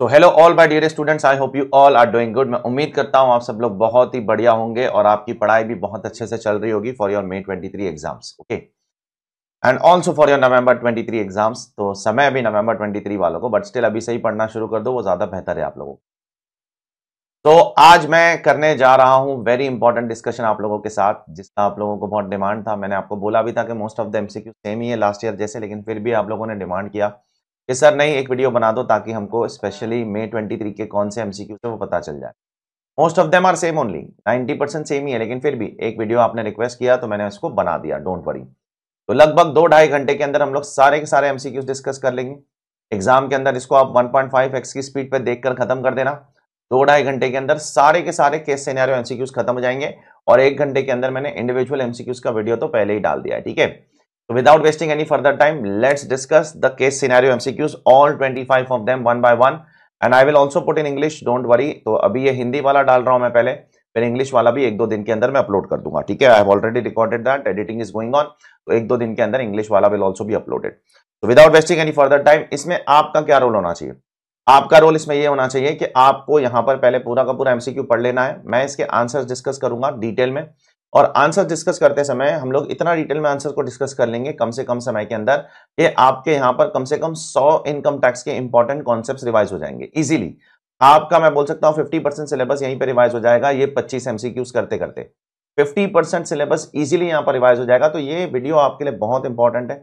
तो hello all my dear students I hope you all are doing good मैं उम्मीद करता हूँ आप सब लोग बहुत ही बढ़िया होंगे और आपकी पढ़ाई भी बहुत अच्छे से चल रही होगी for your May 23 exams okay and also for your November 23 exams तो समय अभी नवंबर 23 वालों को बट स्टिल अभी से ही पढ़ना शुरू कर दो वो ज़्यादा बेहतर है आप लोगों तो आज मैं करने जा रहा हूँ वेरी इंपॉर्टेंट डिस्कशन आप लोगों के साथ जिसका आप लोगों को बहुत डिमांड था मैंने आपको बोला भी था कि most of the MCQ same ही है लास्ट ईयर जैसे लेकिन फिर भी आप लोगों ने डिमांड किया कि सर नहीं एक वीडियो बना दो ताकि हमको स्पेशली मे ट्वेंटी थ्री के कौन से एमसीक्यू सी वो पता चल जाए most of them are same only ninety percent same ही है लेकिन फिर भी एक वीडियो आपने रिक्वेस्ट किया तो मैंने उसको बना दिया डोंट वरी तो लगभग दो ढाई घंटे के अंदर हम लोग सारे के सारे एमसीक्यूज डिस्कस कर लेंगे एग्जाम के अंदर इसको आप वन एक्स की स्पीड पर देखकर खत्म कर देना दो ढाई घंटे के अंदर सारे के सारे केस सिनेरियो एमसीक्यूज खत्म हो जाएंगे और एक घंटे के अंदर मैंने इंडिविजुअल एमसीक्यूज का वीडियो तो पहले ही डाल दिया है ठीक है without wasting any further time, let's discuss the case scenario MCQs, all 25 of them one by one. And I will also put in English don't worry तो अभी ये हिंदी वाला डाल रहा हूं मैं पहले फिर इंग्लिश वाला भी एक दो दिन के अंदर मैं अपलोड कर दूंगा ठीक है I have already recorded that editing is going on तो एक दो दिन के अंदर इंग्लिश वाला विल ऑल्सो भी अपलोडेड तो without wasting any further time इसमें आपका क्या रोल होना चाहिए आपका रोल इसमें ये होना चाहिए कि आपको यहाँ पर पहले पूरा का पूरा एमसीक्यू पढ़ लेना है मैं इसके आंसर्स डिस्कस करूंगा डिटेल में और आंसर डिस्कस करते समय हम लोग इतना डिटेल में आंसर को डिस्कस कर लेंगे कम से कम समय के अंदर कि आपके यहां पर कम से कम 100 इनकम टैक्स के इंपॉर्टेंट कॉन्सेप्ट रिवाइज हो जाएंगे इजीली आपका मैं बोल सकता हूं 50 परसेंट सिलेबस यहीं पर रिवाइज हो जाएगा ये 25 एमसीक्यूज करते करते 50 परसेंट सिलेबस इजीली यहां पर रिवाइज हो जाएगा तो ये वीडियो आपके लिए बहुत इंपॉर्टेंट है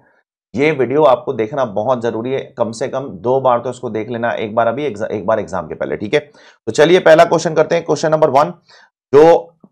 ये वीडियो आपको देखना बहुत जरूरी है कम से कम दो बार तो इसको देख लेना एक बार अभी एक बार एग्जाम के पहले ठीक है तो चलिए पहला क्वेश्चन करते हैं क्वेश्चन नंबर वन जो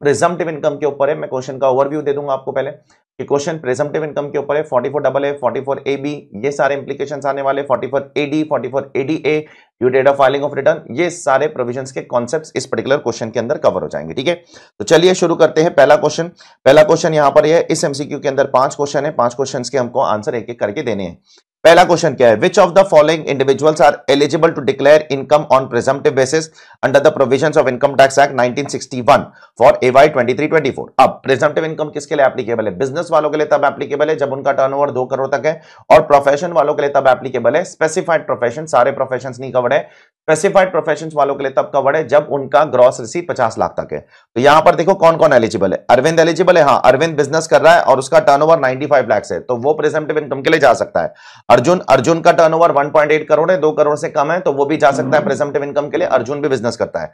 प्रिजम्पटिव इनकम के ऊपर है मैं क्वेश्चन का ओवरव्यू दे दूंगा आपको पहले कि क्वेश्चन प्रिजम्पटिव इनकम के ऊपर है 44 डबल ए 44 ए बी ये सारे इंप्लीकेशन आने वाले 44 A D forty four A D a due date of filing of return ये सारे प्रोविजन के कॉन्सेप्ट इस पर्टिकुलर क्वेश्चन के अंदर कवर हो जाएंगे ठीक है तो चलिए शुरू करते हैं पहला क्वेश्चन पहला क्वेश्चन यहाँ पर है इस एमसीक्यू के अंदर पांच क्वेश्चन है पांच क्वेश्चन के हमको आंसर एक एक करके देने हैं पहला क्वेश्चन क्या है which of the following individuals are eligible to declare income on presumptive basis under the provisions of income tax act 1961 फॉर एवाई 2324 अब प्रिजम्पटिव इनकम किसके लिए एप्लीकेबल है बिजनेस वालों के लिए तब एप्लीकेबल है जब उनका टर्नओवर 2 करोड़ तक है और प्रोफेशन वालों के लिए तब एप्लीकेबल है स्पेसिफाइड प्रोफेशन सारे प्रोफेशन नहीं कवर है स्पेसिफाइड प्रोफेशन वालों के लिए तब कवर है जब उनका ग्रॉस रिसीव पचास लाख तक है तो यहां पर देखो कौन कौन एलिजिबल है अरविंद एलिजिबल है हाँ अरविंद बिजनेस कर रहा है और उसका टर्नओवर 95 लाख है तो वो प्रिजम्पटिव इनकम के लिए जा सकता है अर्जुन अर्जुन का टर्नओवर 1.8 करोड़ है दो करोड़ से कम है तो वो भी जा सकता है हम्म। प्रेजेंटिव इनकम के लिए अर्जुन भी बिजनेस करता है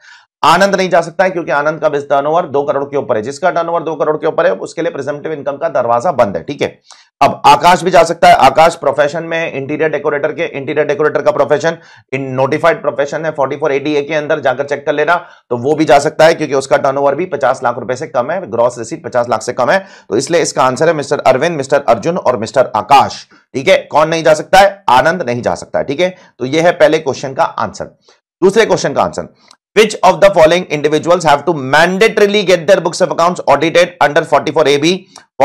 आनंद नहीं जा सकता है क्योंकि आनंद का टर्न ओवर दो करोड़ के ऊपर है जिसका टर्नओवर दो करोड़ के ऊपर है उसके लिए प्रेजेंटिव इनकम का दरवाजा बंद है ठीक है अब आकाश भी जा सकता है आकाश प्रोफेशन में इंटीरियर डेकोरेटर के इंटीरियर डेकोरेटर का प्रोफेशन इन नोटिफाइड प्रोफेशन है 44 एडीए के अंदर जाकर चेक कर लेना तो वो भी जा सकता है क्योंकि उसका टर्नओवर भी 50 लाख रुपए से कम है ग्रॉस रिसीट 50 लाख से कम है तो इसलिए इसका आंसर है मिस्टर अरविंद मिस्टर अर्जुन और मिस्टर आकाश ठीक है कौन नहीं जा सकता है आनंद नहीं जा सकता है ठीक है तो यह है पहले क्वेश्चन का आंसर दूसरे क्वेश्चन का answer which of the following individuals have to mandatorily get their books of accounts audited under 44 ab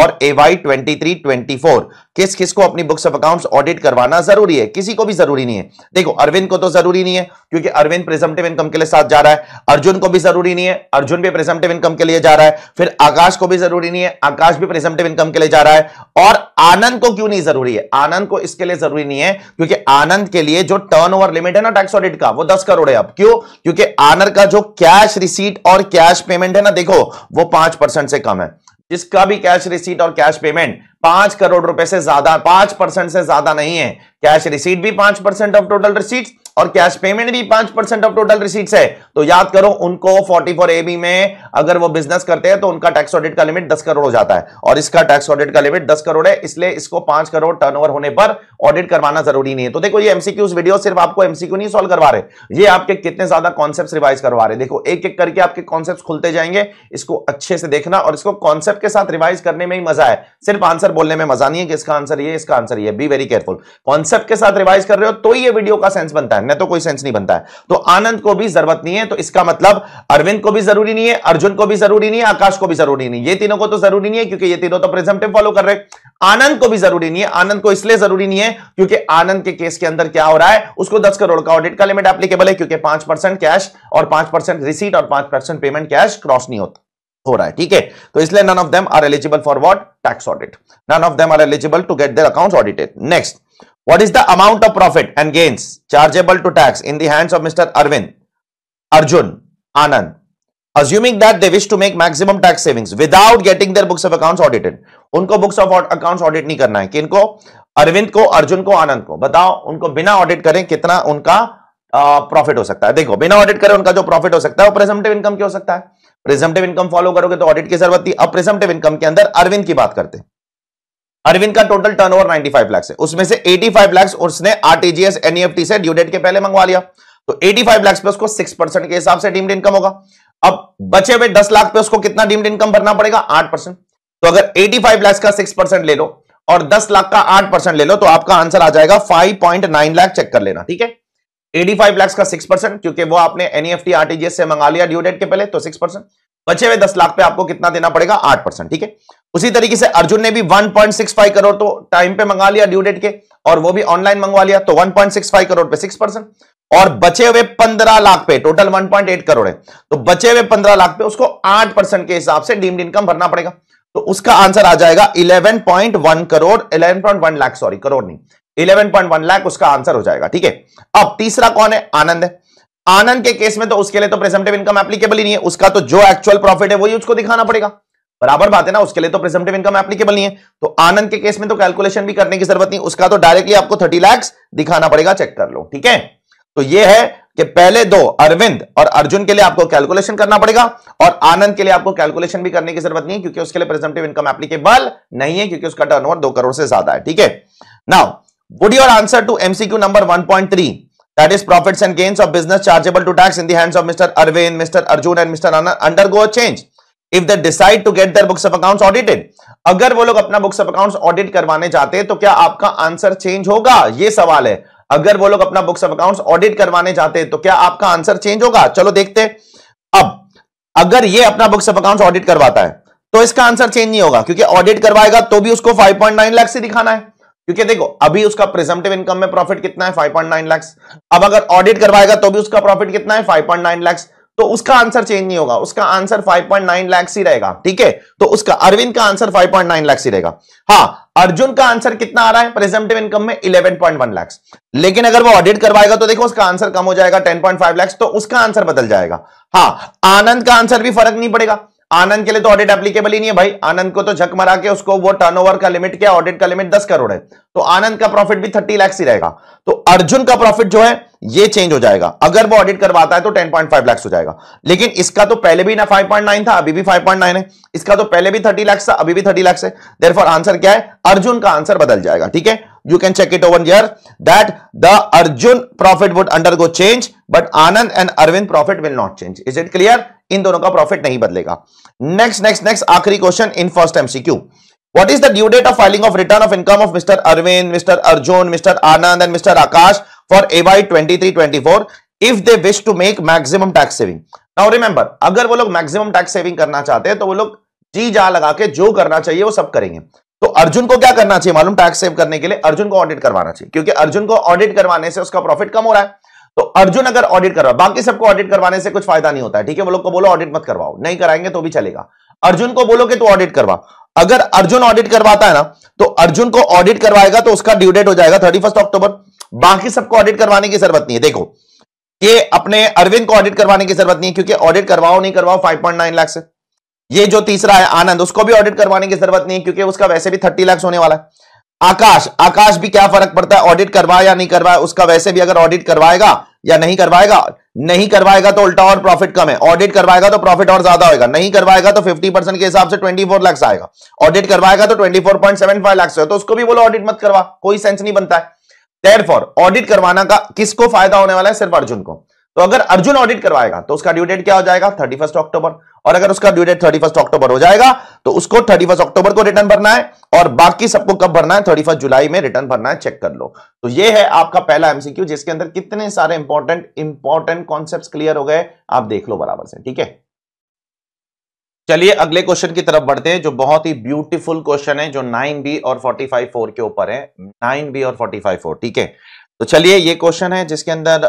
और A Y twenty three twenty four किस किस को अपनी बुक्स ऑफ अकाउंट्स ऑडिट करवाना जरूरी है किसी को भी जरूरी नहीं है देखो अरविंद को तो जरूरी नहीं है क्योंकि अरविंद प्रेजेंटिव इनकम के लिए साथ जा रहा है अर्जुन को भी जरूरी नहीं है अर्जुन भी प्रेजेंटिव इनकम के लिए जा रहा है फिर आकाश को भी जरूरी नहीं है आकाश भी प्रेजेंटिव इनकम के लिए जा रहा है और आनंद को क्यों नहीं जरूरी है आनंद को इसके लिए जरूरी नहीं है क्योंकि आनंद के लिए जो टर्न लिमिट है ना टैक्स ऑडिट का वो दस करोड़ है अब क्यों क्योंकि आनंद का जो कैश रिसीट और कैश पेमेंट है ना देखो वो पांच से कम है जिसका भी कैश रिसीट और कैश पेमेंट पांच करोड़ रुपए से ज्यादा पांच परसेंट से ज्यादा नहीं है कैश रिसीट भी पांच परसेंट ऑफ टोटल रिसीट और कैश पेमेंट भी पांच परसेंट ऑफ टोटल रिसीट है तो याद करो उनको फोर्टी फोर एबी में अगर वो बिजनेस करते हैं तो उनका टैक्स ऑडिट का लिमिट दस करोड़ हो जाता है और इसका टैक्स ऑडिट का लिमिट दस करोड़ है इसलिए इसको पांच करोड़ टर्न होने पर ऑडिट करवाना जरूरी नहीं है तो देखो ये एमसीक्यू वीडियो सिर्फ आपको एमसीक्यू नहीं सोल्व करवा रहे ये आपके कितने ज्यादा कॉन्सेप्ट रिवाइज करवा रहे देखो एक एक करके आपके कॉन्सेप्ट खुलते जाएंगे इसको अच्छे से देखना और इसको कॉन्सेप्ट के साथ रिवाइज करने में ही मजा है सिर्फ आंसर बोलने में मजा नहीं है कि इसका आंसर ये इसका आंसर ये बी वेरी केयरफुल कॉन्सेप्ट के साथ रिवाइज कर रहे हो तो ये वीडियो का सेंस बनता है है अन्य तो कोई सेंस नहीं बनता है तो आनंद को भी जरूरत नहीं है तो इसका मतलब अरविंद को भी जरूरी नहीं है अर्जुन को भी जरूरी नहीं है आकाश को भी जरूरी नहीं ये तीनों को तो जरूरी नहीं है क्योंकि ये तीनों तो प्रेजेंटिव फॉलो कर रहे आनंद को भी जरूरी नहीं है आनंद को इसलिए जरूरी नहीं है क्योंकि आनंद के केस के अंदर क्या हो रहा है उसको दस करोड़ का ऑडिट का लिमिट एप्लीकेबल है क्योंकि पांच कैश और पांच रिसीट और पांच पेमेंट कैश क्रॉस नहीं होता हो रहा है ठीक है तो इसलिए none of them are eligible for what tax audit none of them are eligible to get their accounts audited next What is the amount of profit and gains chargeable to tax in the hands of Mr. Arvind, Arjun, Anand? Assuming that they wish to make maximum tax savings without getting their books of accounts audited. उनको books of accounts audit नहीं करना है कि इनको अरविंद को अर्जुन को आनंद को बताओ उनको बिना ऑडिट करें कितना उनका प्रॉफिट हो सकता है देखो बिना ऑडिट करें उनका जो प्रॉफिट हो सकता है वो प्रेजेंटिव इनकम क्या हो सकता है प्रेजेंटिव इनकम फॉलो करोगे तो ऑडिट की जरूरत थी अब प्रेजेंटिव इनकम के अंदर अरविंद की बात करते हैं अरविंद का टोटल टर्नओवर 95 लाख है उसमें से 85 लाख उसने आरटीजीएस एनईएफटी e से ड्यू डेट के पहले मंगवा लिया तो 85 लाख पे उसको 6 परसेंट के हिसाब से डीम्ड इनकम होगा अब बचे हुए 10 लाख पे उसको कितना डीम्ड इनकम भरना पड़ेगा 8 परसेंट तो अगर 85 लाख का 6 परसेंट ले लो और 10 लाख का 8 परसेंट ले लो तो आपका आंसर आ जाएगा फाइव 5.9 लाख चेक कर लेना ठीक है 85 लाख का सिक्स परसेंट क्योंकि वो आपने एनईएफटी आरटीजीएस e से मंगा लिया ड्यू डेट के पहले तो सिक्स परसेंट बचे हुए दस लाख पे आपको कितना देना पड़ेगा आठ परसेंट ठीक है उसी तरीके से अर्जुन ने भी वन पॉइंट फाइव करोड़ तो टाइम पे मंगा लिया ड्यू डेट के और वो भी ऑनलाइन मंगवा लिया तो वन फाइव करोड़ पे सिक्स परसेंट और बचे हुए पंद्रह लाख पे total one point eight crore है तो बचे हुए पंद्रह लाख पे उसको आठ परसेंट के हिसाब से डीम्ड इनकम भरना पड़ेगा तो उसका आंसर आ जाएगा one crore one lakh sorry crore नहीं वन लाख उसका आंसर हो जाएगा ठीक है अब तीसरा कौन है आनंद है आनंद के केस में तो उसके लिए तो प्रेजेंटिव इनकम एप्लीकेबल ही नहीं है उसका तो जो एक्चुअल प्रॉफिट है वही उसको दिखाना पड़ेगा बराबर बात है ना उसके लिए तो प्रेजेंटिव इनकम एप्लीकेबल नहीं है तो आनंद के केस में तो कैलकुलेशन भी करने की जरूरत नहीं उसका तो डायरेक्टली आपको थर्टी लैक्स दिखाना पड़ेगा चेक कर लो ठीक है तो ये है कि पहले दो अरविंद और अर्जुन के लिए आपको कैलकुलेशन करना पड़ेगा और आनंद के लिए आपको कैलकुलेशन भी करने की जरूरत नहीं है क्योंकि उसके लिए प्रेजेंटिव इनकम एप्लीकेबल नहीं है क्योंकि उसका टर्नओवर दो करोड़ से ज्यादा है ठीक है now would your answer to MCQ number 1.3 that is profits and gains of business chargeable to tax in the hands of Mr. Arvind, Mr. Arjun and Mr. Anand undergo a change. If they decide to get their books of accounts अगर वो लोग अपना books of accounts audit करवाने जाते हैं तो क्या आपका आंसर चेंज होगा ये सवाल है अगर वो लोग अपना बुक्स ऑफ अकाउंट्स ऑडिट करवाने जाते हैं तो क्या आपका आंसर चेंज होगा चलो देखते अब अगर ये अपना बुक्स ऑफ अकाउंट्स ऑडिट करवाता है तो इसका आंसर चेंज नहीं होगा क्योंकि ऑडिट करवाएगा तो भी उसको 5.9 लाख से दिखाना है क्योंकि देखो अभी उसका प्रेजेंटिव इनकम में प्रॉफिट कितना है 5.9 लाख अब अगर ऑडिट करवाएगा तो भी उसका प्रॉफिट कितना है 5.9 लाख तो उसका आंसर चेंज नहीं होगा उसका आंसर 5.9 लाख ही रहेगा ठीक है तो उसका अरविंद का आंसर 5.9 लाख ही रहेगा हाँ अर्जुन का आंसर कितना आ रहा है प्रेजेंटिव इनकम में इलेवन पॉइंट लेकिन अगर वो ऑडिट करवाएगा तो देखो उसका आंसर कम हो जाएगा टेन पॉइंट तो उसका आंसर बदल जाएगा हाँ आनंद का आंसर भी फर्क नहीं पड़ेगा आनंद के लिए तो ऑडिट एप्लीकेबल ही नहीं है भाई आनंद को तो झक मरा के उसको वो टर्नओवर का लिमिट क्या ऑडिट का लिमिट दस करोड़ है तो आनंद का प्रॉफिट भी थर्टी लैक्स ही रहेगा तो अर्जुन का प्रॉफिट जो है ये चेंज हो जाएगा अगर वो ऑडिट करवाता है तो 10.5 लाख हो जाएगा लेकिन इसका तो पहले भी ना 5.9 था अभी भी 5.9 है इसका तो पहले भी थर्टी लैक्स था अभी भी थर्टी लैक्स है देयरफॉर आंसर क्या है अर्जुन का आंसर बदल जाएगा ठीक है you can check it on your that the Arjun profit would under change but Anand and Arvind profit will not change is it clear इन दोनों का प्रॉफिट नहीं बदलेगा नेक्स्ट नेक्स्ट नेक्स्ट आखिरी question in first MCQ What is the due date of filing of return of income of mister Arvind, mister Arjun, Mr. Anand and Mr. Akash for AY 23-24 if they wish to make maximum tax saving? Now अगर वो लोग maximum tax saving करना चाहते हैं तो वो लोग जी जा लगा के जो करना चाहिए वो सब करेंगे तो अर्जुन को क्या करना चाहिए मालूम टैक्स सेव करने के लिए अर्जुन को ऑडिट करवाना चाहिए क्योंकि अर्जुन को ऑडिट करवाने से उसका प्रॉफिट कम हो रहा है तो अर्जुन अगर ऑडिट करवा बाकी सबको ऑडिट करवाने से कुछ फायदा नहीं होता है ठीक है वो लोग को बोलो ऑडिट मत करवाओ नहीं कराएंगे तो भी चलेगा अर्जुन को बोलो कि तू ऑडिट करवा अगर अर्जुन ऑडिट करवाता है ना तो अर्जुन को ऑडिट करवाएगा तो उसका ड्यू डेट हो जाएगा थर्टी अक्टूबर बाकी सबको ऑडिट करवाने की जरूरत नहीं है देखो ये अपने अरविंद को ऑडिट करवाने की जरूरत नहीं है क्योंकि ऑडिट करवाओ नहीं करवाओ 5.9 लाख से ये जो तीसरा है आनंद उसको भी ऑडिट करवाने की जरूरत नहीं है क्योंकि उसका वैसे भी थर्टी लाख होने वाला है आकाश आकाश भी क्या फर्क पड़ता है ऑडिट करवाया या नहीं करवाया उसका वैसे भी अगर ऑडिट करवाएगा या नहीं करवाएगा नहीं करवाएगा तो उल्टा और प्रॉफिट कम है ऑडिट करवाएगा तो प्रॉफिट और ज्यादा होगा नहीं करवाएगा तो 50 परसेंट के हिसाब से 24 लाख आएगा ऑडिट करवाएगा तो 24.75 लाख से तो उसको भी बोलो ऑडिट मत करवा कोई सेंस नहीं बनता है फॉर ऑडिट करवाना का किसको फायदा होने वाला है सिर्फ अर्जुन को तो अगर अर्जुन ऑडिट करवाएगा तो उसका ड्यूडेट क्या हो जाएगा थर्टी फर्स्ट अक्टूबर और अगर उसका ड्यूडेट थर्टी फर्स्ट अक्टूबर हो जाएगा तो उसको थर्टी फर्स्ट अक्टूबर को रिटर्न भरना है और बाकी सबको कब भरना है थर्टी फर्स्ट जुलाई में रिटर्न भरना है चेक कर लो तो ये है आपका पहला एमसीक्यू जिसके अंदर कितने सारे इंपॉर्टेंट इंपॉर्टेंट कॉन्सेप्ट क्लियर हो गए आप देख लो बराबर से ठीक है चलिए अगले क्वेश्चन की तरफ बढ़ते हैं जो बहुत ही ब्यूटीफुल क्वेश्चन है जो 9b और 45 फोर के ऊपर है 9b और 45 फोर ठीक है तो चलिए ये क्वेश्चन है जिसके अंदर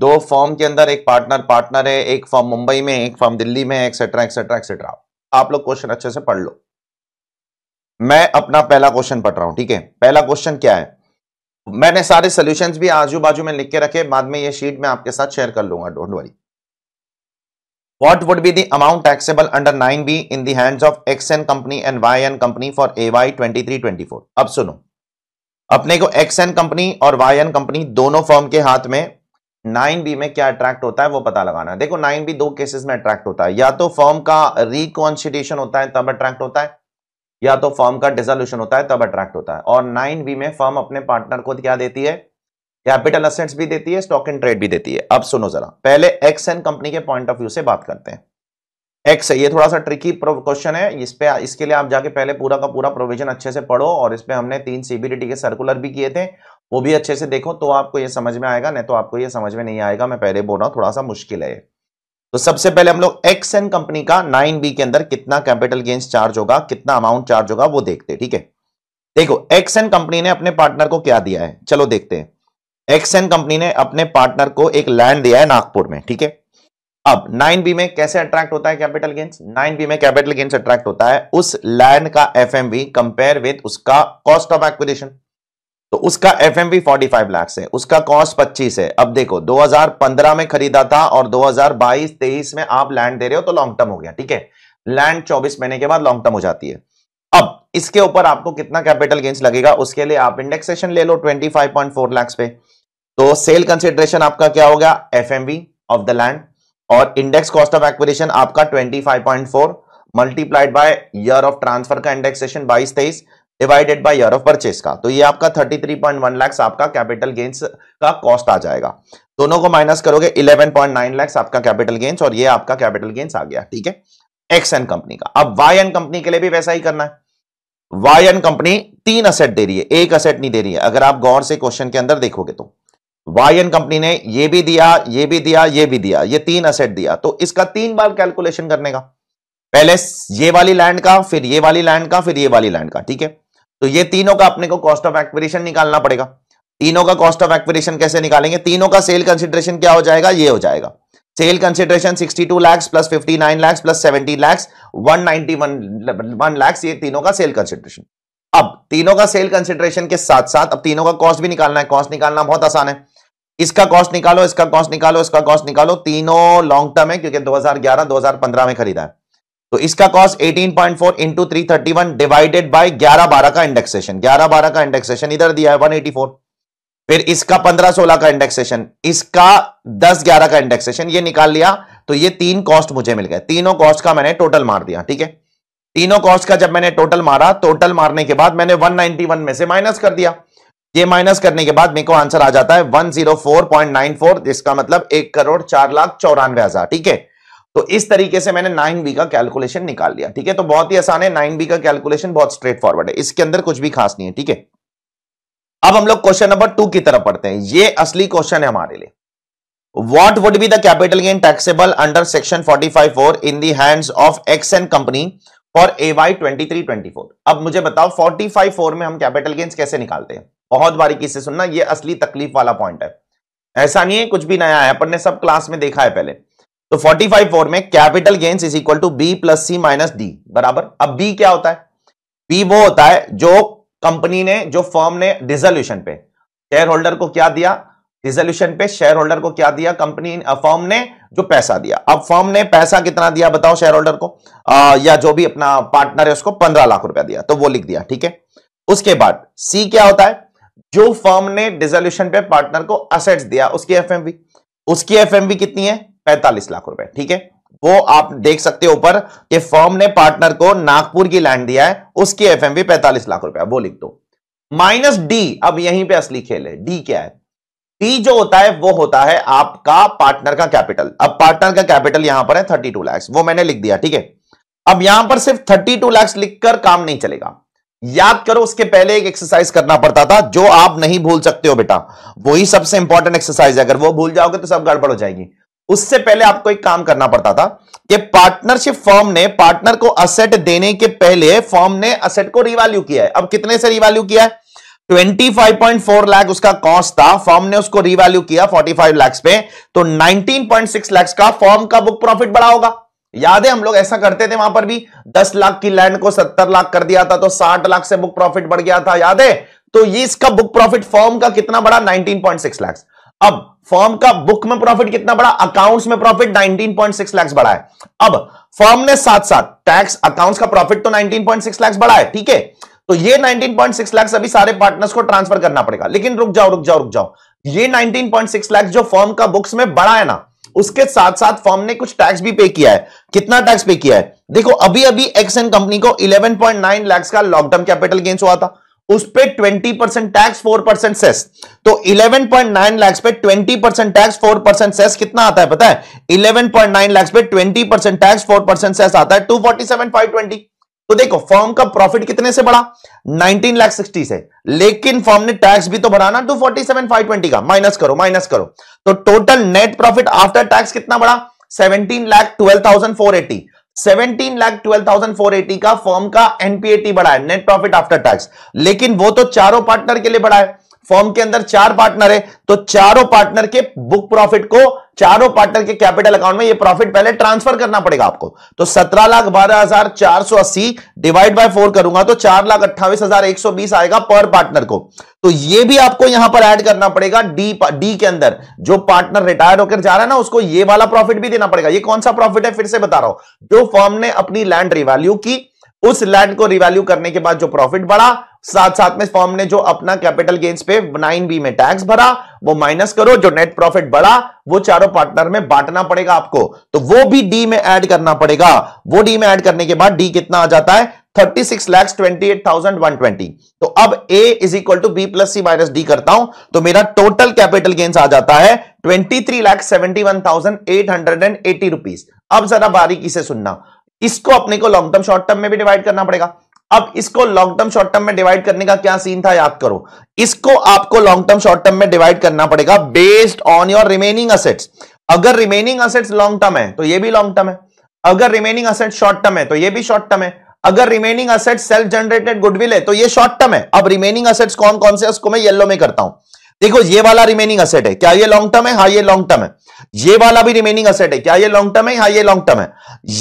दो फॉर्म के अंदर एक पार्टनर पार्टनर है एक फॉर्म मुंबई में एक फॉर्म दिल्ली में एक्सेट्रा एक्सेट्रा एक्सेट्रा आप लोग क्वेश्चन अच्छे से पढ़ लो मैं अपना पहला क्वेश्चन पढ़ रहा हूं ठीक है पहला क्वेश्चन क्या है मैंने सारे सोल्यूशन भी आजू बाजू में लिख के रखे बाद में ये शीट में आपके साथ शेयर कर लूंगा don't worry What would be the amount taxable under 9B in the hands of X and company and Y and twenty three twenty four अब सुनो अपने को एक्स एन कंपनी और वाई एन कंपनी दोनों firm के हाथ में nine B में क्या अट्रैक्ट होता है वो पता लगाना है देखो नाइन बी दो केसेस में अट्रैक्ट होता है या तो फॉर्म का रिकॉन्स्टिट्यूशन होता है तब अट्रैक्ट होता है या तो फॉर्म का डिजोल्यूशन होता है तब अट्रैक्ट होता है और नाइन बी में फॉर्म अपने पार्टनर को क्या देती है कैपिटल असेट्स भी देती है स्टॉक एंड ट्रेड भी देती है अब सुनो जरा पहले एक्स एन कंपनी के पॉइंट ऑफ व्यू से बात करते हैं एक्स है ये थोड़ा सा ट्रिकी क्वेश्चन है इस पे इसके लिए आप जाके पहले पूरा का पूरा प्रोविजन अच्छे से पढ़ो और इस पे हमने तीन सीबीडीटी के सर्कुलर भी किए थे वो भी अच्छे से देखो तो आपको ये समझ में आएगा नहीं तो आपको ये समझ में नहीं आएगा मैं पहले बोल रहा हूँ थोड़ा सा मुश्किल है तो सबसे पहले हम लोग एक्स एन कंपनी का नाइन बी के अंदर कितना कैपिटल गेंस चार्ज होगा कितना अमाउंट चार्ज होगा वो देखते ठीक है देखो एक्स एन कंपनी ने अपने पार्टनर को क्या दिया है चलो देखते हैं एक्स एन कंपनी ने अपने पार्टनर को एक लैंड दिया है नागपुर में ठीक है अब 9b में कैसे अट्रैक्ट होता है कैपिटल गेन्स 9b में कैपिटल गेन्स अट्रैक्ट होता है उस लैंड का एफएमवी कंपेयर विद उसका कॉस्ट ऑफ एक्विजिशन तो उसका एफएमवी 45 लाख से उसका कॉस्ट 25 है अब देखो 2015 में खरीदा था और 2022-23 में आप लैंड दे रहे हो तो लॉन्ग टर्म हो गया ठीक है लैंड 24 महीने के बाद लॉन्ग टर्म हो जाती है अब इसके ऊपर आपको कितना कैपिटल गेन्स लगेगा उसके लिए आप इंडेक्सेशन ले लो 25.4 लाख पे तो सेल कंसिडरेशन आपका क्या हो गया एफएमवी ऑफ द लैंड और इंडेक्स कॉस्ट ऑफ एक्विजिशन आपका 25.4 multiplied by year of transfer का इंडेक्सेशन 22 तेईस divided by year of purchase का तो ये आपका 33.1 लाख आपका कैपिटल गेन्स का कॉस्ट आ जाएगा दोनों को माइनस करोगे 11.9 लाख आपका कैपिटल गेंस और ये आपका कैपिटल गेंस आ गया ठीक है एक्स एन कंपनी का अब वाई एन कंपनी के लिए भी वैसा ही करना है वाई एन कंपनी तीन असेट दे रही है एक असेट नहीं दे रही है अगर आप गौर से क्वेश्चन के अंदर देखोगे तो वायन कंपनी ने ये भी दिया ये भी दिया ये भी दिया ये तीन असेट दिया तो इसका तीन बार कैलकुलेशन करने का पहले ये वाली लैंड का फिर ये वाली लैंड का फिर ये वाली लैंड का ठीक है तो ये तीनों का अपने को कॉस्ट ऑफ एक्विरेशन निकालना पड़ेगा तीनों का कॉस्ट ऑफ एक्विरेशन कैसे निकालेंगे तीनों का सेल कंसिडरेशन क्या हो जाएगा ये हो जाएगा sale consideration sixty two lakhs plus fifty nine lakhs plus lakhs one ninety one lakhs ये तीनों का सेल कंसिडरेशन अब तीनों का सेल कंसिडरेशन के साथ साथ अब तीनों का कॉस्ट भी निकालना है कॉस्ट निकालना बहुत आसान है इसका कॉस्ट निकालो इसका कॉस्ट निकालो इसका कॉस्ट निकालो तीनों लॉन्ग टर्म है क्योंकि 2011 2015 में खरीदा है तो इसका cost 18.4 point four into three thirty one divided by ग्यारह बारह का इंडेक्सेशन ग्यारह बारह का इंडेक्सेशन इधर दिया है 184 फिर इसका 15 16 का इंडेक्सेशन इसका 10 11 का इंडेक्सेशन ये निकाल लिया तो ये तीन कॉस्ट मुझे मिल गए तीनों कॉस्ट का मैंने टोटल मार दिया ठीक है तीनों कॉस्ट का जब मैंने टोटल मारा टोटल मारने के बाद मैंने वन में से माइनस कर दिया ये माइनस करने के बाद मेरे को आंसर आ जाता है 104.94 जिसका मतलब एक करोड़ चार लाख चौरानवे हजार ठीक है तो इस तरीके से मैंने नाइन बी का कैलकुलेशन निकाल लिया ठीक है तो बहुत ही आसान है नाइन बी का कैलकुलेशन बहुत स्ट्रेट फॉरवर्ड है इसके अंदर कुछ भी खास नहीं है ठीक है अब हम लोग क्वेश्चन नंबर टू की तरफ पढ़ते हैं ये असली क्वेश्चन है हमारे लिए what would be the capital gain taxable under section 454 in the hands of x and company for ay 2324 अब मुझे बताओ 454 में हम कैपिटल गेन्स कैसे निकालते हैं बहुत बारीकी से सुनना ये असली तकलीफ वाला पॉइंट है ऐसा नहीं है कुछ भी नया है अपन ने सब क्लास में देखा है पहले तो 45 फोर में capital gains is equal to B plus C minus D बराबर अब बी क्या होता है बी वो होता है जो कंपनी ने जो फर्म ने डिजोल्यूशन पे शेयर होल्डर को क्या दिया रिजोल्यूशन पे शेयर होल्डर को क्या दिया कंपनी फर्म ने जो पैसा दिया अब फर्म ने पैसा कितना दिया बताओ शेयर होल्डर को आ, या जो भी अपना पार्टनर है उसको पंद्रह लाख रुपया दिया तो वो लिख दिया ठीक है उसके बाद सी क्या होता है जो फर्म ने डिजोल्यूशन पे पार्टनर को असेट दिया उसकी एफ उसकी एफ कितनी है पैंतालीस लाख रुपए ठीक है वो आप देख सकते हो ऊपर कि फर्म ने पार्टनर को नागपुर की लैंड दिया है उसकी भी 45 लाख रुपया वो लिख दो माइनस डी अब यहीं पे असली खेल है डी क्या है डी जो होता है वो होता है आपका पार्टनर का कैपिटल अब पार्टनर का कैपिटल यहां पर है थर्टी टू लैक्स वो मैंने लिख दिया ठीक है अब यहां पर सिर्फ थर्टी टू लैक्स लिखकर काम नहीं चलेगा याद करो उसके पहले एक एक्सरसाइज करना पड़ता था जो आप नहीं भूल सकते हो बेटा वही सबसे इंपॉर्टेंट एक्सरसाइज है अगर वो भूल जाओगे तो सब गड़बड़ हो जाएगी उससे पहले आपको एक काम करना पड़ता था कि पार्टनरशिप फॉर्म ने पार्टनर को असेट देने के पहले फॉर्म ने असेट को रिवैल्यू किया है अब कितने से रिवैल्यू किया है 25.4 लाख उसका कॉस्ट था फॉर्म ने उसको रिवैल्यू किया 45 लाख पे तो 19.6 लाख का फॉर्म का बुक प्रॉफिट बढ़ा होगा याद है हम लोग ऐसा करते थे वहां पर भी दस लाख की लैंड को सत्तर लाख कर दिया था तो साठ लाख से बुक प्रॉफिट बढ़ गया था याद है तो ये इसका बुक प्रॉफिट फॉर्म का कितना बड़ा 19.6 लाख अब फॉर्म का बुक में प्रॉफिट कितना बड़ा अकाउंट्स में प्रॉफिट 19.6 लाख बढ़ा है अब फॉर्म ने साथ साथ टैक्स अकाउंट्स का प्रॉफिट तो सिक्स लैक्स बढ़ा है ठीक है तो ये पॉइंट लैक्स अभी सारे पार्टनर्स को ट्रांसफर करना पड़ेगा लेकिन रुक जाओ रुक जाओ रुक जाओ ये सिक्स लैक्स जो फॉर्म का बुक्स में बढ़ा है ना उसके साथ साथ फर्म ने कुछ टैक्स भी पे किया है कितना टैक्स पे किया है देखो अभी अभी एक्सन कंपनी को 11.9 लाख का लॉकडाउन कैपिटल गेन्स हुआ था उस पर twenty percent tax four percent cess तो 11.9 लैक्स पे 20 percent tax four percent cess कितना आता है पता है 11.9 लैक्स पे 20 percent tax four percent cess आता है two forty seven five twenty तो देखो फॉर्म का प्रॉफिट कितने से बढ़ा 19 लाख 60 से लेकिन फॉर्म ने टैक्स भी तो भराना 247,520 का माइनस करो माइनस करो तो total net profit after tax कितना बढ़ा 17 लाख 12,480 17 लाख 12,480 का फॉर्म का एनपीएटी बढ़ा है नेट प्रॉफिट आफ्टर टैक्स लेकिन वो तो चारों पार्टनर के लिए बढ़ा है फॉर्म के अंदर चार पार्टनर है तो चारों पार्टनर के बुक प्रॉफिट को चारों पार्टनर के कैपिटल अकाउंट में ये प्रॉफिट पहले ट्रांसफर करना पड़ेगा आपको तो सत्रह लाख बारह हजार चार सौ अस्सी डिवाइड बाय फोर करूंगा तो चार लाख अट्ठावी हजार एक सौ बीस आएगा पर पार्टनर को तो ये भी आपको यहां पर ऐड करना पड़ेगा डी डी के अंदर जो पार्टनर रिटायर होकर जा रहा है ना उसको ये वाला प्रॉफिट भी देना पड़ेगा ये कौन सा प्रॉफिट है फिर से बता रहा हूं जो फॉर्म ने अपनी लैंड रिवैल्यू की उस लैंड को रिवैल्यू करने के बाद जो प्रॉफिट बढ़ा साथ साथ में फॉर्म ने जो अपना कैपिटल गेन्स पे नाइन बी में टैक्स भरा वो माइनस करो जो नेट प्रॉफिट बढ़ा वो चारों पार्टनर में बांटना पड़ेगा आपको तो वो भी डी में ऐड करना पड़ेगा वो डी में ऐड करने के बाद डी कितना आ जाता है thirty six lakhs twenty eight thousand one twenty तो अब A is equal to B plus C minus D करता हूं तो मेरा टोटल कैपिटल गेन्स आ जाता है twenty three lakhs seventy one thousand eight hundred and eighty rupees अब जरा बारीकी से सुनना इसको अपने को लॉन्ग टर्म शॉर्ट टर्म में भी डिवाइड करना पड़ेगा अब इसको लॉन्ग टर्म शॉर्ट टर्म में डिवाइड करने का क्या सीन था याद करो इसको आपको लॉन्ग टर्म शॉर्ट टर्म में डिवाइड करना पड़ेगा based on your remaining assets अगर रिमेनिंग असेट्स लॉन्ग टर्म है तो ये भी लॉन्ग टर्म है अगर रिमेनिंग असेट शॉर्ट टर्म है तो ये भी शॉर्ट टर्म है अगर remaining asset self generated goodwill है तो ये शॉर्ट टर्म है अब रिमेनिंग असेट्स कौन कौन से उसको मैं येलो में करता हूं देखो ये वाला रिमेनिंग असेट है क्या ये लॉन्ग टर्म है हाँ ये लॉन्ग टर्म है ये वाला भी रिमेनिंग असेट है क्या ये लॉन्ग टर्म है हाँ ये लॉन्ग टर्म है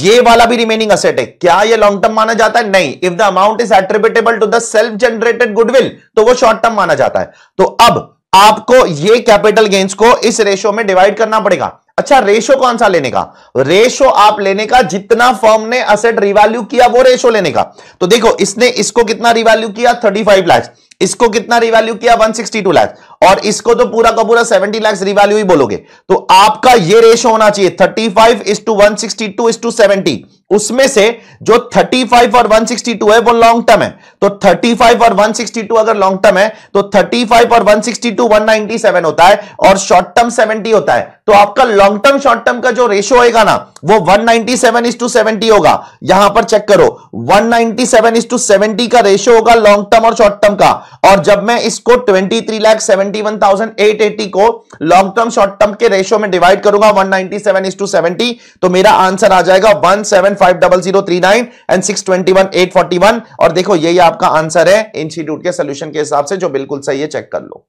ये वाला भी रिमेनिंग असेट है क्या ये लॉन्ग टर्म माना जाता है नहीं if the amount is attributable to the self generated goodwill तो वो शॉर्ट टर्म माना जाता है तो अब आपको ये कैपिटल गेन्स को इस रेशो में डिवाइड करना पड़ेगा अच्छा रेशो कौन सा लेने का रेशो आप लेने का जितना फर्म ने असेट रिवैल्यू किया वो रेशो लेने का तो देखो इसने इसको कितना रिवैल्यू किया थर्टी फाइव लैक्स इसको कितना रिवैल्यू किया 162 लाख और इसको तो पूरा का पूरा 70 लाख रिवैल्यू ही बोलोगे तो आपका ये रेशो होना चाहिए 35 five is to one sixty two is to seventy उसमें से जो 35 और 162 है वो लॉन्ग टर्म है तो 35 और 162 अगर लॉन्ग टर्म है तो 35 और 162 197 होता है और शॉर्ट टर्म 70 होता है तो आपका लॉन्ग टर्म शॉर्ट टर्म का जो रेशियो होगा ना वो 197 इस टू सेवेंटी होगा यहां पर चेक करो 197 इस टू सेवेंटी का रेशियो होगा लॉन्ग टर्म और शॉर्ट टर्म का और जब मैं इसको twenty three lakh seventy one thousand eight eighty को लॉन्ग टर्म शॉर्ट टर्म के रेशियो में डिवाइड करूंगा one ninety seven is to seventy तो मेरा आंसर आ जाएगा वन सेवन और देखो यही आपका आंसर है इंस्टीट्यूट के सोल्यूशन के हिसाब से जो बिल्कुल सही है चेक कर लो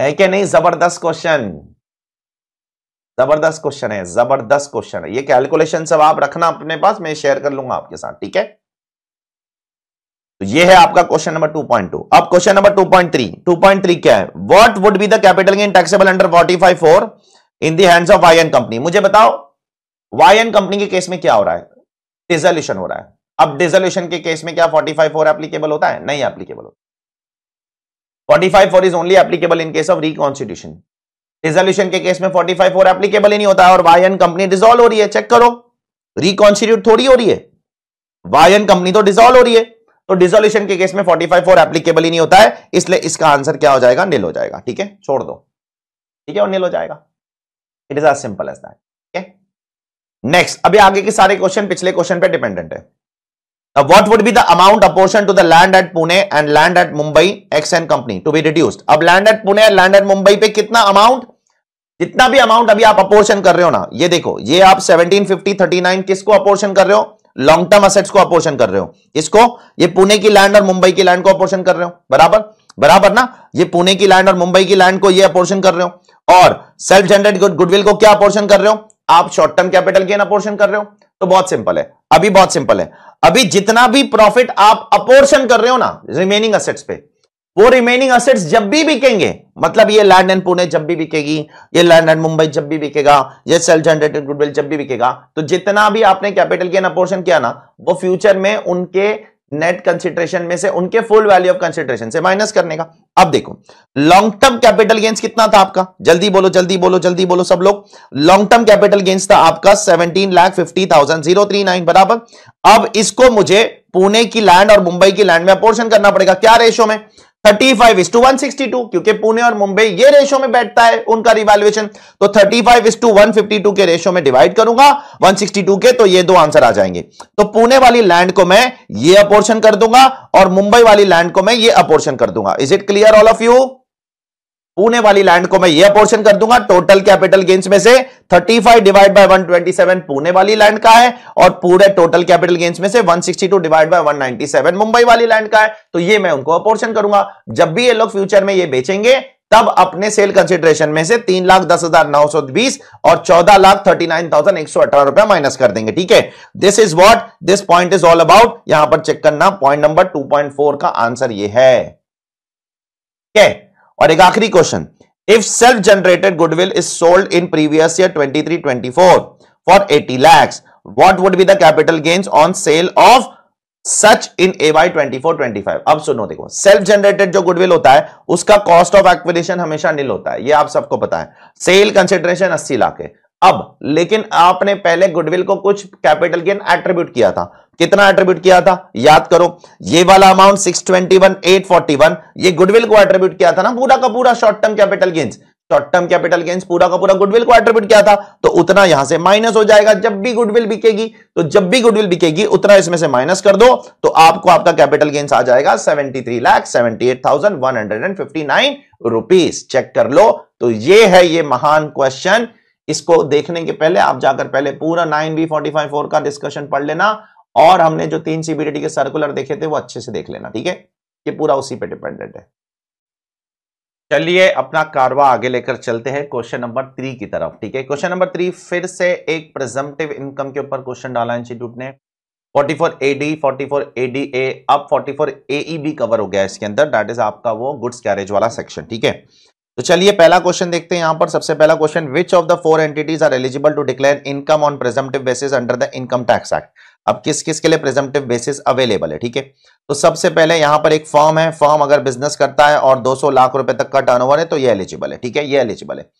है क्या नहीं जबरदस्त क्वेश्चन जबरदस्त क्वेश्चन है जबरदस्त क्वेश्चन है ये कैलकुलेशन सब आप रखना अपने पास मैं शेयर कर लूंगा आपके साथ ठीक है तो ये है आपका क्वेश्चन नंबर 2.2 अब क्वेश्चन नंबर 2.3 2.3 क्या है what would be the capital gain taxable under 454 in the hands of Y and company मुझे बताओ वायन कंपनी के केस में क्या हो रहा है डिजोल्यूशन हो रहा है अब डिजोल्यूशन के केस में क्या 45 फोर एप्लीकेबल होता है नहीं एप्लीकेबल होता 45 four is only applicable in case of reconstitution dissolution के केस में 45 फोर एप्लीकेबल ही नहीं होता और वायन कंपनी डिजोल्व हो रही है चेक करो रिकॉन्स्टिट्यूट थोड़ी हो रही है वायन कंपनी तो डिजोल्व हो रही है तो डिजोल्यूशन के केस में 45 फोर एप्लीकेबल ही नहीं होता है इसलिए इसका आंसर क्या हो जाएगा निल हो जाएगा ठीक है छोड़ दो ठीक है और निल हो जाएगा it is as simple as that ठीक है नेक्स्ट अभी आगे के सारे क्वेश्चन पिछले क्वेश्चन पे डिपेंडेंट है what would be the amount apportion to the land at Pune and land at Mumbai X and company to be reduced अब land at Pune land at Mumbai पे कितना अमाउंट जितना भी अमाउंट अभी आप अपोर्शन कर रहे हो ना ये देखो ये आप 1750 39 किसको अपोर्शन कर रहे हो लॉन्ग टर्म असेट्स को अपोर्शन कर रहे हो इसको ये पुणे की लैंड और मुंबई की लैंड को अपोर्शन कर रहे हो बराबर बराबर ना ये पुणे की लैंड और मुंबई की लैंड को ये अपोर्शन कर रहे हो और सेल्फ जनरेट गुडविल को क्या अपोर्शन कर रहे हो आप short term capital gain apportion कर रहे हो तो बहुत सिंपल है अभी बहुत सिंपल है अभी जितना भी प्रॉफिट आप अपोर्शन कर रहे हो ना रिमेनिंग असेट्स पे वो रिमेनिंग असेट्स जब भी बिकेंगे मतलब ये लैंड एंड पुणे जब भी बिकेगी ये लैंड एंड मुंबई जब भी बिकेगा ये सेल्फ जनरेटेड गुडविल जब भी बिकेगा तो जितना भी आपने कैपिटल गेन अपोर्शन किया ना वो फ्यूचर में उनके नेट कंसिडरेशन में से उनके फुल वैल्यू ऑफ कंसिडरेशन से माइनस करने का अब देखो लॉन्ग टर्म कैपिटल गेंस कितना था आपका जल्दी बोलो जल्दी बोलो जल्दी बोलो सब लोग लॉन्ग टर्म कैपिटल गेंस था आपका seventeen lakh fifty thousand zero three nine बराबर अब इसको मुझे पुणे की लैंड और मुंबई की लैंड में अपोर्शन करना पड़ेगा क्या रेशो में thirty five is to one sixty two क्योंकि पुणे और मुंबई ये रेशो में बैठता है उनका रिवैल्युएशन तो thirty five is to one fifty two के रेशो में डिवाइड करूंगा वन सिक्सटी टू के तो ये दो आंसर आ जाएंगे तो पुणे वाली लैंड को मैं ये अपोर्शन कर दूंगा और मुंबई वाली लैंड को मैं ये अपोर्शन कर दूंगा is it clear all of you Pune वाली लैंड को मैं ये अपोर्शन कर दूंगा टोटल कैपिटल गेन्स में से 35 डिवाइड बाई वन पुणे वाली लैंड का है और पूरे टोटल कैपिटल गेन्स में से 162 डिवाइड बाई वन मुंबई वाली लैंड का है तो ये मैं उनको अपोर्शन करूंगा जब भी ये लोग फ्यूचर में ये बेचेंगे तब अपने सेल कंसिडरेशन में से तीन लाख दस हजार नौ सौ बीस और चौदह लाख थर्टी नाइन थाउजेंड एक सौ अठारह रुपया माइनस कर देंगे ठीक है this is what this point is all about यहां पर चेक करना point number two point four का आंसर ये है ठीक है और एक आखिरी question if self generated goodwill is sold in previous year 23 24 for 80 lakhs what would be the capital gains on sale of such in A Y twenty four twenty five अब सुनो देखो सेल्फ जनरेटेड जो गुडविल होता है उसका cost of acquisition हमेशा नील होता है ये आप सबको पता है सेल कंसिडरेशन अस्सी लाख है अब लेकिन आपने पहले गुडविल को कुछ कैपिटल गेन एट्रीब्यूट किया था कितना एट्रीब्यूट किया था याद करो ये वाला अमाउंट 621 841 ये गुडविल को एट्रीब्यूट किया था ना पूरा का पूरा short term capital gains short term capital gains पूरा का पूरा गुडविल को एट्रीब्यूट किया था तो उतना यहां से माइनस हो जाएगा जब भी गुडविल बिकेगी तो जब भी गुडविल बिकेगी उतना इसमें से माइनस कर दो तो आपको आपका कैपिटल गेंस आ जाएगा seventy three lakh seventy eight thousand one hundred and fifty nine rupees check कर लो तो ये है ये महान क्वेश्चन इसको देखने के पहले आप जाकर पहले पूरा nine B forty five four का डिस्कशन पढ़ लेना और हमने जो तीन सीबीडीटी के सर्कुलर देखे थे वो अच्छे से देख लेना ठीक है ये पूरा उसी पे डिपेंडेंट है चलिए अपना कारवा आगे लेकर चलते हैं क्वेश्चन नंबर थ्री की तरफ ठीक है क्वेश्चन नंबर थ्री फिर से एक प्रेजम्पटिव इनकम के ऊपर क्वेश्चन डाला इंस्टीट्यूट ने 44 AD 44 ADA अब 44 भी कवर हो गया इसके अंदर दैट इज आपका वो गुड्स कैरेज वाला सेक्शन ठीक है तो चलिए पहला क्वेश्चन देखते हैं यहां पर सबसे पहला question which of the four entities are eligible to declare income on presumptive basis under the income tax act अब किस किस के लिए प्रेजेंटिव बेसिस अवेलेबल है ठीक है तो सबसे पहले यहां पर एक फॉर्म है फॉर्म अगर बिजनेस करता है और 200 लाख रुपए तक का टर्न है तो ये एलिजिबल है ठीक है ये एलिजिबल है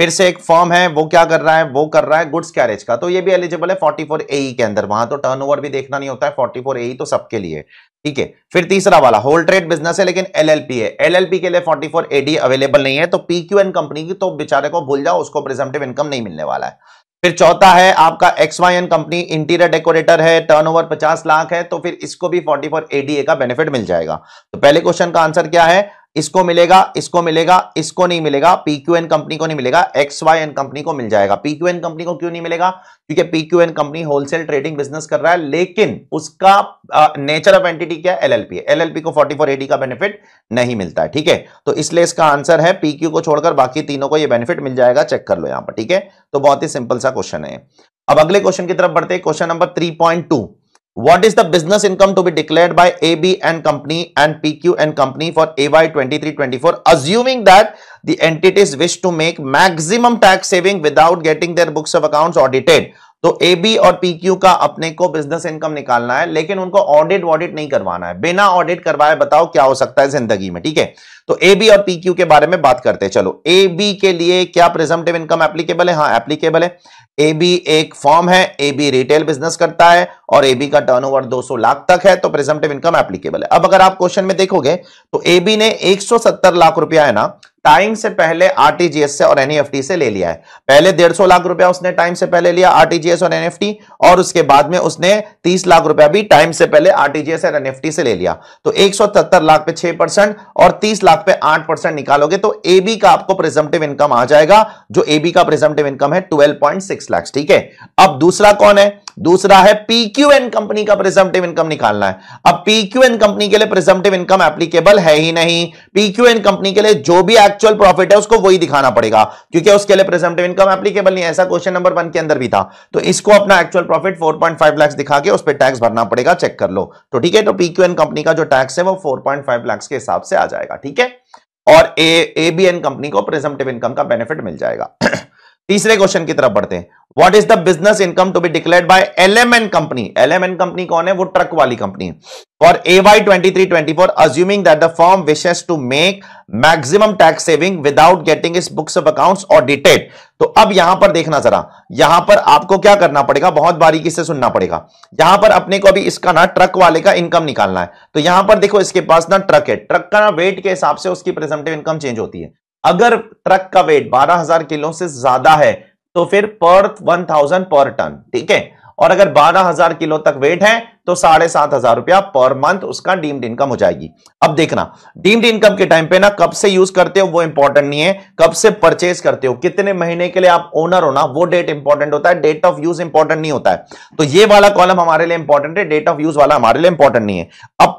फिर से एक फॉर्म है वो क्या कर रहा है वो कर रहा है गुड्स कैरेज का तो ये भी एलिजिबल है फोर ए के अंदर वहां तो टर्न भी देखना नहीं होता है फोर ए तो सबके लिए ठीक है फिर तीसरा वाला होल ट्रेड बिजनेस है लेकिन एलएलपी है एलएलपी के लिए फोर एडी अवेलेबल नहीं है तो पी कंपनी की तो बेचारे को भूल जाओ उसको प्रेजेंटिव इनकम नहीं मिलने वाला है फिर चौथा है आपका X Y N company interior decorator है टर्नओवर 50 लाख है तो फिर इसको भी 44 एडीए का बेनिफिट मिल जाएगा तो पहले क्वेश्चन का आंसर क्या है इसको मिलेगा इसको मिलेगा इसको नहीं मिलेगा पीक्यूएन कंपनी को नहीं मिलेगा एक्स वाई एन कंपनी को मिल जाएगा पीक्यूएन कंपनी को क्यों नहीं मिलेगा क्योंकि PQN company wholesale trading business कर रहा है लेकिन उसका नेचर ऑफ एंटिटी क्या है एलएलपी एलएलपी को फोर एटी का बेनिफिट नहीं मिलता है ठीक है तो इसलिए इसका आंसर है पीक्यू को छोड़कर बाकी तीनों को यह बेनिफिट मिल जाएगा चेक कर लो यहां पर ठीक है तो बहुत ही सिंपल सा क्वेश्चन है अब अगले क्वेश्चन की तरफ बढ़ते हैं question number three point two What is the business income to be declared by AB and company and PQ and company for AY 23-24 assuming that the entities wish to make maximum tax saving without getting their books of accounts audited. तो A B और P Q का अपने को business income निकालना है लेकिन उनको audit वॉडिट नहीं करवाना है बिना ऑडिट करवाए बताओ क्या हो सकता है जिंदगी में ठीक है तो ए बी और पी क्यू के बारे में बात करते हैं चलो ए बी के लिए क्या प्रिजम्पटिव इनकम एप्लीकेबल है हाँ एप्लीकेबल है ए बी एक फॉर्म है ए बी रिटेल बिजनेस करता है और ए बी का दो सौ लाख तक है तो प्रेजेंटिव इनकम एप्लीकेबल है अब अगर आप क्वेश्चन में देखोगे तो ए बी ने सत्तर लाख रुपया है ना टाइम से पहले आरटीजीएस से और एनईएफटी से ले लिया है पहले डेढ़ सौ लाख रुपया उसने टाइम से पहले लिया आरटीजीएस और एनएफटी और उसके बाद में उसने तीस लाख रुपया भी टाइम से पहले आरटीजीएस और एनएफटी से ले लिया तो एक सौ तिहत्तर लाख पे छह परसेंट और तीस लाख पे आठ परसेंट निकालोगे तो एबी का आपको प्रेजेंटिव इनकम आ जाएगा जो एबी का प्रेजेंटिव इनकम है ट्वेल्व पॉइंट सिक्स लाख ठीक है अब दूसरा कौन है दूसरा है पीक्यूएन कंपनी का प्रिजमटिव इनकम निकालना है अब पीक्यूएन कंपनी के लिए प्रिजमटिव इनकम एप्लीकेबल है ही नहीं पीक्यूएन कंपनी के लिए जो भी एक्चुअल प्रॉफिट है उसको वही दिखाना पड़ेगा क्योंकि उसके लिए प्रिजमटिव इनकम एप्लीकेबल नहीं ऐसा क्वेश्चन नंबर वन के अंदर भी था तो इसको अपना actual profit four point five lakhs दिखा के उस पर टैक्स भरना पड़ेगा चेक कर लो तो ठीक है तो पीक्यूएन कंपनी का जो टैक्स है वो फोर पॉइंट फाइव लैक्स के हिसाब से आ जाएगा ठीक है और ए एबीएन कंपनी को प्रेजेंटिव इनकम का बेनिफिट मिल जाएगा तीसरे क्वेश्चन की तरफ बढ़ते हैं what is the business income to be declared by LMN company LMN company कौन है वो ट्रक वाली कंपनी है for A Y twenty three twenty four assuming that the firm wishes to make maximum tax saving without getting इस books of और audited तो अब यहां पर देखना जरा यहां पर आपको क्या करना पड़ेगा बहुत बारीकी से सुनना पड़ेगा यहां पर अपने को अभी इसका ना ट्रक वाले का इनकम निकालना है तो यहां पर देखो इसके पास ना ट्रक है ट्रक का ना वेट के हिसाब से उसकी प्रेजेंटिव इनकम चेंज होती है अगर ट्रक का वेट 12,000 किलो से ज्यादा है तो फिर पर 1,000 पर टन ठीक है और अगर 12,000 किलो तक वेट है तो साढ़े सात हजार रुपया पर मंथ उसका डीम्ड इनकम हो जाएगी अब देखना डीम्ड इनकम के टाइम पे ना कब से यूज करते हो वो इंपॉर्टेंट नहीं है कब से परचेज करते हो कितने महीने के लिए आप ओनर हो ना वो डेट इंपॉर्टेंट होता है डेट ऑफ यूज इंपॉर्टेंट नहीं होता है तो ये वाला कॉलम हमारे लिए इंपॉर्टेंट है डेट ऑफ यूज वाला हमारे लिए इंपॉर्टेंट नहीं है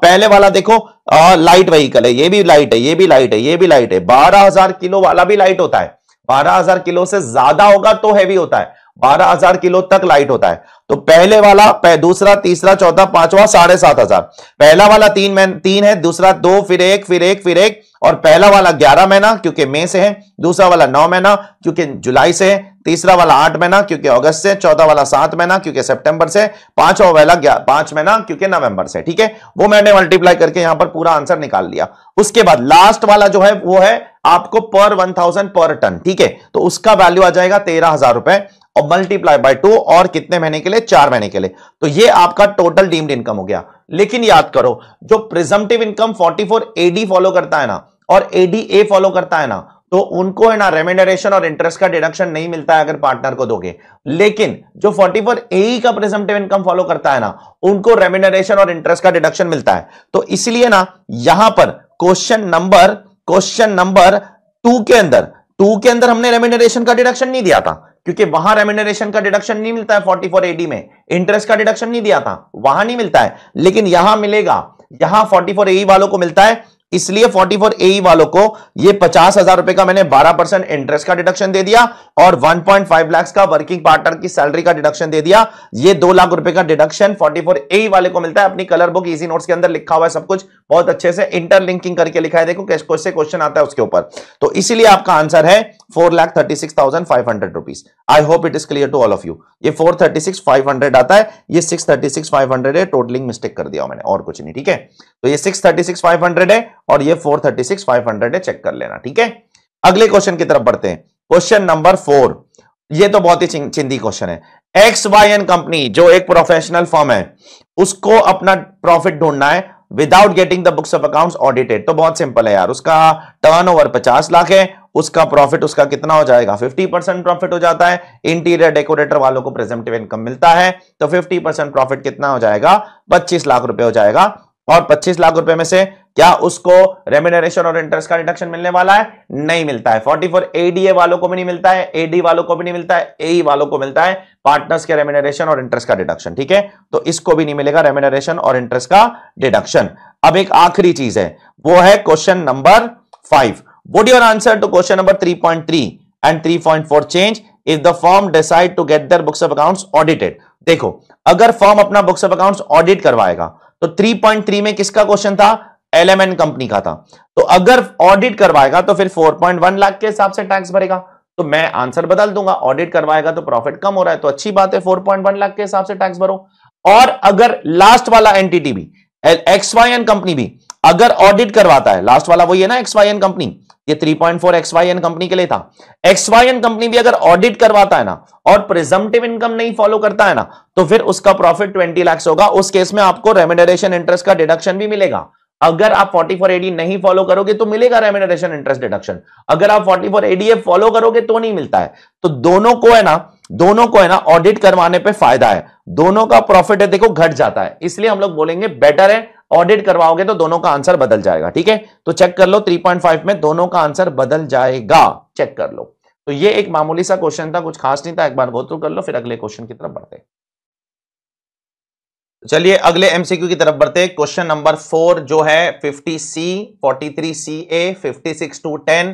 पहले वाला देखो आ, लाइट व्हीकल है ये भी लाइट है ये भी लाइट है ये भी लाइट है बारह हजार किलो वाला भी लाइट होता है बारह हजार किलो से ज्यादा होगा तो हैवी होता है बारह हजार किलो तक लाइट होता है तो पहले वाला पह, दूसरा तीसरा चौथा पांचवा साढ़े सात हजार पहला वाला तीन महीने तीन है दूसरा दो फिर एक फिर एक फिर एक और पहला वाला ग्यारह महीना क्योंकि मई से है दूसरा वाला नौ महीना क्योंकि जुलाई से है तीसरा वाला आठ महीना क्योंकि अगस्त से चौथा वाला सात महीना क्योंकि सितंबर से पांचवा वाला पांच महीना क्योंकि नवंबर से ठीक है वो मैंने मल्टीप्लाई करके यहां पर पूरा आंसर निकाल लिया उसके बाद लास्ट वाला जो है वो है आपको पर वन थाउजेंड पर टन ठीक है तो उसका वैल्यू आ जाएगा तेरह हजार रुपए और मल्टीप्लाई बाय टू और कितने महीने के लिए चार महीने के लिए तो ये आपका टोटल डीम्ड इनकम हो गया लेकिन याद करो जो प्रिजमटिव इनकम 44 एडी फॉलो करता है ना और एडी ए फॉलो करता है ना तो उनको है ना रेमेडरेशन और इंटरेस्ट का डिडक्शन नहीं मिलता है अगर पार्टनर को दोगे लेकिन जो 44 ए e का प्रेजेंटिव इनकम फॉलो करता है ना उनको रेमेडरेशन और इंटरेस्ट का डिडक्शन मिलता है तो इसलिए ना यहां पर question number question number two के अंदर टू के अंदर हमने रेमेडरेशन का डिडक्शन नहीं दिया था क्योंकि वहां रेमिनरेशन का डिडक्शन नहीं मिलता है 44 एडी में इंटरेस्ट का डिडक्शन नहीं दिया था वहां नहीं मिलता है लेकिन यहां मिलेगा यहां 44 ए e वालों को मिलता है इसलिए 44 ए e वालों को ये पचास हजार रुपए का मैंने 12 परसेंट इंटरेस्ट का डिडक्शन दे दिया और 1.5 लाख का वर्किंग पार्टनर की सैलरी का डिडक्शन दे दिया ये दो लाख रुपए का डिडक्शन 44 ए वाले को मिलता है अपनी कलर बुक इजी नोट्स के अंदर लिखा हुआ है सब कुछ बहुत अच्छे से इंटरलिंकिंग करके लिखा है देखो कैसे क्वेश्चन आता है उसके ऊपर तो इसीलिए आपका आंसर है four I hope it is clear to all of you ये फोर थर्टी आता है ये सिक्स थर्टी सिक्स फाइव है टोटलिंग मिस्टेक कर दिया मैंने और कुछ नहीं ठीक है तो ये six thirty six five hundred है और ये four thirty six five hundred है चेक कर लेना ठीक है अगले क्वेश्चन की तरफ बढ़ते हैं क्वेश्चन नंबर फोर ये तो बहुत ही चिंदी क्वेश्चन है एक्स वाई एन कंपनी जो एक प्रोफेशनल फॉर्म है उसको अपना प्रॉफिट ढूंढना है without getting the books of account audited तो बहुत सिंपल है यार उसका टर्न ओवर पचास लाख है उसका प्रॉफिट उसका कितना हो जाएगा 50 परसेंट प्रॉफिट हो जाता है इंटीरियर डेकोरेटर वालों को प्रेजेंटिव इनकम मिलता है तो 50 परसेंट प्रॉफिट कितना हो जाएगा 25 लाख रुपए हो जाएगा और 25 लाख रुपए में से क्या उसको रेमिनरेशन और इंटरेस्ट का डिडक्शन मिलने वाला है नहीं मिलता है 44 फोर एडीए वालों को भी नहीं मिलता है एडी वालों को भी नहीं मिलता है ए e वालों को मिलता है पार्टनर्स के रेमिनरेशन और इंटरेस्ट का डिडक्शन ठीक है तो इसको भी नहीं मिलेगा रेमिनरेशन और इंटरेस्ट का डिडक्शन अब एक आखिरी चीज है वो है question number five what your answer to question number three point three and three point four change if the form decide to get their books of account audited देखो अगर फॉर्म अपना बुक्स ऑफ अकाउंट ऑडिट करवाएगा तो 3.3 में किसका question था LMN company का था तो अगर ऑडिट करवाएगा तो फिर 4.1 लाख के हिसाब से टैक्स भरेगा तो मैं आंसर बदल दूंगा ऑडिट करवाएगा तो प्रॉफिट कम हो रहा है तो अच्छी बात है 4.1 लाख के हिसाब से टैक्स भरो और अगर लास्ट वाला एंटिटी भी एक्स वाई एन कंपनी भी अगर ऑडिट करवाता है लास्ट वाला वही है ना एक्स वाई एन कंपनी ये 3.4 एक्सवाईएन कंपनी के लिए था एक्सवाईएन कंपनी भी अगर ऑडिट करवाता है ना और प्रिजमटिव इनकम नहीं फॉलो करता है ना तो फिर उसका प्रॉफिट 20 लाख होगा उस केस में आपको रेमिडरेशन इंटरेस्ट का डिडक्शन भी मिलेगा अगर आप 44 एडी नहीं फॉलो करोगे तो मिलेगा रेमिनेशन इंटरेस्ट डिडक्शन अगर आप 44 एडीएफ फॉलो करोगे तो नहीं मिलता है तो दोनों को है ना दोनों को है ना ऑडिट करवाने पे फायदा है दोनों का प्रॉफिट है देखो घट जाता है इसलिए हम लोग बोलेंगे बेटर है ऑडिट करवाओगे तो दोनों का आंसर बदल जाएगा ठीक है तो चेक कर लो थ्री में दोनों का आंसर बदल जाएगा चेक कर लो तो ये एक मामूली सा क्वेश्चन था कुछ खास नहीं था एक बार गो कर लो फिर अगले क्वेश्चन की तरफ बढ़ते हैं चलिए अगले एमसीक्यू की तरफ बढ़ते क्वेश्चन नंबर फोर जो है 50 सी 43 सी ए 56 टू 10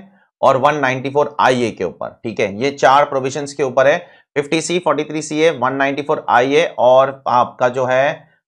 और 194 ए के ऊपर ठीक है ये चार प्रोविजंस के ऊपर है 50 सी 43 सी ए 194 ए और आपका जो है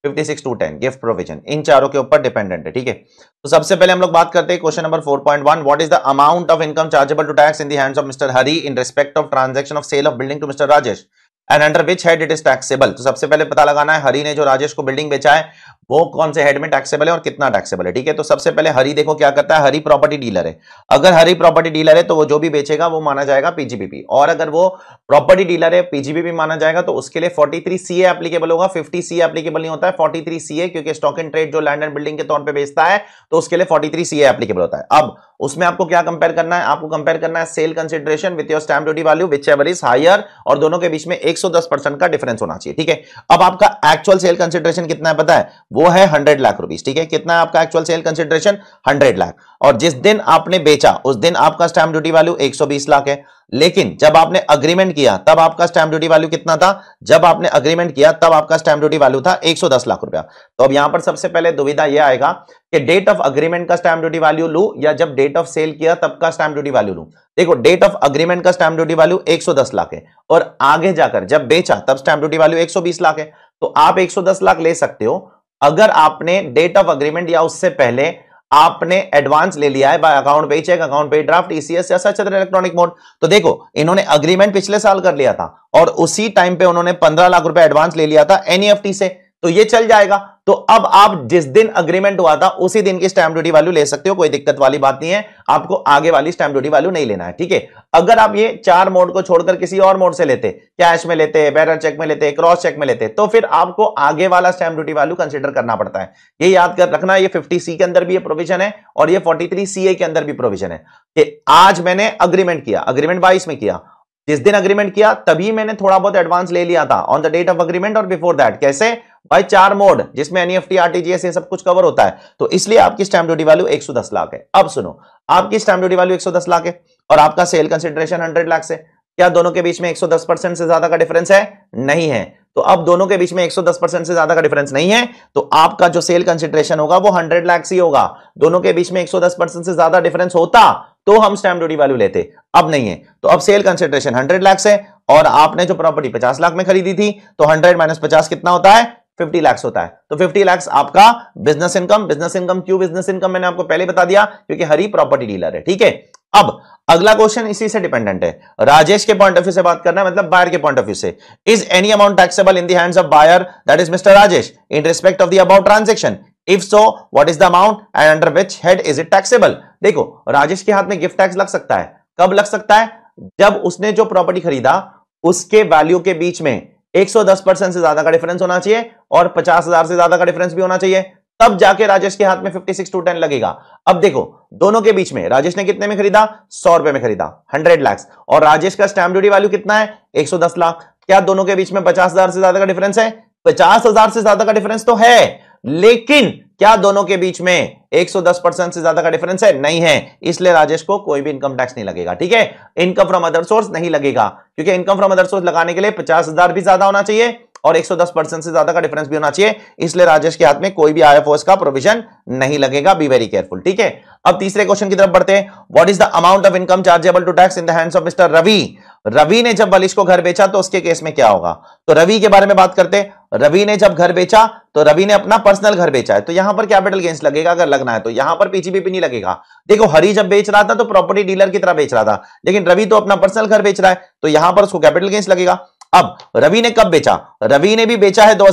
56 टू 10 गिफ्ट प्रोविजन इन चारों के ऊपर डिपेंडेंट है ठीक है तो सबसे पहले हम लोग बात करते हैं question number 4.1 what is the amount of income chargeable to tax in दैंड of mister Hari in respect of transaction of sale of building to mister Rajesh and under which head it is taxable तो सबसे पहले पता लगाना है हरी ने जो राजेश को बिल्डिंग बेचा है वो कौन से हेड में टैक्सेबल है और कितना टैक्सेबल है ठीक है तो सबसे पहले हरी देखो क्या करता है हरी प्रॉपर्टी डीलर है अगर हरी प्रॉपर्टी डीलर है तो वो जो भी बेचेगा वो माना जाएगा पीजीबीपी और अगर वो प्रॉपर्टी डीलर है पीजीबीपी माना जाएगा तो उसके लिए फोर्टी सी ए एप्लीकेबल होगा फिफ्टी सी एप्लीकेबल नहीं होता है फोर्टी थ्री सीए क्योंकि स्टॉक एंड ट्रेड जो लैंड एंड बिल्डिंग के तौर पर बेचता है तो उसके लिए फोर्टी थ्री सी एप्लीकेबल होता है अब उसमें आपको क्या कंपेयर करना है आपको कंपेयर करना है sale consideration with your stamp duty value whichever is higher और दोनों के बीच में एक 110 परसेंट का डिफरेंस होना चाहिए ठीक है अब आपका एक्चुअल सेल कंसिडरेशन कितना है पता है वो है हंड्रेड लाख रुपीज ठीक है कितना है आपका actual sale consideration hundred lakh और जिस दिन आपने बेचा उस दिन आपका स्टैम्प ड्यूटी वैल्यू एक लाख है लेकिन जब आपने अग्रीमेंट किया तब आपका स्टैंप ड्यूटी वैल्यू कितना था जब आपने अग्रीमेंट किया तब आपका स्टैंप ड्यूटी वैल्यू था 110 लाख रुपया तो अब यहां पर सबसे पहले दुविधा यह आएगा कि डेट ऑफ अग्रीमेंट का स्टैंप ड्यूटी वैल्यू लू या जब डेट ऑफ सेल किया तब का स्टैंप ड्यूटी वैल्यू लू देखो डेट ऑफ अग्रीमेंट का स्टैंप ड्यूटी वैल्यू दस लाख है और आगे जाकर जब बेचा तब स्टैंप ड्यूटी वैल्यू बीस लाख है तो आप दस लाख ले सकते हो अगर आपने डेट ऑफ अग्रीमेंट या उससे पहले आपने एडवांस ले लिया है by account payee cheque account payee draft ECS e या सच इलेक्ट्रॉनिक मोड तो देखो इन्होंने अग्रीमेंट पिछले साल कर लिया था और उसी टाइम पे उन्होंने पंद्रह लाख रुपए एडवांस ले लिया था एनईएफटी e से तो ये चल जाएगा तो अब आप जिस दिन अग्रीमेंट हुआ था उसी दिन की स्टैंप ड्यूटी वैल्यू ले सकते हो कोई दिक्कत वाली बात नहीं है आपको आगे वाली स्टैंप ड्यूटी वैल्यू नहीं लेना है ठीक है अगर आप ये चार मोड को छोड़कर किसी और मोड से लेते कैश में लेते बैरर चेक में लेते क्रॉस चेक में लेते तो फिर आपको आगे वाला स्टैंप ड्यूटी वैल्यू कंसिडर करना पड़ता है ये याद कर रखना ये फिफ्टी सी के अंदर भी प्रोविजन है और ये फोर्टी थ्री सी ए के अंदर भी प्रोविजन है कि आज मैंने अग्रीमेंट किया अग्रीमेंट बाईस में किया जिस दिन अग्रीमेंट किया तभी मैंने थोड़ा बहुत एडवांस ले लिया था on the date of agreement और बिफोर दैट कैसे भाई चार मोड जिसमें एनईएफटी आरटीजीएस e ये सब कुछ कवर होता है तो इसलिए आपकी स्टैंप ड्यूटी वैल्यू 110 लाख है अब सुनो आपकी स्टैंप ड्यूटी वैल्यू 110 लाख है और आपका सेल कंसिडरेशन 100 लाख से क्या दोनों के बीच में 110 परसेंट से ज्यादा का डिफरेंस है नहीं है तो अब दोनों के बीच में 110 परसेंट से ज्यादा का डिफरेंस नहीं है तो आपका जो सेल कंसिडरेशन होगा वो 100 लाख ही होगा दोनों के बीच में 110 परसेंट से ज्यादा डिफरेंस होता तो हम स्टैम्प ड्यूटी वैल्यू लेते अब नहीं है तो अब सेल कंसिडरेशन 100 लाख है और आपने जो प्रॉपर्टी 50 लाख में खरीदी थी तो 100 माइनस पचास कितना होता है 50 लाख होता है तो 50 लाख आपका बिजनेस इनकम बिजनेस इनकम क्यों बिजनेस इनकम मैंने आपको पहले बता दिया क्योंकि हरी प्रॉपर्टी डीलर है ठीक है अब अगला क्वेश्चन इसी से डिपेंडेंट है राजेश के पॉइंट ऑफ व्यू से बात करना है मतलब बायर के पॉइंट ऑफ व्यू से is any amount taxable in the of buyer that is mister Rajesh in respect of the about transaction If so, what is the amount and under which head is it taxable? देखो राजेश के हाथ में gift tax लग सकता है कब लग सकता है जब उसने जो प्रॉपर्टी खरीदा उसके वैल्यू के बीच में 110 परसेंट से ज्यादा का डिफरेंस होना चाहिए और 50,000 से ज्यादा का डिफरेंस भी होना चाहिए तब जाके राजेश के हाथ में 56 टू 10 लगेगा अब देखो दोनों के बीच में राजेश ने कितने में खरीदा सौ रुपए में खरीदा 100 लाख और राजेश का स्टैंप ड्यूटी वैल्यू कितना है 110 लाख क्या दोनों के बीच में 50,000 से ज्यादा का डिफरेंस है 50,000 से ज्यादा का डिफरेंस तो है लेकिन क्या दोनों के बीच में 110 परसेंट से ज्यादा का डिफरेंस है नहीं है इसलिए राजेश को कोई भी इनकम टैक्स नहीं लगेगा ठीक है इनकम फ्रॉम अदर सोर्स नहीं लगेगा क्योंकि इनकम फ्रॉम अदर सोर्स लगाने के लिए पचास हजार भी ज्यादा होना चाहिए और 110 परसेंट से ज्यादा का डिफरेंस भी होना चाहिए इसलिए राजेश के हाथ में कोई भी आई का प्रोविजन नहीं लगेगा बी वेरी केयरफुल ठीक है अब तीसरे क्वेश्चन की तरफ बढ़ते हैं what is the amount of income chargeable to tax in the hands of mister Ravi Ravi ने जब बलिश को घर बेचा तो उसके केस में क्या होगा तो रवि के बारे में बात करते हैं रवि ने जब घर बेचा तो रवि ने अपना पर्सनल घर बेचा है तो यहां पर कैपिटल गेंस लगेगा अगर लगना है तो यहां पर पीजीबीपी नहीं लगेगा देखो हरी जब बेच रहा था तो प्रॉपर्टी डीलर की तरह बेच रहा था लेकिन रवि तो अपना पर्सनल घर बेच रहा है तो यहां पर उसको कैपिटल गेंस लगेगा अब रवि ने कब बेचा रवि ने भी बेचा है दो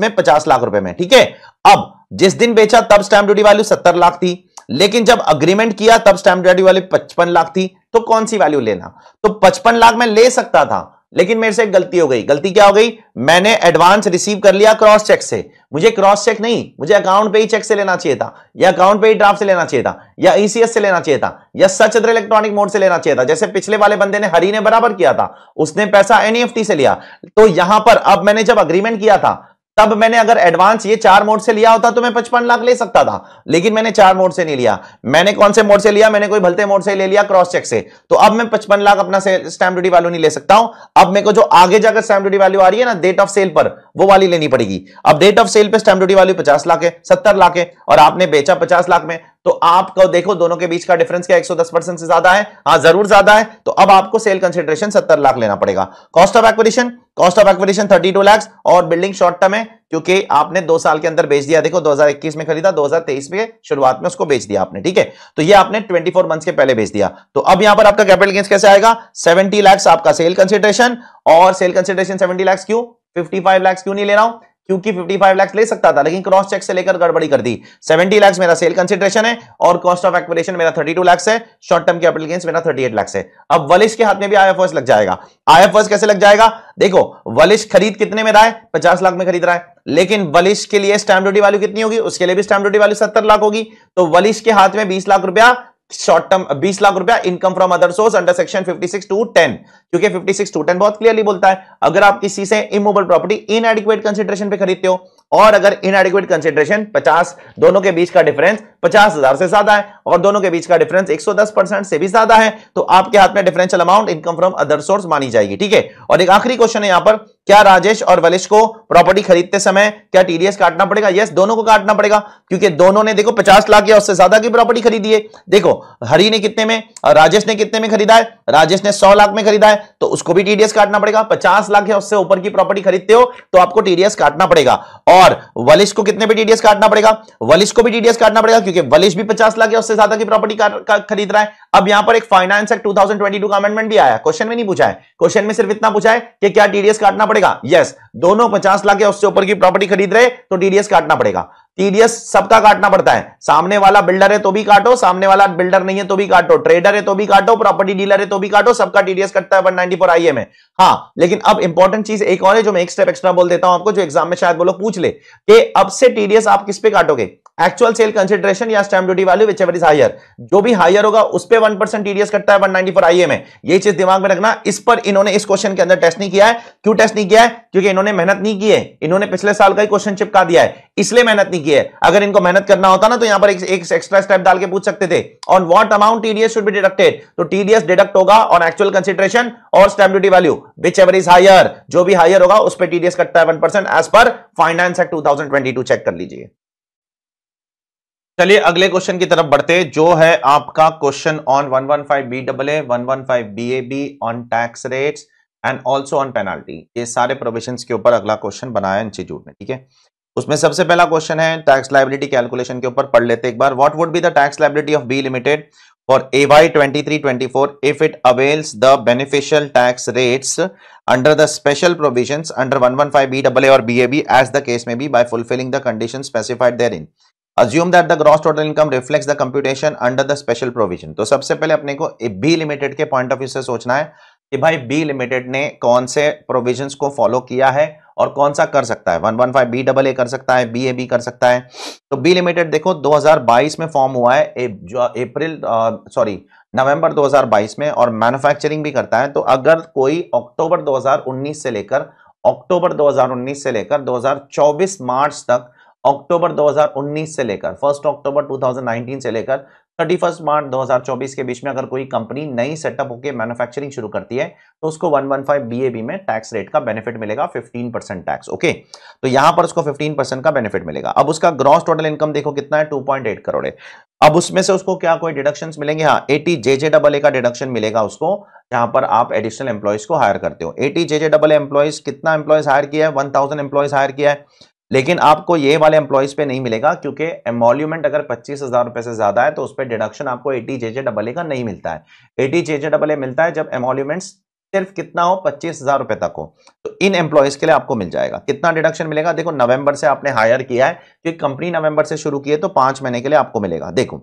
में पचास लाख रुपए में ठीक है अब जिस दिन बेचा तब स्टैंप ड्यूटी वैल्यू सत्तर लाख थी लेकिन जब अग्रीमेंट किया तब स्टैंप ड्यूटी वैल्यू पचपन लाख थी तो कौन सी वैल्यू लेना तो पचपन लाख में ले सकता था लेकिन मेरे से एक गलती हो गई गलती क्या हो गई मैंने एडवांस रिसीव कर लिया क्रॉस चेक से मुझे क्रॉस चेक नहीं मुझे अकाउंट पे ही चेक से लेना चाहिए था या अकाउंट पे ही ड्राफ्ट से लेना चाहिए था या ईसीएस e से लेना चाहिए था या अदर इलेक्ट्रॉनिक मोड से लेना चाहिए था जैसे पिछले वाले बंदे ने हरी ने बराबर किया था उसने पैसा एनईएफटी e से लिया तो यहां पर अब मैंने जब अग्रीमेंट किया था तब मैंने अगर एडवांस ये चार मोड से लिया होता तो मैं पचपन लाख ले सकता था लेकिन मैंने चार मोड से नहीं लिया मैंने कौन से मोड से लिया मैंने कोई भलते मोड से ले लिया क्रॉस चेक से तो अब मैं पचपन लाख अपना स्टैंप ड्यूटी वैल्यू नहीं ले सकता हूं अब मेरे को जो आगे जाकर स्टैंप ड्यूटी वैल्यू आ रही है ना डेट ऑफ सेल पर वो वाली लेनी पड़ेगी अब डेट ऑफ सेल पर स्टैंप ड्यूटी वैल्यू पचास लाख है सत्तर लाख है और आपने बेचा पचास लाख में तो आपको देखो दोनों के बीच का डिफरेंस क्या 110 परसेंट से ज्यादा है हाँ जरूर ज्यादा है तो अब आपको सेल कंसिडरेशन 70 लाख लेना पड़ेगा cost of acquisition cost of acquisition 32 lakh और बिल्डिंग शॉर्ट टर्म है क्योंकि आपने दो साल के अंदर बेच दिया देखो 2021 में खरीदा 2023 में शुरुआत में उसको बेच दिया आपने ठीक है तो ये आपने 24 मंथ के पहले बेच दिया तो अब यहां पर आपका कैपिटल गेंस कैसे आएगा 70 लाख आपका सेल कंसिडरेशन और सेल कंसिडरेशन 70 लाख क्यों 55 लाख क्यों नहीं ले रहा हूं क्योंकि 55 लाख ले सकता था लेकिन क्रॉस चेक से लेकर गड़बड़ी कर दी 70 लाख मेरा सेल कंसिडरेशन है और कॉस्ट ऑफ एक्विरेशन मेरा 32 लाख है शॉर्ट टर्म कैपिटल गेंस मेरा 38 लाख है अब वलिश के हाथ में भी आईएफएस लग जाएगा आईएफएस कैसे लग जाएगा देखो वलिश खरीद कितने में रहा है पचास लाख में खरीद रहा है लेकिन वलिश के लिए स्टैम्प ड्यूटी वैल्यू कितनी होगी उसके लिए भी स्टैम्प ड्यूटी वैल्यू सत्तर लाख होगी तो वलिश के हाथ में बीस लाख रुपया शॉर्ट टर्म 20 लाख रुपया income from other source under section 56 two 10 क्योंकि 56 टू 10 बहुत क्लियरली बोलता है अगर आप किसी से immovable property inadequate consideration पे खरीदते हो और अगर इन एडिक्वेट कंसिडरेशन पचास दोनों के बीच का डिफरेंस पचास हजार से ज्यादा है और दोनों के बीच का डिफरेंस 110 परसेंट से भी ज्यादा है तो आपके हाथ में differential amount income from other source मानी जाएगी ठीक है और एक आखिरी क्वेश्चन है यहां पर क्या राजेश और वलिश को प्रॉपर्टी खरीदते समय क्या टीडीएस काटना पड़ेगा यस दोनों को काटना पड़ेगा क्योंकि दोनों ने देखो 50 लाख या उससे ज्यादा की प्रॉपर्टी खरीदी है देखो हरि ने कितने में और राजेश ने कितने में खरीदा है राजेश ने 100 लाख में खरीदा है तो उसको भी टीडीएस काटना पड़ेगा 50 लाख या उससे ऊपर की प्रॉपर्टी खरीदते हो तो आपको टीडीएस काटना पड़ेगा और वलिश को कितने पे टीडीएस काटना पड़ेगा वलिश को भी टीडीएस काटना पड़ेगा क्योंकि वलिश भी पचास लाख या उससे ज्यादा की प्रॉपर्टी खरीद रहा है अब यहां पर एक फाइनेंस एक्ट टू का अमेंडमेंट भी आया क्वेश्चन में नहीं पूछा है क्वेश्चन में सिर्फ इतना पूछा है कि क्या टीडीएस काटना पड़ेगा पड़ेगा यस दोनों पचास लाख या उससे ऊपर की प्रॉपर्टी खरीद रहे तो टीडीएस काटना पड़ेगा टीडीएस सबका काटना पड़ता है सामने वाला बिल्डर है तो भी काटो सामने वाला बिल्डर नहीं है तो भी काटो ट्रेडर है तो भी काटो प्रॉपर्टी डीलर है तो भी काटो सबका टीडीएस कटता है वन नाइनटी फोर आईए में हाँ लेकिन अब इंपॉर्टेंट चीज एक और है जो मैं एक स्टेप एक्स्ट्रा बोल देता हूं आपको जो एग्जाम में शायद बोलो पूछ ले कि अब से टीडीएस आप किस पे काटोगे एक्चुअल सेल कंसिडरेशन या stamp duty value whichever is higher जो भी हायर होगा उस पर वन परसेंट टीडीएस कटता है वन नाइनटी फोर आईए में ये चीज दिमाग में रखना इस पर इन्होंने इस क्वेश्चन के अंदर टेस्ट नहीं किया है क्यों टेस्ट नहीं किया है क्योंकि इन्होंने मेहनत नहीं की है इन्होंने पिछले साल का ही क्वेश्चन चिपका दिया है इसलिए मेहनत नहीं की है अगर इनको मेहनत करना होता ना तो यहां पर एक, एक एक्स्ट्रा स्टेप डाल के पूछ सकते थे on what amount TDS should be deducted तो टीडीएस डिडक्ट होगा ऑन एक्चुअल कंसिडरेशन और stamp duty value whichever is higher जो भी हायर होगा उस पर टीडीएस कटता है one percent as per finance act two check कर लीजिए चलिए अगले क्वेश्चन की तरफ बढ़ते जो है आपका question on 115 B double A 115 B on tax rates and also on penalty ये सारे प्रोविजन के ऊपर अगला क्वेश्चन बनाया इंस्टीट्यूट ने ठीक है उसमें सबसे पहला क्वेश्चन है टैक्स लाइबिलिटी कैलकुलेशन के ऊपर पढ़ लेते एक बार what would be the tax liability of B limited for A Y twenty three twenty four if it avails the beneficial tax rates under the special provision under one one five B double A और B A B as the case may be by fulfilling the condition specified therein assume that the gross total income reflects the computation under the special provision तो सबसे पहले अपने को B limited के point of view से सोचना है कि भाई बी लिमिटेड ने कौन से प्रोविजन को फॉलो किया है और कौन सा कर सकता है one one five B double A कर सकता है बी ए बी कर सकता है तो बी लिमिटेड देखो 2022 में फॉर्म हुआ है अप्रैल सॉरी नवंबर 2022 में और मैन्युफैक्चरिंग भी करता है तो अगर कोई अक्टूबर 2019 से लेकर अक्टूबर 2019 से लेकर 2024 मार्च तक अक्टूबर 2019 से लेकर फर्स्ट अक्टूबर 2019 से लेकर थर्टी फर्स्ट मार्च 2024 के बीच में अगर कोई कंपनी नई सेटअप होकर मैन्युफैक्चरिंग शुरू करती है तो उसको 115 बीएबी में टैक्स रेट का बेनिफिट मिलेगा 15 परसेंट टैक्स ओके तो यहां पर उसको 15 परसेंट का बेनिफिट मिलेगा अब उसका ग्रॉस टोटल इनकम देखो कितना है 2.8 करोड़ अब उसमें से उसको क्या कोई डिडक्शन मिलेंगे हाँ एटी जे जे डबल ए का डिडक्शन मिलेगा उसको जहां पर आप एडिशनल एम्प्लॉयज को हायर करते हो eighty J J double employees कितना एम्प्लॉयज हायर किया है वन थाउजेंड एम्प्लॉयज हायर किया है लेकिन आपको ये वाले एम्प्लॉयज़ पे नहीं मिलेगा क्योंकि एमोल्यूमेंट अगर पच्चीस हज़ार रुपये से ज़्यादा है तो उस पर डिडक्शन आपको एटी जे जे डबल ए का नहीं मिलता है एटी जे जे डबल ए मिलता है जब एमोल्यूमेंट सिर्फ कितना हो पच्चीस हज़ार रुपए तक हो तो इन एम्प्लॉयज़ के लिए आपको मिल जाएगा कितना डिडक्शन मिलेगा देखो नवंबर से आपने हायर किया है तो क्योंकि कंपनी नवंबर से शुरू की है तो पांच महीने के लिए आपको मिलेगा देखो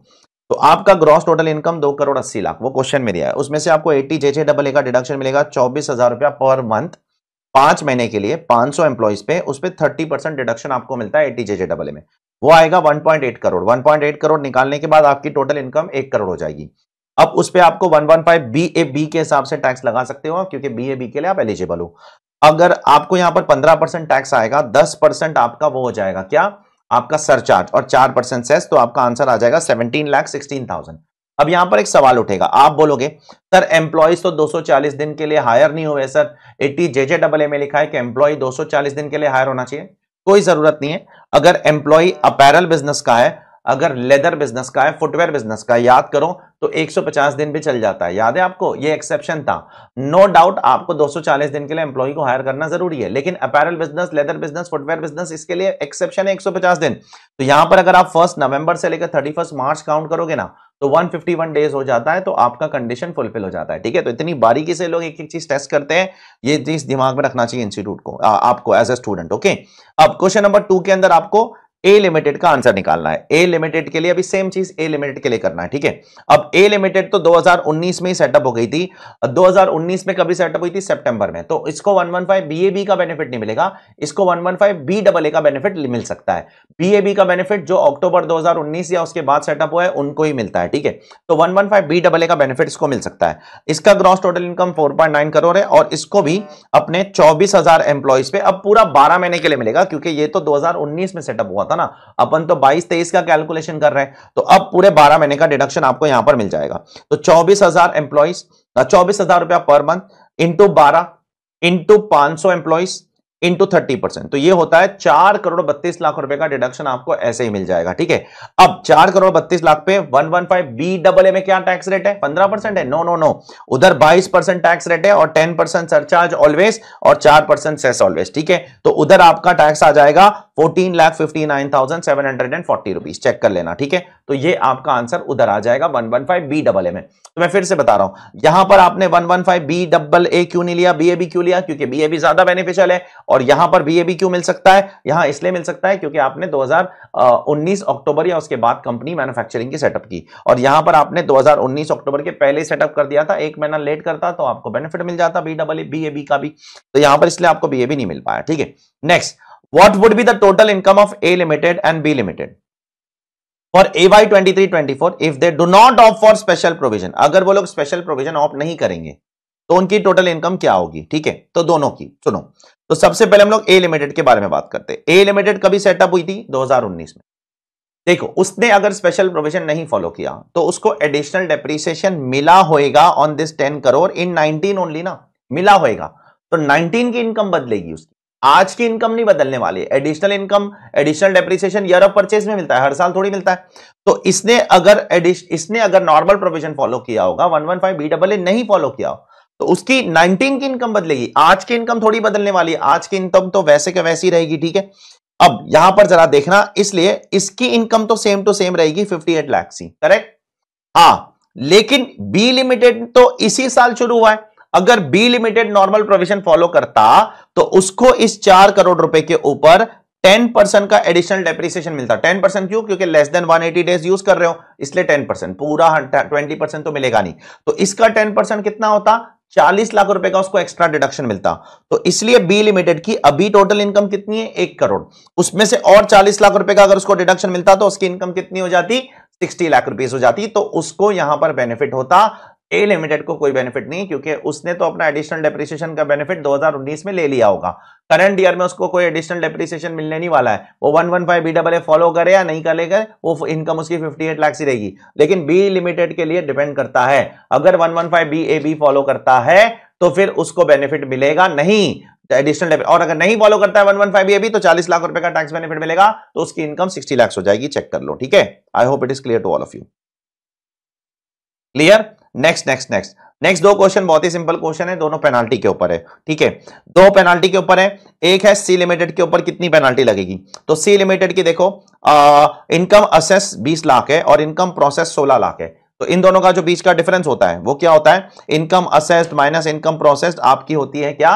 तो आपका ग्रॉस टोटल इनकम दो करोड़ अस्सी लाख वो क्वेश्चन में दिया है उसमें से आपको एटी जे जे डबल ए का डिडक्शन मिलेगा चौबीस हज़ार रुपया पर मंथ पांच महीने के लिए 500 सौ एम्प्लॉयज पे उस पर थर्टी परसेंट डिडक्शन आपको मिलता है एटीजे डबल में वो आएगा 1.8 करोड़ 1.8 करोड़ निकालने के बाद आपकी टोटल इनकम एक करोड़ हो जाएगी अब उस पर आपको 115 बीएबी के हिसाब से टैक्स लगा सकते हो क्योंकि बी के लिए आप एलिजिबल हो अगर आपको यहां पर 15 परसेंट टैक्स आएगा 10 परसेंट आपका वो हो जाएगा क्या आपका सरचार्ज और 4 परसेंट सेस तो आपका आंसर आ जाएगा 17 लाख 16 थाउजेंड अब यहां पर एक सवाल उठेगा आप बोलोगे सर एम्प्लॉज तो 240 दिन के लिए हायर नहीं हुए sir eighty J J double A में लिखा है कि एम्प्लॉय 240 दिन के लिए हायर होना चाहिए कोई जरूरत नहीं है अगर एम्प्लॉय अपैरल बिजनेस का है अगर लेदर बिजनेस का है फुटवेयर बिजनेस का याद करो तो 150 दिन भी चल जाता है याद है आपको ये एक्सेप्शन था नो no डाउट आपको 240 दिन के लिए एम्प्लॉय को हायर करना जरूरी है लेकिन apparel business leather business footwear business इसके लिए एक्सेप्शन है 150 दिन तो यहां पर अगर आप फर्स्ट नवंबर से लेकर थर्टी मार्च काउंट करोगे ना तो 151 डेज हो जाता है तो आपका कंडीशन फुलफिल हो जाता है ठीक है तो इतनी बारीकी से लोग एक एक चीज टेस्ट करते हैं ये चीज दिमाग में रखना चाहिए इंस्टीट्यूट को आ, आपको एज ए स्टूडेंट ओके अब क्वेश्चन नंबर टू के अंदर आपको ए लिमिटेड का आंसर निकालना है ए लिमिटेड के लिए अभी सेम चीज ए लिमिटेड के लिए करना है ठीक है अब ए लिमिटेड तो 2019 में ही सेटअप हो गई थी 2019 में कभी सेटअप हुई थी सितंबर में तो इसको 115 बीएबी का बेनिफिट नहीं मिलेगा इसको 115 बी डबल ए का बेनिफिट मिल सकता है बी का बेनिफिट जो अक्टूबर 2019 या उसके बाद सेटअप हुआ है उनको ही मिलता है ठीक है तो वन वन का बेनिफिट इसको मिल सकता है इसका gross total income four crore है और इसको भी अपने चौबीस हजार पे अब पूरा बारह महीने के लिए मिलेगा क्योंकि ये तो दो में सेटअप हुआ था ना अपन तो 22 तेईस का कैलकुलेशन कर रहे हैं तो अब पूरे 12 महीने का डिडक्शन आपको यहां पर मिल जाएगा तो चौबीस हजार एम्प्लॉइज चौबीस हजार रुपया पर मंथ इंटू बारह इंटू पांच सौ एम्प्लॉइज इंटू थर्टी परसेंट तो ये होता है चार करोड़ बत्तीस लाख रुपए का डिडक्शन आपको ऐसे ही मिल जाएगा ठीक है अब चार करोड़ बत्तीस लाख पे one one five B double A में क्या टैक्स रेट है पंद्रह परसेंट है नो नो नो उधर बाईस परसेंट टैक्स रेट है और टेन परसेंट सरचार्ज ऑलवेज और चार परसेंट सेस ऑलवेज ठीक है तो उधर आपका टैक्स आ जाएगा fourteen lakh fifty nine thousand seven hundred and forty rupees check कर लेना ठीक है तो ये आपका आंसर उधर आ जाएगा one one five B double A में तो मैं फिर से बता रहा हूं यहां पर आपने one one five B double A क्यों नहीं लिया बी ए बी क्यों लिया क्योंकि बी ए बी ज्यादा बेनिफिशियल है और यहां पर बीएबी क्यों मिल सकता है यहां इसलिए मिल सकता है क्योंकि आपने 2019 अक्टूबर या उसके बाद कंपनी मैन्युफैक्चरिंग की सेटअप की और यहां पर आपने 2019 अक्टूबर के पहले सेटअप कर दिया था एक महीना लेट करता तो आपको बेनिफिट मिल जाता बी डबल बी का भी तो यहां पर इसलिए आपको बीएबी नहीं मिल पाया ठीक है next what would be the total income of A limited and B limited for A Y twenty three twenty four if they do not opt for special provision अगर वो लोग स्पेशल प्रोविजन ऑफ नहीं करेंगे तो उनकी total income क्या होगी ठीक है तो दोनों की सुनो तो सबसे पहले हम लोग ए लिमिटेड के बारे में बात करते हैं ए लिमिटेड कभी सेटअप हुई थी 2019 में देखो उसने अगर स्पेशल प्रोविजन नहीं फॉलो किया तो उसको एडिशनल डेप्रिसिएशन मिला होएगा on this 10 crore in 19 only ना मिला होएगा तो 19 की इनकम बदलेगी उसकी आज की इनकम नहीं बदलने वाली additional income additional depreciation year of purchase में मिलता है हर साल थोड़ी मिलता है तो इसने अगर इसने अगर नॉर्मल प्रोविजन फॉलो किया होगा one one five B double A नहीं फॉलो किया हो तो उसकी 19 की इनकम बदलेगी आज की इनकम थोड़ी बदलने वाली है आज की इनकम तो वैसे के वैसी रहेगी ठीक है अब यहां पर जरा देखना इसलिए इसकी इनकम तो सेम टू तो सेम रहेगी 58 लाख सी करेक्ट हाँ लेकिन बी लिमिटेड तो इसी साल शुरू हुआ है अगर B limited normal provision follow करता तो उसको इस चार करोड़ रुपए के ऊपर 10% का एडिशनल डेप्रिसिएशन मिलता 10% क्यों क्योंकि लेस देन 180 डेज यूज कर रहे हो इसलिए 10% पूरा 20% तो मिलेगा नहीं तो इसका 10% कितना होता चालीस लाख रुपए का उसको एक्स्ट्रा डिडक्शन मिलता तो इसलिए बी लिमिटेड की अभी टोटल इनकम कितनी है एक करोड़ उसमें से और चालीस लाख रुपए का अगर उसको डिडक्शन मिलता तो उसकी इनकम कितनी हो जाती सिक्सटी लाख रुपीज हो जाती तो उसको यहां पर बेनिफिट होता ए लिमिटेड को कोई बेनिफिट नहीं क्योंकि उसने तो अपना एडिशनल डेप्रिसिएशन का बेनिफिट 2019 में ले लिया होगा करंट ईयर में उसको कोई एडिशनल डेप्रिसिएशन मिलने नहीं वाला है वो 115 one five B double A follow करे या नहीं करेगा वो इनकम उसकी 58 एट लाख ही रहेगी लेकिन बी लिमिटेड के लिए डिपेंड करता है अगर वन वन फॉलो करता है तो फिर उसको बेनिफिट मिलेगा नहीं एडिशनल और अगर नहीं फॉलो करता है वन वन फाइव तो चालीस लाख रुपए का टैक्स बेनिफिट मिलेगा तो उसकी इनकम सिक्सटी लैक्स हो जाएगी चेक कर लो ठीक है I hope it is clear to all of you clear next next next next दो क्वेश्चन बहुत ही सिंपल क्वेश्चन है दोनों पेनाल्टी के ऊपर है ठीक है दो पेनाल्टी के ऊपर है एक है सी लिमिटेड के ऊपर कितनी पेनाल्टी लगेगी तो सी लिमिटेड की देखो इनकम असेस 20 लाख है और इनकम प्रोसेस 16 लाख है तो इन दोनों का जो बीच का डिफरेंस होता है वो क्या होता है income assessed minus income processed आपकी होती है क्या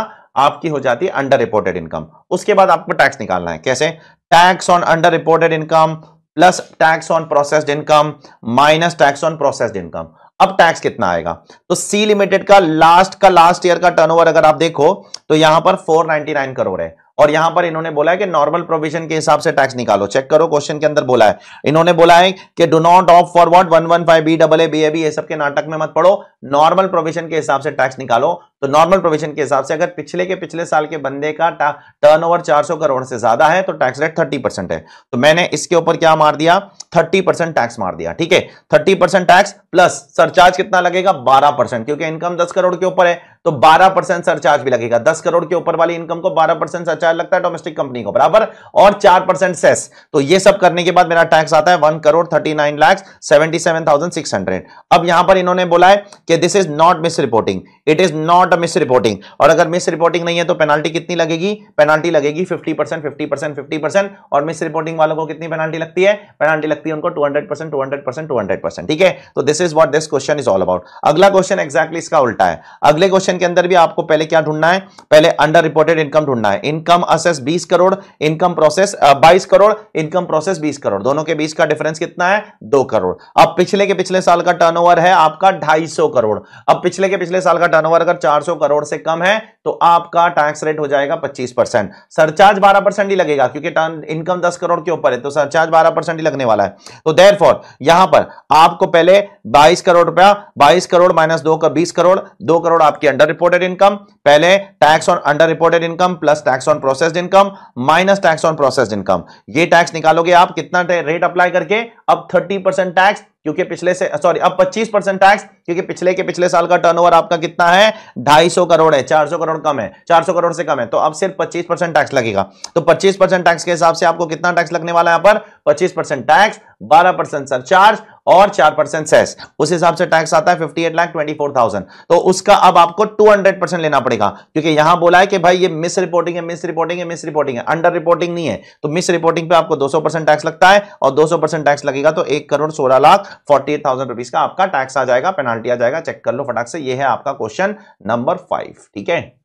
आपकी हो जाती है अंडर रिपोर्टेड इनकम उसके बाद आपको टैक्स निकालना है कैसे tax on under reported income plus tax on processed income minus tax on processed income अब टैक्स कितना आएगा तो सी लिमिटेड का लास्ट का लास्ट ईयर का टर्नओवर अगर आप देखो तो यहां पर 499 करोड़ है और यहां पर इन्होंने बोला है कि नॉर्मल प्रोविजन के हिसाब से टैक्स निकालो चेक करो क्वेश्चन के अंदर बोला है इन्होंने बोला है कि do not opt for what one one five B double A B A B ये सब के नाटक में मत पढ़ो नॉर्मल प्रोविजन के हिसाब से टैक्स निकालो तो नॉर्मल प्रोविजन के हिसाब से अगर पिछले के पिछले साल के बंदे का टर्न ओवर करोड़ से ज्यादा है तो टैक्स रेट थर्टी है तो मैंने इसके ऊपर क्या मार दिया थर्टी टैक्स मार दिया ठीक है थर्टी टैक्स प्लस सरचार्ज कितना लगेगा बारह क्योंकि इनकम दस करोड़ के ऊपर है तो 12 परसेंट सरचार्ज भी लगेगा 10 करोड़ के ऊपर वाली इनकम को 12 परसेंट सरचार्ज लगता है डोमेस्टिक कंपनी को बराबर और 4 परसेंट सेस तो ये सब करने के बाद मेरा टैक्स आता है 1 करोड़ 39 नाइन लाख सेवेंटी अब यहां पर इन्होंने बोला है कि this is not misreporting it is not a misreporting और अगर मिस रिपोर्टिंग नहीं है तो पेनाल्टी कितनी लगेगी पेनाल्टी लगेगी fifty percent fifty percent fifty percent और मिस रिपोर्टिंग वालों को कितनी पेनाल्टी लगती है पेनाल्टी लगती है उनको two hundred percent two hundred percent two hundred percent ठीक है तो this is what this question is all about अगला क्वेश्चन एक्जैक्टली इसका उल्टा है अगले क्वेश्चन सेक्शन के अंदर भी आपको पहले क्या ढूंढना है पहले अंडर रिपोर्टेड इनकम ढूंढना है income assess 20 crore income process 22 crore income process 20 crore दोनों के बीच का डिफरेंस कितना है दो करोड़ अब पिछले के पिछले साल का टर्नओवर है आपका ढाई करोड़ अब पिछले के पिछले साल का टर्न अगर चार करोड़ से कम है तो आपका टैक्स रेट हो जाएगा पच्चीस परसेंट सरचार्ज बारह परसेंट ही लगेगा क्योंकि इनकम दस करोड़ के ऊपर है तो सरचार्ज बारह परसेंट ही लगने वाला है तो देर फॉर यहां पर आपको पहले बाईस करोड़ रुपया बाईस करोड़ माइनस दो का बीस करोड़ दो करोड़ आपकी अंडर रिपोर्टेड इनकम पहले tax on under reported income plus tax on processed income minus tax on processed income ये टैक्स निकालोगे आप कितना रेट अप्लाई करके अब थर्टी टैक्स क्योंकि पिछले से सॉरी अब 25 परसेंट टैक्स क्योंकि पिछले के पिछले साल का टर्नओवर आपका कितना है 250 करोड़ है 400 करोड़ कम है 400 करोड़ से कम है तो अब सिर्फ 25 परसेंट टैक्स लगेगा तो 25 परसेंट टैक्स के हिसाब से आपको कितना टैक्स लगने वाला है यहां पर 25 परसेंट टैक्स बारह परसेंट चार्ज और चार परसेंट सेस उस हिसाब से टैक्स आता है fifty eight lakh twenty four thousand तो उसका अब आपको टू हंड्रेड परसेंट लेना पड़ेगा क्योंकि यहां बोला है कि भाई ये मिस रिपोर्टिंग है मिस रिपोर्टिंग है मिस रिपोर्टिंग है अंडर रिपोर्टिंग नहीं है तो मिस रिपोर्टिंग पे आपको दो सौ परसेंट टैक्स लगता है और दो परसेंट टैक्स लगेगा तो एक करोड़ सोलह lakh forty eight thousand rupees का आपका टैक्स आ जाएगा पेनाल्टी आ जाएगा चेक कर लो फटाक से यह है आपका क्वेश्चन नंबर फाइव ठीक है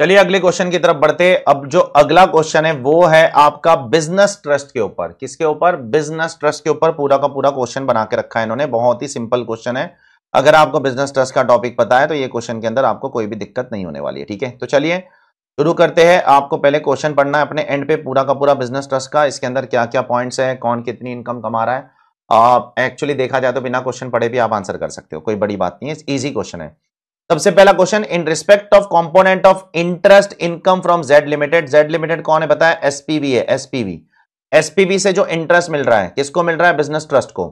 चलिए अगले क्वेश्चन की तरफ बढ़ते अब जो अगला क्वेश्चन है वो है आपका बिजनेस ट्रस्ट के ऊपर किसके ऊपर बिजनेस ट्रस्ट के ऊपर पूरा का पूरा क्वेश्चन बना के रखा है इन्होंने बहुत ही सिंपल क्वेश्चन है अगर आपको बिजनेस ट्रस्ट का टॉपिक पता है तो ये क्वेश्चन के अंदर आपको कोई भी दिक्कत नहीं होने वाली है ठीक है तो चलिए शुरू करते हैं आपको पहले क्वेश्चन पढ़ना है अपने एंड पे पूरा का पूरा बिजनेस ट्रस्ट का इसके अंदर क्या क्या पॉइंट्स है कौन कितनी इनकम कमा रहा है आप एक्चुअली देखा जाए तो बिना क्वेश्चन पढ़े भी आप आंसर कर सकते हो कोई बड़ी बात नहीं है इजी क्वेश्चन है सबसे पहला question in respect of component of interest income from Z limited Z limited कौन है बताया एसपीवी है एसपीवी एसपीवी से जो इंटरेस्ट मिल रहा है किसको मिल रहा है बिजनेस ट्रस्ट को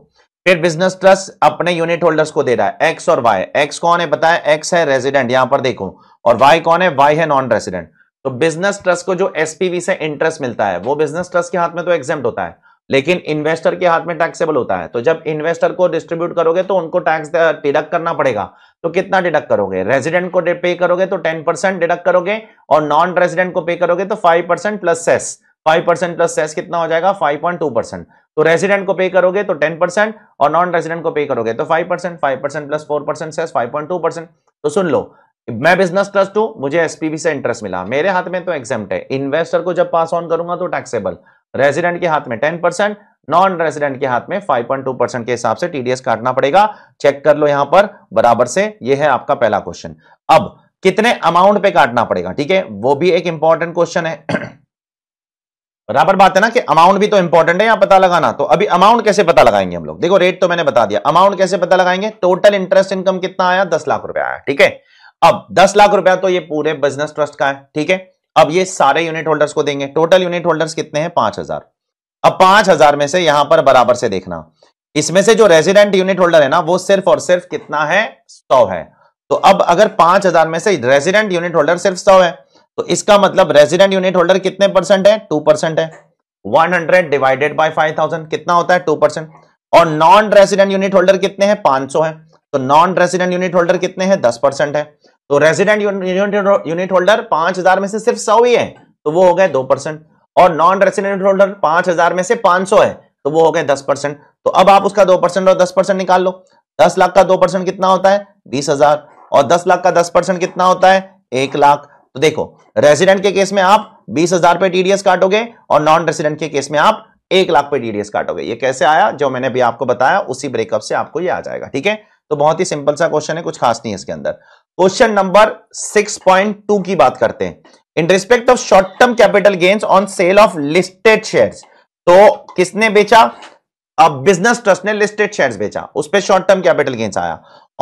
फिर बिजनेस ट्रस्ट अपने यूनिट होल्डर्स को दे रहा है एक्स और वाई एक्स कौन है बताया एक्स है रेजिडेंट यहां पर देखो और वाई कौन है वाई है नॉन रेजिडेंट तो बिजनेस ट्रस्ट को जो एसपीवी से इंटरेस्ट मिलता है वो बिजनेस ट्रस्ट के हाथ में तो एग्जेप्ट होता है लेकिन इन्वेस्टर के हाथ में टैक्सेबल होता है तो जब इन्वेस्टर को डिस्ट्रीब्यूट करोगे तो उनको टैक्स डिडक्ट करना पड़ेगा तो कितना डिडक्ट करोगे रेजिडेंट को पे करोगे तो टेन परसेंट डिडक्ट करोगे और नॉन रेजिडेंट को पे करोगे तो five percent plus cess five percent plus cess कितना हो जाएगा फाइव पॉइंट टू परसेंट तो रेजिडेंट को पे करोगे तो टेन परसेंट और नॉन रेजिडेंट को पे करोगे तो five percent five percent plus four percent cess five point two percent तो सुन लो मैं बिजनेस ट्रस्ट हूं मुझे एसपीबी से इंटरेस्ट मिला मेरे हाथ में तो एग्जाम है इन्वेस्टर को जब पास ऑन करूंगा तो टैक्सेबल रेजिडेंट के हाथ में टेन परसेंट नॉन रेजिडेंट के हाथ में फाइव पॉइंट टू परसेंट के हिसाब से टीडीएस काटना पड़ेगा चेक कर लो यहां पर बराबर से यह है आपका पहला क्वेश्चन अब कितने अमाउंट पे काटना पड़ेगा ठीक है वो भी एक इंपॉर्टेंट क्वेश्चन है बराबर बात है ना कि अमाउंट भी तो इंपॉर्टेंट है यहां पता लगाना तो अभी अमाउंट कैसे पता लगाएंगे हम लोग देखो रेट तो मैंने बता दिया अमाउंट कैसे पता लगाएंगे टोटल इंटरेस्ट इनकम कितना आया दस लाख रुपया आया ठीक है अब दस लाख रुपया तो ये पूरे बिजनेस ट्रस्ट का है ठीक है अब ये सारे यूनिट होल्डर्स को देंगे टोटल यूनिट होल्डर्स कितने हैं पांच हजार अब पांच हजार में से यहां पर बराबर से देखना इसमें से जो रेजिडेंट यूनिट होल्डर है ना वो सिर्फ और सिर्फ कितना है सौ है तो अब अगर पांच हजार में से रेजिडेंट यूनिट होल्डर सिर्फ सौ है तो इसका मतलब रेजिडेंट यूनिट होल्डर कितने परसेंट है टू परसेंट है one hundred divided by five thousand कितना होता है टू परसेंट और नॉन रेजिडेंट यूनिट होल्डर कितने हैं पांच सौ है तो नॉन रेजिडेंट यूनिट होल्डर कितने हैं दस परसेंट है तो रेजिडेंट यूनिट होल्डर पांच हजार में से सिर्फ सौ ही है तो वो हो गए दो परसेंट और नॉन रेसिडेंट होल्डर पांच हजार में से पांच सौ है तो वो हो गए दस परसेंट तो अब आप उसका दो परसेंट और दस परसेंट निकाल लो दस लाख का दो परसेंट कितना होता है बीस हजार और दस लाख का दस परसेंट कितना होता है एक लाख तो देखो रेसिडेंट के केस में आप बीस हजार पे टीडीएस काटोगे और नॉन रेसिडेंट के केस में आप एक लाख पे टीडीएस काटोगे ये कैसे आया जो मैंने अभी आपको बताया उसी ब्रेकअप से आपको ये आ जाएगा ठीक है तो बहुत ही सिंपल सा क्वेश्चन है कुछ खास नहीं है इसके अंदर क्वेश्चन नंबर 6.2 की बात करते हैं in respect of short term capital gains on sale of listed shares तो किसने बेचा अब बिजनेस ट्रस्ट ने लिस्टेड शेयर्स बेचा उस पर शॉर्ट टर्म कैपिटल गेन्स आया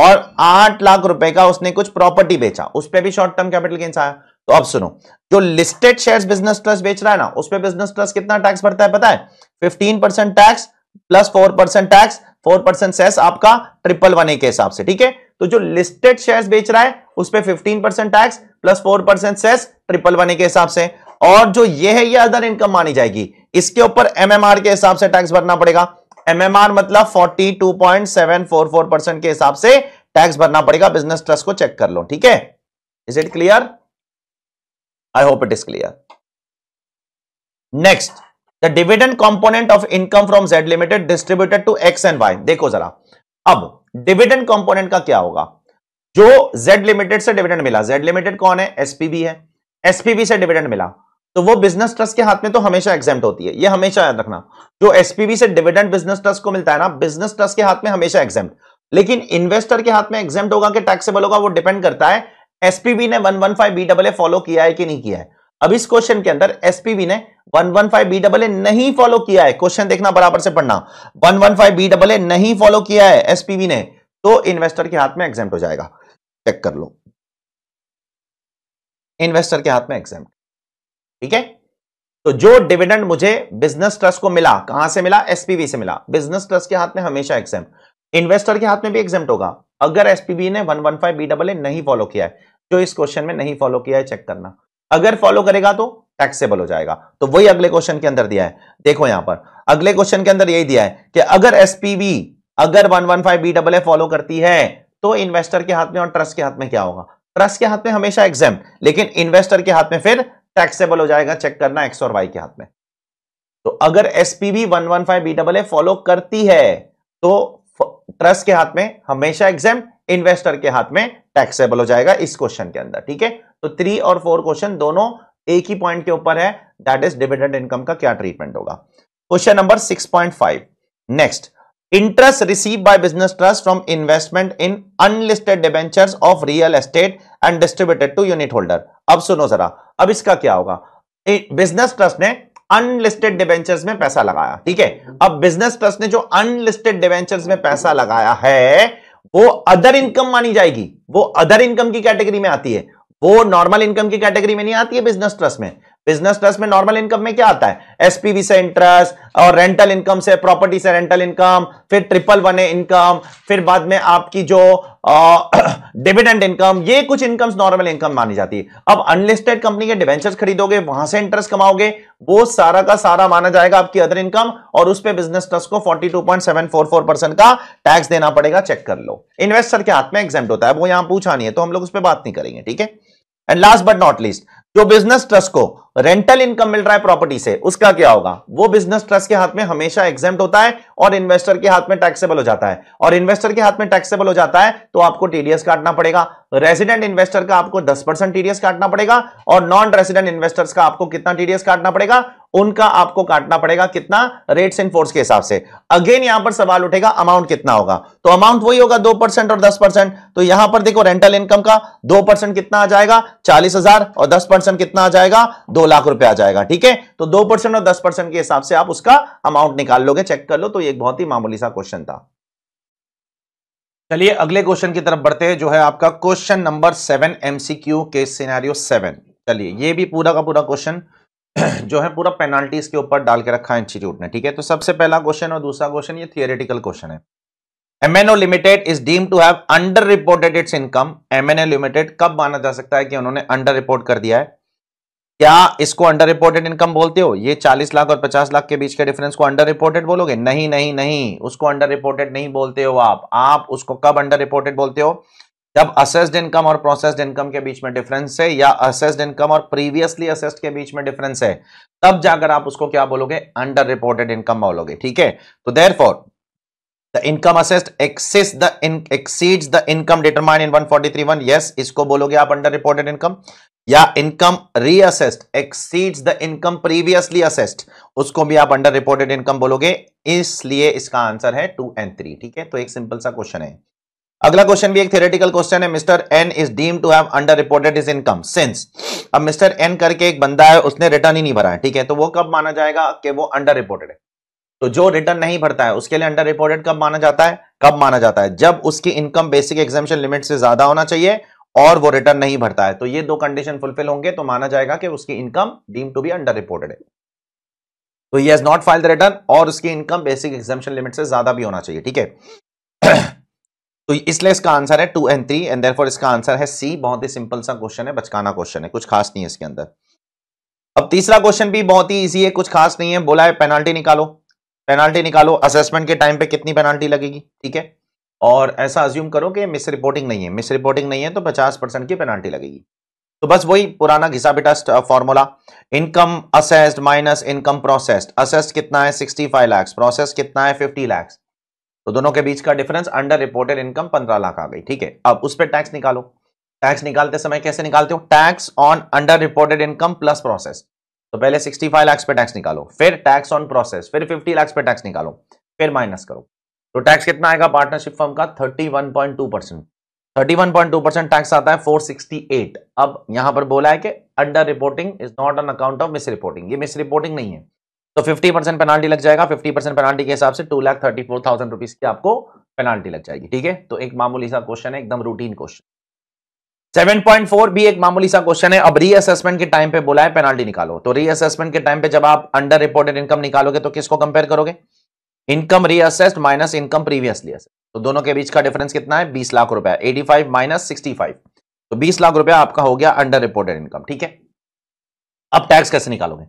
और आठ लाख रुपए का उसने कुछ प्रॉपर्टी बेचा उस पर भी शॉर्ट टर्म कैपिटल गेन्स आया तो अब सुनो जो लिस्टेड शेयर्स बिजनेस ट्रस्ट बेच रहा है ना उस पर बिजनेस ट्रस्ट कितना टैक्स भरता है पता है fifteen percent tax plus four percent tax four percent cess आपका ट्रिपल वन ए के हिसाब से ठीक है तो जो लिस्टेड शेयर्स बेच रहा है उस पर fifteen percent tax plus four percent cess triple one के हिसाब से और जो ये है ये अदर इनकम मानी जाएगी इसके ऊपर एमएमआर के हिसाब से टैक्स भरना पड़ेगा एमएमआर मतलब फोर परसेंट के हिसाब से टैक्स भरना पड़ेगा बिजनेस ट्रस्ट को चेक कर लो ठीक है is it clear I hope it is clear next the dividend component of income from Z limited distributed to X and Y देखो जरा अब डिविडेंड कंपोनेंट का क्या होगा जो Z लिमिटेड से डिविडेंड मिला Z लिमिटेड कौन है एसपीबी है एसपीबी से डिविडेंड मिला तो वो बिजनेस ट्रस्ट के हाथ में तो हमेशा एग्जेम्ट होती है ये हमेशा याद रखना जो एसपीबी से डिविडेंड बिजनेस ट्रस्ट को मिलता है ना बिजनेस ट्रस्ट के हाथ में हमेशा एग्जेम्ट लेकिन इन्वेस्टर के हाथ में एग्जेम्ट होगा कि टैक्सेबल होगा वो डिपेंड करता है एसपीबी ने one one five B double A follow किया है कि नहीं किया है अब इस क्वेश्चन के अंदर एसपीवी ने 115 बीडबल नहीं फॉलो किया है क्वेश्चन देखना बराबर से पढ़ना 115 बीडबल नहीं फॉलो किया है एसपीवी ने तो इन्वेस्टर के हाथ में एग्जाम हो जाएगा चेक कर लो इन्वेस्टर के हाथ में एग्जाम ठीक है तो जो डिविडेंड मुझे बिजनेस ट्रस्ट को मिला कहां से मिला एसपीवी से मिला बिजनेस ट्रस्ट के हाथ में हमेशा एग्जाम इन्वेस्टर के हाथ में भी एग्जाम होगा अगर एसपीवी ने वन वन नहीं फॉलो किया है जो इस क्वेश्चन में नहीं फॉलो किया है चेक करना अगर फॉलो करेगा तो टैक्सेबल हो जाएगा तो वही अगले क्वेश्चन के अंदर दिया है देखो यहां पर अगले क्वेश्चन के अंदर यही दिया है कि अगर एसपीबी अगर 115 बी डबल फॉलो करती है तो इन्वेस्टर के हाथ में और ट्रस्ट के हाथ में क्या होगा ट्रस्ट के हाथ में हमेशा एग्जाम लेकिन इन्वेस्टर के हाथ में फिर टैक्सेबल हो जाएगा चेक करना एक्स और वाई के हाथ में तो अगर SPV five B double follow करती है तो ट्रस्ट के हाथ में हमेशा एग्जाम इन्वेस्टर के हाथ में टैक्सेबल हो जाएगा इस क्वेश्चन के अंदर ठीक है तो थ्री और फोर क्वेश्चन दोनों एक ही पॉइंट के ऊपर है दैट इज डिविडेंड इनकम का क्या ट्रीटमेंट होगा question number five next interest receive by business trust from investment in unlisted debentures of real estate and distributed to unit holder अब सुनो जरा अब इसका क्या होगा बिजनेस ट्रस्ट ने अनलिस्टेड डिबेंचर्स में पैसा लगाया ठीक है अब बिजनेस ट्रस्ट ने जो अनलिस्टेड डिबेंचर्स में पैसा लगाया है वो अदर इनकम मानी जाएगी वो अदर इनकम की कैटेगरी में आती है वो नॉर्मल इनकम की कैटेगरी में नहीं आती है बिजनेस ट्रस्ट में बिजनेस ट्रस्ट में नॉर्मल इनकम में क्या आता है एसपीवी से इंटरेस्ट और रेंटल इनकम से प्रॉपर्टी से रेंटल इनकम फिर ट्रिपल वन ए इनकम फिर बाद में आपकी जो डिविडेंड इनकम ये कुछ इनकम नॉर्मल इनकम मानी जाती है अब अनलिस्टेड कंपनी के डिवेंचर्स खरीदोगे वहां से इंटरेस्ट कमाओगे वो सारा का सारा माना जाएगा आपकी अदर इनकम और उस पर बिजनेस ट्रस्ट को फोर्टी परसेंट का टैक्स देना पड़ेगा चेक कर लो इन्वेस्टर के हाथ में एग्जाम होता है वो यहां पूछा नहीं है तो हम लोग उस पर बात नहीं करेंगे ठीक है and last but not least जो बिजनेस ट्रस्ट को रेंटल इनकम मिल रहा है प्रॉपर्टी से उसका क्या होगा वो बिजनेस ट्रस्ट के हाथ में हमेशा एग्जाम होता है और इन्वेस्टर के हाथ में टैक्सेबल हो जाता है और इन्वेस्टर के हाथ में टैक्सेबल हो जाता है तो आपको टीडीएस काटना पड़ेगा रेसिडेंट इन्वेस्टर का आपको 10 परसेंट टीडीएस काटना पड़ेगा और नॉन रेसिडेंट इन्वेस्टर्स का आपको कितना टीडीएस काटना पड़ेगा उनका आपको काटना पड़ेगा कितना रेट्स एंड फोर्स के हिसाब से अगेन यहां पर सवाल उठेगा अमाउंट कितना होगा तो अमाउंट वही होगा दो परसेंट और दस परसेंट तो यहां पर देखो रेंटल इनकम का दो परसेंट कितना आ जाएगा चालीस हजार और दस परसेंट कितना आ जाएगा दो लाख रुपए आ जाएगा ठीक है तो दो परसेंट और दस परसेंट के हिसाब से आप उसका अमाउंट निकाल लोगे चेक कर लो तो एक बहुत ही मामूली सा क्वेश्चन था चलिए अगले क्वेश्चन की तरफ बढ़ते हैं जो है आपका क्वेश्चन नंबर सेवन एमसीक्यू के सीनारियो सेवन चलिए ये भी पूरा का पूरा क्वेश्चन जो है पूरा पेनाल्टीज के ऊपर डाल के रखा है इंस्टीट्यूट ने ठीक है तो सबसे पहला क्वेश्चन और दूसरा क्वेश्चन ये थियोरिटिकल क्वेश्चन है MNO limited is deem to have underreported its income MNO limited कब माना जा सकता है कि उन्होंने अंडर रिपोर्ट कर दिया है क्या इसको अंडर रिपोर्टेड इनकम बोलते हो ये 40 लाख और 50 लाख के बीच के डिफरेंस को अंडर रिपोर्टेड बोलोगे नहीं नहीं नहीं उसको अंडर रिपोर्टेड नहीं बोलते हो आप आप उसको कब अंडर रिपोर्टेड बोलते हो जब असेस्ड इनकम और प्रोसेस्ड इनकम के बीच में डिफरेंस है या असेस्ड इनकम और प्रीवियसली असेस्ड के बीच में डिफरेंस है तब जाकर आप उसको क्या बोलोगे अंडर रिपोर्टेड इनकम बोलोगे ठीक है तो there for the income assessed exceeds the exceeds the income determine in one forty three one yes इसको बोलोगे आप अंडर रिपोर्टेड इनकम या income reassessed exceeds the income previously assessed उसको भी आप अंडर रिपोर्टेड इनकम बोलोगे इसलिए इसका आंसर है टू एंड थ्री ठीक है तो एक सिंपल सा क्वेश्चन है अगला क्वेश्चन भी एक थ्योरेटिकल क्वेश्चन है Mister N is deem to have underreported is income since अब मिस्टर एन करके एक बंदा है उसने रिटर्न ही नहीं भरा है ठीक है तो वो कब माना जाएगा कि वो अंडर रिपोर्टेड है तो जो रिटर्न नहीं भरता है उसके लिए अंडर रिपोर्टेड कब माना जाता है कब माना जाता है जब उसकी इनकम बेसिक एग्जामेशन लिमिट से ज्यादा होना चाहिए और वो रिटर्न नहीं भरता है तो ये दो कंडीशन फुलफिल होंगे तो माना जाएगा कि उसकी income deem to be underreported है तो ये has not file the return और उसकी इनकम बेसिक एग्जामेशन लिमिट से ज्यादा भी होना चाहिए ठीक है तो इसलिए इसका आंसर है two and three and therefore इसका आंसर है सी बहुत ही सिंपल सा क्वेश्चन है बचकाना क्वेश्चन है कुछ खास नहीं है इसके अंदर अब तीसरा क्वेश्चन भी बहुत ही ईजी है कुछ खास नहीं है बोला है पेनाल्टी निकालो पेनाल्टी निकालो असेसमेंट के टाइम पे कितनी पेनाल्टी लगेगी ठीक है और ऐसा अज्यूम करो कि मिस रिपोर्टिंग नहीं है मिस रिपोर्टिंग नहीं है तो पचास परसेंट की पेनाल्टी लगेगी तो बस वही पुराना घिसा पिटा formula income assessed minus income processed assessed कितना है सिक्सटी फाइव लैक्स प्रोसेस कितना है फिफ्टी लैक्स तो दोनों के बीच का डिफरेंस अंडर रिपोर्टेड इनकम पंद्रह लाख आ गई ठीक है अब उस पर टैक्स निकालो टैक्स निकालते समय कैसे निकालते हो tax on under reported income plus process तो पहले 65 लाख पे टैक्स निकालो फिर टैक्स ऑन प्रोसेस फिर 50 लाख पे टैक्स निकालो फिर माइनस करो तो टैक्स कितना आएगा पार्टनरशिप फर्म का 31.2 परसेंट थर्टी परसेंट टैक्स आता है 468 अब यहां पर बोला है कि underreporting is not an account of misreporting ये मिस रिपोर्टिंग नहीं है तो 50 परसेंट पेनाल्टी लग जाएगा 50 परसेंट पेनाल्टी के हिसाब से two lakh thirty four thousand rupees की आपको पेनाल्टी लग जाएगी ठीक है तो एक मामूली सा क्वेश्चन है एकदम रूटीन क्वेश्चन 7.4 भी एक मामूली सा क्वेश्चन है अब रीअसेसमेंट के टाइम पे बोला है पेनाल्टी निकालो तो रीअसेसमेंट के टाइम पे जब आप अंडर रिपोर्टेड इनकम निकालोगे तो किसको कंपेयर करोगे income reassessed minus income previously तो दोनों के बीच का डिफरेंस कितना है बीस लाख रुपया eighty five minus sixty five तो बीस लाख रुपया आपका हो गया अंडर रिपोर्टेड इनकम ठीक है अब टैक्स कैसे निकालोगे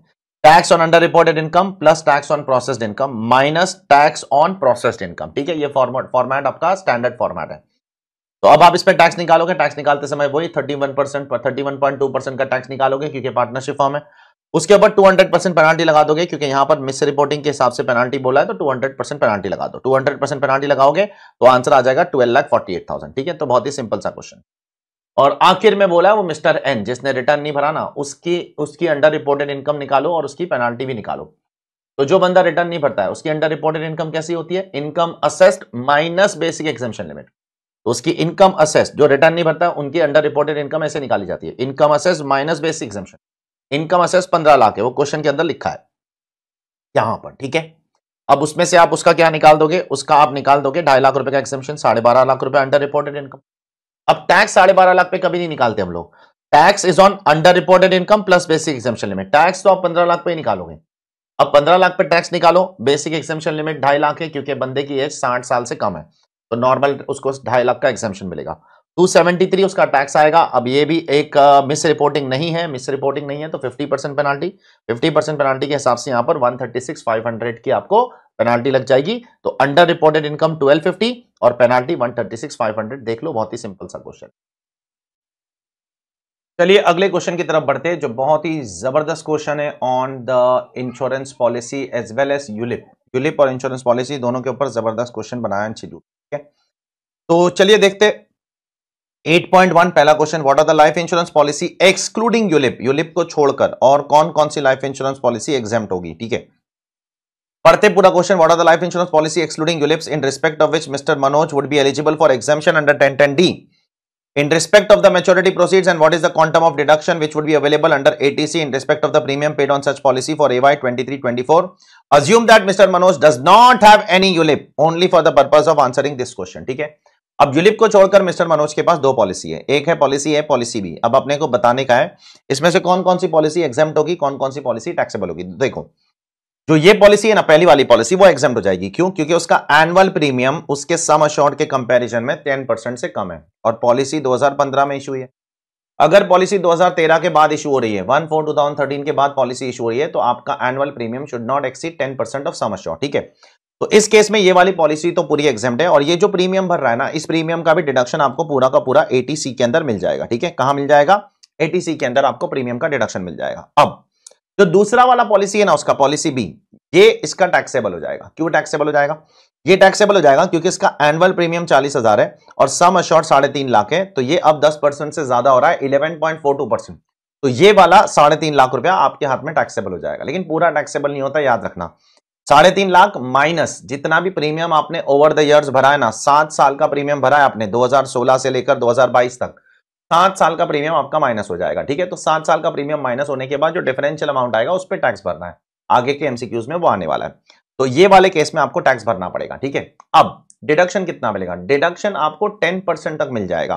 tax on under reported income plus tax on processed income minus tax on processed income ठीक है ये फॉर्मेट फॉर्मेट आपका स्टैंडर्ड फॉर्मेट है तो अब आप इस पर टैक्स निकालोगे टैक्स निकालते समय वही thirty one percent thirty one point two percent का टैक्स निकालोगे क्योंकि पार्टनरशिप फॉर्म है उसके ऊपर टू हंड्रेड परसेंट पेनाल्टी लगा दोगे क्योंकि यहां पर मिस रिपोर्टिंग के हिसाब से पेनाल्टी बोला है तो टू हंड्रेड परसेंट पेनाल्टी लगा दो टू हंड्रेड परसेंट पेनाल्टी लगाओगे तो आंसर आ जाएगा twelve lakh forty eight thousand ठीक है तो बहुत ही सिंपल सा क्वेश्चन और आखिर में बोला वो मिस्टर एन जिसने रिटर्न नहीं भरा ना उसकी उसकी अंडर रिपोर्टेड इनकम निकालो और उसकी पेनाल्टी भी निकालो तो जो बंदा रिटर्न नहीं भरता है उसकी अंडर रिपोर्टेड इनकम कैसी होती है income assessed minus basic exemption limit तो उसकी इनकम असेस्ड जो रिटर्न नहीं भरता उनकी अंडर रिपोर्टेड इनकम ऐसे निकाली जाती है income assessed minus basic exemption income assess पंद्रह लाख है वो क्वेश्चन के अंदर लिखा है यहां पर ठीक है अब उसमें से आप उसका क्या निकाल दोगे उसका आप निकाल दोगे ढाई लाख रुपए का एग्जामेशन साढ़े बारह लाख रुपए अंडर रिपोर्टेड इनकम अब टैक्स साढ़े बारह लाख पे कभी नहीं निकालते हम लोग tax is on under reported income plus basic exemption limit tax तो आप पंद्रह लाख पे निकालोगे अब पंद्रह लाख पे टैक्स निकालो बेसिक एग्जामेशन लिमिट ढाई लाख है क्योंकि बंदे की एज साठ साल से कम है तो नॉर्मल उसको ढाई लाख का एग्जामेशन मिलेगा 273 उसका टैक्स आएगा अब ये भी एक मिस रिपोर्टिंग नहीं है मिस रिपोर्टिंग नहीं है तो 50 परसेंट पेनाल्टी 50 परसेंट पेनाल्टी के हिसाब से यहां पर 136,500 की आपको पेनाल्टी लग जाएगी तो अंडर रिपोर्टेड इनकम 1250 और पेनाल्टी 136,500 देख लो बहुत ही सिंपल सा क्वेश्चन चलिए अगले क्वेश्चन की तरफ बढ़ते हैं जो बहुत ही जबरदस्त क्वेश्चन है on the insurance policy as well as ULIP ULIP और इंश्योरेंस पॉलिसी दोनों के ऊपर जबरदस्त क्वेश्चन बनाया ठीक है तो चलिए देखते 8.1 पहला question what are the life insurance policy excluding ULIP ULIP को छोड़कर और कौन कौन सी लाइफ इंश्योरेंस पॉलिसी एग्जाम होगी ठीक है पढ़ते पूरा question what are the life insurance policy excluding ULIPs in respect of which Mister Manoj would be eligible for exemption under ten ten D in respect of the maturity proceeds and what is the quantum of deduction which would be available under eighty C in respect of the premium paid on such policy for AY twenty three twenty four assume that Mister Manoj does not have any ULIP only for the purpose of answering this question ठीक है अब ULIP को छोड़कर mister Manoj के पास दो policy है एक है पॉलिसी है पॉलिसी भी अब अपने को बताने का है इसमें से कौन कौन सी पॉलिसी एग्जाम होगी कौन कौन सी पॉलिसी टैक्सेबल होगी देखो जो ये पॉलिसी है ना पहली वाली पॉलिसी वो एग्जाम हो जाएगी क्यों क्योंकि उसका एनुअल प्रीमियम उसके सम अशोर्ड के कंपेरिजन में टेन परसेंट से कम है और पॉलिसी दो में इशू हुई है अगर पॉलिसी 2013 के बाद इशू हो रही है one four two thousand thirteen के बाद पॉलिसी इशू हो रही है तो आपका annual premium should not exceed ten percent of sum ठीक है तो इस केस में ये वाली पॉलिसी तो पूरी एग्जाम है और ये जो प्रीमियम भर रहा है ना इस प्रीमियम का भी डिडक्शन आपको पूरा का पूरा एटीसी के अंदर मिल जाएगा ठीक है कहां मिल जाएगा एटीसी के अंदर आपको प्रीमियम का डिडक्शन मिल जाएगा अब जो दूसरा वाला पॉलिसी है ना उसका पॉलिसी बी ये इसका टैक्सेबल हो जाएगा क्यों टैक्सेबल हो जाएगा ये टैक्सेबल हो जाएगा क्योंकि इसका एनुअल प्रीमियम चालीस हजार है और सम अशोर्ट साढ़े तीन लाख है तो ये अब दस परसेंट से ज्यादा हो रहा है eleven point four two percent तो ये वाला साढ़े तीन लाख रुपया आपके हाथ में टैक्सेबल हो जाएगा लेकिन पूरा टैक्सेबल नहीं होता याद रखना साढ़े तीन लाख माइनस जितना भी प्रीमियम आपने ओवर द इयर्स भरा है ना सात साल का प्रीमियम भरा है आपने 2016 से लेकर 2022 तक सात साल का प्रीमियम आपका माइनस हो जाएगा ठीक है तो सात साल का प्रीमियम माइनस होने के बाद जो डिफरेंशियल अमाउंट आएगा उस पर टैक्स भरना है आगे के एमसीक्यूज में वो आने वाला है तो ये वाले केस में आपको टैक्स भरना पड़ेगा ठीक है अब डिडक्शन कितना मिलेगा डिडक्शन आपको टेन परसेंट तक मिल जाएगा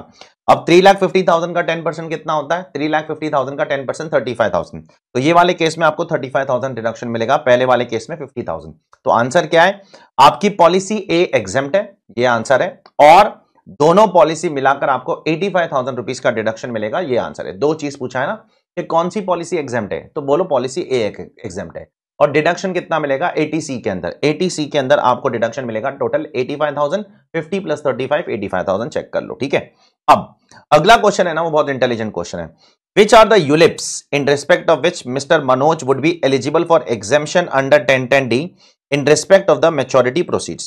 अब थ्री लाख फिफ्टी थाउजेंड का टेन परसेंट कितना होता है थ्री लाख फिफ्टी थाउजेंड का ten percent thirty five thousand तो ये वाले केस में आपको थर्टी फाइव थाउजेंड डिडक्शन मिलेगा पहले वाले केस में फिफ्टी थाउजेंड तो आंसर क्या है आपकी पॉलिसी ए एग्जेम्प्ट है ये आंसर है और दोनों पॉलिसी मिलाकर आपको एटी फाइव थाउजेंड रुपीज का डिडक्शन मिलेगा ये आंसर है दो चीज पूछा है ना कि कौन सी पॉलिसी एग्जाम है तो बोलो पॉलिसी ए एग्जाम है और डिडक्शन कितना मिलेगा एटीसी के अंदर एटीसी के अंदर आपको डिडक्शन मिलेगा total eighty five thousand fifty plus thirty five eighty five thousand check कर लो ठीक है अब अगला क्वेश्चन है ना वो बहुत इंटेलिजेंट क्वेश्चन है which are the ULIPs in respect of which Mister Manoj would be eligible for exemption under ten ten D in respect of the maturity proceed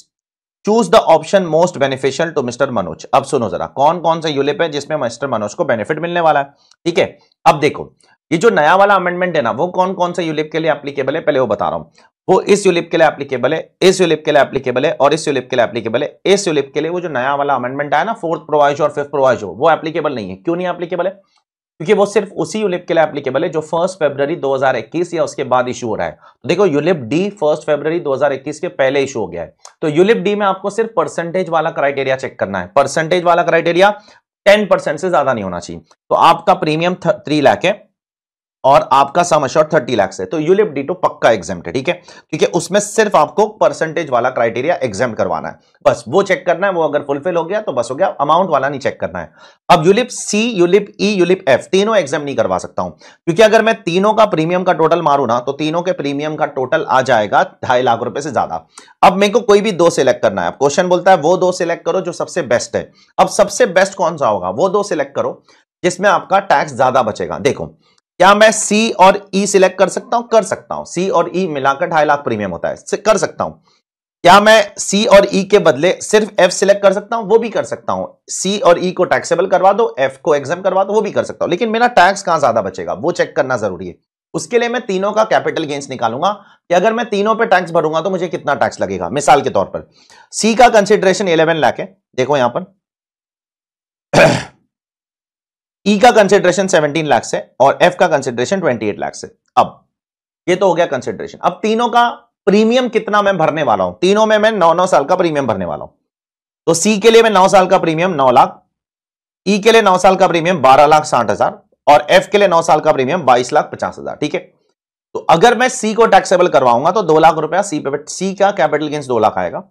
choose the option most beneficial to Mister Manoj अब सुनो जरा कौन कौन सा ULIP है जिसमें mister Manoj को benefit मिलने वाला है ठीक है अब देखो ये जो नया वाला अमेंडमेंट है ना वो कौन कौन से यूलिप के लिए एप्लीकेबल है पहले वो बता रहा हूँ वो इस यूलिप के लिए एप्लीकेबल है इस यूलिप के लिए एप्लीकेबल है और इस यूलिप के लिए एप्लीकेबल है इस यूलिप के लिए वो जो नया वाला अमेंडमेंट आया ना फोर्थ प्रोवाइजो और फिफ्थ प्रोवाइजो वो एप्लीकेबल नहीं है क्यों नहीं एप्लीकेबल है क्योंकि वो सिर्फ उसी यूलिप के लिए एप्लीकेबल है जो फर्स्ट फेब्रवरी 2021 या उसके बाद इशू हो रहा है तो देखो यूलिप डी फर्स्ट फेब्रवरी 2021 के पहले इशू हो गया है तो यूलिप डी में आपको सिर्फ परसेंटेज वाला क्राइटेरिया चेक करना है परसेंटेज वाला क्राइटेरिया टेन परसेंट से ज्यादा नहीं होना चाहिए तो आपका प्रीमियम थ्री लैख है और आपका सम अश्योर थर्टी लाख से तो यूलिप डी टू पक्का एग्जाम है ठीक है क्योंकि उसमें सिर्फ आपको परसेंटेज वाला क्राइटेरिया एग्जाम करवाना है बस वो चेक करना है वो अगर फुलफिल हो गया तो बस हो गया अमाउंट वाला नहीं चेक करना है अब ULIP C ULIP E ULIP F तीनों एग्जाम नहीं करवा सकता हूं क्योंकि अगर मैं तीनों का प्रीमियम का टोटल मारू ना तो तीनों के प्रीमियम का टोटल आ जाएगा ढाई लाख रुपए से ज्यादा अब मेरे को कोई भी दो सिलेक्ट करना है क्वेश्चन बोलता है वो दो सिलेक्ट करो जो सबसे बेस्ट है अब सबसे बेस्ट कौन सा होगा वो दो सिलेक्ट करो जिसमें आपका टैक्स ज्यादा बचेगा देखो क्या मैं सी और ई e सिलेक्ट कर सकता हूं कर सकता हूं सी और ई e मिलाकर ढाई लाख प्रीमियम होता है कर सकता हूं क्या मैं सी और ई e के बदले सिर्फ एफ सिलेक्ट कर सकता हूं वो भी कर सकता हूं सी और ई e को टैक्सेबल करवा दो एफ को एग्जाम करवा दो वो भी कर सकता हूं लेकिन मेरा टैक्स कहां ज्यादा बचेगा वो चेक करना जरूरी है उसके लिए मैं तीनों का कैपिटल गेंस निकालूंगा कि अगर मैं तीनों पे टैक्स भरूंगा तो मुझे कितना टैक्स लगेगा मिसाल के तौर पर सी का कंसिडरेशन 11 लाख है देखो यहां पर ई e का कंसिडरेशन 17 लाख से और एफ का कंसिडरेशन 28 लाख से अब ये तो हो गया कंसिडरेशन अब तीनों का प्रीमियम कितना मैं भरने वाला हूं तीनों में मैं नौ नौ साल का प्रीमियम भरने वाला हूं तो सी के लिए मैं नौ साल का प्रीमियम नौ लाख ई e के लिए नौ साल का प्रीमियम बारह लाख साठ हजार और एफ के लिए नौ साल का प्रीमियम बाईस लाख पचास हजार ठीक है तो अगर मैं सी को टैक्सेबल करवाऊंगा तो दो लाख रुपया सी पे सी का कैपिटल गेंस दो लाख आएगा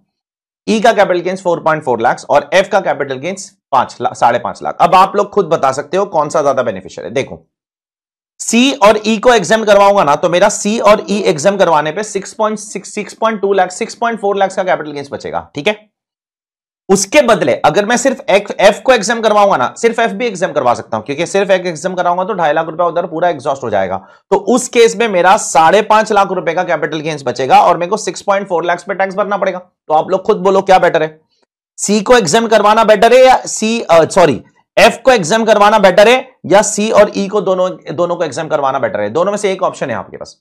ई e का कैपिटल गेंस 4.4 लाख और एफ का कैपिटल गेंस पांच लाख साढ़े पांच लाख अब आप लोग खुद बता सकते हो कौन सा ज्यादा बेनिफिशियल है देखो सी और ई e को एग्जाम करवाऊंगा ना तो मेरा सी और ई e एग्जाम करवाने पे 6.6 6.2 लाख 6.4 लाख का कैपिटल गेंस बचेगा ठीक है उसके बदले अगर मैं सिर्फ एफ को एग्जाम करवाऊंगा ना सिर्फ एफ भी एग्जाम करवा सकता हूं क्योंकि सिर्फ एक एग्जाम कराऊंगा तो ढाई लाख रुपया उधर पूरा एग्जॉस्ट हो जाएगा तो उस केस में मेरा साढ़े पांच लाख रुपए का कैपिटल गेंस बचेगा और मेरे को सिक्स पॉइंट फोर लाख पे टैक्स भरना पड़ेगा तो आप लोग खुद बोलो क्या बेटर है सी को एग्जाम करवाना बेटर है या सी सॉरी एफ को एग्जाम करवाना बेटर है या सी और ई e को दोनों दोनों को एग्जाम करवाना बेटर है दोनों में से एक ऑप्शन है आपके पास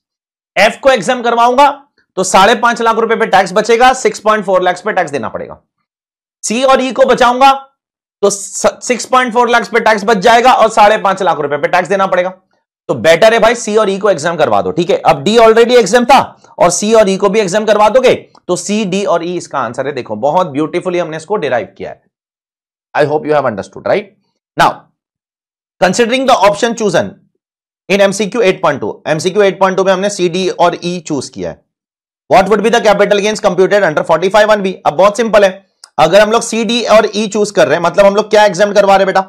एफ को एग्जाम करवाऊंगा तो साढ़े पांच लाख रुपए पे टैक्स बचेगा सिक्स पॉइंट फोर लैक्स पे टैक्स देना पड़ेगा सी और ई e को बचाऊंगा तो 6.4 लाख पे टैक्स बच जाएगा और साढ़े पांच लाख रुपए पे टैक्स देना पड़ेगा तो बेटर है भाई सी और ई e को एग्जाम करवा दो ठीक है अब डी ऑलरेडी एग्जाम था और सी और ई e को भी एग्जाम करवा दोगे तो सी डी और ई e इसका आंसर है देखो बहुत ब्यूटीफुली हमने इसको डिराइव किया है I hope you have understood right now considering the option chosen in MCQ eight point two MCQ eight point two में हमने सी डी और ई e चूज किया है what would be the capital gains computed under forty five one B अब बहुत simple है अगर हम लोग सी डी और ई e चूज कर रहे हैं मतलब हम लोग क्या एग्जाम करवा रहे बेटा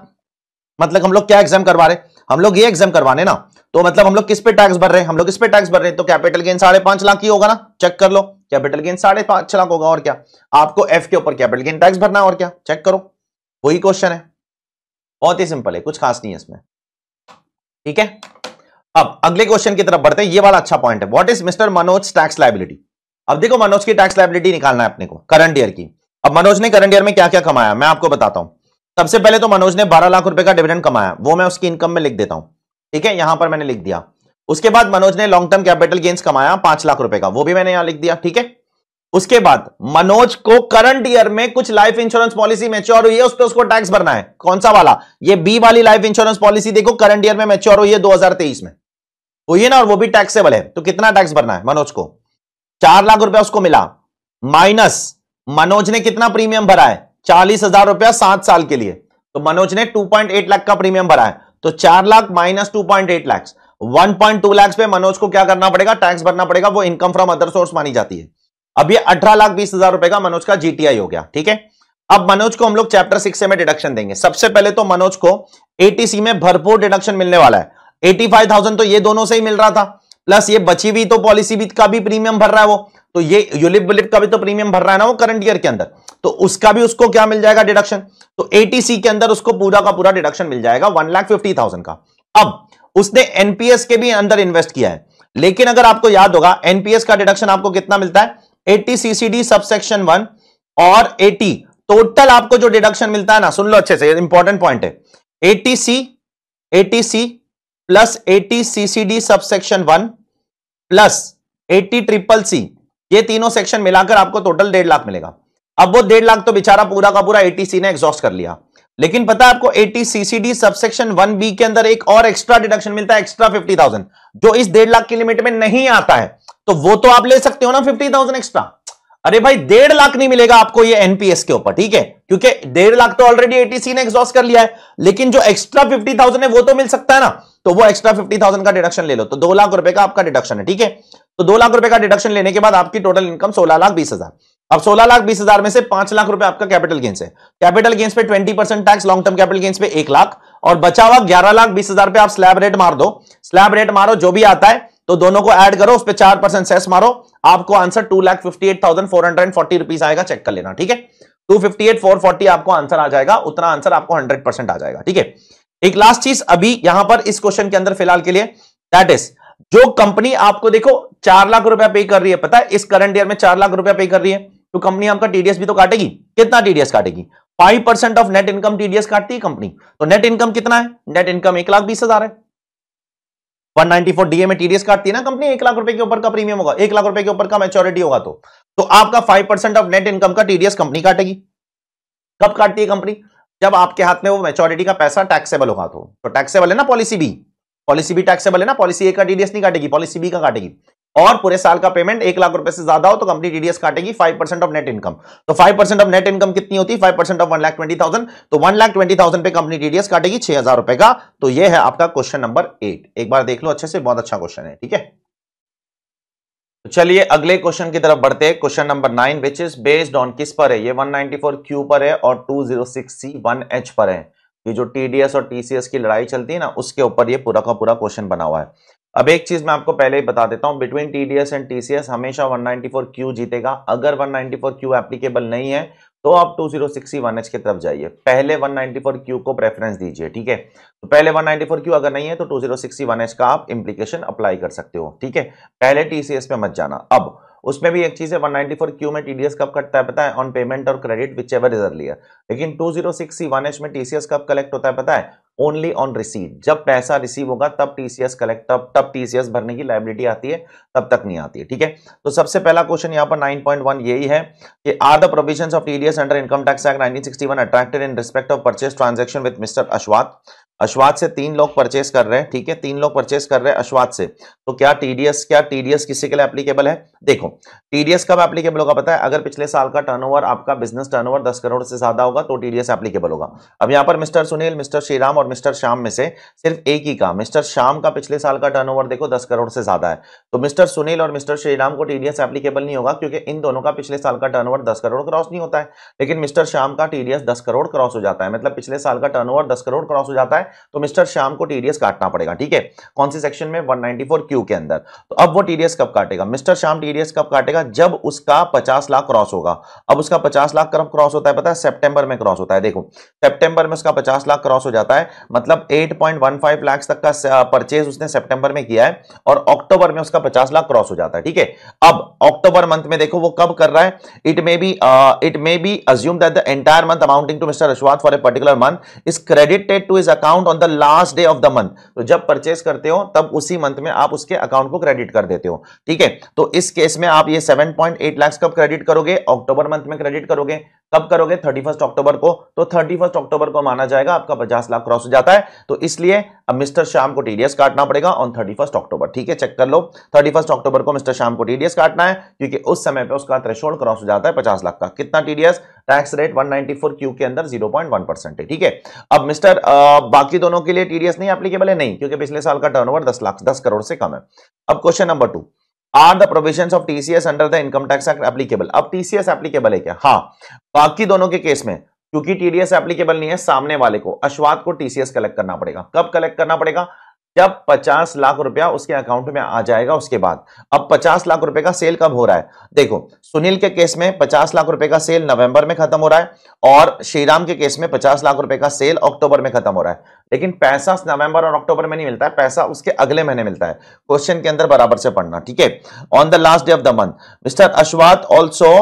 मतलब हम लोग क्या एग्जाम करवा रहे हम लोग ये एग्जाम करवाने ना तो मतलब हम लोग किस पे टैक्स भर रहे हैं हम लोग किस पे टैक्स भर रहे हैं तो कैपिटल गेन साढ़े पांच लाख ही होगा ना चेक कर लो कैपिटल गेन साढ़े पांच लाख होगा और क्या आपको एफ के ऊपर कैपिटल गेन टैक्स भरना है और क्या चेक करो वही क्वेश्चन है बहुत ही सिंपल है कुछ खास नहीं है इसमें ठीक है अब अगले क्वेश्चन की तरफ बढ़ते हैं ये वाला अच्छा पॉइंट है what is mister Manoj tax liability अब देखो मनोज की टैक्स लाइबिलिटी निकालना है अपने को करंट ईयर की अब मनोज ने करंट ईयर में क्या क्या कमाया मैं आपको बताता हूं सबसे पहले तो मनोज ने 12 लाख रुपए का डिविडेंड कमाया वो मैं उसकी इनकम में लिख देता हूं ठीक है यहां पर मैंने लिख दिया उसके बाद मनोज ने लॉन्ग टर्म कैपिटल गेंस कमाया पांच लाख रुपए का वो भी मैंने यहां लिख दिया ठीक है उसके बाद मनोज को करंट ईयर में कुछ लाइफ इंश्योरेंस पॉलिसी मेच्योर हुई है उस पर उसको टैक्स भरना है कौन सा वाला ये बी वाली लाइफ इंश्योरेंस पॉलिसी देखो करंट ईयर में मेच्योर हुई है दो में हुई है ना और वो भी टैक्सेबल है तो कितना टैक्स भरना है मनोज को चार लाख रुपया उसको मिला माइनस मनोज ने कितना प्रीमियम भरा है चालीस हजार रुपया सात साल के लिए तो मनोज ने 2.8 लाख का प्रीमियम भरा है तो चार lakh minus two point eight lakh one point two lakh पे मनोज को क्या करना पड़ेगा टैक्स भरना पड़ेगा वो इनकम फ्रॉम अदर सोर्स मानी जाती है अब ये अठारह लाख बीस हजार रुपए का मनोज का जीटीआई हो गया ठीक है अब मनोज को हम लोग चैप्टर सिक्स में डिडक्शन देंगे सबसे पहले तो मनोज को एटीसी में भरपूर डिडक्शन मिलने वाला है एटी फाइव थाउजेंड तो ये दोनों से ही मिल रहा था प्लस ये बची हुई तो पॉलिसी भी का भी प्रीमियम भर रहा है वो तो ये यूलिप बुलिप का भी तो प्रीमियम भर रहा है ना वो करंट ईयर के अंदर तो उसका भी उसको क्या मिल जाएगा डिडक्शन तो एटीसी के अंदर उसको पूरा का पूरा डिडक्शन मिल जाएगा वन लाख फिफ्टी थाउजेंड का अब उसने एनपीएस के भी अंदर इन्वेस्ट किया है लेकिन अगर आपको याद होगा एनपीएस का डिडक्शन आपको कितना मिलता है एटी सीसीडी सबसेक्शन वन और एटी टोटल आपको जो डिडक्शन मिलता है ना सुन लो अच्छे से इंपॉर्टेंट पॉइंट है eighty C eighty C plus eighty CCD subsection one plus eighty triple C ये तीनों सेक्शन मिलाकर आपको टोटल डेढ़ लाख मिलेगा अब वो डेढ़ लाख तो बेचारा पूरा का पूरा एटीसी ने एग्जॉस्ट कर लिया लेकिन पता है आपको eighty CCD subsection one B के अंदर एक और एक्स्ट्रा डिडक्शन मिलता है एक्स्ट्रा फिफ्टी थाउजेंड जो इस डेढ़ लाख की लिमिट में नहीं आता है तो वो तो आप ले सकते हो ना फिफ्टी थाउजेंड एक्स्ट्रा अरे भाई डेढ़ लाख नहीं मिलेगा आपको ये एनपीएस के ऊपर ठीक है क्योंकि डेढ़ लाख तो ऑलरेडी एटीसी ने एग्जॉस्ट कर लिया है लेकिन जो एक्स्ट्रा फिफ्टी थाउजेंड है वो तो मिल सकता है ना तो वो एक्स्ट्रा फिफ्टी थाउजेंड का डिडक्शन ले लो तो दो लाख रुपए का आपका डिडक्शन है ठीक है तो दो लाख रुपए का डिडक्शन लेने के बाद आपकी टोटल इनकम सोलह लाख बीस हजार अब सोलह लाख बीस हजार में से पांच लाख रुपए आपका कैपिटल गेंस है कैपिटल गेंस पे twenty percent tax long term capital gains पे एक लाख और बचा हुआ ग्यारह लाख बीस हजार पे आप स्लैब रेट मार दो स्लैब रेट मारो जो भी आता है तो दोनों को ऐड करो उस पर चार परसेंट सेस मारो आपको answer two lakh fifty eight thousand four hundred forty rupees आएगा चेक कर लेना ठीक है two fifty eight four forty आपको आंसर आ जाएगा उतना आंसर आपको हंड्रेड परसेंट आ जाएगा ठीक है एक लास्ट चीज अभी यहां पर इस क्वेश्चन के अंदर फिलहाल के लिए दैट इज जो कंपनी आपको देखो चार लाख रुपया पे कर रही है पता है इस करंट ईयर में चार लाख रुपया पे कर रही है तो कंपनी आपका टीडीएस भी तो काटेगी कितना टीडीएस काटेगी five percent of net income TDS काटती है कंपनी तो नेट इनकम कितना है नेट इनकम एक लाख बीस हजार है 194 डीए में टीडीएस काटती है ना कंपनी एक लाख रुपए के ऊपर का प्रीमियम होगा एक लाख रुपए के ऊपर का मेच्योरिटी होगा तो तो आपका five percent of net income का टीडीएस कंपनी काटेगी कब काटती है कंपनी जब आपके हाथ में वो मेच्योरिटी का पैसा टैक्सेबल होगा तो टैक्सेबल तो है ना पॉलिसी भी पॉलिसी भी टैक्सेबल है ना पॉलिसी ए का टीडीएस नहीं काटेगी पॉलिसी बी का काटेगी और पूरे साल का पेमेंट एक लाख रुपए से ज्यादा हो तो कंपनी टीडीएस काटेगी five percent of net income तो five percent of net income कितनी होती है five percent of one lakh twenty thousand तो वन लाख ट्वेंटी थाउजेंड पे कंपनी टीडीएस काटेगी छह हजार रुपए का तो ये है आपका क्वेश्चन नंबर एट एक बार देख लो अच्छे से बहुत अच्छा क्वेश्चन है ठीक है तो चलिए अगले क्वेश्चन की तरफ बढ़ते हैं question number nine which is based on किस पर है ये 194 क्यू पर है और 206 सी एच पर है ये जो टीडीएस और टीसीएस की लड़ाई चलती है ना उसके ऊपर ये पूरा का पूरा क्वेश्चन बना हुआ है अब एक चीज मैं आपको पहले ही बता देता हूं बिटवीन टीडीएस एंड टीसीएस हमेशा 194 क्यू जीतेगा अगर 194 क्यू एप्लीकेबल नहीं है तो आप 2061H की तरफ जाइए पहले 194Q को प्रेफरेंस दीजिए ठीक है तो पहले 194Q अगर नहीं है तो 2061H का आप इंप्लीकेशन अप्लाई कर सकते हो ठीक है पहले टीसीएस पे मत जाना अब उसमें भी एक चीज़ है 194 क्यू में टीडीएस कब कटता है पता है ऑन पेमेंट और credit whichever is earlier लेकिन 206 सी 1H में टीसीएस कब कलेक्ट होता है पता है ओनली ऑन रिसीट जब पैसा रिसीव होगा तब टीसीएस कलेक्ट तब तब टीसीएस भरने की लाइबिलिटी आती है तब तक नहीं आती है ठीक है तो सबसे पहला क्वेश्चन यहाँ पर 9.1 यही है कि are the provision of TDS under income tax act 1961 attracted in respect of purchase transaction with mister Ashwat Ashwad से तीन लोग परचेस कर रहे हैं ठीक है तीन लोग परचेस कर रहे हैं अश्वाद से तो क्या टीडीएस क्या टीडीएस किसी के लिए एप्लीकेबल है देखो टीडीएस कब एप्लीकेबल होगा पता है अगर पिछले साल का टर्नओवर आपका बिजनेस टर्नओवर 10 करोड़ से ज्यादा होगा तो टीडीएस एप्लीकेबल होगा अब यहां पर मिस्टर सुनील मिस्टर श्रीराम और मिस्टर श्याम में से सिर्फ एक ही का मिस्टर श्याम का पिछले साल का टर्न देखो दस करोड़ से ज्यादा है तो मिस्टर सुनील और मिस्टर श्रीराम को टीडीएस एप्लीकेबल नहीं होगा क्योंकि इन दोनों का पिछले साल का टर्न दस करोड़ क्रॉस नहीं होता है लेकिन मिस्टर श्याम का टीडीएस दस करोड़ क्रॉस हो जाता है मतलब पिछले साल का टर्न दस करोड़ क्रॉस हो जाता है तो मिस्टर श्याम को टीडीएस काटना पड़ेगा ठीक है कौन सी सेक्शन में 194 क्यू के अंदर तो अब वो टीडीएस कब काटेगा मिस्टर श्याम टीडीएस कब काटेगा जब उसका 50 लाख क्रॉस होगा अब उसका 50 लाख कब क्रॉस होता है पता है सितंबर में क्रॉस होता है देखो सितंबर में उसका पचास लाख क्रॉस हो जाता है मतलब एट पॉइंट तक का परचेज उसने सितंबर में किया है और अक्टूबर में उसका पचास लाख क्रॉस हो जाता है ठीक है अब अक्टूबर मंथ में देखो वो कब कर रहा है it may be it may be assume that the entire month amounting to mister Ashwat for a particular month is credited to is account account on the last day of the month तो जब purchase करते हो तब उसी month में आप उसके account को क्रेडिट कर देते हो ठीक है तो इस केस में आप ये 7.8 लाख कब क्रेडिट करोगे अक्टूबर मंथ में क्रेडिट करोगे कब करोगे 31 अक्टूबर को तो 31 अक्टूबर को माना जाएगा आपका 50 लाख क्रॉस हो जाता है तो इसलिए अब मिस्टर शाम को टीडीएस काटना पड़ेगा ऑन 31 अक्टूबर ठीक है चेक कर लो 31 अक्टूबर को मिस्टर शाम को टीडीएस काटना है क्योंकि उस समय पे उसका थ्रेशोल्ड क्रॉस हो जाता है 50 लाख का कितना टीडीएस टैक्स रेट 194 क्यू के अंदर 0.1 परसेंट है ठीक है अब मिस्टर आ, बाकी दोनों के लिए टीडीएस नहीं एप्लीकेबल है नहीं क्योंकि पिछले साल का टर्नओवर 10 लाख 10 करोड़ से कम है अब question number two are the provision of TCS under the income tax act applicable अब टीसीएस एप्लीकेबल है क्या हाँ बाकी दोनों के केस में क्योंकि टीडीएस एप्लीकेबल नहीं है सामने वाले को अश्वाद को टीसीएस कलेक्ट करना पड़ेगा कब कलेक्ट करना पड़ेगा क्या पचास लाख रुपया उसके अकाउंट में आ जाएगा उसके बाद अब पचास लाख रुपए का सेल कब हो रहा है देखो सुनील के केस में पचास लाख रुपए का सेल नवंबर में खत्म हो रहा है और श्रीराम के केस में पचास लाख रुपए का सेल अक्टूबर में खत्म हो रहा है लेकिन पैसा नवंबर और अक्टूबर में नहीं मिलता है पैसा उसके अगले महीने मिलता है क्वेश्चन के अंदर बराबर से पढ़ना ठीक है on the last day of the month mister Ashwat also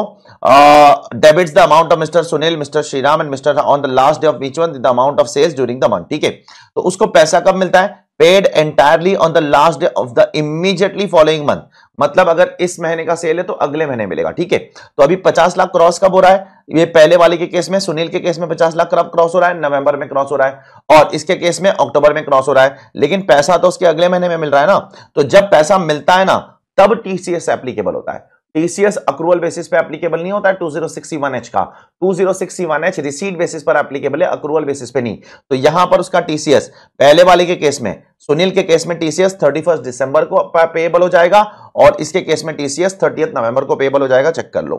debits the amount of mister Sunil mister Shriram and mister on the last day of which one the amount of sales during the month ठीक है तो उसको पैसा कब मिलता है paid entirely on the last day of the immediately following month मतलब अगर इस महीने का सेल है तो अगले महीने मिलेगा ठीक है तो अभी 50 लाख क्रॉस कब हो रहा है ये पहले वाले के केस में सुनील के केस में 50 लाख क्रॉस हो रहा है नवंबर में क्रॉस हो रहा है और इसके केस में अक्टूबर में क्रॉस हो रहा है लेकिन पैसा तो उसके अगले महीने में मिल रहा है ना तो जब पैसा मिलता है ना तब टीसीएस एप्लीकेबल होता है टीसीएस अक्रूवल बेसिस पे एप्लीकेबल नहीं होता है 2061H का 2061H रिसीट बेसिस पर एप्लीकेबल है अक्रूवल बेसिस पे नहीं तो यहां पर उसका टीसीएस पहले वाले के केस में सुनील के केस में टीसीएस 31 दिसंबर को पेबल हो जाएगा और इसके केस में टीसीएस 30 नवंबर को पेबल हो जाएगा चेक कर लो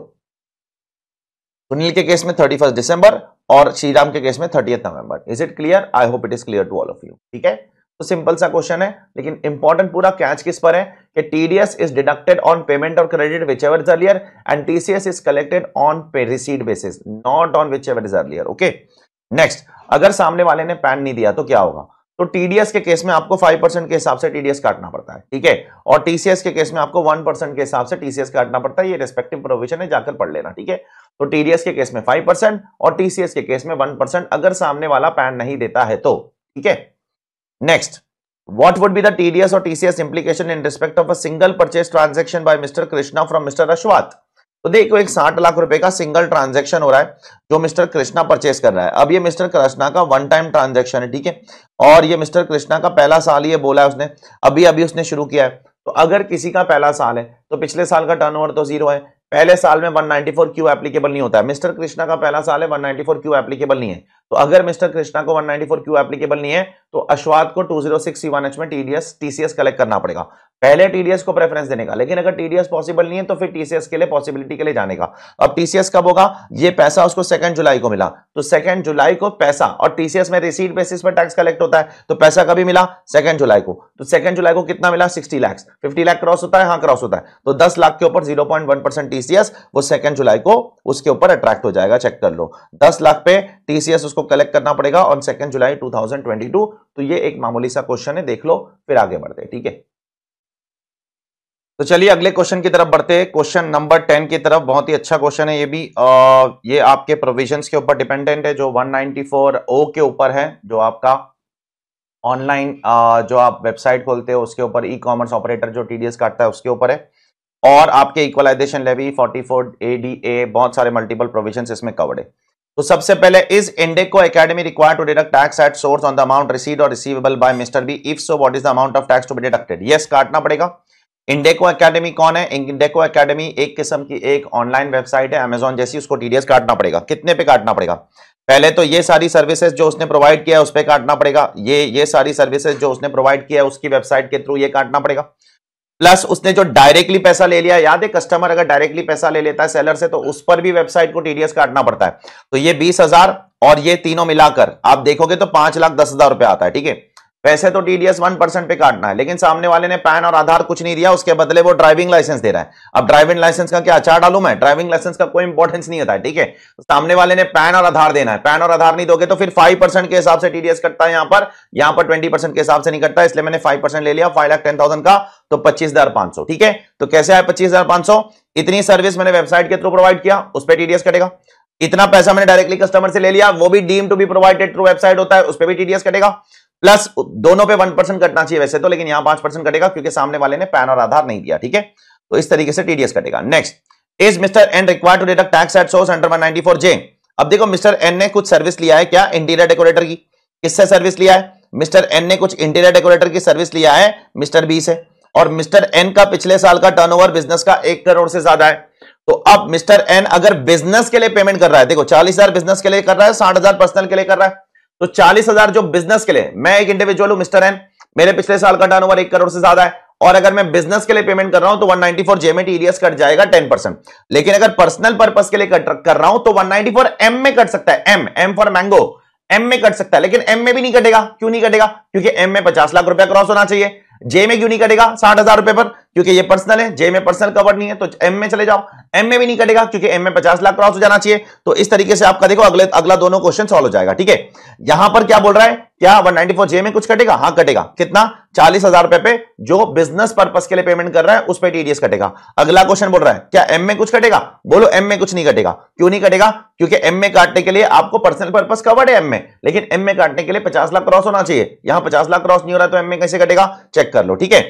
सुनील के केस में 31 दिसंबर और श्रीराम के केस में 30 नवंबर is it clear I hope it is clear to all of you ठीक है तो सिंपल सा क्वेश्चन है लेकिन इंपॉर्टेंट पूरा कैच किस पर है कि TDS is deducted on payment और credit whichever is earlier and TCS is collected on pay received basis not on whichever is earlier okay next अगर सामने वाले ने पैन नहीं दिया तो क्या होगा तो टीडीएस के केस में आपको 5 के हिसाब से टीडीएस काटना पड़ता है ठीक है और टीसीएस के केस में आपको 1 के हिसाब से टीसीएस काटना पड़ता है ये रेस्पेक्टिव प्रोविजन है जाकर पढ़ लेना ठीक है तो टीडीएस के केस में 5 और टीसीएस के केस में 1 अगर सामने वाला पैन नहीं देता है तो ठीक है Next, what would be the TDS or TCS implication in respect of a single purchase transaction by Mr. Krishna from Mr. Ashwat? तो देखो एक साठ लाख रुपए का सिंगल ट्रांजेक्शन हो रहा है जो मिस्टर कृष्णा परचेस कर रहा है अब ये मिस्टर कृष्णा का वन टाइम ट्रांजेक्शन है ठीक है और ये मिस्टर कृष्णा का पहला साल ये बोला है उसने अभी अभी उसने शुरू किया है तो अगर किसी का पहला साल है तो पिछले साल का टर्नओवर तो जीरो है पहले साल में 194 क्यू एप्लीकेबल नहीं होता है मिस्टर कृष्णा का पहला साल है 194 क्यू एप्लीकेबल नहीं है तो अगर मिस्टर कृष्णा को 194 क्यू एप्लीकेबल नहीं है तो अश्वाद को 206 सिक्स में टीडीएस टीसीएस कलेक्ट करना पड़ेगा पहले टीडीएस को प्रेफरेंस देने का लेकिन अगर टीडीएस पॉसिबल नहीं है तो फिर टीसीएस के लिए पॉसिबिलिटी के लिए जाने का अब टीसीएस कब होगा ये पैसा उसको सेकंड जुलाई को मिला तो सेकंड जुलाई को पैसा और टीसीएस में रिसीट बेसिस पर टैक्स कलेक्ट होता है तो पैसा कभी मिला सेकंड जुलाई को तो सेकंड जुलाई को कितना मिला sixty lakhs fifty lakh cross होता है हाँ क्रॉस होता है तो दस लाख के ऊपर जीरो टीसीएस वो सेकंड जुलाई को उसके ऊपर अट्रैक्ट हो जाएगा चेक कर लो दस लाख पे टीसीएस उसको कलेक्ट करना पड़ेगा ऑन सेकंड जुलाई टू तो ये एक मामूली सा क्वेश्चन है देख लो फिर आगे बढ़ते ठीक है तो चलिए अगले क्वेश्चन की तरफ बढ़ते हैं क्वेश्चन नंबर टेन की तरफ बहुत ही अच्छा क्वेश्चन है ये भी आ, ये आपके प्रोविजंस के ऊपर डिपेंडेंट है जो 194 ओ के ऊपर है जो आपका ऑनलाइन जो आप वेबसाइट खोलते हो उसके ऊपर ई कॉमर्स ऑपरेटर जो टीडीएस काटता है उसके ऊपर है और आपके इक्वलाइजेशन लेवी 44 ए बहुत सारे मल्टीपल प्रोविजन इसमें कवर्ड है तो सबसे पहले is Indeco academy require to deduct tax at source on the amount received और receivable by mister B if so what is the amount of tax to be deducted yes काटना पड़ेगा इंडेको academy कौन है इंडेको academy एक किस्म की एक online website है अमेजोन जैसी उसको टीडीएस काटना पड़ेगा कितने पे काटना पड़ेगा पहले तो ये सारी सर्विसेज जो उसने प्रोवाइड किया है उस पर काटना पड़ेगा ये ये सारी सर्विसेज जो उसने प्रोवाइड किया है उसकी वेबसाइट के थ्रू ये काटना पड़ेगा प्लस उसने जो डायरेक्टली पैसा ले लिया याद है कस्टमर अगर डायरेक्टली पैसा ले लेता है सेलर से तो उस पर भी वेबसाइट को टीडीएस काटना पड़ता है तो ये बीस हजार और ये तीनों मिलाकर आप देखोगे तो पांच लाख दस हजार रुपया आता है ठीक है वैसे तो टीडीएस वन परसेंट पे काटना है लेकिन सामने वाले ने पैन और आधार कुछ नहीं दिया उसके बदले वो ड्राइविंग लाइसेंस दे रहा है अब ड्राइविंग लाइसेंस का क्या अचार डालू मैं ड्राइविंग लाइसेंस का कोई इंपॉर्टेंस नहीं होता है ठीक है तो सामने वाले ने पैन और आधार देना है पैन और आधार नहीं दोगे तो फिर फाइव परसेंट के हिसाब से टीडीएस कटता है यहां पर यहां पर ट्वेंटी परसेंट के हिसाब से नहीं कटता इसलिए मैंने फाइव परसेंट ले लिया फाइव लाख टेन थाउजेंड का तो पच्चीस हजार पांच सौ ठीक है तो कैसे आए पच्चीस हजार पांच सौ इतनी सर्विस मैंने वेबसाइट के थ्रू प्रोवाइड किया उस पर टीडीएस कटेगा इतना पैसा मैंने डायरेक्टली कस्टमर से ले लिया वो भी deem to be provided through website होता है उस पर भी टीडीएस कटेगा प्लस दोनों पे वन परसेंट कटना चाहिए वैसे तो लेकिन यहां पांच परसेंट कटेगा क्योंकि सामने वाले ने पैन और आधार नहीं दिया ठीक है तो इस तरीके से टीडीएस कटेगा next is mister N require to deduct tax at source under one J अब देखो मिस्टर एन ने कुछ सर्विस लिया है क्या इंटीरियर डेकोरेटर की किससे सर्विस लिया है मिस्टर एन ने कुछ इंटीरियर डेकोरेटर की सर्विस लिया है मिस्टर बी से और मिस्टर एन का पिछले साल का टर्नओवर बिजनेस का एक करोड़ से ज्यादा है तो अब मिस्टर एन अगर बिजनेस के लिए पेमेंट कर रहा है देखो चालीस हजार बिजनेस के लिए कर रहा है साठ हजार पर्सनल के लिए कर रहा है तो चालीस हजार जो बिजनेस के लिए मैं एक इंडिविजुअल हूं मिस्टर एन मेरे पिछले साल का ओवर एक करोड़ से ज्यादा है और अगर मैं बिजनेस के लिए पेमेंट कर रहा हूं तो 194 जेमेट ईडीएस कट जाएगा 10 परसेंट लेकिन अगर पर्सनल पर्पस के लिए कट कर रहा हूं तो 194 एम में कट सकता है M M for mango M में कट सकता है लेकिन एम में भी नहीं कटेगा क्यों नहीं कटेगा क्योंकि एम में पचास लाख रुपया क्रॉस होना चाहिए जे में क्यों नहीं कटेगा साठ हजार रुपए पर क्योंकि ये पर्सनल है जे में पर्सनल कवर नहीं है तो एम में चले जाओ एम में भी नहीं कटेगा क्योंकि एम में पचास लाख क्रॉस हो जाना चाहिए तो इस तरीके से आपका देखो अगले अगला दोनों क्वेश्चन सॉल्व हो जाएगा ठीक है यहां पर क्या बोल रहा है क्या 194 जे में कुछ कटेगा हाँ कटेगा कितना चालीस हजार रुपए पे जो बिजनेस पर्पस के लिए पेमेंट कर रहा है उस पर टीडीएस कटेगा अगला क्वेश्चन बोल रहा है क्या एम में कुछ कटेगा बोलो एम में कुछ नहीं कटेगा क्यों नहीं कटेगा क्योंकि एम में काटने के लिए आपको पर्सनल पर्पस कवर्ड है एम में लेकिन एम में काटने के लिए पचास लाख क्रॉस होना चाहिए यहां पचास लाख क्रॉस नहीं हो रहा तो एम में कैसे कटेगा चेक कर लो ठीक है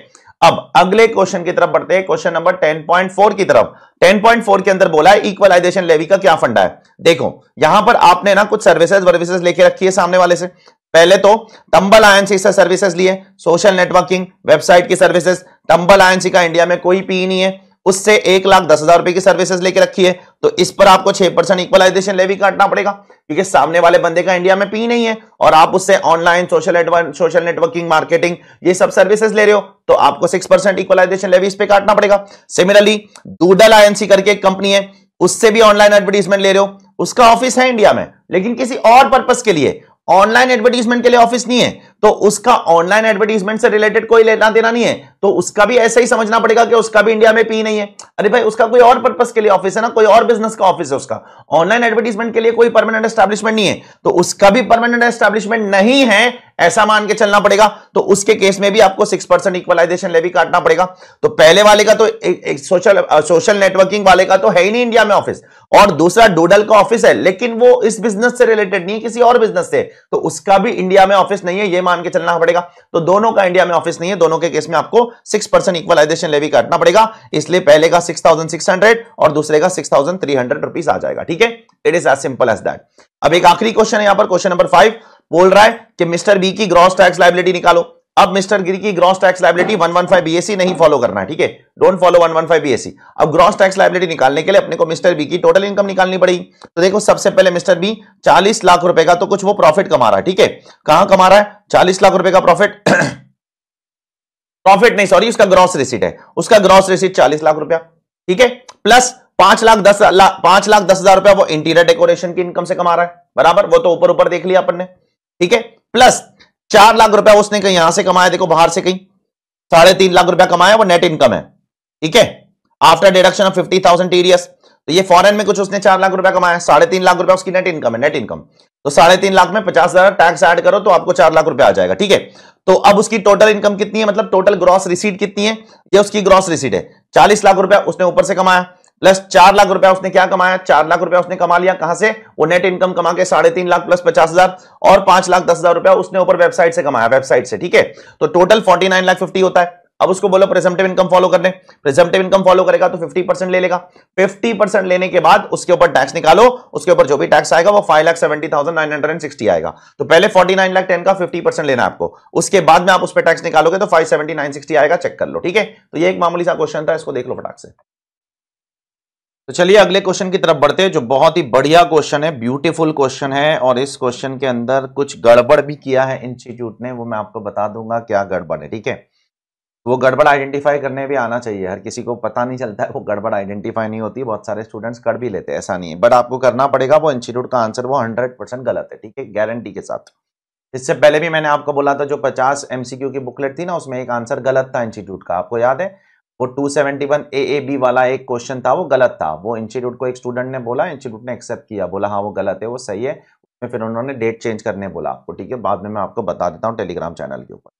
अब अगले क्वेश्चन की तरफ बढ़ते हैं क्वेश्चन नंबर 10.4 की तरफ 10.4 के अंदर बोला है इक्वलाइजेशन लेवी का क्या फंडा है देखो यहां पर आपने ना कुछ सर्विसेज वर्विसेज लेके रखी है सामने वाले से पहले तो टंबल आयनसी से सर्विसेज लिए सोशल नेटवर्किंग वेबसाइट की सर्विसेज टंबल आयनसी का इंडिया में कोई पी नहीं है उससे एक लाख दस हजार रुपए की सर्विसेज लेके रखी है तो इस पर आपको छह परसेंट इक्वलाइजेशन लेवी काटना पड़ेगा क्योंकि सामने वाले बंदे का इंडिया में पी नहीं है और आप उससे online social social networking marketing ये सब सर्विसेज ले रहे हो तो आपको सिक्स परसेंट इक्वलाइजेशन लेवी इस पर काटना पड़ेगा सिमिलरली डूडल आई करके एक कंपनी है उससे भी ऑनलाइन एडवर्टीजमेंट ले रहे हो उसका ऑफिस है इंडिया में लेकिन किसी और पर्पज के लिए ऑनलाइन एडवर्टीजमेंट के लिए ऑफिस नहीं है तो उसका ऑनलाइन एडवर्टीजमेंट से रिलेटेड कोई लेना देना नहीं है तो उसका भी ऐसा ही समझना पड़ेगा कि उसका भी इंडिया में पी नहीं है अरे भाई उसका कोई और पर्पज के लिए ऑफिस है ना कोई और बिजनेस का ऑफिस है उसका ऑनलाइन एडवर्टीजमेंट के लिए कोई परमानेंट एस्टेब्लिशमेंट नहीं है तो उसका भी परमानेंट एस्टेब्लिशमेंट नहीं है ऐसा मान के चलना पड़ेगा तो उसके केस में भी आपको सिक्स परसेंट इक्वलाइजेशन लेवी काटना पड़ेगा तो पहले वाले का तो एक, एक सोशल सोशल नेटवर्किंग वाले का तो है ही नहीं इंडिया में ऑफिस और दूसरा डोडल का ऑफिस है लेकिन वो इस बिजनेस से रिलेटेड नहीं है किसी और बिजनेस से तो उसका भी इंडिया में ऑफिस नहीं है यह मान के चलना पड़ेगा तो दोनों का इंडिया में ऑफिस नहीं है दोनों के केस में आपको सिक्स परसेंट इक्वलाइजेशन लेवी काटना पड़ेगा इसलिए पहले का सिक्स थाउजेंड सिक्स हंड्रेड और दूसरे का six thousand three hundred rupees आ जाएगा ठीक है it is as simple as that अब एक आखिरी क्वेश्चन है यहां पर क्वेश्चन नंबर फाइव बोल रहा है कि मिस्टर बी की ग्रॉस टैक्स लाइबिलिटी निकालो अब मिस्टर गिरी की ग्रॉस टैक्स लाइबिलिटी 115 बीएससी नहीं फॉलो करना ठीक है डोंट फॉलो 115 बीएससी अब ग्रॉस टैक्स लाइबिलिटी निकालने के लिए अपने को मिस्टर बी की टोटल इनकम निकालनी पड़ेगी तो देखो सबसे पहले मिस्टर बी 40 लाख रुपए का तो कुछ वो प्रॉफिट कमा रहा है ठीक है कहां कमा रहा है चालीस लाख रुपए का प्रॉफिट प्रॉफिट नहीं सॉरी उसका ग्रॉस रिसिट है उसका ग्रॉस रिसिट चालीस लाख रुपया ठीक है प्लस पांच लाख दस लाख पांच लाख दस हजार रुपया वो इंटीरियर डेकोरेशन की इनकम से कमा रहा है बराबर वो तो ऊपर ऊपर देख लिया अपन ने ठीक है प्लस चार लाख रुपया उसने कहीं यहां से कमाया देखो बाहर से कहीं साढ़े तीन लाख रुपया कमाया वो नेट इनकम है ठीक है after deduction of fifty thousand TDS तो ये फॉरेन में कुछ उसने चार लाख रुपया कमाया साढ़े तीन लाख रुपया उसकी नेट इनकम है नेट इनकम तो साढ़े तीन लाख में पचास हजार टैक्स ऐड करो तो आपको चार लाख रुपया आ जाएगा ठीक है तो अब उसकी टोटल इनकम कितनी है मतलब टोटल ग्रॉस रिसीट कितनी है ये उसकी ग्रॉस रिसीट है चालीस लाख रुपया उसने ऊपर से कमाया प्लस चार लाख रुपया उसने क्या कमाया चार लाख रुपया उसने कमा लिया कहां से वो नेट इनकम कमा के साढ़े तीन लाख प्लस पचास हजार और पांच लाख दस हजार रुपया उसने ऊपर वेबसाइट से कमाया वेबसाइट से ठीक है तो total forty nine lakh fifty होता है अब उसको बोलो प्रेजेंटिव इनकम फॉलो करने प्रेजेंटिव इनकम फॉलो करेगा तो फिफ्टी परसेंट ले लेगा फिफ्टी परसेंट लेने के बाद उसके ऊपर टैक्स निकालो उसके ऊपर जो भी टैक्स आएगा वो five lakh seventy thousand nine hundred and sixty आएगा तो पहले फोर्टी नाइन लाख टेन का फिफ्टी परसेंट लेना आपको उसके बाद में आप उस पर टैक्स निकालोगे तो फाइव सेवेंटी नाइन सिक्सटी आएगा चेक कर लो ठीक है तो ये एक मामूली सा क्वेश्चन था इसको देख लो फटाक से तो चलिए अगले क्वेश्चन की तरफ बढ़ते हैं जो बहुत ही बढ़िया क्वेश्चन है ब्यूटीफुल क्वेश्चन है और इस क्वेश्चन के अंदर कुछ गड़बड़ भी किया है इंस्टीट्यूट ने वो मैं आपको बता दूंगा क्या गड़बड़ है ठीक है वो गड़बड़ आइडेंटिफाई करने भी आना चाहिए हर किसी को पता नहीं चलता है वो गड़बड़ आइडेंटिफाई नहीं होती बहुत सारे स्टूडेंट्स कर भी लेते हैं ऐसा नहीं है बट आपको करना पड़ेगा वो इंस्टीट्यूट का आंसर वो हंड्रेड परसेंट गलत है ठीक है गारंटी के साथ इससे पहले भी मैंने आपको बोला था जो पचास एमसीक्यू की बुकलेट थी ना उसमें एक आंसर गलत था इंस्टीट्यूट का आपको याद है वो 271 बी वाला एक क्वेश्चन था वो गलत था वो इंस्टीट्यूट को एक स्टूडेंट ने बोला इंस्टीट्यूट ने एक्सेप्ट किया बोला हाँ वो गलत है वो सही है उसमें फिर उन्होंने डेट चेंज करने बोला आपको ठीक है बाद में मैं आपको बता देता हूँ टेलीग्राम चैनल के ऊपर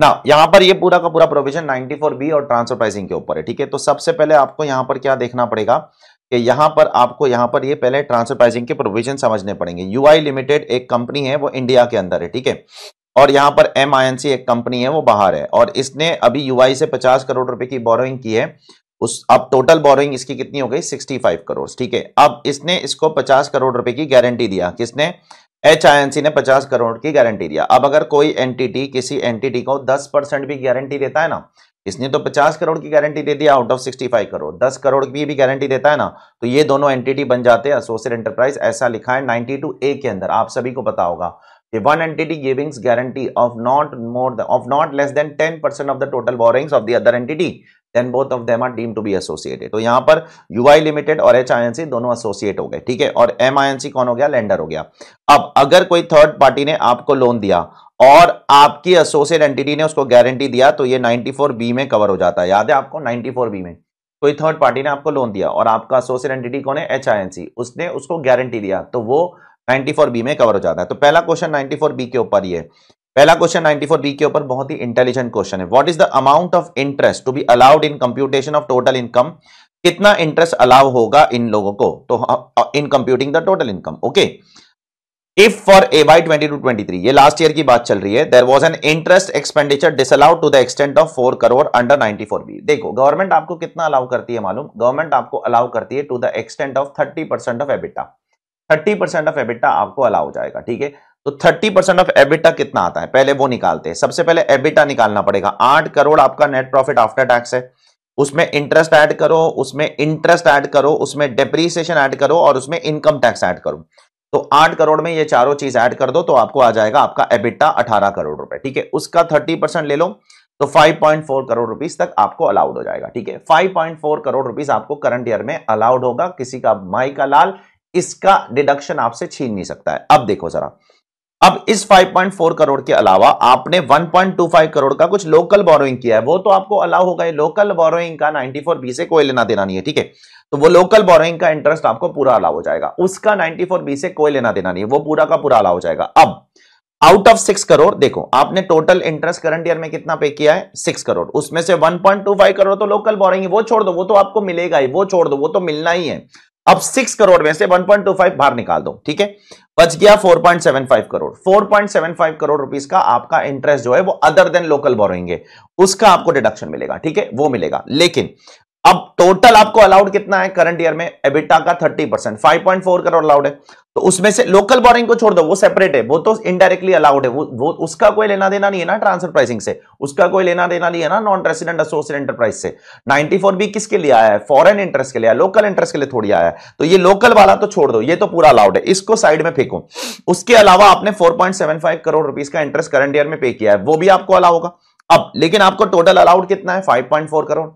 ना यहाँ पर ये पूरा का पूरा प्रोविजन फोर बी और ट्रांसफर प्राइसिंग के ऊपर है ठीक है तो सबसे पहले आपको यहाँ पर क्या देखना पड़ेगा कि यहाँ पर आपको यहाँ पर ये पहले ट्रांसफर प्राइसिंग के प्रोविजन समझने पड़ेंगे यूआई लिमिटेड एक कंपनी है वो इंडिया के अंदर है ठीक है और यहाँ पर एम आई एक कंपनी है वो बाहर है और इसने अभी यूआई से 50 करोड़ रुपए की बोरोइंग की है उस अब टोटल बोरोइंग इसकी कितनी हो गई 65 करोड़ ठीक है अब इसने इसको 50 करोड़ रुपए की गारंटी दिया किसने एच ने 50 करोड़ की गारंटी दिया अब अगर कोई एंटिटी किसी एंटिटी को 10 परसेंट भी गारंटी देता है ना इसने तो 50 करोड़ की गारंटी दे दिया आउट ऑफ 65 करोड़ 10 करोड़ की भी गारंटी देता है ना तो ये दोनों एंटिटी बन जाते हैं एसोसिएट एंटरप्राइज ऐसा लिखा है 92 ए के अंदर आप सभी को पता होगा A one entity giving guarantee of not more than, of not less than 10% of the total borrowings of the other entity, then both of them are deemed to be associated. तो यहाँ पर UI Limited और HINC दोनों associate हो गए ठीक है और MINC कौन हो गया lender हो गया अब अगर कोई third party ने आपको loan दिया और आपकी एसोसिएट एंटिटी ने उसको गारंटी दिया तो ये 94 बी में कवर हो जाता है याद है आपको 94 बी में कोई थर्ड पार्टी ने आपको लोन दिया और आपका एसोसिएट एंटिटी कौन है एच उसने उसको गारंटी दिया तो वो 94 बी में कवर हो जाता है तो पहला क्वेश्चन 94 बी के ऊपर ये पहला क्वेश्चन 94 बी के ऊपर बहुत ही इंटेलिजेंट क्वेश्चन है what is the amount of interest to be allowed in computation of total income कितना इंटरेस्ट अलाउ होगा इन लोगों को तो in computing the total income okay if for A by twenty two twenty three ये last year की बात चल रही है there was an interest expenditure disallowed to the extent of four crore under ninety four B देखो government आपको कितना allow करती है मालूम गवर्नमेंट आपको अलाउ करती है to the extent of thirty percent of EBITDA thirty percent of EBITDA आपको अलाउ हो जाएगा ठीक है तो थर्टी परसेंट ऑफ एबिटा कितना आता है पहले वो निकालते हैं सबसे पहले एबिटा निकालना पड़ेगा आठ करोड़ आपका नेट प्रॉफिट आफ्टर टैक्स है उसमें इंटरेस्ट ऐड करो उसमें इंटरेस्ट ऐड करो उसमें डेप्रीसिएशन ऐड करो और उसमें इनकम टैक्स ऐड करो तो आठ करोड़ में ये चारों चीज ऐड कर दो तो आपको आ जाएगा आपका एबिटा अठारह करोड़ रुपए ठीक है उसका थर्टी परसेंट ले लो तो five point four crore rupees तक आपको अलाउड हो जाएगा ठीक है five point four crore rupees आपको करंट ईयर में अलाउड होगा किसी का माई का लाल इसका डिडक्शन आपसे छीन नहीं सकता है अब देखो जरा अब इस 5.4 करोड़ के अलावा आपने 1.25 करोड़ का कुछ लोकल बोरोइंग किया है वो तो आपको अलाउ होगा लोकल बोरोइंग का 94 बी से कोई लेना देना नहीं है ठीक है तो वो लोकल बोरोइंग का इंटरेस्ट आपको पूरा अलाउ हो जाएगा उसका 94 बी से कोई लेना देना नहीं है वो पूरा का पूरा अलाउ हो जाएगा अब आउट ऑफ सिक्स करोड़ देखो आपने टोटल इंटरेस्ट करंट ईयर में कितना पे किया है सिक्स करोड़ उसमें से फाइव करोड़ तो लोकल बोरिंग वो छोड़ दो वो तो आपको मिलेगा ही वो छोड़ दो वो तो मिलना ही है अब सिक्स करोड़ में से 1.25 बाहर निकाल दो ठीक है बच गया 4.75 करोड़ 4.75 करोड़ रुपीस का आपका इंटरेस्ट जो है वो अदर देन लोकल बोरोइंग है उसका आपको डिडक्शन मिलेगा ठीक है वो मिलेगा लेकिन अब टोटल आपको अलाउड कितना है करंट ईयर में एबिटा का 30 परसेंट फाइव करोड़ अलाउड है तो उसमें से लोकल बोरिंग को छोड़ दो वो सेपरेट है वो तो इनडायरेक्टली अलाउड है वो वो उसका कोई लेना देना नहीं है ना ट्रांसफर प्राइसिंग से उसका कोई लेना देना नहीं है ना नॉन रेसिडेंट एसोसिएट एंटरप्राइज से 94 बी किसके लिए आया है फॉरेन इंटरेस्ट के लिए आया लोकल इंटरेस्ट के लिए थोड़ी आया है तो ये लोकल वाला तो छोड़ दो ये तो पूरा अलाउड है इसको साइड में फेंको उसके अलावा आपने फोर करोड़ रुपीज का इंटरेस्ट करंट ईयर में पे किया है वो भी आपको अलाउ होगा अब लेकिन आपको टोटल अलाउड कितना है फाइव करोड़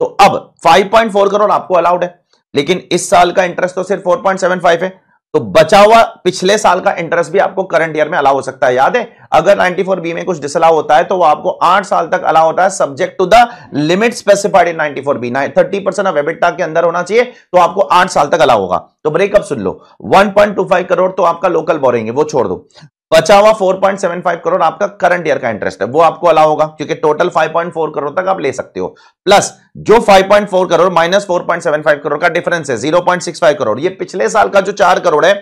तो अब फाइव करोड़ आपको अलाउड है लेकिन इस साल का इंटरेस्ट तो सिर्फ फोर है तो बचा हुआ पिछले साल का इंटरेस्ट भी आपको करंट ईयर में अलाउ हो सकता है याद है अगर 94 बी में कुछ डिसअलाउ होता है तो वो आपको आठ साल तक अलाउ होता है subject to the limit specified in 94 B ना थर्टी परसेंट ऑफ एबिटा के अंदर होना चाहिए तो आपको आठ साल तक अलाउ होगा तो ब्रेकअप सुन लो 1.25 करोड़ तो आपका लोकल बोरेंगे वो छोड़ दो बचा हुआ 4.75 करोड़ आपका करंट ईयर का इंटरेस्ट है वो आपको अलाउ होगा क्योंकि टोटल 5.4 करोड़ तक आप ले सकते हो प्लस जो 5.4 करोड़ माइनस 4.75 करोड़ का डिफरेंस है 0.65 करोड़ ये पिछले साल का जो 4 करोड़ है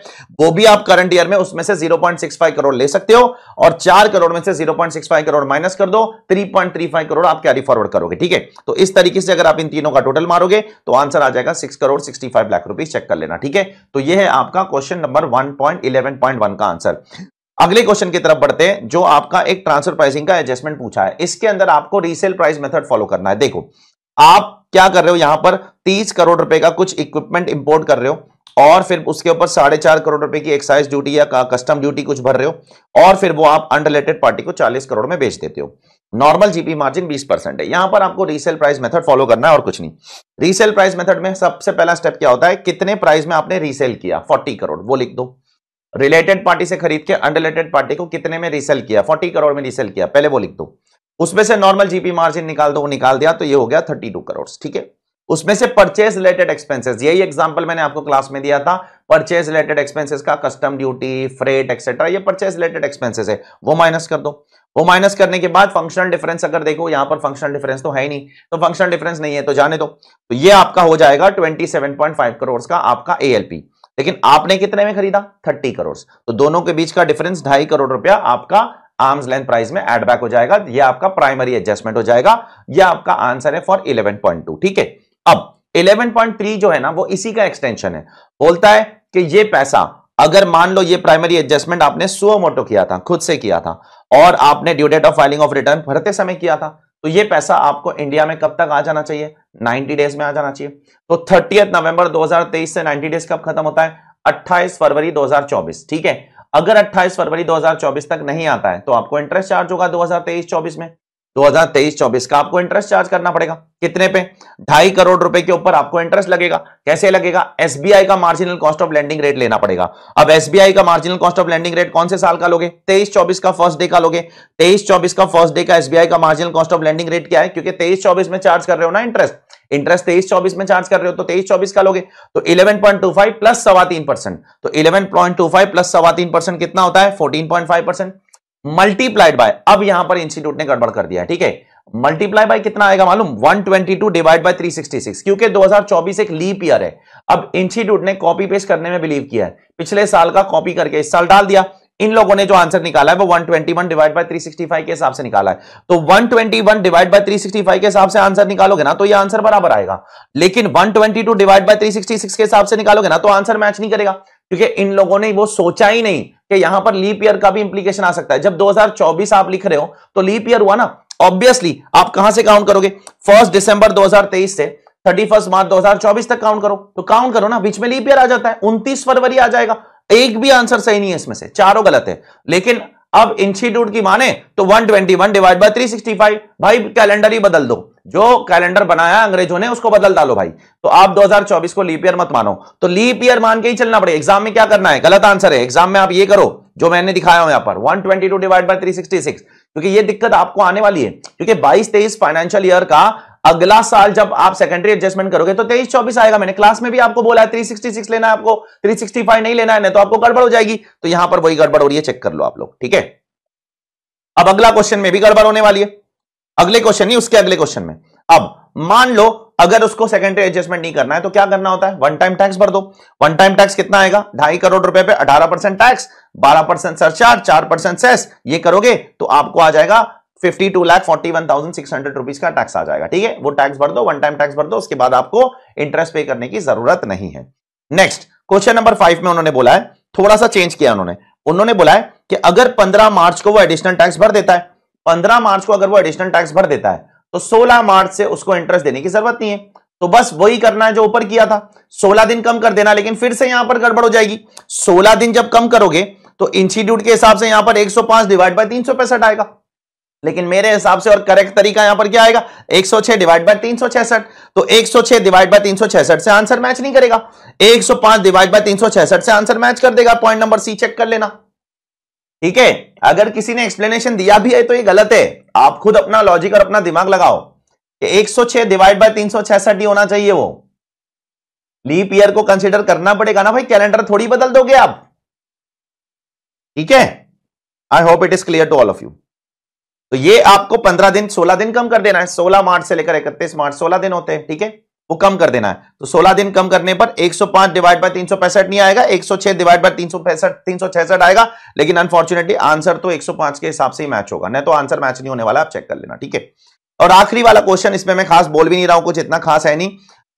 वो भी आप करंट ईयर में उसमें से 0.65 करोड़ ले सकते हो और 4 करोड़ में से 0.65 करोड़ माइनस कर दो 3.35 करोड़ आप कैरी फॉरवर्ड करोगे ठीक है तो इस तरीके से अगर आप इन तीनों का टोटल मारोगे तो आंसर आ जाएगा six crore sixty lakh rupees check कर लेना ठीक है तो यह है आपका क्वेश्चन नंबर वन का आंसर अगले क्वेश्चन की तरफ बढ़ते हैं जो आपका एक ट्रांसफर प्राइसिंग का एडजस्टमेंट पूछा है इसके अंदर आपको रीसेल प्राइस मेथड फॉलो करना है देखो आप क्या कर रहे हो यहां पर तीस करोड़ रुपए का कुछ इक्विपमेंट इंपोर्ट कर रहे हो और फिर उसके ऊपर साढ़े चार करोड़ रुपए की एक्साइज ड्यूटी या कस्टम ड्यूटी कुछ भर रहे हो और फिर वो आप अनरिलेटेड पार्टी को चालीस करोड़ में बेच देते हो नॉर्मल जीपी मार्जिन बीस परसेंट है यहां पर आपको रीसेल प्राइस मेथड फॉलो करना है और कुछ नहीं रीसेल प्राइस मेथड में सबसे पहला स्टेप क्या होता है कितने प्राइस में आपने रीसेल किया फोर्टी करोड़ वो लिख दो रिलेटेड पार्टी से खरीद के अनरिलेटेड पार्टी को कितने में रिसेल किया फोर्टी करोड़ में रिसेल किया पहले वो लिख दो उसमें से नॉर्मल जीपी मार्जिन निकाल दो वो निकाल दिया तो ये हो गया थर्टी टू करोड़ ठीक है उसमें से परचेज रिलेटेड एक्सपेंसेस यही एग्जांपल मैंने आपको क्लास में दिया था परचेज रिलेटेड एक्सपेंसेस का कस्टम ड्यूटी फ्रेट एक्सेट्रा ये परचेज रिलेटेड एक्सपेंसेस है वो माइनस कर दो वो माइनस करने के बाद फंक्शनल डिफरेंस अगर देखो यहां पर फंक्शनल डिफरेंस तो है ही नहीं तो फंक्शनल डिफरेंस नहीं है तो जाने दो तो ये आपका हो जाएगा ट्वेंटी करोड़ का आपका एएलपी लेकिन आपने कितने में खरीदा थर्टी करोड़ तो दोनों के बीच का डिफरेंस ढाई करोड़ रुपया आपका आर्म्स लेंथ प्राइस में एड बैक हो जाएगा यह आपका प्राइमरी एडजस्टमेंट हो जाएगा यह आपका आंसर है फॉर इलेवन ठीक है अब 11.3 जो है ना वो इसी का एक्सटेंशन है बोलता है कि ये पैसा अगर मान लो ये प्राइमरी एडजस्टमेंट आपने सुओ मोटो किया था खुद से किया था और आपने due date of filing of return भरते समय किया था तो ये पैसा आपको इंडिया में कब तक आ जाना चाहिए 90 डेज में आ जाना चाहिए तो थर्टी नवंबर 2023 से 90 डेज कब खत्म होता है 28 फरवरी 2024 ठीक है अगर 28 फरवरी 2024 तक नहीं आता है तो आपको इंटरेस्ट चार्ज होगा 2023-24 में 2023-24 का आपको इंटरेस्ट चार्ज करना पड़ेगा कितने पे ढाई करोड़ रुपए के ऊपर आपको इंटरेस्ट लगेगा कैसे लगेगा एसबीआई का marginal cost of lending rate लेना पड़ेगा अब एसबीआई का marginal cost of lending rate कौन से साल का लोगे 23-24 का फर्स्ट डे का लोगे 23-24 का फर्स्ट डे का एसबीआई का marginal cost of lending rate क्या है क्योंकि तेईस चौबीस में चार्ज कर रहे हो ना इंटरेस्ट इंटरेस्ट तेईस चौबीस में चार्ज कर रहे हो तो तेईस चौबीस का लोगे तो eleven point two five plus सवा तीन परसेंट तो eleven point two five plus सवा तीन परसेंट कितना होता है fourteen point five percent multiplied by अब यहां पर इंस्टीट्यूट ने गड़बड़ कर दिया ठीक है मल्टीप्लाई बाय कितना आएगा मालूम 122 डिवाइड बाय 366 क्योंकि 2024 एक लीप ईयर है अब इंस्टीट्यूट ने कॉपी पेस्ट करने में बिलीव किया है पिछले साल का कॉपी करके इस साल डाल दिया इन लोगों ने जो आंसर निकाला है वो 121 डिवाइड बाय 365 के हिसाब से निकाला है तो 121 डिवाइड बाय 365 के हिसाब से आंसर निकालोगे ना तो ये आंसर बराबर आएगा लेकिन 122 डिवाइड बाय 366 के हिसाब से निकालोगे ना तो आंसर मैच नहीं करेगा क्योंकि इन लोगों ने वो सोचा ही नहीं कि यहां पर लीप ईयर का भी इंप्लीकेशन आ सकता है जब 2024 आप लिख रहे हो तो लीप ईयर हुआ ना ऑब्वियसली आप कहां से काउंट करोगे फर्स्ट दिसंबर 2023 से थर्टी फर्स्ट मार्च 2024 तक काउंट करो तो काउंट करो ना बीच में लीप ईयर आ जाता है उनतीस फरवरी आ जाएगा एक भी आंसर सही नहीं है इसमें से चारों गलत है लेकिन अब इंस्टीट्यूट की माने तो 121 डिवाइड बाय 365 भाई कैलेंडर ही बदल दो जो कैलेंडर बनाया अंग्रेजों ने उसको बदल डालो भाई तो आप 2024 को लीप ईयर मत मानो तो लीप ईयर मान के ही चलना पड़ेगा एग्जाम में क्या करना है गलत आंसर है एग्जाम में आप ये करो जो मैंने दिखाया हूं यहां पर टू डिवाइड बाय सिक्स क्योंकि ये दिक्कत आपको आने वाली है क्योंकि बाईस तेईस फाइनेंशियल ईयर का अगला साल जब आप सेकेंडरी एडजस्टमेंट करोगे तो तेईस चौबीस आएगा मैंने क्लास में भी आपको बोला है 366 लेना है आपको 365 नहीं लेना है नहीं तो आपको गड़बड़ हो जाएगी तो यहां पर वही गड़बड़ हो रही है चेक कर लो आप लोग ठीक है अब अगला क्वेश्चन में भी गड़बड़ होने वाली है अगले क्वेश्चन नहीं उसके अगले क्वेश्चन में अब मान लो अगर उसको सेकेंडरी एडजस्टमेंट नहीं करना है तो क्या करना होता है वन टाइम टैक्स भर दो वन टाइम टैक्स कितना आएगा ढाई करोड़ रुपए पे 18 परसेंट टैक्स 12 परसेंट सरचार्ज चार परसेंट सेस ये करोगे तो आपको आ जाएगा fifty two lakh forty one thousand six hundred rupees का टैक्स आ जाएगा ठीक है वो टैक्स भर दो वन टाइम टैक्स भर दो उसके बाद आपको इंटरेस्ट पे करने की जरूरत नहीं है नेक्स्ट क्वेश्चन नंबर फाइव में उन्होंने बोला है थोड़ा सा चेंज किया उन्होंने उन्होंने बोला है कि अगर पंद्रह मार्च को वो एडिशनल टैक्स भर देता है पंद्रह मार्च को अगर वो एडिशनल टैक्स भर देता है तो 16 मार्च से उसको इंटरेस्ट देने की जरूरत नहीं है तो बस वही करना है जो ऊपर किया था 16 दिन कम कर देना लेकिन फिर से यहां पर गड़बड़ हो जाएगी 16 दिन जब कम करोगे तो इंस्टीट्यूट के हिसाब से यहां पर 105 डिवाइड बाई तीन आएगा लेकिन मेरे हिसाब से और करेक्ट तरीका यहां पर क्या आएगा 106 डिवाइड बाय 366 तो 106 डिवाइड बाय 366 से आंसर मैच नहीं करेगा 105 डिवाइड बाय 366 से आंसर मैच कर देगा पॉइंट नंबर सी चेक कर लेना ठीक है अगर किसी ने एक्सप्लेनेशन दिया भी है तो ये गलत है आप खुद अपना लॉजिक और अपना दिमाग लगाओ कि 106 डिवाइड बाय 366 ही होना चाहिए वो लीप ईयर को कंसिडर करना पड़ेगा ना भाई कैलेंडर थोड़ी बदल दोगे आप ठीक है I hope it is clear to all of you तो ये आपको 15 दिन 16 दिन कम कर देना है 16 मार्च से लेकर 31 मार्च 16 दिन होते हैं ठीक है वो कम कर देना है तो 16 दिन कम करने पर 105 डिवाइड बाय तीन नहीं आएगा 106 डिवाइड बाय तीन सौ आएगा लेकिन अनफॉर्चुनेटली आंसर तो 105 के हिसाब से ही मैच होगा नहीं तो आंसर मैच नहीं होने वाला आप चेक कर लेना ठीक है और आखिरी वाला क्वेश्चन इसमें मैं खास बोल भी नहीं रहा हूं कुछ इतना खास है नहीं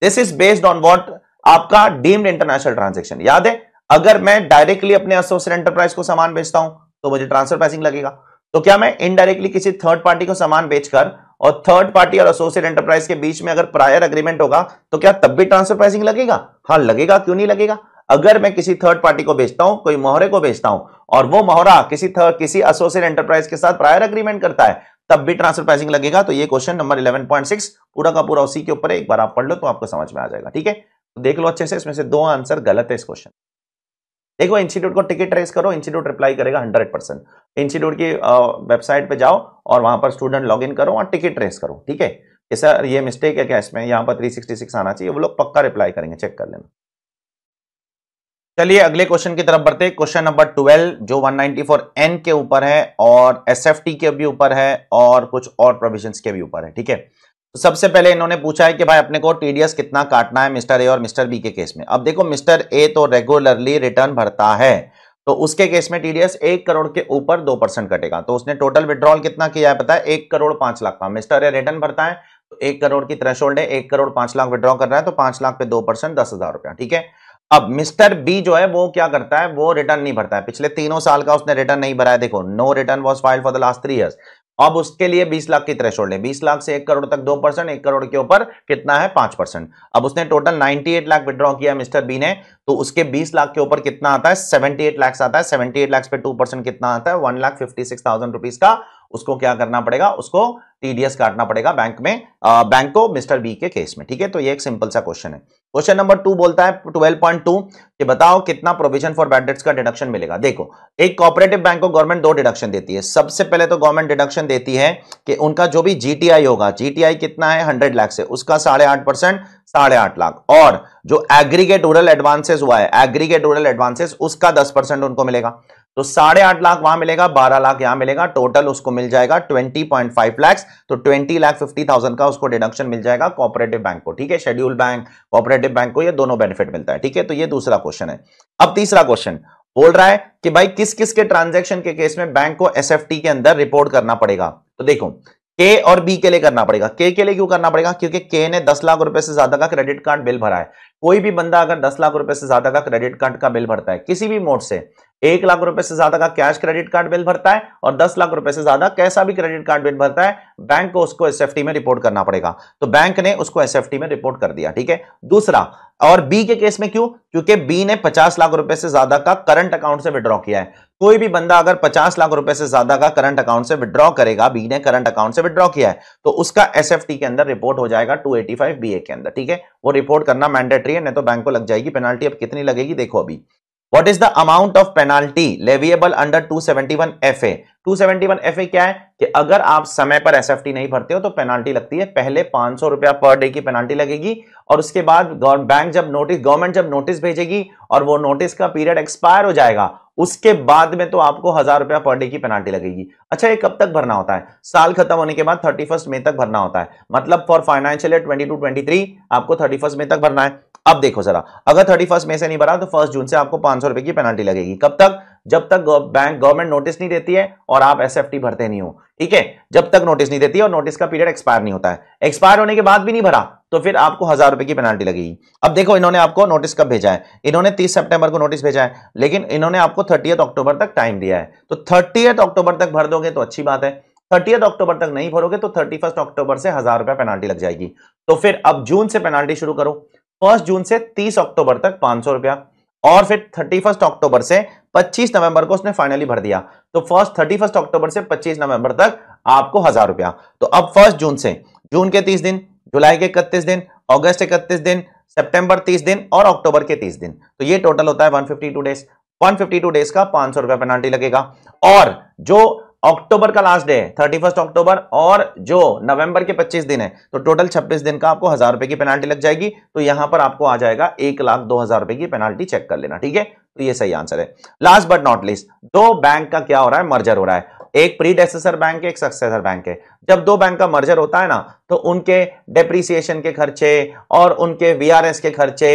this is based on what आपका डीम्ड इंटरनेशनल ट्रांजेक्शन याद है अगर मैं डायरेक्टली अपने एसोसिएट एंटरप्राइज को सामान बेचता हूं तो मुझे ट्रांसफर प्राइसिंग लगेगा तो क्या मैं इनडायरेक्टली किसी थर्ड पार्टी को सामान बेचकर और थर्ड पार्टी और एसोसिएट एंटरप्राइज के बीच में अगर प्रायर अग्रीमेंट होगा तो क्या तब भी ट्रांसफर प्राइसिंग लगेगा हाँ लगेगा क्यों नहीं लगेगा अगर मैं किसी थर्ड पार्टी को बेचता हूं कोई मोहरे को बेचता हूं और वो मोहरा किसी थर्ड किसी एसोसिएट एंटरप्राइज के साथ प्रायर अग्रीमेंट करता है तब भी ट्रांसफर प्राइसिंग लगेगा तो ये क्वेश्चन नंबर सिक्स पूरा का पूरा उसी के ऊपर एक बार आप पढ़ लो तो आपको समझ में आ जाएगा ठीक है तो देख लो अच्छे से इसमें से दो आंसर गलत है इस क्वेश्चन एक बार इंस्टीट्यूट को टिकट ट्रेस करो इंस्टीट्यूट रिप्लाई करेगा हंड्रेड परसेंट इंस्टीट्यूट की वेबसाइट पे जाओ और वहां पर स्टूडेंट लॉग इन करो और टिकट ट्रेस करो ठीक है सर ये मिस्टेक है क्या इसमें यहाँ पर 366 आना चाहिए वो लोग पक्का रिप्लाई करेंगे चेक कर लेना चलिए अगले क्वेश्चन की तरफ बढ़ते क्वेश्चन नंबर ट्वेल्व जो 194n के ऊपर है और एस के भी ऊपर है और कुछ और प्रोविजन के भी ऊपर है ठीक है तो सबसे पहले इन्होंने पूछा है कि भाई अपने को टीडीएस कितना काटना है मिस्टर ए और मिस्टर बी के केस में अब देखो मिस्टर ए तो रेगुलरली रिटर्न भरता है तो उसके केस में टीडीएस एक करोड़ के ऊपर दो परसेंट कटेगा तो उसने टोटल विड्रॉल कितना किया है पता है एक करोड़ पांच लाख का मिस्टर ए रिटर्न भरता है तो एक करोड़ की होल्ड है एक करोड़ पांच लाख विड्रॉ कर रहा है तो पांच लाख पे दो परसेंट दस हजार रुपया ठीक है अब मिस्टर बी जो है वो क्या करता है वो रिटर्न नहीं भरता है पिछले तीनों साल का उसने रिटर्न नहीं भरा है देखो no return was file for the last three years अब उसके लिए 20 लाख की थ्रेशोल्ड है 20 लाख से एक करोड़ तक दो परसेंट एक करोड़ के ऊपर कितना है पांच परसेंट अब उसने टोटल 98 लाख विड्रॉ किया मिस्टर बी ने तो उसके 20 लाख के ऊपर कितना आता है 78 लाख आता है 78 लाख पे टू परसेंट कितना आता है one lakh fifty six thousand rupees का उसको क्या करना पड़ेगा उसको टीडीएस काटना पड़ेगा बैंक में बैंक को मिस्टर बी के केस में ठीक है तो ये एक सिंपल सा क्वेश्चन है क्वेश्चन नंबर टू बोलता है ट्वेल्व पॉइंट टू कि बताओ कितना प्रोविजन फॉर बैड डेट्स का डिडक्शन मिलेगा देखो एक कॉपरेटिव बैंक को गवर्नमेंट दो डिडक्शन देती है सबसे पहले तो गवर्नमेंट डिडक्शन देती है कि उनका जो भी जीटीआई होगा जीटीआई कितना है हंड्रेड लाख से उसका साढ़े आठ परसेंट साढ़े आठ लाख और जो एग्रीगेट रूरल एडवांसेस हुआ है एग्रीगेट रूरल एडवांसेस उसका दस परसेंट उनको मिलेगा तो साढ़े आठ लाख वहां मिलेगा बारह लाख यहां मिलेगा टोटल उसको मिल जाएगा ट्वेंटी पॉइंट फाइव लैक्स तो ट्वेंटी लाख फिफ्टी थाउजेंड का उसको डिडक्शन मिल जाएगा कॉपरेटिव बैंक को ठीक है शेड्यूल बैंक कॉपरेटिव बैंक को ये दोनों बेनिफिट मिलता है ठीक है तो ये दूसरा क्वेश्चन है अब तीसरा क्वेश्चन बोल रहा है कि भाई किस किस के ट्रांजेक्शन के केस में बैंक को एसएफटी के अंदर रिपोर्ट करना पड़ेगा तो देखो के और बी के लिए करना पड़ेगा के के लिए क्यों करना पड़ेगा क्योंकि के ने 10 लाख रुपए से ज्यादा का क्रेडिट कार्ड बिल भरा है कोई भी बंदा अगर 10 लाख रुपए से ज्यादा का क्रेडिट कार्ड का बिल भरता है किसी भी मोड से एक लाख रुपए से ज्यादा का कैश क्रेडिट कार्ड बिल भरता है और दस लाख रुपए से ज्यादा कैसा भी क्रेडिट कार्ड बिल भरता है बैंक को उसको एस में रिपोर्ट करना पड़ेगा तो बैंक ने उसको एस में रिपोर्ट कर दिया ठीक है दूसरा और बी के केस में क्यों क्योंकि बी ने पचास लाख रुपए से ज्यादा का करंट अकाउंट से विड्रॉ किया है कोई भी बंदा अगर 50 लाख रुपए से ज्यादा का करंट अकाउंट से विड्रॉ करेगा बी ने करंट अकाउंट से विड्रॉ किया है तो उसका एस के अंदर रिपोर्ट हो जाएगा 285 बीए के अंदर ठीक है वो रिपोर्ट करना मैंडेटरी है नहीं तो बैंक को लग जाएगी पेनल्टी अब कितनी लगेगी देखो अभी what is the amount of penalty leviable under 271 FA 271 FA क्या है कि अगर आप समय पर एसएफटी नहीं भरते हो तो पेनाल्टी लगती है पहले पांच रुपया पर डे की पेनाल्टी लगेगी और उसके बाद बैंक जब नोटिस गवर्नमेंट जब नोटिस भेजेगी और वो नोटिस का पीरियड एक्सपायर हो जाएगा उसके बाद में तो आपको हजार रुपया पर डे की पेनाल्टी लगेगी अच्छा ये कब तक भरना होता है साल खत्म होने के बाद थर्टी फर्स्ट मई तक भरना होता है मतलब for financial year twenty three आपको थर्टी फर्स्ट मई तक भरना है अब देखो जरा अगर थर्टी फर्स्ट में से नहीं भरा तो फर्स्ट जून से आपको पांच सौ रुपए की पेनल्टी लगेगी कब तक जब तक बैंक गवर्नमेंट नोटिस नहीं देती है और आप एस भरते नहीं हो ठीक है जब तक नोटिस नहीं देती है और नोटिस का पीरियड एक्सपायर नहीं होता है एक्सपायर होने के बाद भी नहीं भरा तो फिर आपको हजार रुपए की पेनल्टी लगेगी अब देखो इन्होंने आपको नोटिस कब भेजा है इन्होंने 30 सितंबर को नोटिस भेजा है लेकिन इन्होंने आपको थर्टी अक्टूबर तक टाइम दिया है तो थर्टी अक्टूबर तक भर दोगे तो अच्छी बात है थर्टी अक्टूबर तक नहीं भरोगे तो थर्टी अक्टूबर से हजार रुपया पेनाल्टी लग जाएगी तो फिर अब जून से पेनाल्टी शुरू करो फर्स्ट जून से तीस अक्टूबर तक पांच रुपया और फिर थर्टी फर्स्ट अक्टूबर से पच्चीस नवंबर को उसने फाइनली भर दिया तो फर्स्ट थर्टी फर्स्ट अक्टूबर से पच्चीस नवंबर तक आपको हजार रुपया तो अब फर्स्ट जून से जून के तीस दिन जुलाई के इकतीस दिन अगस्त इकतीस दिन सितंबर तीस दिन और अक्टूबर के तीस दिन तो ये टोटल होता है one fifty two days 152 days का पांच सौ रुपया पेनाल्टी लगेगा और जो अक्टूबर का लास्ट डे है थर्टी फर्स्ट अक्टूबर और जो नवंबर के 25 दिन है तो टोटल 26 दिन का आपको हजार रुपए की पेनाल्टी लग जाएगी तो यहां पर आपको आ जाएगा एक लाख दो हजार रुपए की पेनाल्टी चेक कर लेना ठीक है तो ये सही आंसर है लास्ट बट नॉट लीस्ट दो बैंक का क्या हो रहा है मर्जर हो रहा है एक प्रीडेसेसर बैंक एक सक्सेसर बैंक है जब दो बैंक का मर्जर होता है ना तो उनके डेप्रिसिएशन के खर्चे और उनके वीआरएस के खर्चे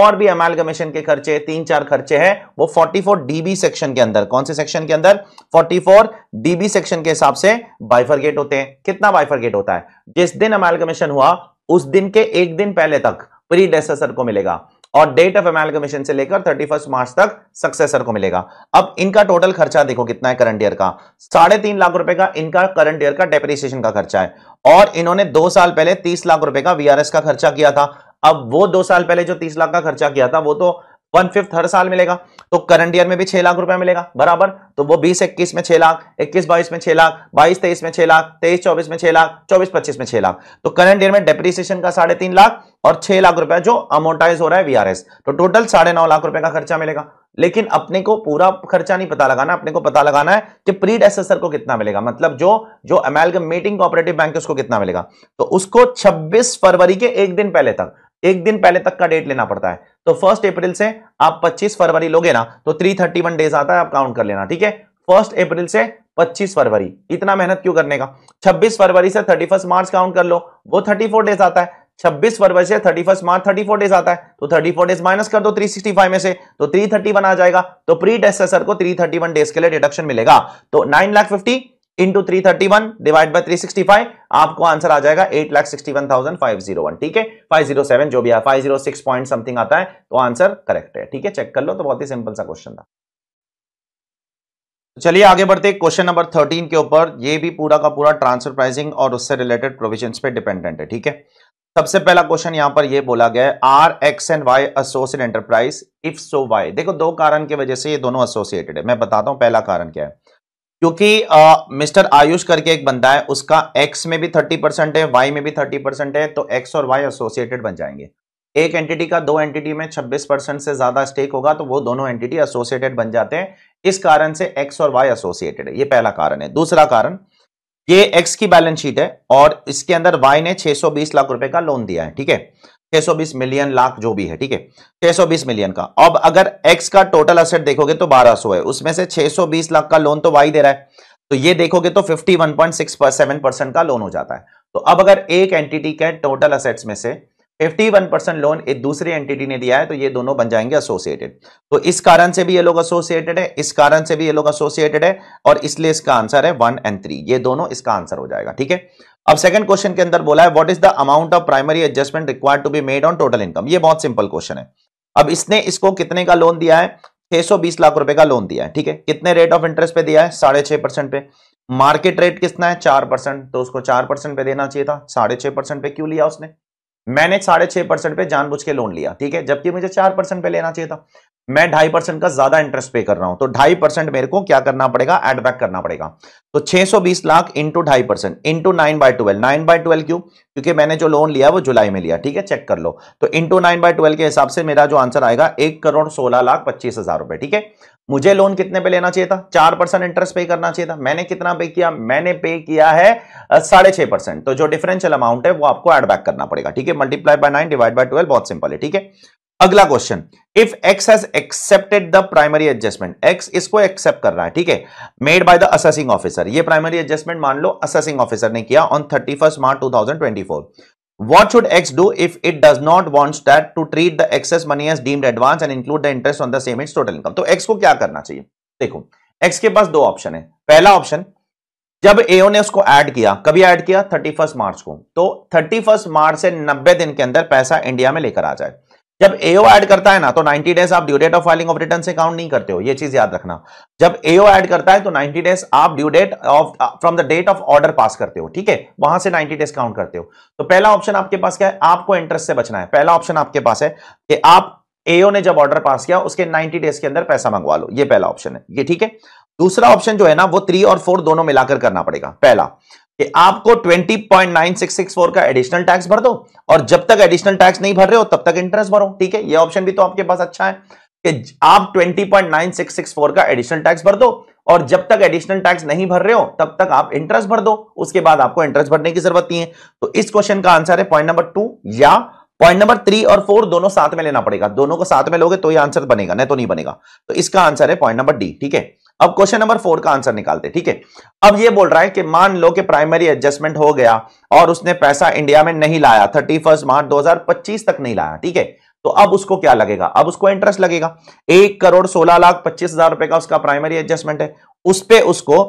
और भी अमेलगमेशन के खर्चे तीन चार खर्चे हैं वो 44 डीबी सेक्शन के अंदर कौन से सेक्शन के अंदर 44 डीबी सेक्शन के हिसाब से बाइफरगेट होते हैं कितना बाइफरगेट होता है जिस दिन अमेलगमेशन हुआ उस दिन के एक दिन पहले तक डेसेसर को मिलेगा और डेट ऑफ एमेलकमीशन से लेकर 31 मार्च तक सक्सेसर को मिलेगा अब इनका टोटल खर्चा देखो कितना है करंट ईयर का साढ़े तीन लाख रुपए का इनका करंट ईयर का डेप्रिसिएशन का खर्चा है और इन्होंने दो साल पहले तीस लाख रुपए का वीआरएस का खर्चा किया था अब वो दो साल पहले जो तीस लाख का खर्चा किया था वो तो वन फिफ्थ हर साल मिलेगा तो करंट ईयर में भी छह लाख रुपया मिलेगा बराबर तो वो बीस इक्कीस में छह लाख इक्कीस बाईस में छह लाख बाईस तेईस में छह लाख तेईस चौबीस में छह लाख चौबीस पच्चीस में छह लाख तो करंट ईयर में डेप्रिसिएशन का साढ़े तीन लाख और छह लाख रुपया जो अमोटाइज हो रहा है वीआरएस तो टोटल साढ़े नौ लाख रुपए का खर्चा मिलेगा लेकिन अपने को पूरा खर्चा नहीं पता लगाना अपने को पता लगाना है कि प्रीडेसेसर को कितना मिलेगा मतलब जो जो मीटिंग कोऑपरेटिव बैंक है उसको कितना मिलेगा तो उसको 26 फरवरी के एक दिन पहले तक एक दिन पहले तक का डेट लेना पड़ता है तो फर्स्ट अप्रैल से आप 25 फरवरी लोगे ना तो 331 डेज आता है आप काउंट कर लेना ठीक है फर्स्ट अप्रैल से 25 फरवरी इतना मेहनत क्यों करने का 26 फरवरी से 31 मार्च काउंट कर लो वो 34 डेज आता है 26 फरवरी से 31 मार्च 34 डेज आता है तो 34 डेज माइनस कर दो 365 में से तो 331 आ जाएगा तो प्री डेसेसर को 331 डेज के लिए डिडक्शन मिलेगा तो nine lakh fifty into three thirty one divide by three sixty five आपको आंसर आ जाएगा eight lakh sixty one thousand five zero one ठीक है फाइव जीरो सेवन जो भी है five zero six point something आता है तो आंसर करेक्ट है ठीक है चेक कर लो तो बहुत ही सिंपल सा क्वेश्चन था तो चलिए आगे बढ़ते क्वेश्चन नंबर थर्टीन के ऊपर ये भी पूरा का पूरा ट्रांसफर प्राइसिंग और उससे रिलेटेड प्रोविजन पे डिपेंडेंट है ठीक है सबसे पहला क्वेश्चन यहां पर ये बोला गया है are X and Y associate enterprise if so Y देखो दो कारण की वजह से ये दोनों एसोसिएटेड है मैं बताता हूं पहला कारण क्या है क्योंकि मिस्टर आयुष करके एक बंदा है उसका एक्स में भी थर्टी परसेंट है वाई में भी थर्टी परसेंट है तो एक्स और वाई एसोसिएटेड बन जाएंगे एक एंटिटी का दो एंटिटी में छब्बीस परसेंट से ज्यादा स्टेक होगा तो वो दोनों एंटिटी एसोसिएटेड बन जाते हैं इस कारण से एक्स और वाई एसोसिएटेड है ये पहला कारण है दूसरा कारण ये एक्स की बैलेंस शीट है और इसके अंदर वाई ने छह लाख रुपए का लोन दिया है ठीक है 620 मिलियन लाख जो भी है ठीक है 620 मिलियन का अब अगर एक्स का टोटल असेट देखोगे तो 1200 है उसमें से 620 लाख का लोन तो वाई दे रहा है तो ये देखोगे तो 51.67 परसेंट का लोन हो जाता है तो अब अगर एक एंटिटी के टोटल असेट्स में से 51 परसेंट लोन एक दूसरी एंटिटी ने दिया है तो ये दोनों बन जाएंगे एसोसिएटेड तो इस कारण से भी ये लोग एसोसिएटेड है इस कारण से भी ये लोग एसोसिएटेड है और इसलिए इसका आंसर है वन एंड थ्री ये दोनों इसका आंसर हो जाएगा ठीक है अब सेकंड क्वेश्चन के अंदर बोला है what is the amount of primary adjustment required to be made on total income ये बहुत सिंपल क्वेश्चन है अब इसने इसको कितने का लोन दिया है 620 लाख रुपए का लोन दिया है ठीक है कितने रेट ऑफ इंटरेस्ट पे दिया है साढ़े छह परसेंट पे मार्केट रेट कितना है चार परसेंट तो उसको चार परसेंट पे देना चाहिए था साढ़े छह परसेंट पे क्यों लिया उसने मैंने साढ़े छह परसेंट पे जानबूझ के लोन लिया ठीक है जबकि मुझे चार परसेंट पे लेना चाहिए था मैं ढाई परसेंट का ज्यादा इंटरेस्ट पे कर रहा हूं तो ढाई परसेंट मेरे को क्या करना पड़ेगा एडबैक करना पड़ेगा तो 620 लाख इंटू ढाई percent into nine by twelve nine by twelve क्यों क्योंकि मैंने जो लोन लिया वो जुलाई में लिया ठीक है चेक कर लो तो इंटू नाइन बाई ट्वेल्व के हिसाब से मेरा जो आंसर आएगा एक करोड़ सोलह लाख पच्चीस हजार रुपए ठीक है मुझे लोन कितने पे लेना चाहिए था चार परसेंट इंटरेस्ट पे करना चाहिए था मैंने कितना पे किया मैंने पे किया है साढ़े छह परसेंट तो जो डिफरेंशियल अमाउंट है वो आपको एडबैक करना पड़ेगा ठीक है multiply by nine divide by twelve बहुत सिंपल है ठीक है अगला question if X has accepted the primary adjustment X इसको एक्सेप्ट कर रहा है ठीक है made by the assessing officer ये प्राइमरी एडजस्टमेंट मान लो असेसिंग ऑफिसर ने किया on thirty first March two thousand twenty four What should X do if it does not wants that to treat the excess money as deemed advance and include the interest on the same its total income? तो X को क्या करना चाहिए देखो X के पास दो option है पहला ऑप्शन जब AO ने उसको ऐड किया कभी ऐड किया फर्स्ट मार्च को तो फर्स्ट मार्च से नब्बे दिन के अंदर पैसा इंडिया में लेकर आ जाए जब एओ ऐड करता है ना तो 90 डेज आप due date of filing of return से काउंट नहीं करते हो ये चीज याद रखना जब एओ ऐड करता है तो 90 डेज आप due date of from the date of order pass करते हो ठीक है वहां से 90 डेज काउंट करते हो तो पहला ऑप्शन आपके पास क्या है आपको इंटरेस्ट से बचना है पहला ऑप्शन आपके पास है कि आप एओ ने जब ऑर्डर पास किया उसके नाइनटी डेज के अंदर पैसा मंगवा लो ये पहला ऑप्शन है ये ठीक है दूसरा ऑप्शन जो है ना वो थ्री और फोर दोनों मिलाकर करना पड़ेगा पहला कि आपको 20.9664 का एडिशनल टैक्स भर दो और जब तक एडिशनल टैक्स नहीं भर रहे हो तब तक इंटरेस्ट भरो ठीक है ये ऑप्शन भी तो आपके पास अच्छा है कि आप 20.9664 का एडिशनल टैक्स भर दो और जब तक एडिशनल टैक्स नहीं भर रहे हो तब तक आप इंटरेस्ट भर दो उसके बाद आपको इंटरेस्ट भरने की जरूरत नहीं है तो इस क्वेश्चन का आंसर है पॉइंट नंबर टू या पॉइंट नंबर थ्री और फोर दोनों साथ में लेना पड़ेगा दोनों को साथ में लोगे तो ये आंसर बनेगा नहीं तो नहीं बनेगा तो इसका आंसर है पॉइंट नंबर डी ठीक है अब क्वेश्चन नंबर फोर का आंसर निकालते ठीक है अब ये बोल रहा है कि मान लो कि प्राइमरी एडजस्टमेंट हो गया और उसने पैसा इंडिया में नहीं लाया थर्टी फर्स्ट मार्च पच्चीस तक नहीं लाया ठीक है तो अब उसको क्या लगेगा अब उसको इंटरेस्ट लगेगा एक करोड़ सोलह लाख पच्चीस हजार रुपए का उसका प्राइमरी एडजस्टमेंट है उस पर उसको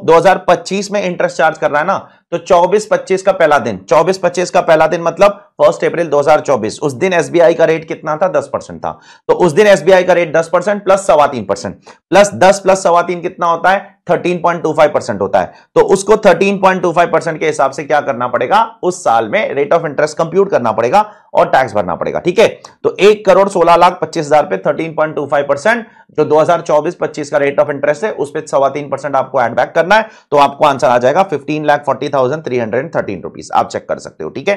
पच्चीस में इंटरेस्ट चार्ज कर रहा है ना तो 24-25 का पहला दिन 24-25 का पहला दिन मतलब फर्स्ट अप्रैल 2024 उस दिन एसबीआई का रेट कितना था 10 परसेंट था तो उस दिन एसबीआई का रेट 10 परसेंट प्लस सवा तीन परसेंट प्लस दस प्लस सवा तीन कितना होता है 13.25 परसेंट होता है तो उसको 13.25 परसेंट के हिसाब से क्या करना पड़ेगा उस साल में रेट ऑफ इंटरेस्ट कंप्यूट करना पड़ेगा और टैक्स भरना पड़ेगा ठीक है तो एक करोड़ सोलह लाख पच्चीस हजार पे thirteen point two five percent जो 2024-25 का रेट ऑफ इंटरेस्ट है उस पर सवा तीन परसेंट आपको एडबैक करना है तो आपको आंसर आ जाएगा fifteen lakh forty thousand three hundred and thirteen rupees आप चेक कर सकते हो ठीक है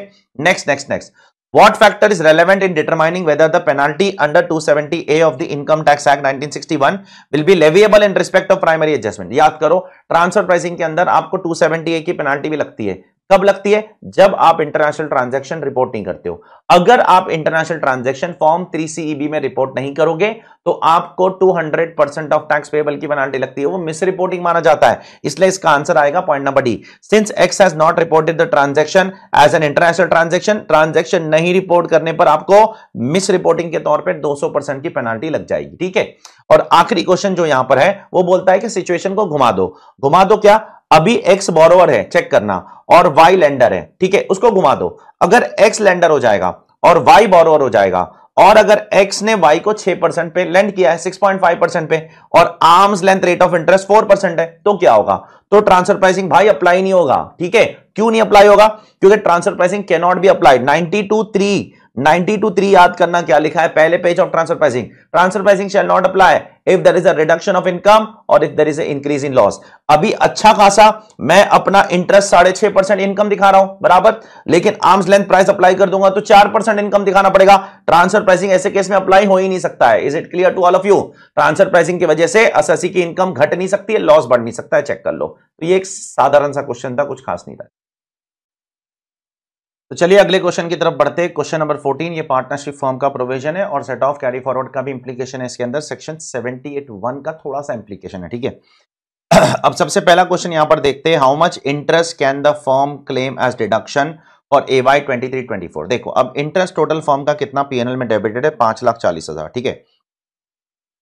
next next next What factor is relevant in determining whether the penalty under 270A of the Income Tax Act 1961 will be leviable in respect of primary adjustment? याद करो transfer pricing के अंदर आपको 270A की पेनाल्टी भी लगती है कब लगती है जब आप इंटरनेशनल ट्रांजैक्शन रिपोर्ट नहीं करते हो अगर आप international transaction form three CEB में रिपोर्ट नहीं करोगे तो आपको 200 परसेंट ऑफ टैक्स पेबल की पेनाल्टी लगती है वो मिस रिपोर्टिंग माना जाता है इसलिए इसका आंसर आएगा point number D since X has not reported the transaction as an international transaction transaction नहीं रिपोर्ट करने पर आपको मिस रिपोर्टिंग के तौर पर सौ परसेंट की पेनाल्टी लग जाएगी ठीक है और आखिरी क्वेश्चन जो यहां पर है वो बोलता है कि सिचुएशन को घुमा दो घुमा दो क्या अभी एक्स बोरोवर है चेक करना और वाई लैंडर है ठीक है उसको घुमा दो अगर एक्स लैंडर हो जाएगा और वाई बोरोवर हो जाएगा और अगर एक्स ने वाई को 6 परसेंट पे लेंड किया है 6.5 परसेंट पे और arm's length rate of interest 4 percent है तो क्या होगा तो ट्रांसफर प्राइसिंग भाई अप्लाई नहीं होगा ठीक है क्यों नहीं अप्लाई होगा क्योंकि transfer pricing not be applied 92 two three ninety two three याद करना क्या लिखा है पहले page of transfer pricing transfer pricing shall not apply if there is a reduction of income और if there is increase in loss अभी अच्छा खासा मैं अपना इंटरेस्ट साढ़े छह परसेंट इनकम दिखा रहा हूं बराबर लेकिन आर्म्स लेंथ प्राइस अप्लाई कर दूंगा तो चार परसेंट इनकम दिखाना पड़ेगा ट्रांसफर प्राइसिंग ऐसे केस में अप्लाई हो ही नहीं सकता है is it clear to all of you transfer pricing की वजह से अससी की इनकम घट नहीं सकती है लॉस बढ़ नहीं सकता है चेक कर लो तो ये एक साधारण सा क्वेश्चन था कुछ खास नहीं था तो चलिए अगले क्वेश्चन की तरफ बढ़ते क्वेश्चन नंबर 14 ये पार्टनरशिप फॉर्म का प्रोविजन है और सेट ऑफ कैरी फॉरवर्ड का भी इंप्लीकेशन है इसके अंदर सेक्शन 781 वन का थोड़ा सा इंप्लीकेशन है ठीक है अब सबसे पहला क्वेश्चन यहां पर देखते हैं how much interest can the firm claim as deduction for A Y twenty देखो अब इंटरेस्ट टोटल फॉर्म का कितना पीएनएल में डेबिटेड है पांच लाख चालीस हजार ठीक है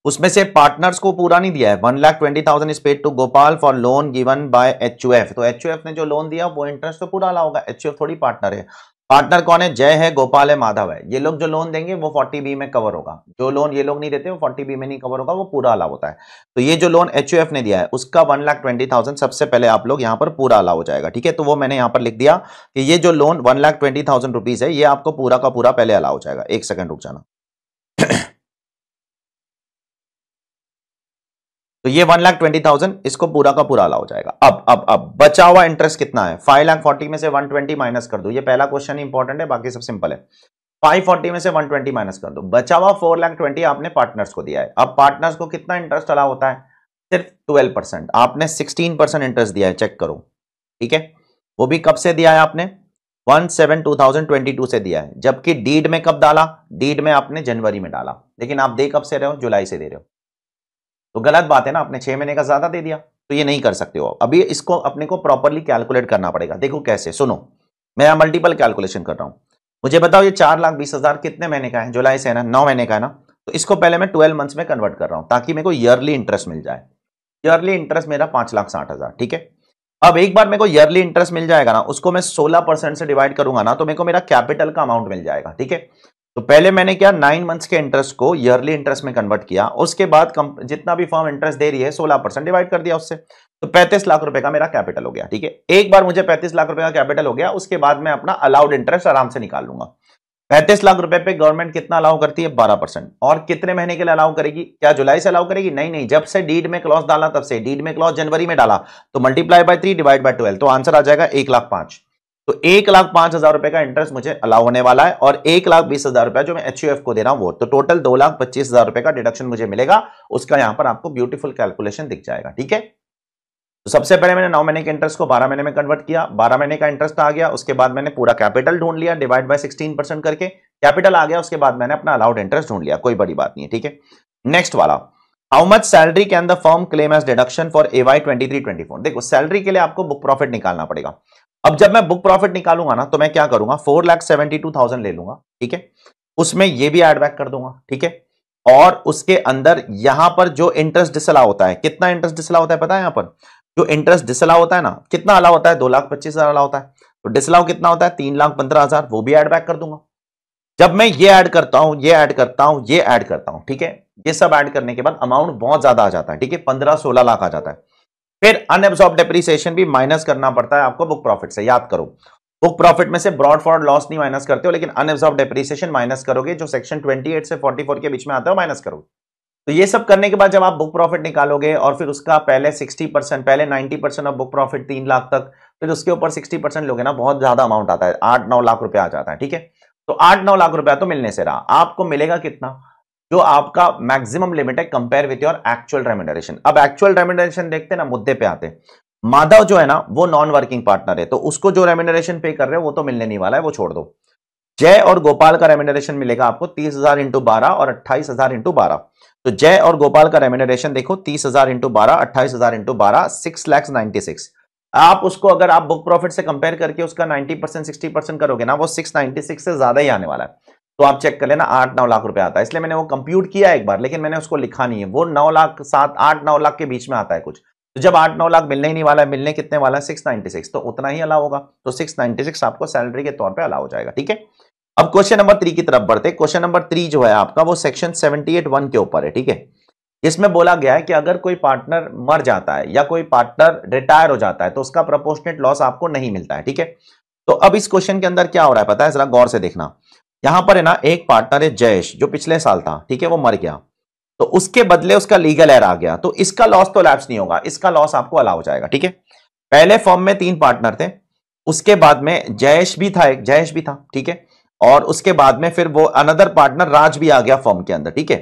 उसमें से पार्टनर्स को पूरा नहीं दिया है one lakh twenty thousand is paid to Gopal for loan given by H तो एच ने जो लोन दिया वो इंटरेस्ट तो पूरा होगा एच थोड़ी पार्टनर है पार्टनर कौन है जय है गोपाल है माधव है ये लोग जो लोन देंगे वो 40 बी में कवर होगा जो लोन ये लोग नहीं देते वो 40 बी में नहीं कवर होगा वो पूरा अलाव होता है तो ये जो लोन एच ने दिया है उसका वन लाख ट्वेंटी थाउजेंड सबसे पहले आप लोग यहाँ पर पूरा अलाव हो जाएगा ठीक है तो वो मैंने यहाँ पर लिख दिया कि ये जो loan one lakh twenty thousand rupees है ये आपको पूरा का पूरा पहले अलाव हो जाएगा एक सेकंड रुक जाना तो ये वन लाख ट्वेंटी थाउजेंड इसको पूरा का पूरा अला हो जाएगा अब अब अब बचा हुआ इंटरेस्ट कितना है फाइव लाख फोर्टी में से वन ट्वेंटी माइनस कर दो ये पहला क्वेश्चन इंपॉर्टेंट है बाकी सब सिंपल है फाइव फोर्टी में से वन ट्वेंटी माइनस कर दो बचा हुआ फोर लाख ट्वेंटी आपने पार्टनर्स को दिया है अब पार्टनर्स को कितना इंटरेस्ट अला होता है सिर्फ ट्वेल्व परसेंट आपने सिक्सटीन परसेंट इंटरेस्ट दिया है चेक करो ठीक है वो भी कब से दिया है आपने one seven two thousand twenty two से दिया है जबकि डीड में कब डाला डीड में आपने जनवरी में डाला लेकिन आप दे कब से रहे हो जुलाई से दे रहे हो तो गलत बात है ना आपने छह महीने का ज़्यादा दे दिया तो ये नहीं कर सकते हो अभी इसको अपने को प्रॉपरली कैलकुलेट करना पड़ेगा देखो कैसे सुनो मैं मल्टीपल कैलकुलेशन कर रहा हूं मुझे बताओ ये चार लाख बीस हज़ार कितने महीने का है जुलाई से है ना नौ महीने का है ना तो इसको पहले मैं ट्वेल्व मंथ्स में कन्वर्ट कर रहा हूं ताकि मेरे को ईयरली इंटरेस्ट मिल जाए ईयरली इंटरेस्ट मेरा पांच लाख साठ हज़ार ठीक है अब एक बार मेरे को ईयरली इंटरेस्ट मिल जाएगा ना उसको मैं सोलह परसेंट से डिवाइड करूंगा ना तो मेरे को मेरा कैपिटल का अमाउंट मिल जाएगा ठीक है तो पहले मैंने क्या नाइन मंथ्स के इंटरेस्ट को ईयरली इंटरेस्ट में कन्वर्ट किया उसके बाद कम, जितना भी फॉर्म इंटरेस्ट दे रही है सोलह परसेंट डिवाइड कर दिया उससे तो पैंतीस लाख रुपए का मेरा कैपिटल हो गया ठीक है एक बार मुझे पैंतीस लाख रुपए का कैपिटल हो गया उसके बाद मैं अपना अलाउड इंटरेस्ट आराम से निकाल लूंगा पैंतीस लाख रुपए पे गवर्नमेंट कितना अलाउ करती है बारह परसेंट और कितने महीने के लिए अलाउ करेगी क्या जुलाई से अलाउ करेगी नहीं नहीं जब से डीड में क्लॉज डाला तब से डीड में क्लॉज जनवरी में डाला तो multiply by three divide by twelve तो आंसर आ जाएगा एक लाख पांच तो एक लाख पांच हजार रुपए का इंटरेस्ट मुझे अलाउ होने वाला है और एक लाख बीस हजार रुपया जो मैं एच को दे रहा हूं वो तो टोटल दो लाख पच्चीस हजार रुपए का डिडक्शन मुझे मिलेगा उसका यहां पर आपको ब्यूटीफुल कैलकुलेशन दिख जाएगा ठीक है तो सबसे पहले मैंने नौ महीने के इंटरेस्ट को बारह महीने में कन्वर्ट किया बारह महीने का इंटरेस्ट आ गया उसके बाद मैंने पूरा कैपिटल ढूंढ लिया डिवाइड बाय सिक्सटीन परसेंट करके कैपिटल आ गया उसके बाद मैंने अपना अलाउड इंटरेस्ट ढूंढ लिया कोई बड़ी बात नहीं है ठीक है नेक्स्ट वाला how much salary can the firm claim as deduction for A Y twenty three twenty four देखो सैलरी के लिए आपको बुक प्रॉफिट निकालना पड़ेगा अब जब मैं बुक प्रॉफिट निकालूंगा ना तो मैं क्या करूंगा four lakh seventy two thousand ले लूंगा ठीक है उसमें ये भी एड बैक कर दूंगा ठीक है और उसके अंदर यहां पर जो इंटरेस्ट डिसला होता है कितना इंटरेस्ट डिसला होता है पता है यहां पर जो इंटरेस्ट डिसला होता है ना कितना अला होता है दो लाख पच्चीस हजार अला होता है तो डिसलाव कितना होता है तीन लाख पंद्रह हजार वो भी एड बैक कर दूंगा जब मैं ये ऐड करता हूं ये ऐड करता हूं ये ऐड करता हूं ठीक है ये सब ऐड करने के बाद अमाउंट बहुत ज्यादा आ जाता है ठीक है पंद्रह सोलह लाख आ जाता है फिर अनएब्सॉर्ब डेप्रिसिएशन भी माइनस करना पड़ता है आपको बुक प्रॉफिट से याद करो बुक प्रॉफिट में से ब्रॉड फॉर्ड लॉस नहीं माइनस करते हो लेकिन अनएब्सॉर्ब डेप्रिसिएशन माइनस करोगे जो सेक्शन 28 से 44 के बीच में आता है माइनस करोगे तो ये सब करने के बाद जब आप बुक प्रॉफिट निकालोगे और फिर उसका पहले 60 परसेंट पहले 90 परसेंट ऑफ बुक प्रॉफिट तीन लाख तक फिर उसके ऊपर 60 परसेंट लोगे ना बहुत ज्यादा अमाउंट आता है आठ नौ लाख रुपया आ जाता है ठीक है तो आठ नौ लाख रुपया तो मिलने से रहा आपको मिलेगा कितना जो तो आपका मैक्सिमम लिमिट है compare with your actual remuneration अब एक्चुअल रेमेंडरेशन देखते ना मुद्दे पे आते माधव जो है ना वो नॉन वर्किंग पार्टनर है तो उसको जो रेमेंडरेशन पे कर रहे हो वो तो मिलने नहीं वाला है वो छोड़ दो जय और गोपाल का रेमेंडरेशन मिलेगा आपको तीस हजार इंटू बारह और अट्ठाईस हजार इंटू बारह तो जय और गोपाल का रेमेंडरेशन देखो तीस हजार इंटू बारह अट्ठाईस हजार इंटू बारह सिक्स लैक्स नाइनटी सिक्स आप उसको अगर आप बुक प्रॉफिट से कंपेयर करके उसका नाइनटी परसेंट सिक्सटी परसेंट करोगे ना वो सिक्स नाइनटी सिक्स से ज्यादा ही आने वाला है तो आप चेक कर लेना आठ नौ लाख रुपए आता है इसलिए मैंने वो कंप्यूट किया एक बार लेकिन मैंने उसको लिखा नहीं है वो नौ लाख सात आठ नौ लाख के बीच में आता है कुछ तो जब आठ नौ लाख मिलने ही नहीं वाला है मिलने कितने वाला है सिक्स नाइनटी सिक्स तो उतना ही अलाव होगा तो सिक्स नाइनटी सिक्स आपको सैलरी के तौर पर अलाव हो जाएगा ठीक है अब क्वेश्चन नंबर थ्री की तरफ बढ़ते क्वेश्चन नंबर थ्री जो है आपका वो सेक्शन सेवेंटी एट वन के ऊपर है ठीक है इसमें बोला गया है कि अगर कोई पार्टनर मर जाता है या कोई पार्टनर रिटायर हो जाता है तो उसका प्रपोर्शनेट लॉस आपको नहीं मिलता है ठीक है तो अब इस क्वेश्चन के अंदर क्या हो रहा है पता है जरा गौर से देखना यहां पर है ना एक पार्टनर है जयेश जो पिछले साल था ठीक है वो मर गया तो उसके बदले उसका लीगल एर आ गया तो इसका लॉस तो लैप्स नहीं होगा इसका लॉस आपको अलाउ हो जाएगा ठीक है पहले फॉर्म में तीन पार्टनर थे उसके बाद में जयेश भी था एक जयेश भी था ठीक है और उसके बाद में फिर वो अनदर पार्टनर राज भी आ गया फॉर्म के अंदर ठीक है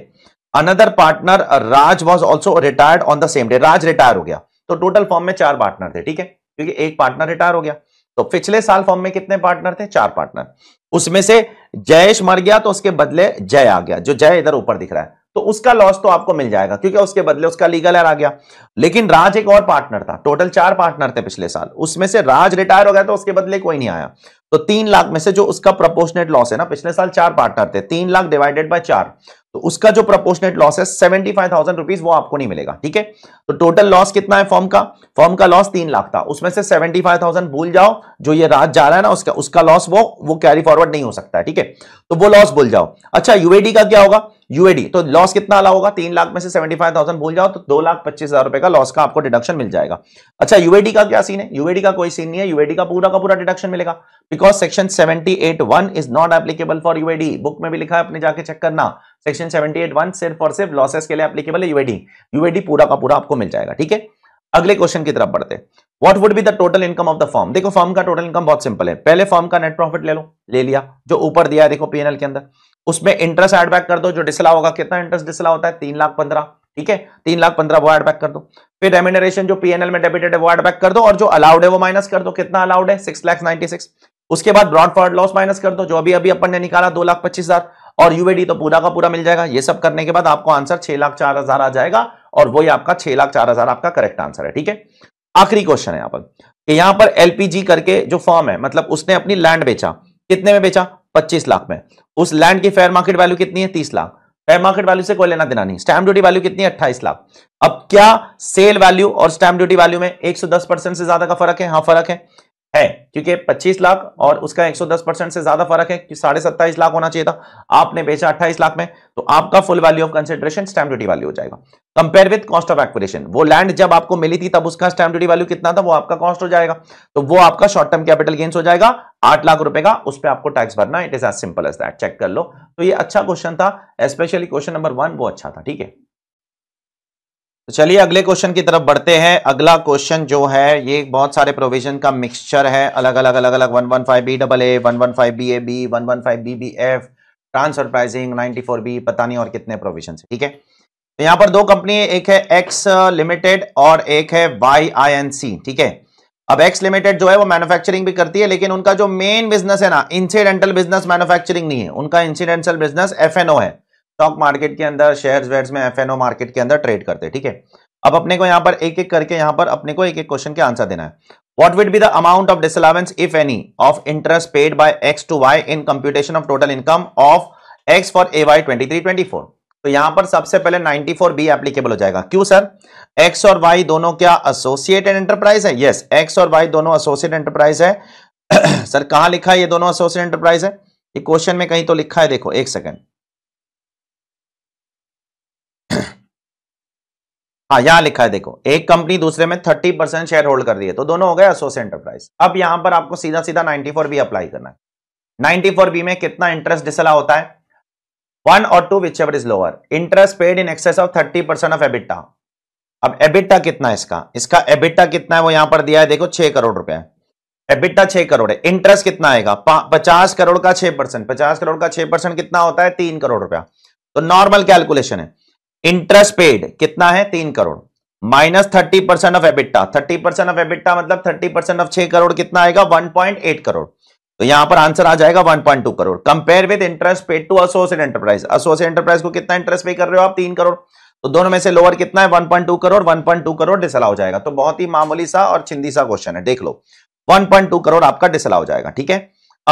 another partner Raj was also retired on the same day Raj retire हो गया तो टोटल फॉर्म में चार पार्टनर थे ठीक है क्योंकि एक पार्टनर रिटायर हो गया तो पिछले साल फॉर्म में कितने पार्टनर थे चार पार्टनर उसमें से जयेश मर गया तो उसके बदले जय आ गया जो जय इधर ऊपर दिख रहा है तो उसका लॉस तो आपको मिल जाएगा क्योंकि उसके बदले उसका लीगल एयर आ गया लेकिन राज एक और पार्टनर था टोटल चार पार्टनर थे पिछले साल उसमें से राज रिटायर हो गया तो उसके बदले कोई नहीं आया तो तीन लाख में से जो उसका प्रपोर्शनेट लॉस है ना पिछले साल चार पार्टनर थे तीन लाख डिवाइडेड बाय चार तो उसका जो प्रपोर्शनेट लॉस है सेवेंटी फाइव थाउजेंड रुपीज वो आपको नहीं मिलेगा ठीक है तो टोटल लॉस कितना है फॉर्म का फॉर्म का लॉस तीन लाख था उसमें से सेवेंटी फाइव थाउजेंड भूल जाओ जो ये रात जा रहा है ना उसका उसका लॉस वो वो कैरी फॉरवर्ड नहीं हो सकता है ठीक है तो वो लॉस भूल जाओ अच्छा यूएडी का क्या होगा यूएडी तो लॉस कितना अला होगा तीन लाख में से सेवेंटी फाइव थाउजेंड भूल जाओ तो दो लाख पच्चीस हजार रुपए का लॉस का आपको डिडक्शन मिल जाएगा अच्छा यूएडी का क्या सीन है यूएडी का कोई सीन नहीं है यूएडी का पूरा का पूरा डिडक्शन मिलेगा because section seventy eight one is not applicable for UAD book में भी लिखा है अपने जाके चेक करना सेक्शन सेवेंटी एट वन सिर्फ और सिर्फ लॉसेस के लिए एप्लीकेबल है यूएडी यूएडी पूरा का पूरा आपको मिल जाएगा ठीक है अगले क्वेश्चन की तरफ बढ़ते what would be the total income of the firm देखो फॉर्म का टोटल इनकम बहुत सिंपल है पहले फॉर्म का नेट प्रॉफिट ले लो ले लिया जो ऊपर दिया है देखो पीएनएल के अंदर उसमें इंटरेस्ट एड बैक कर दो जो डिसला होगा कितना इंटरेस्ट डिसला होता है तीन लाख पंद्रह ठीक है तीन लाख पंद्रह वो एड बैक कर दो फिर रेमिनरेशन जो पीएनएल में डेबिटेड है वो एड बैक कर दो और जो अलाउड है वो माइनस कर दो कितना अलाउड है सिक्स लाख नाइनटी सिक्स उसके बाद ब्रॉड फॉर्ड लॉस माइनस कर दो जो अभी अभी अपन ने निकाला दो लाख पच्चीस हजार और यूएडी तो पूरा का पूरा मिल जाएगा ये सब करने के बाद आपको आंसर छह लाख चार हजार आ जाएगा और वही आपका छह लाख चार हजार आपका करेक्ट आंसर है ठीक है आखिरी क्वेश्चन है यहां पर यहां पर एलपीजी करके जो फॉर्म है मतलब उसने अपनी लैंड बेचा कितने में बेचा पच्चीस लाख में उस लैंड की फेयर मार्केट वैल्यू कितनी है तीस लाख फेयर मार्केट वैल्यू से कोई लेना देना नहीं स्टैम्प ड्यूटी वैल्यू कितनी है अट्ठाईस लाख अब क्या सेल वैल्यू और स्टैम्प ड्यूटी वैल्यू में एक सौ दस परसेंट से ज्यादा का फर्क है हाँ फर्क है है क्योंकि 25 लाख और उसका 110 परसेंट से ज्यादा फर्क है कि साढ़े सत्ताईस लाख होना चाहिए था आपने बेचा अट्ठाईस लाख में तो आपका full value of consideration stamp duty value हो जाएगा compare with cost of acquisition वो लैंड जब आपको मिली थी तब उसका स्टैम्प ड्यूटी वैल्यू कितना था वो आपका कॉस्ट हो जाएगा तो वो आपका शॉर्ट टर्म कैपिटल गेंस हो जाएगा आठ लाख रुपए का उस पर आपको टैक्स भरना it is as simple as that check कर लो तो ये अच्छा क्वेश्चन था स्पेशली क्वेश्चन नंबर वन वो अच्छा था ठीक है तो चलिए अगले क्वेश्चन की तरफ बढ़ते हैं अगला क्वेश्चन जो है ये बहुत सारे प्रोविजन का मिक्सचर है अलग अलग अलग अलग one one five B double A one one five B A B one one five B B F transfer pricing ninety four B पता नहीं और कितने प्रोविजन ठीक है तो यहाँ पर दो कंपनी है एक है एक्स लिमिटेड और एक है वाई आई एन सी ठीक है अब एक्स लिमिटेड जो है वो मैन्युफैक्चरिंग भी करती है लेकिन उनका जो मेन बिजनेस है ना इंसिडेंटल बिजनेस मैन्युफैक्चरिंग नहीं है उनका इंसिडेंटल बिजनेस एफ है स्टॉक मार्केट के अंदर शेयर्स वेयर्स में एफ मार्केट के अंदर ट्रेड करते ठीक है अब अपने को यहाँ पर एक एक करके यहाँ पर अपने को एक एक क्वेश्चन के आंसर देना है What would be the amount of disallowance, if any, of interest paid by X to Y in computation of total income of X for AY 2324? तो यहां पर सबसे पहले 94 बी एप्लीकेबल हो जाएगा क्यों सर X और Y दोनों क्या एसोसिएटेड एंटरप्राइज है यस yes, X और Y दोनों एसोसिएट एंटरप्राइज है सर कहां लिखा है ये दोनों एसोसिएट एंटरप्राइज है ये क्वेश्चन में कहीं तो लिखा है देखो एक सेकंड हाँ यहां लिखा है देखो एक कंपनी दूसरे में थर्टी परसेंट शेयर होल्ड कर रही है तो दोनों हो गए एसोस एंटरप्राइज अब यहां पर आपको सीधा सीधा नाइनटी फोर बी अप्लाई करना है नाइनटी फोर बी में कितना इंटरेस्ट डिसला होता है वन और two whichever is lower interest paid in excess of thirty percent of EBITDA अब एबिटा कितना है इसका इसका एबिटा कितना है वो यहां पर दिया है देखो छह करोड़ रुपए एबिटा छह करोड़ है इंटरेस्ट कितना आएगा पचास करोड़ का छह परसेंट पचास करोड़ का छह परसेंट कितना होता है तीन करोड़ रुपया तो नॉर्मल कैलकुलेशन है इंटरेस्ट पेड कितना है तीन crore minus thirty percent of EBITDA thirty percent of EBITDA मतलब थर्टी परसेंट ऑफ छह करोड़ कितना आएगा वन पॉइंट एट करोड़ तो यहां पर आंसर आ जाएगा one point two crore compare with interest paid to associate enterprise associate enterprise को कितना इंटरेस्ट पे कर रहे हो आप तीन करोड़ तो दोनों में से लोअर कितना है one point two crore one point two crore disallow हो जाएगा तो बहुत ही मामूली सा और छिंदी सा क्वेश्चन है देख लो वन पॉइंट टू करोड़ आपका डिसला हो जाएगा ठीक है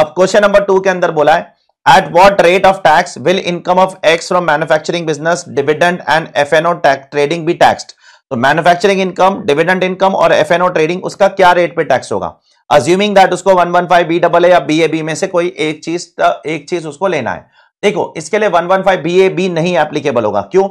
अब क्वेश्चन नंबर टू के अंदर बोला है At what rate of tax will income of X from manufacturing business, dividend and F&O trading be tax तो मैन्युफैक्चरिंग इनकम डिविडेंट इनकम और एफ एन ओ ट्रेडिंग उसका क्या रेट पे टैक्स होगा अज्यूमिंग दैट उसको one one five B double या B A B में से कोई एक चीज एक चीज उसको लेना है देखो इसके लिए one one five B A B नहीं एप्लीकेबल होगा क्यों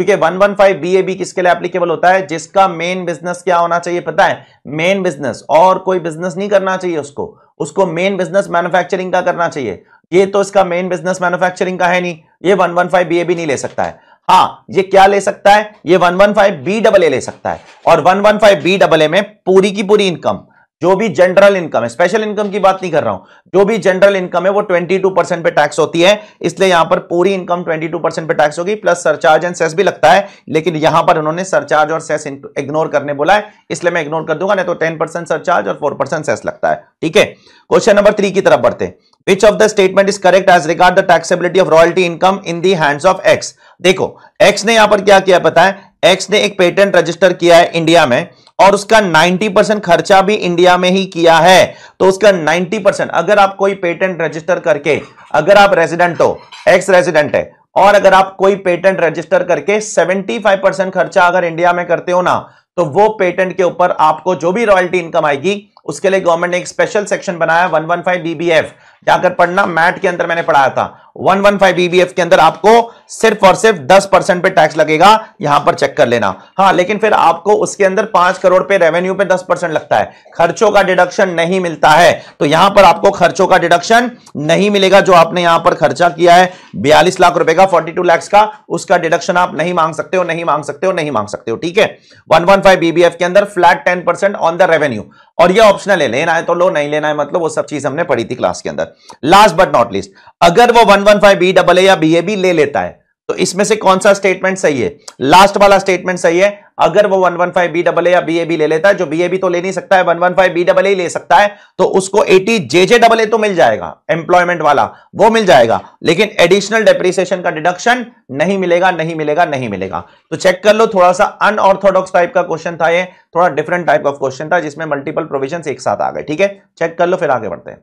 क्योंकि 115 वन किसके लिए एप्लीकेबल होता है जिसका मेन बिजनेस क्या होना चाहिए पता है मेन बिजनेस और कोई बिजनेस नहीं करना चाहिए उसको उसको मेन बिजनेस मैन्युफैक्चरिंग का करना चाहिए ये तो इसका मेन बिजनेस मैन्युफैक्चरिंग का है नहीं ये 115 वन नहीं ले सकता है हाँ ये क्या ले सकता है ये वन बी डबल ए ले सकता है और वन बी डबल ए में पूरी की पूरी इनकम जो भी जनरल इनकम है स्पेशल इनकम की बात नहीं कर रहा हूं जो भी जनरल इनकम है वो 22 परसेंट पे टैक्स होती है इसलिए यहां पर पूरी इनकम 22 परसेंट पे टैक्स होगी प्लस सरचार्ज एंड सेस भी लगता है लेकिन यहां पर उन्होंने सरचार्ज और सेस इग्नोर करने बोला है इसलिए मैं इग्नोर कर दूंगा नहीं तो टेन सरचार्ज और फोर सेस लगता है ठीक है क्वेश्चन नंबर थ्री की तरफ बढ़ते which of the statement is correct as regard the taxability of royalty income in the hands of X देखो एक्स ने यहां पर क्या किया पता है एक्स ने एक पेटेंट रजिस्टर किया है इंडिया में और उसका 90 परसेंट खर्चा भी इंडिया में ही किया है तो उसका 90 परसेंट अगर आप कोई पेटेंट रजिस्टर करके अगर आप रेजिडेंट हो एक्स रेजिडेंट है और अगर आप कोई पेटेंट रजिस्टर करके 75 परसेंट खर्चा अगर इंडिया में करते हो ना तो वो पेटेंट के ऊपर आपको जो भी रॉयल्टी इनकम आएगी उसके लिए गवर्नमेंट ने एक स्पेशल सेक्शन बनाया वन वन फाइव बीबीएफ जाकर पढ़ना मैट के अंदर मैंने पढ़ाया था वन वन फाइव बीबीएफ के अंदर आपको सिर्फ और सिर्फ दस परसेंट पे टैक्स लगेगा यहां पर चेक कर लेना हाँ लेकिन फिर आपको उसके अंदर पांच करोड़ पे रेवेन्यू पे दस परसेंट लगता है खर्चों का डिडक्शन नहीं मिलता है तो यहां पर आपको खर्चों का डिडक्शन नहीं मिलेगा जो आपने यहां पर खर्चा किया है बयालीस लाख रुपए का फोर्टी टू का उसका डिडक्शन आप नहीं मांग सकते हो नहीं मांग सकते हो नहीं मांग सकते हो ठीक है वन बीबीएफ के अंदर flat ten on the revenue और यह ऑप्शनल है लेना है तो लो नहीं लेना है मतलब वो सब चीज हमने पढ़ी थी क्लास के अंदर लास्ट बट नॉट लिस्ट अगर वो one one five B double A या बी ए बी ले लेता है तो इसमें से कौन सा स्टेटमेंट सही है लास्ट वाला स्टेटमेंट सही है अगर वो 115 बी डबल या बी ए बी ले लेता है जो बी ए बी तो ले नहीं सकता है 115 बी डबल ही ले सकता है तो उसको एटी जे जे डबल ए तो मिल जाएगा एम्प्लॉयमेंट वाला वो मिल जाएगा लेकिन एडिशनल डेप्रिसिएशन का डिडक्शन नहीं मिलेगा नहीं मिलेगा नहीं मिलेगा तो चेक कर लो थोड़ा सा अनऑर्थोडॉक्स टाइप का क्वेश्चन था ये थोड़ा डिफरेंट टाइप ऑफ क्वेश्चन था जिसमें मल्टीपल प्रोविजन एक साथ आ गए ठीक है चेक कर लो फिर आगे बढ़ते हैं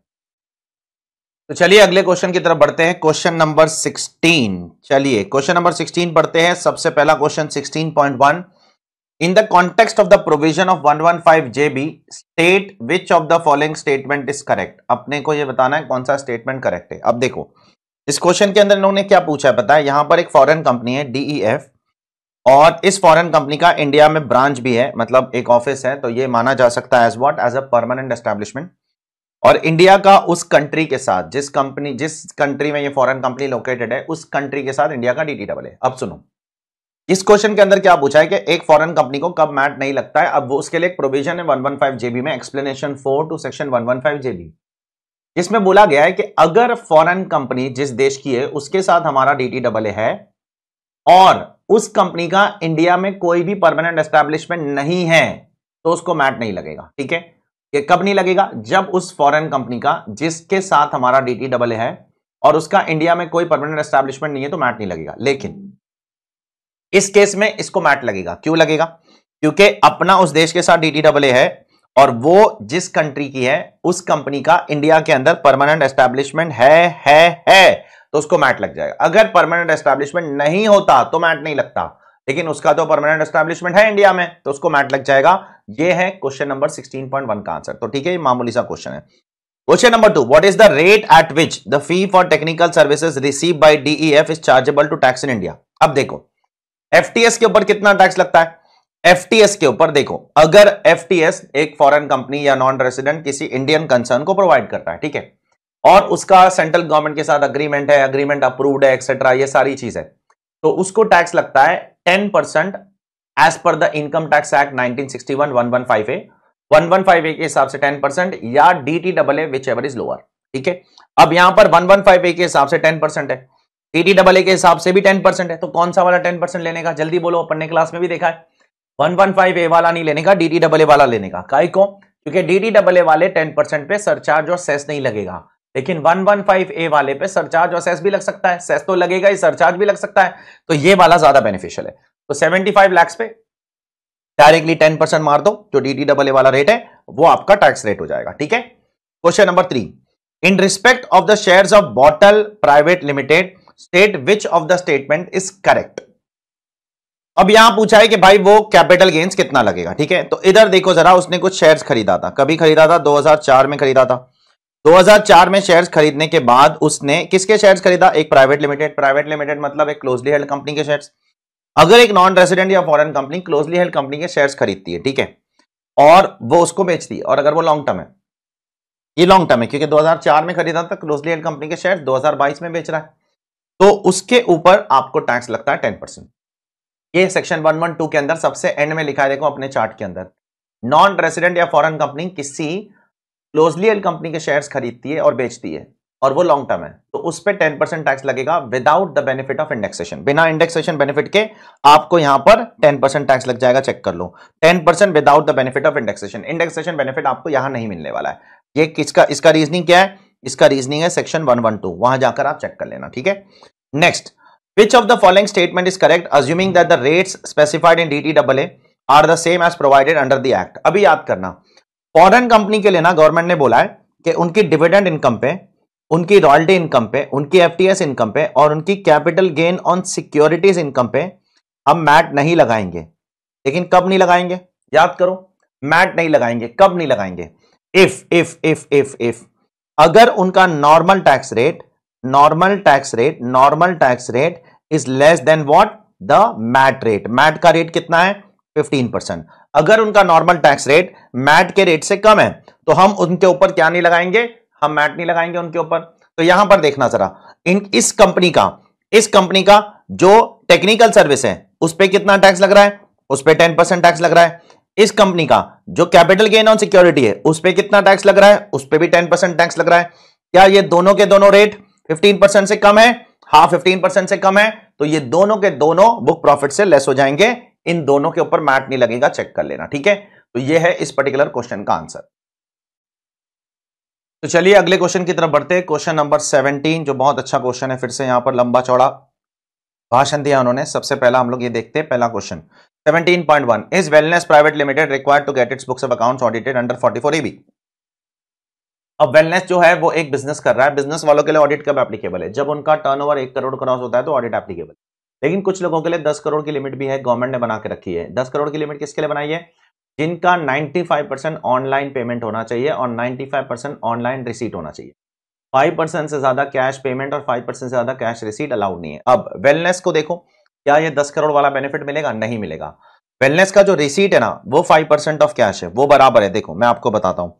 तो चलिए अगले क्वेश्चन की तरफ बढ़ते हैं क्वेश्चन नंबर 16 चलिए क्वेश्चन नंबर 16 पढ़ते हैं सबसे पहला question 16.1 in the context of the provision of 115 JB state which of the following statement is correct अपने को ये बताना है कौन सा स्टेटमेंट करेक्ट है अब देखो इस क्वेश्चन के अंदर इन्होंने क्या पूछा है पता है यहां पर एक फॉरेन कंपनी है एफ e और इस फॉरेन कंपनी का इंडिया में ब्रांच भी है मतलब एक ऑफिस है तो ये माना जा सकता है as what as a permanent establishment और इंडिया का उस कंट्री के साथ जिस कंपनी जिस कंट्री में ये फॉरेन कंपनी लोकेटेड है उस कंट्री के साथ इंडिया का डीटी डबल है अब सुनो इस क्वेश्चन के अंदर क्या पूछा है कि एक फॉरेन कंपनी को कब मैट नहीं लगता है अब वो उसके लिए एक प्रोविजन है 115 जेबी में explanation four to section one five JB इसमें बोला गया है कि अगर फॉरेन कंपनी जिस देश की है उसके साथ हमारा टी डबल है और उस कंपनी का इंडिया में कोई भी परमानेंट एस्टेब्लिशमेंट नहीं है तो उसको मैट नहीं लगेगा ठीक है ये कब नहीं लगेगा जब उस फॉरेन कंपनी का जिसके साथ हमारा डीटी डबल है और उसका इंडिया में कोई परमानेंट एस्टेब्लिशमेंट नहीं है तो मैट नहीं लगेगा लेकिन इस केस में इसको मैट लगेगा क्यों लगेगा क्योंकि अपना उस देश के साथ डी डबल है और वो जिस कंट्री की है उस कंपनी का इंडिया के अंदर परमानेंट एस्टेब्लिशमेंट है है है तो उसको मैट लग जाएगा अगर परमानेंट एस्टेब्लिशमेंट नहीं होता तो मैट नहीं लगता लेकिन उसका तो परमानेंट एस्टेब्लिशमेंट है इंडिया में तो उसको मैट लग जाएगा ये है क्वेश्चन नंबर 16.1 का आंसर तो ठीक है ये मामूली सा क्वेश्चन है question number two what is the rate at which the fee for technical services receive by DEF is chargeable to tax in India अब देखो एफटीएस के ऊपर कितना टैक्स लगता है एफटीएस के ऊपर देखो अगर एफटीएस एक फॉरेन कंपनी या नॉन रेसिडेंट किसी इंडियन कंसर्न को प्रोवाइड करता है ठीक है और उसका सेंट्रल गवर्नमेंट के साथ अग्रीमेंट है अग्रीमेंट अप्रूव्ड है एक्सेट्रा ये सारी चीज है तो उसको टैक्स लगता है ten percent as per the income tax act 1961 115A 115A के हिसाब से 10 परसेंट या D T double A whichever is lower ठीक है अब यहां पर 115A के हिसाब से 10 परसेंट है डी टी डबल ए के हिसाब से भी 10 परसेंट है तो कौन सा वाला 10 परसेंट लेने का जल्दी बोलो अपन ने क्लास में भी देखा है 115A वाला नहीं लेने का डी टी डबल ए वाला लेने का काई को क्योंकि डी टी डबल ए वाले 10 परसेंट पे सरचार्ज और सेस नहीं लगेगा लेकिन 115A वाले पे सरचार्ज और सेस भी लग सकता है सेस तो लगेगा ही सरचार्ज भी लग सकता है तो ये वाला ज्यादा बेनिफिशियल है तो 75 लाख पे डायरेक्टली 10 परसेंट मार दो जो डी डबल ए वाला रेट है वो आपका टैक्स रेट हो जाएगा ठीक है question number three in respect of the share of Bottle private limited state which of the statement is correct अब यहां पूछा है कि भाई वो कैपिटल गेन्स कितना लगेगा ठीक है तो इधर देखो जरा उसने कुछ शेयर्स खरीदा था कभी खरीदा था 2004 में खरीदा था 2004 में शेयर्स खरीदने के बाद उसने किसके शेयर्स खरीदा एक प्राइवेट लिमिटेड प्राइवेट लिमिटेड मतलब एक क्लोजली हेल्ड कंपनी के शेयर्स अगर एक नॉन रेसिडेंट या foreign company closely held company के शेयर्स खरीदती है ठीक है और वो उसको बेचती है और अगर वो लॉन्ग टर्म है ये लॉन्ग टर्म है क्योंकि 2004 में खरीदा था क्लोजली हेल्ड कंपनी के शेयर 2022 में बेच रहा है तो उसके ऊपर आपको टैक्स लगता है टेन परसेंट ये सेक्शन 112 के अंदर सबसे एंड में लिखा है देखो अपने चार्ट के अंदर नॉन रेसिडेंट या फॉरन कंपनी किसी क्लोजली हेल्ड कंपनी के शेयर्स खरीदती है और बेचती है और वो लॉन्ग टर्म है तो उस पर टेन परसेंट टैक्स लगेगा without the benefit of indexation बिना इंडेक्सेशन बेनिफिट के आपको यहां पर टेन परसेंट टैक्स लग जाएगा चेक कर लो ten percent without the benefit of indexation indexation benefit आपको यहां नहीं मिलने वाला है ये किसका इसका रीजनिंग क्या है इसका रीजनिंग है सेक्शन वन वन टू वहां जाकर आप चेक कर लेना ठीक है next Which of the following statement is correct assuming that the rates specified in DTAA are the same as provided under the act अभी याद करना फॉरन कंपनी के लिए ना गवर्नमेंट ने बोला है कि उनकी डिविडेंड इनकम पे उनकी रॉयल्टी इनकम पे उनकी एफ इनकम पे और उनकी capital gain on securities income पे हम मैट नहीं लगाएंगे लेकिन कब नहीं लगाएंगे याद करो मैट नहीं लगाएंगे कब नहीं लगाएंगे if if if if if अगर उनका normal tax rate normal tax rate normal tax rate is less than what the MAT rate MAT का रेट कितना है 15 परसेंट अगर उनका नॉर्मल टैक्स रेट मैट के रेट से कम है तो हम उनके ऊपर क्या नहीं लगाएंगे हम मैट नहीं लगाएंगे उनके ऊपर तो यहां पर देखना जरा इन इस कंपनी का इस कंपनी का जो टेक्निकल सर्विस है उस पर कितना टैक्स लग रहा है उस पर टेन परसेंट टैक्स लग रहा है इस कंपनी का जो कैपिटल गेन ऑन सिक्योरिटी है उस पर कितना टैक्स लग रहा है उस पर भी टेन परसेंट टैक्स लग रहा है क्या ये दोनों के दोनों रेट फिफ्टीन परसेंट से कम है हाफ फिफ्टीन परसेंट से कम है तो ये दोनों के दोनों बुक प्रॉफिट से लेस हो जाएंगे इन दोनों के ऊपर मैट नहीं लगेगा चेक कर लेना ठीक है तो ये है इस पर्टिकुलर क्वेश्चन का आंसर तो चलिए अगले क्वेश्चन की तरफ बढ़ते हैं क्वेश्चन नंबर सेवनटीन जो बहुत अच्छा क्वेश्चन है फिर से यहाँ पर लंबा चौड़ा भाषण दिया उन्होंने सबसे पहला हम लोग ये देखते हैं पहला question 17.1 is Wellness private limited required to get its books of accounts audited under 44 AB अब वेलनेस जो है वो एक बिजनेस कर रहा है बिजनेस वालों के लिए ऑडिट कब एप्लीकेबल है जब उनका ओवर एक करोड़ क्रॉस होता है तो ऑडिट एप्लीकेबल लेकिन कुछ लोगों के लिए दस करोड़ की लिमिट भी है गवर्नमेंट ने बना के रखी है दस करोड़ की लिमिट किसके लिए बनाई है जिनका 95 परसेंट ऑनलाइन पेमेंट होना चाहिए और 95 परसेंट ऑनलाइन रिसीट होना चाहिए 5 परसेंट से ज़्यादा कैश पेमेंट और 5 परसेंट से ज़्यादा कैश रिसीट अलाउड नहीं है अब वेलनेस को देखो क्या ये 10 करोड़ वाला बेनिफिट मिलेगा नहीं मिलेगा वेलनेस का जो रिसीट है ना वो 5 परसेंट ऑफ कैश है वो बराबर है देखो मैं आपको बताता हूँ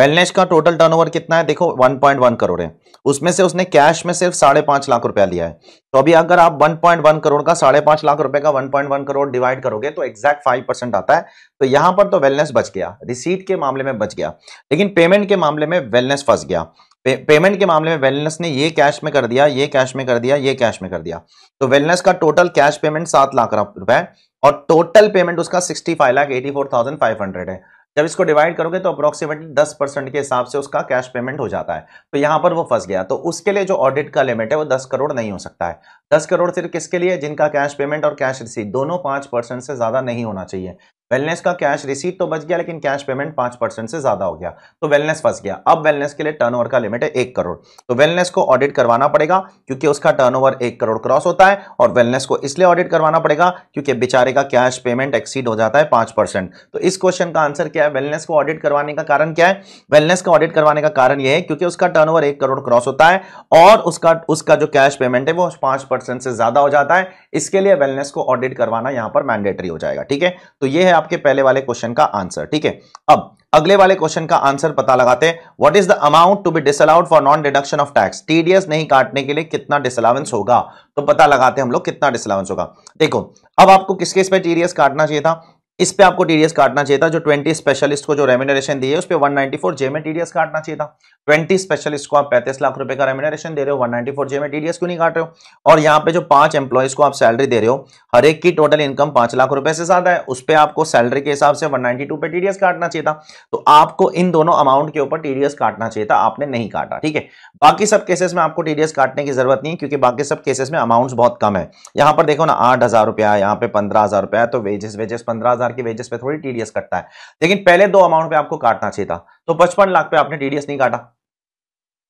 वेलनेस का टोटल टर्नओवर कितना है देखो 1.1 करोड़ है उसमें से उसने कैश में सिर्फ साढ़े पांच लाख रुपया लिया है तो अभी अगर आप 1.1 करोड़ का साढ़े पांच लाख रुपए का 1.1 करोड़ डिवाइड करोगे तो एक्जैक्ट फाइव परसेंट आता है तो यहां पर तो वेलनेस बच गया रिसीट के मामले में बच गया लेकिन पेमेंट के मामले में वेलनेस फंस गया पे, पेमेंट के मामले में वेलनेस ने ये कैश में कर दिया ये कैश में कर दिया ये कैश में कर दिया तो वेलनेस का टोटल कैश पेमेंट सात लाख रुपए और टोटल पेमेंट उसका sixty five lakh eighty four thousand five hundred है जब इसको डिवाइड करोगे तो अप्रोक्सीमेटली दस परसेंट के हिसाब से उसका कैश पेमेंट हो जाता है तो यहाँ पर वो फंस गया तो उसके लिए जो ऑडिट का लिमिट है वो दस करोड़ नहीं हो सकता है दस करोड़ सिर्फ किसके लिए जिनका कैश पेमेंट और कैश रिसीट दोनों पाँच परसेंट से ज़्यादा नहीं होना चाहिए वेलनेस का कैश रिसीट तो बच गया लेकिन कैश पेमेंट पांच परसेंट से ज्यादा हो गया तो वेलनेस फंस गया अब वेलनेस के लिए टर्नओवर का लिमिट है एक करोड़ तो वेलनेस को ऑडिट करवाना पड़ेगा क्योंकि उसका टर्नओवर एक करोड़ क्रॉस होता है और वेलनेस को इसलिए ऑडिट करवाना पड़ेगा क्योंकि बेचारे का कैश पेमेंट एक्सीड हो जाता है पांच परसेंट तो इस क्वेश्चन का आंसर क्या है वेलनेस को ऑडिट करवाने का कारण क्या है वेलनेस का ऑडिट करवाने का कारण यह है क्योंकि उसका टर्न एक करोड़ क्रॉस होता है और उसका उसका जो कैश पेमेंट है वो पांच से ज्यादा हो जाता है इसके लिए वेलनेस को ऑडिट करवाना यहां पर मैंडेटरी हो जाएगा ठीक है तो ये है आपके पहले वाले क्वेश्चन का आंसर ठीक है अब अगले वाले क्वेश्चन का आंसर पता लगाते हैं what is the amount to be disallowed for non deduction of tax TDS नहीं काटने के लिए कितना डिसअलाउंस होगा तो पता लगाते हम लोग कितना डिसअलाउंस होगा देखो अब आपको किस किस पे टीडीएस काटना चाहिए था इस पे आपको टीडीएस काटना चाहिए था जो 20 स्पेशलिस्ट को जो रेमिनरेशन दिए उस पर 194 जे में टीडीएस काटना चाहिए था 20 स्पेशलिस्ट को आप 35 लाख रुपए का रेमिनरेशन दे रहे हो 194 जे में टीडीएस क्यों नहीं काट रहे हो और यहाँ पे जो पांच एम्प्लॉयज को आप सैलरी दे रहे हो हर एक की टोटल इनकम पांच लाख रुपए से ज्यादा है उस पर आपको सैलरी के हिसाब से वन पे टीडीएस काटना चाहिए था तो आपको इन दोनों अमाउंट के ऊपर टीडीएस काटना चाहिए था आपने नहीं काटा ठीक है बाकी सब केसेस में आपको टीडीएस काटने की जरूरत नहीं क्योंकि बाकी सब केसेस में अमाउंट बहुत कम है यहाँ पर देखो ना आठ हजार रुपया यहाँ पे पंद्रह हजार रुपया तो वेजेस वेजेस पंद्रह हजार की वेजेस पे थोड़ी टीडीएस कटता है लेकिन पहले दो अमाउंट पे आपको काटना चाहिए था तो पचपन लाख पे आपने टीडीएस नहीं काटा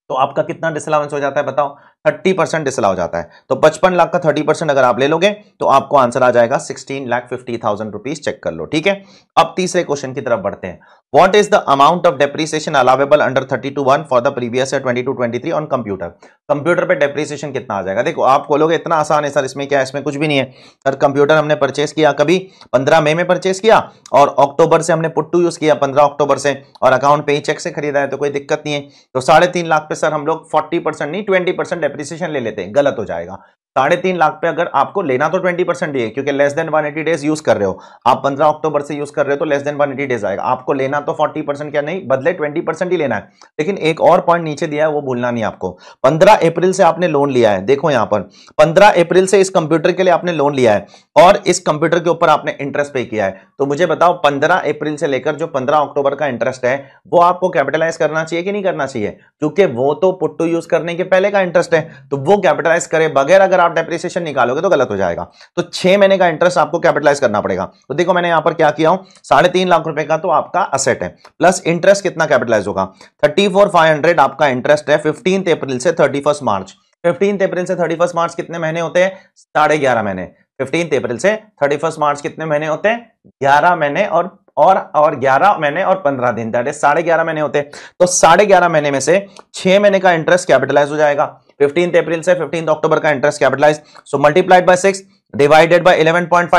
तो आपका कितना डिसअलाउंस हो जाता है बताओ थर्टी परसेंट डिसअलाउ जाता है तो पचपन लाख का थर्टी परसेंट अगर आप ले लोगे तो आपको आंसर आ जाएगा sixteen lakh fifty thousand rupees check कर लो ठीक है अब तीसरे क्वेश्चन की तरफ बढ़ते हैं is the What is the amount of depreciation allowable under 32.1 for the twenty two twenty three on computer computer पर डेप्रीसिएशन कितना आ जाएगा देखो आप बोलोगे इतना आसान है सर इसमें क्या इसमें कुछ भी नहीं है सर कंप्यूटर हमने परचेस किया कभी पंद्रह मई में परचेस किया और अक्टूबर से हमने पुट्टू यूज़ किया पंद्रह अक्टूबर से और अकाउंट पे ही चेक से खरीदा है तो कोई दिक्कत नहीं है तो साढ़े तीन लाख पे सर हम लोग फोर्टी परसेंट नहीं ट्वेंटी परसेंट डेप्रीसिएशन ले लेते हैं गलत हो जाएगा साढ़े तीन लाख पे अगर आपको लेना तो ट्वेंटी परसेंट ही है क्योंकि less than one eighty days use कर रहे हो आप पंद्रह अक्टूबर से यूज कर रहे हो तो less than one eighty days आएगा आपको लेना तो फोर्टी परसेंट क्या नहीं बदले ट्वेंटी परसेंट ही लेना है लेकिन एक और पॉइंट नीचे दिया है वो भूलना नहीं आपको पंद्रह अप्रैल से आपने लोन लिया है देखो यहां पर पंद्रह अप्रैल से इस कंप्यूटर के लिए आपने लोन लिया है और इस कंप्यूटर के ऊपर आपने इंटरेस्ट पे किया है तो मुझे बताओ पंद्रह अप्रैल से लेकर जो पंद्रह अक्टूबर का इंटरेस्ट है वो आपको कैपिटलाइज करना चाहिए कि नहीं करना चाहिए क्योंकि वो तो पुट्टू यूज करने के पहले का इंटरेस्ट है तो वो कैपिटलाइज करे बगैर अगर आप डेप्रिसिएशन निकालोगे तो गलत हो जाएगा तो छह महीने का इंटरेस्ट आपको कैपिटलाइज करना पड़ेगा तो देखो मैंने यहां पर क्या किया हूं साढ़े तीन लाख रुपए का तो आपका असेट है प्लस इंटरेस्ट कितना कैपिटलाइज होगा थर्टी फोर फाइव हंड्रेड आपका इंटरेस्ट है फिफ्टीन अप्रैल से thirty first March fifteen April से थर्टी फर्स्ट मार्च कितने महीने होते हैं साढ़े ग्यारह महीने फिफ्टीन अप्रैल से थर्टी फर्स्ट मार्च कितने महीने होते हैं ग्यारह महीने और और और 11 महीने और 15 दिन साढ़े ग्यारह महीने होते हैं तो साढ़े ग्यारह महीने में से छह महीने का इंटरेस्ट कैपिटलाइज हो जाएगा फिफ्टीन अप्रिल से फिफ्टीन अक्टूबर का interest capitalize so multiplied by six divided by 11.5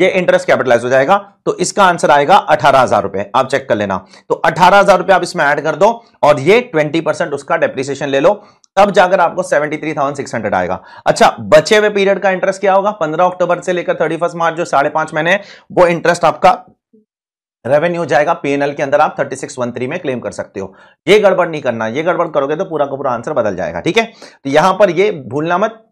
ये इंटरेस्ट कैपिटलाइज हो जाएगा तो इसका आंसर आएगा अठारह हजार रुपए आप चेक कर लेना तो अठारह हजार रुपए आप इसमें ऐड कर दो और ये 20 परसेंट उसका डेप्रिसिएशन ले लो तब जाकर आपको 73,600 आएगा अच्छा बचे हुए पीरियड का इंटरेस्ट क्या होगा 15 अक्टूबर से लेकर 31 मार्च जो साढ़े पांच महीने वो इंटरेस्ट आपका रेवेन्यू जाएगा पीएनएल के अंदर आप थर्टी सिक्स वन थ्री में क्लेम कर सकते हो ये गड़बड़ नहीं करना ये गड़बड़ करोगे तो पूरा का पूरा आंसर बदल जाएगा ठीक है तो यहां पर ये भूलना मत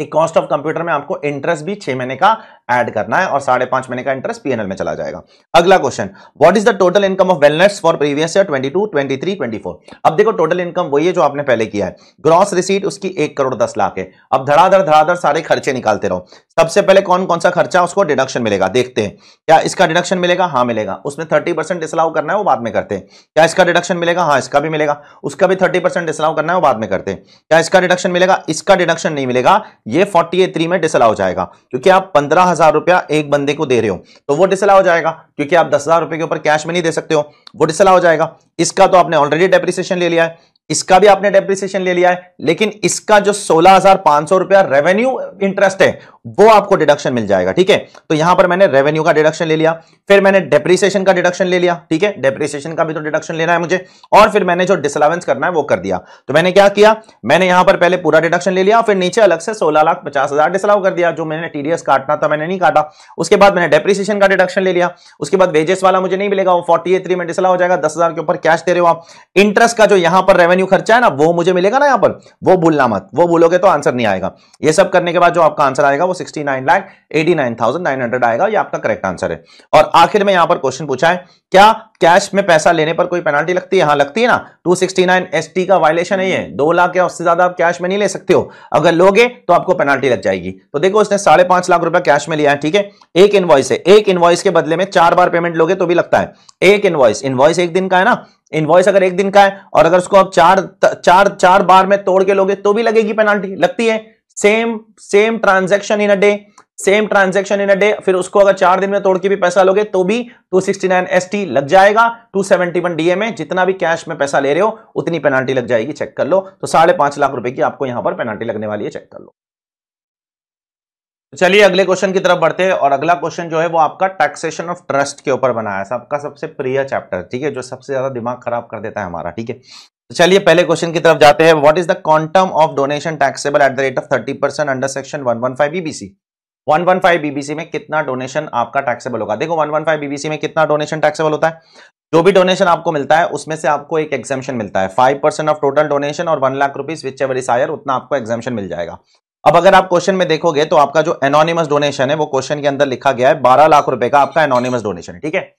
एक कॉस्ट ऑफ कंप्यूटर में आपको इंटरेस्ट भी छह महीने का ऐड करना है और साढ़े पांच महीने का इंटरेस्ट पीएनएल में चला जाएगा अगला question what is the total income of Wellness for previous year 22 23 24 अब देखो टोटल इनकम वही है जो आपने पहले किया है ग्रॉस रिसीट उसकी एक करोड़ दस लाख है अब धड़ाधड़ धड़ाधड़ सारे खर्चे निकालते रहो सबसे पहले कौन कौन सा खर्चा उसको डिडक्शन मिलेगा देखते हैं क्या इसका डिडक्शन मिलेगा हाँ मिलेगा उसमें थर्टी परसेंट डिसलाउ करना है वो बाद में करते हैं क्या इसका डिडक्शन मिलेगा हाँ इसका भी मिलेगा उसका भी थर्टी परसेंट डिसलाउ करना है वो बाद में करते हैं क्या इसका डिडक्शन मिलेगा इसका डिडक्शन नहीं मिलेगा ये फोर्टी थ्री में डिसलाउ जाएगा क्योंकि आप पंद्रह हजार रुपया एक बंदे को दे रहे हो तो वो डिसला हो जाएगा क्योंकि आप दस हजार रुपए के ऊपर कैश में नहीं दे सकते हो वो डिसला हो जाएगा इसका तो आपने ऑलरेडी डेप्रिसिएशन ले लिया है इसका भी आपने डेप्रिसिएशन ले लिया है लेकिन इसका जो सोलह हजार पांच सौ रुपया रेवेन्यू इंटरेस्ट है वो आपको डिडक्शन मिल जाएगा ठीक है तो यहां पर मैंने रेवेन्यू का डिडक्शन ले लिया फिर मैंने डेप्रिसिएशन का डिडक्शन ले लिया ठीक है डेप्रिसिएशन का भी तो डिडक्शन लेना है मुझे और फिर मैंने जो डिसअलावेंस करना है वो कर दिया तो मैंने क्या किया मैंने यहां पर पहले पूरा डिडक्शन ले लिया फिर नीचे अलग से सोलह लाख पचास हजार डिसअलाउ कर दिया जो मैंने टीडीएस काटना था मैंने नहीं काटा उसके बाद मैंने डेप्रिसिएशन का डिडक्शन ले लिया उसके बाद वेजेस वाला मुझे नहीं मिलेगा वो फोर्टी थ्री में डिसअलाउ हो जाएगा दस हजार के ऊपर कैश दे रहे हो आप इंटरेस्ट का जो यहां पर रेवेन्यू खर्चा है ना वो मुझे मिलेगा ना यहां पर वो भूलना मत वो भूलोगे तो आंसर नहीं आएगा यह सब करने के बाद जो आपका आंसर आएगा वो sixty nine lakh eighty nine nine thousand hundred आएगा ये आपका करेक्ट आंसर है और आखिर में यहां पर क्वेश्चन पूछा है क्या कैश में पैसा लेने पर कोई पेनाल्टी लगती है हाँ लगती है ना टू सिक्सटी का वायलेशन है ये दो लाख या उससे ज्यादा आप कैश में नहीं ले सकते हो अगर लोगे तो आपको पेनाल्टी लग जाएगी तो देखो उसने साढ़े पांच लाख रुपया कैश में लिया है ठीक है एक इन्वॉइस है एक इन्वॉइस के बदले में चार बार पेमेंट लोगे तो भी लगता है एक इन्वॉइस इन्वॉइस एक दिन का है ना इन्वॉइस अगर एक दिन का है और अगर उसको आप चार चार चार बार में तोड़ के लोगे तो भी लगेगी पेनाल्टी लगती है same same transaction in a day same transaction in a day फिर उसको अगर चार दिन में तोड़ के भी पैसा लोगे तो भी 269 एसटी लग जाएगा 271 सेवेंटी डीए में जितना भी कैश में पैसा ले रहे हो उतनी पेनाल्टी लग जाएगी चेक कर लो तो साढ़े पांच लाख रुपए की आपको यहां पर पेनाल्टी लगने वाली है चेक कर लो तो चलिए अगले क्वेश्चन की तरफ बढ़ते हैं और अगला क्वेश्चन जो है वो आपका टैक्सेशन ऑफ ट्रस्ट के ऊपर बनाया है सबका सबसे प्रिय चैप्टर ठीक है जो सबसे ज्यादा दिमाग खराब कर देता है हमारा ठीक है तो चलिए पहले क्वेश्चन की तरफ जाते हैं what is the quantum of donation taxable at the rate of thirty percent under section one one five BBC one one five BBC में कितना डोनेशन आपका टैक्सेबल होगा देखो वन वन फाइव बीबीसी में कितना डोनेशन टैक्सेबल होता है जो भी डोनेशन आपको मिलता है उसमें से आपको एक एग्जामेशन मिलता है five percent of total donation और one lakh rupees whichever is उतना आपको एग्जामेशन मिल जाएगा अब अगर आप क्वेश्चन में देखोगे तो आपका जो एनोनिमस डोनेशन है वो क्वेश्चन के अंदर लिखा गया है बारह लाख रुपए का आपका एनोनिमस डोनेशन है ठीक है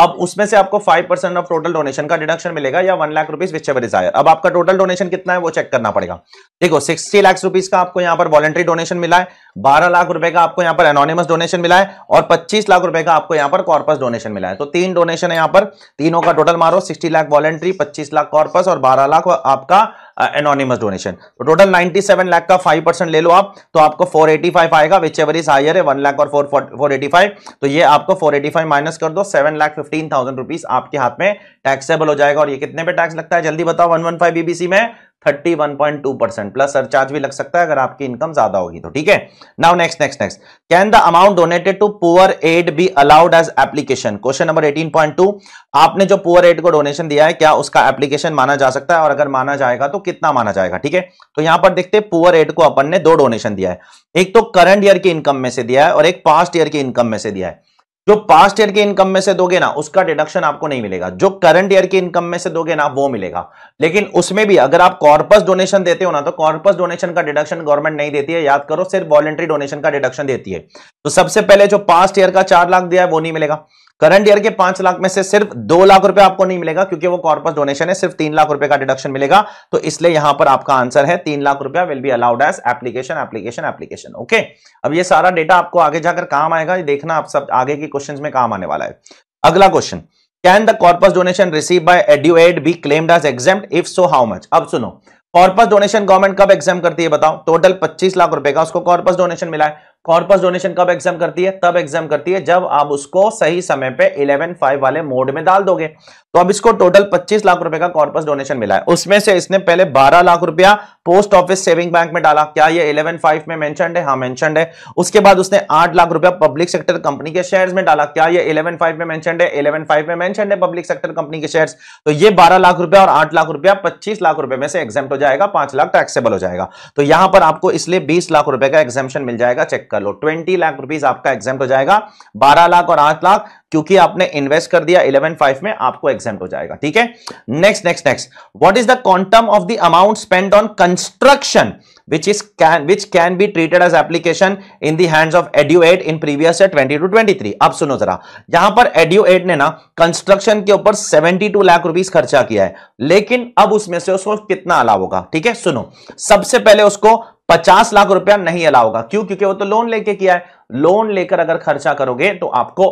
अब उसमें से आपको five percent of total donation का डिडक्शन मिलेगा या one lakh rupees whichever desire अब आपका टोटल डोनेशन कितना है वो चेक करना पड़ेगा देखो सिक्सटी लाख रुपीज का आपको यहाँ पर वॉलेंट्री डोनेशन मिला है बारह लाख रुपए का आपको यहाँ पर एनोनिमस डोनेशन मिला है और पच्चीस लाख रुपए का आपको यहाँ पर कॉर्पस डोनेशन मिला है तो तीन डोनेशन है यहाँ पर तीनों का टोटल मारो सिक्सटी लाख वॉलंट्री पच्चीस लाख कॉर्पस और बारह लाख आपका एनोनिमस uh, डोनेशन तो टोटल 97 लाख का 5 परसेंट ले लो आप तो आपको 485 आएगा विच एवर इज हायर है 1 लाख और 4 485 तो ये आपको 485 माइनस कर दो 7 लाख फिफ्टीन थाउजेंड रुपीज आपके हाथ में टैक्सेबल हो जाएगा और ये कितने पे टैक्स लगता है जल्दी बताओ 115 बीबीसी में 31.2 परसेंट प्लस सरचार्ज भी लग सकता है अगर आपकी इनकम ज्यादा होगी तो ठीक है now next next next can the amount donated to poor aid be allowed as application question number eighteen point two आपने जो पुअर एड को डोनेशन दिया है क्या उसका एप्लीकेशन माना जा सकता है और अगर माना जाएगा तो कितना माना जाएगा ठीक है तो यहां पर देखते हैं पुअर एड को अपन ने दो डोनेशन दिया है एक तो करंट ईयर की इनकम में से दिया है और एक पास्ट ईयर की इनकम में से दिया है जो पास्ट ईयर के इनकम में से दोगे ना उसका डिडक्शन आपको नहीं मिलेगा जो करंट ईयर के इनकम में से दोगे ना वो मिलेगा लेकिन उसमें भी अगर आप कॉर्पस डोनेशन देते हो ना तो कॉर्पस डोनेशन का डिडक्शन गवर्नमेंट नहीं देती है याद करो सिर्फ वॉलेंट्री डोनेशन का डिडक्शन देती है तो सबसे पहले जो पास्ट ईयर का चार लाख दिया है वो नहीं मिलेगा करंट ईयर के पांच लाख में से सिर्फ दो लाख रुपए आपको नहीं मिलेगा क्योंकि वो कॉर्पस डोनेशन है सिर्फ तीन लाख रुपए का डिडक्शन मिलेगा तो इसलिए यहां पर आपका आंसर है तीन लाख रुपया will be allowed as application application application okay अब ये सारा डेटा आपको आगे जाकर काम आएगा ये देखना आप सब आगे के क्वेश्चन में काम आने वाला है अगला question can the corpus donation receive by Eduaid be claimed as exempt if so how much अब सुनो कॉर्पस डोनेशन गवर्नमेंट कब एग्जाम करती है बताओ टोटल 25 लाख रुपए का उसको कॉर्पस डोनेशन मिला है कॉर्पस डोनेशन कब एग्जाम करती है तब एग्जाम करती है जब आप उसको सही समय पे 11.5 वाले मोड में डाल दोगे तो अब इसको टोटल 25 लाख रुपए का कॉर्पस डोनेशन मिला है उसमें से इसने पहले 12 लाख रुपया पोस्ट ऑफिस सेविंग बैंक में डाला क्या ये 11.5 में मेंशनड है हाँ मैं है उसके बाद उसने आठ लाख रुपया पब्लिक सेक्टर कंपनी के शेयर्स में डाला क्या ये इलेवन में मेंशनड है 11.5 में मेंशनड है पब्लिक सेक्टर कंपनी के शेयर तो ये बारह लाख रुपया और आठ लाख रुपया पच्चीस लाख रुपए में से एग्जाम हो जाएगा पांच लाख टैक्सेबल हो जाएगा तो यहां पर आपको इसलिए बीस लाख रुपए का एग्जामेशन मिल जाएगा चेक कर लो ट्वेंटी लाख रुपीज आपका एग्जाम हो जाएगा बारह लाख और आठ लाख क्योंकि आपने इन्वेस्ट कर दिया इलेवन फाइव में आपको एग्जाम हो जाएगा ठीक है next next next what is the quantum of the amount spend on construction which is can which can be treated as application in the of Eduaid in previous twenty two twenty three अब सुनो जरा यहां पर edu add ने ना construction के ऊपर seventy two lakh rupees खर्चा किया है लेकिन अब उसमें से उसको कितना अलाव होगा ठीक है सुनो सबसे पहले उसको पचास लाख रुपया नहीं अलाउगा क्यों क्योंकि वो तो लोन लेके किया है लोन लेकर अगर खर्चा करोगे तो आपको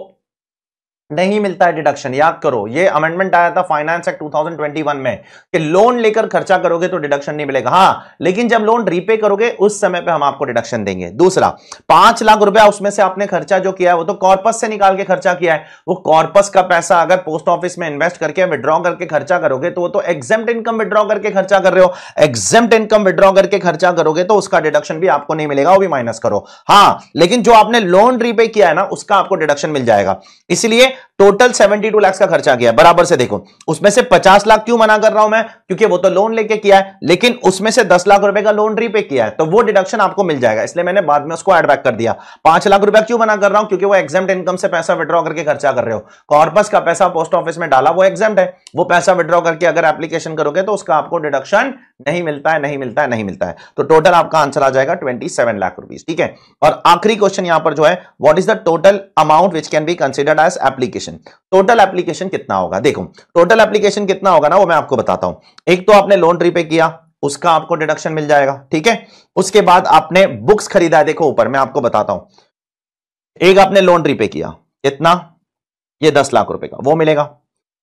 नहीं मिलता है डिडक्शन याद करो ये अमेंडमेंट आया था फाइनेंस एक्ट 2021 में कि लोन लेकर खर्चा करोगे तो डिडक्शन नहीं मिलेगा हाँ लेकिन जब लोन रीपे करोगे उस समय पे हम आपको डिडक्शन देंगे दूसरा पांच लाख रुपया उसमें से आपने खर्चा जो किया है वो तो कॉर्पस से निकाल के खर्चा किया है वो कॉर्पस का पैसा अगर पोस्ट ऑफिस में इन्वेस्ट करके विड्रॉ करके खर्चा करोगे तो वो तो एग्जाम इनकम विड्रॉ करके खर्चा कर रहे हो एग्जाम इनकम विड्रॉ करके खर्चा करोगे तो उसका डिडक्शन भी आपको नहीं मिलेगा वो भी माइनस करो हाँ लेकिन जो आपने लोन रीपे किया है ना उसका आपको डिडक्शन मिल जाएगा इसलिए टोटल 72 लाख का खर्चा किया बराबर से देखो उसमें से 50 लाख क्यों मना कर रहा हूं मैं क्योंकि वो तो लोन लेके किया है लेकिन उसमें से 10 लाख रुपए का लोन रीपे किया है तो वो डिडक्शन आपको मिल जाएगा इसलिए मैंने बाद में उसको एडबैक कर दिया पांच लाख रुपया क्यों मना कर रहा हूं क्योंकि वो एग्जाम इनकम से पैसा विड्रॉ करके खर्चा कर रहे हो कॉर्पस का पैसा पोस्ट ऑफिस में डाला वो एग्जाम है वो पैसा विड्रॉ करके अगर एप्लीकेशन करोगे तो उसका आपको डिडक्शन नहीं मिलता है नहीं मिलता है नहीं मिलता है तो टोटल आपका आंसर आ जाएगा ट्वेंटी सेवन लाख रुपीज ठीक है और आखिरी क्वेश्चन यहां पर जो है what is the total amount which can be considered as application total application कितना होगा देखो टोटल एप्लीकेशन कितना होगा ना वो मैं आपको बताता हूं एक तो आपने लोन रीपे किया उसका आपको डिडक्शन मिल जाएगा ठीक है उसके बाद आपने बुक्स खरीदा है देखो ऊपर मैं आपको बताता हूं एक आपने लोन रीपे किया कितना ये दस लाख रुपए का वो मिलेगा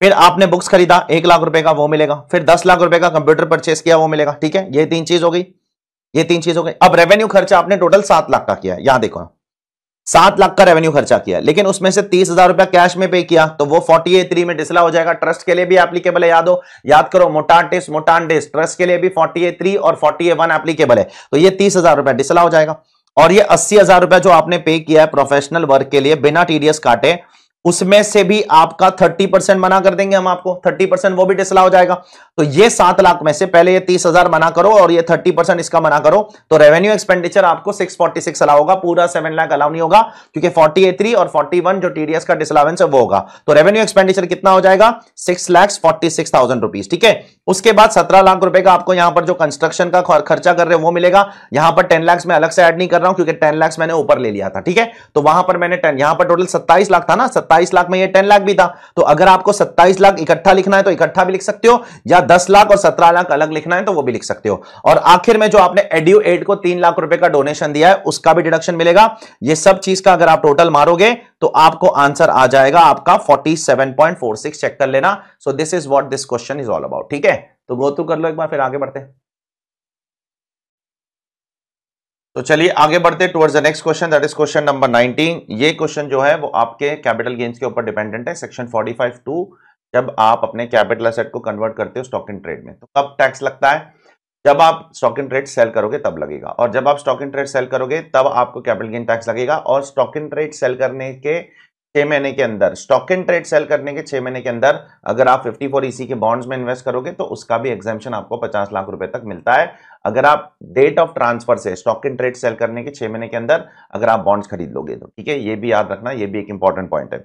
फिर आपने बुक्स खरीदा एक लाख रुपए का वो मिलेगा फिर दस लाख रुपए का कंप्यूटर परचेस किया वो मिलेगा ठीक है ये तीन चीज हो गई ये तीन चीज हो गई अब रेवेन्यू खर्चा आपने टोटल सात लाख का किया यहां देखो सात लाख का रेवेन्यू खर्चा किया लेकिन उसमें से तीस हजार रुपया कैश में पे किया तो वो फोर्टी ए थ्री में डिसला हो जाएगा ट्रस्ट के लिए भी एप्लीकेबल है याद हो याद करो मोटाटिस मोटांडिस ट्रस्ट के लिए भी फोर्टी ए थ्री और फोर्टी ए वन एप्लीकेबल है तो ये तीस हजार रुपया डिसला हो जाएगा और ये अस्सी हजार रुपया जो आपने पे किया है प्रोफेशनल वर्क के लिए बिना टीडीएस काटे उसमें से भी आपका 30 परसेंट मना कर देंगे हम आपको 30 परसेंट वो भी टेस्ला हो जाएगा तो ये सात लाख में से पहले ये तीस हजार मना करो और ये 30 परसेंट इसका मना करो तो रेवेन्यू एक्सपेंडिचर आपको 646 अलाउ होगा पूरा 7 लाख अलाउ नहीं होगा क्योंकि 43 और 41 जो टीडीएस का डिसलावेंस है वो होगा तो रेवेन्यू एक्सपेंडिचर कितना हो जाएगा six lakhs forty six thousand rupees ठीक है उसके बाद सत्रह लाख रुपए का आपको यहां पर जो कंस्ट्रक्शन का खर्चा कर रहे हैं वो मिलेगा यहां पर टेन लैक्स में अलग से एड नहीं कर रहा हूं क्योंकि टेन लैक्स मैंने ऊपर ले लिया था ठीक है तो वहां पर मैंने यहां पर टोटल सत्ताईस लाख था ना सत्ताईस लाख में ये टेन लाख भी था तो अगर आपको सत्ताईस लाख इकट्ठा लिखना है तो इकट्ठा भी लिख सकते हो या दस लाख और सत्रह लाख अलग लिखना है तो वो भी लिख सकते हो और आखिर में जो आपने एड्यू एड को तीन लाख रुपए का डोनेशन दिया है उसका भी डिडक्शन मिलेगा ये सब चीज का अगर आप टोटल मारोगे तो आपको आंसर आ जाएगा आपका 47.46 चेक कर लेना so this is what this question is all about ठीक है तो गो थ्रू कर लो एक बार फिर आगे बढ़ते हैं तो चलिए आगे बढ़ते towards the next question that is question number 19 ये क्वेश्चन जो है वो आपके कैपिटल गेंस के ऊपर डिपेंडेंट है सेक्शन 45 टू जब आप अपने कैपिटल असेट को कन्वर्ट करते हो स्टॉक इन ट्रेड में तो कब टैक्स लगता है जब आप स्टॉक इन ट्रेड सेल करोगे तब लगेगा और जब आप स्टॉक इन ट्रेड सेल करोगे तब आपको कैपिटल गेन टैक्स लगेगा और स्टॉक इन ट्रेड सेल करने के छह महीने के अंदर स्टॉक एंड ट्रेड सेल करने के छह महीने के अंदर अगर आप 54 ईसी e के बॉन्ड्स में इन्वेस्ट करोगे तो उसका भी एग्जामेशन आपको 50 लाख रुपए तक मिलता है अगर आप डेट ऑफ ट्रांसफर से स्टॉक एंड ट्रेड सेल करने के छह महीने के अंदर अगर आप बॉन्ड्स खरीद लोगे तो ठीक है ये भी याद रखना ये भी एक इंपॉर्टेंट पॉइंट है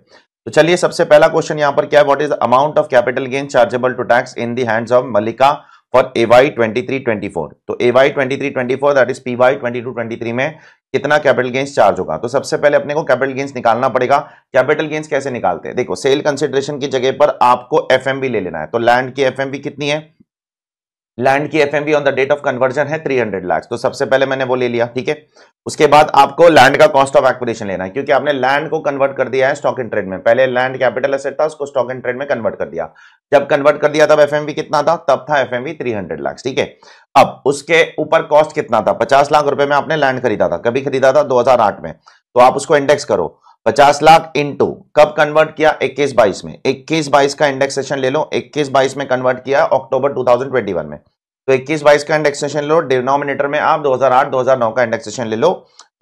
तो चलिए सबसे पहला क्वेश्चन यहां पर क्या है what is amount of capital gain chargeable to tax in the hands of Mallika for A Y twenty three twenty four तो A Y twenty three twenty four that is P Y twenty two twenty three में कितना capital gains charge होगा तो सबसे पहले अपने को capital gains निकालना पड़ेगा कैपिटल गेंस कैसे निकालते हैं देखो सेल कंसिडरेशन की जगह पर आपको एफ ले लेना है तो लैंड की एफ कितनी है लैंड की FMV on the date of conversion है 300 लाख तो सबसे पहले मैंने वो ले लिया ठीक है उसके बाद आपको लैंड का कॉस्ट ऑफ एक्विजिशन लेना है क्योंकि आपने लैंड को कन्वर्ट कर दिया है स्टॉक एंड ट्रेड में पहले लैंड कैपिटल एसेट था उसको स्टॉक एंड ट्रेड में कन्वर्ट कर दिया जब कन्वर्ट कर दिया तब एफ कितना था तब था एफएमवी 300 लाख ठीक है अब उसके ऊपर कॉस्ट कितना था पचास लाख रुपए में आपने लैंड खरीदा था कभी खरीदा था दो में तो आप उसको इंडेक्स करो पचास लाख इंटू कब कन्वर्ट किया इक्कीस बाईस में इक्कीस बाईस का इंडेक्सेशन ले लो इक्कीस बाईस में कन्वर्ट किया अक्टूबर 2021 में तो इक्कीस बाईस का इंडेक्सेशन लो डिनोमिनेटर में आप 2008 2009 का इंडेक्सेशन ले लो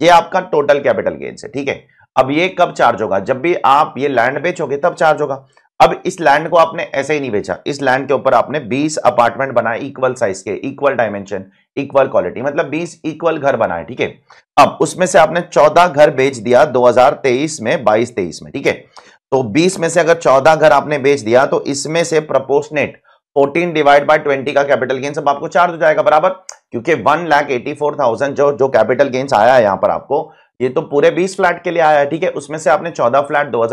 ये आपका टोटल कैपिटल गेन है ठीक है अब ये कब चार्ज होगा जब भी आप ये लैंड बेचोगे तब चार्ज होगा अब इस लैंड को आपने ऐसे ही नहीं बेचा इस लैंड के ऊपर आपने बीस अपार्टमेंट बनाए इक्वल साइज के इक्वल डायमेंशन इक्वल क्वालिटी मतलब 20 इक्वल घर बनाए ठीक है अब उसमें से आपने 14 घर बेच दिया 2023 में 22 23 में ठीक है तो 20 में से अगर 14 घर आपने बेच दिया तो इसमें से प्रपोर्सनेट 14 डिवाइड बाय 20 का कैपिटल गेन सब आपको चार्ज हो जाएगा बराबर क्योंकि one lakh eighty four thousand जो जो कैपिटल गेन्स आया है यहां पर आपको ये तो पूरे 20 फ्लैट के लिए आया है ठीक है उसमें से आपने 14 फ्लैट 2022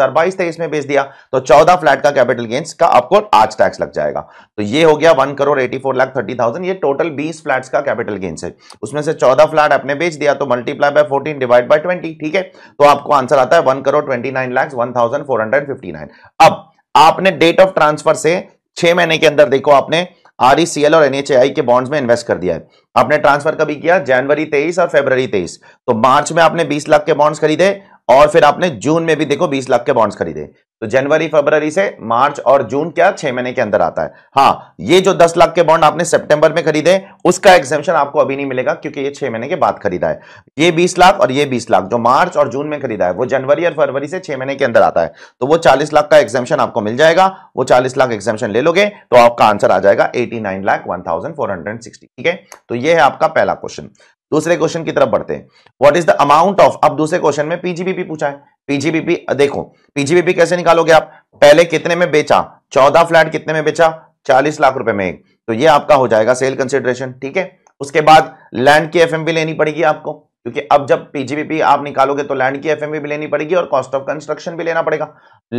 हजार में बेच दिया तो 14 फ्लैट का कैपिटल गेन्स का आपको आज टैक्स लग जाएगा तो ये हो गया 1 करोड़ 84 लाख थर्टी थाउजेंड ये टोटल 20 फ्लैट्स का कैपिटल गेन्स है उसमें से 14 फ्लैट आपने बेच दिया तो मल्टीप्लाई बाय 14 डिवाइड बाय 20 ठीक है तो आपको आंसर आता है one crore twenty nine lakhs one thousand four hundred fifty nine अब आपने डेट ऑफ ट्रांसफर से छह महीने के अंदर देखो आपने आरईसीएल और एनएचआई के बॉन्ड्स में इन्वेस्ट कर दिया है आपने ट्रांसफर कभी किया जनवरी तेईस और फरवरी तेईस तो मार्च में आपने बीस लाख के बॉन्ड्स खरीदे और फिर आपने जून में भी देखो बीस लाख के बॉन्ड्स खरीदे तो जनवरी फरवरी से मार्च और जून क्या छह महीने के अंदर आता है हाँ ये जो दस लाख के बॉन्ड आपने सितंबर में खरीदे उसका एग्जामेशन आपको अभी नहीं मिलेगा क्योंकि ये छह महीने के बाद खरीदा है ये बीस लाख और ये बीस लाख जो मार्च और जून में खरीदा है वो जनवरी और फरवरी से छह महीने के अंदर आता है तो वो चालीस लाख का एग्जामेशन आपको मिल जाएगा वो चालीस लाख एग्जामेशन ले लोगे तो आपका आंसर आ जाएगा एटी लाख वन ठीक है तो यह है आपका पहला क्वेश्चन दूसरे क्वेश्चन की तरफ बढ़ते हैं what is the amount of अब दूसरे क्वेश्चन में पीजीबीपी पूछा है पीजीबीपी देखो पीजीबीपी कैसे निकालोगे आप पहले कितने में बेचा चौदह फ्लैट कितने में बेचा चालीस लाख रुपए में एक तो ये आपका हो जाएगा सेल कंसिडरेशन ठीक है उसके बाद लैंड की एफ लेनी पड़ेगी आपको क्योंकि अब जब पीजीबीपी आप निकालोगे तो लैंड की एफ भी लेनी पड़ेगी और कॉस्ट ऑफ कंस्ट्रक्शन भी लेना पड़ेगा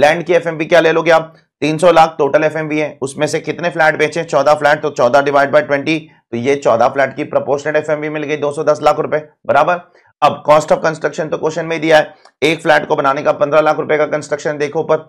लैंड की एफ क्या ले लोगे आप 300 लाख टोटल एफ है उसमें से कितने फ्लैट बेचे 14 फ्लैट तो 14 डिवाइड बाय तो ये चौदह फ्लैट की प्रपोर्शनेट एफ मिल गई 210 लाख रुपए बराबर अब कॉस्ट ऑफ कंस्ट्रक्शन तो क्वेश्चन में दिया है एक फ्लैट को बनाने का पंद्रह लाख रुपए का कंस्ट्रक्शन देखो ऊपर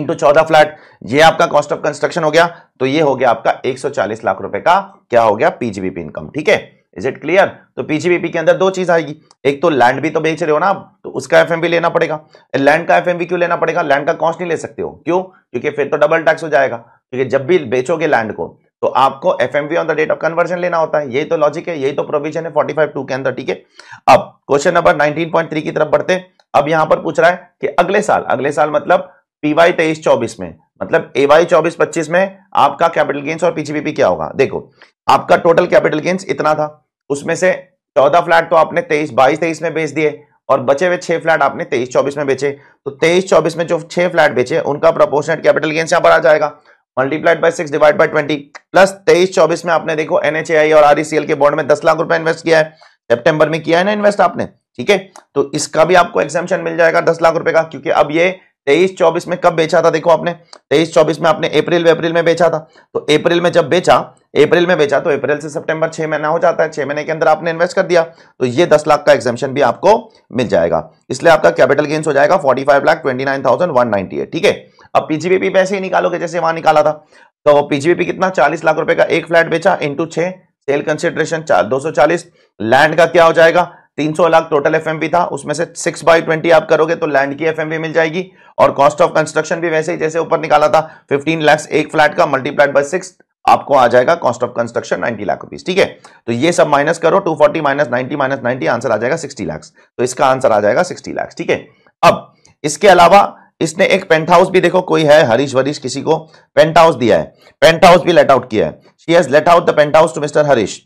इंटू चौदह फ्लैट ये आपका कॉस्ट ऑफ कंस्ट्रक्शन हो गया तो ये हो गया आपका 140 लाख रुपए का क्या हो गया पीजीबीपी इनकम ठीक है इज इट क्लियर तो पीजीबीपी के अंदर दो चीज आएगी एक तो लैंड भी तो बेच रहे हो ना तो उसका एफ लेना पड़ेगा लैंड का एफ क्यों लेना पड़ेगा लैंड का कॉस्ट नहीं ले सकते हो क्यों क्योंकि फिर तो डबल टैक्स हो जाएगा क्योंकि जब भी बेचोगे लैंड को तो आपको F M on the date of conversion लेना होता है यही तो लॉजिक है यही तो प्रोविजन है फोर्टी फाइव टू के अंदर ठीक है अब क्वेश्चन नंबर नाइनटीन की तरफ बढ़ते अब यहां पर पूछ रहा है कि अगले साल अगले साल मतलब पीवाई तेईस चौबीस में मतलब ए वाई चौबीस पच्चीस में आपका कैपिटल गेंस और पीजीबीपी क्या होगा देखो आपका टोटल कैपिटल गेंस इतना था उसमें से चौदह फ्लैट तो आपने तेईस बाईस तेईस में बेच दिए और बचे हुए छह फ्लैट आपने तेईस चौबीस में बेचे तो तेईस चौबीस में जो छह फ्लैट बेचे उनका प्रपोर्शनल कैपिटल गेंस यहां पर आ जाएगा multiplied by six divide by twenty plus तेईस चौबीस में आपने देखो एनएचएआई और आरईसीएल e के बॉन्ड में दस लाख रुपए इन्वेस्ट किया है सेप्टेम्बर में किया है ना इन्वेस्ट आपने ठीक है तो इसका भी आपको एग्जामेशन मिल जाएगा दस लाख रुपए का क्योंकि अब ये तेईस चौबीस में कब बेचा था देखो आपने तेईस चौबीस में आपने अप्रैल अप्रैल में बेचा था तो अप्रैल में जब बेचा अप्रैल में बेचा तो अप्रैल से सितंबर छह महीना हो जाता है छह महीने के अंदर आपने इन्वेस्ट कर दिया तो ये दस लाख का एक्जेम्पन भी आपको मिल जाएगा इसलिए आपका कैपिटल गेन्स हो जाएगा forty five lakh twenty nine thousand one ninety eight ठीक है अब पीजीबीपी पैसे ही निकालोगे जैसे वहां निकाला था तो पीजीबीपी कितना चालीस लाख रुपए का एक फ्लैट बेचा इंटू छह सेल कंसिडरेशन दो सौ चालीस लैंड का क्या हो जाएगा 300 लाख टोटल एफएमपी था उसमें से 6 बाई ट्वेंटी आप करोगे तो लैंड की एफएमपी मिल जाएगी और कॉस्ट ऑफ कंस्ट्रक्शन भी वैसे ही जैसे ऊपर निकाला था 15 लाख एक फ्लैट का मल्टीप्लाइड बाय सिक्स आपको आ जाएगा cost of construction 90 lakh rupees ठीक है तो ये सब माइनस करो 240 forty minus ninety minus ninety answer आ जाएगा सिक्सटी लैक्स तो इसका आंसर आ जाएगा सिक्सटी लैक्स ठीक है अब इसके अलावा इसने एक पेंट हाउस भी देखो कोई है हरीश वरीश किसी को पेंट हाउस दिया है पेंट हाउस भी लेट आउट किया है she has let out the penthouse to mister Harish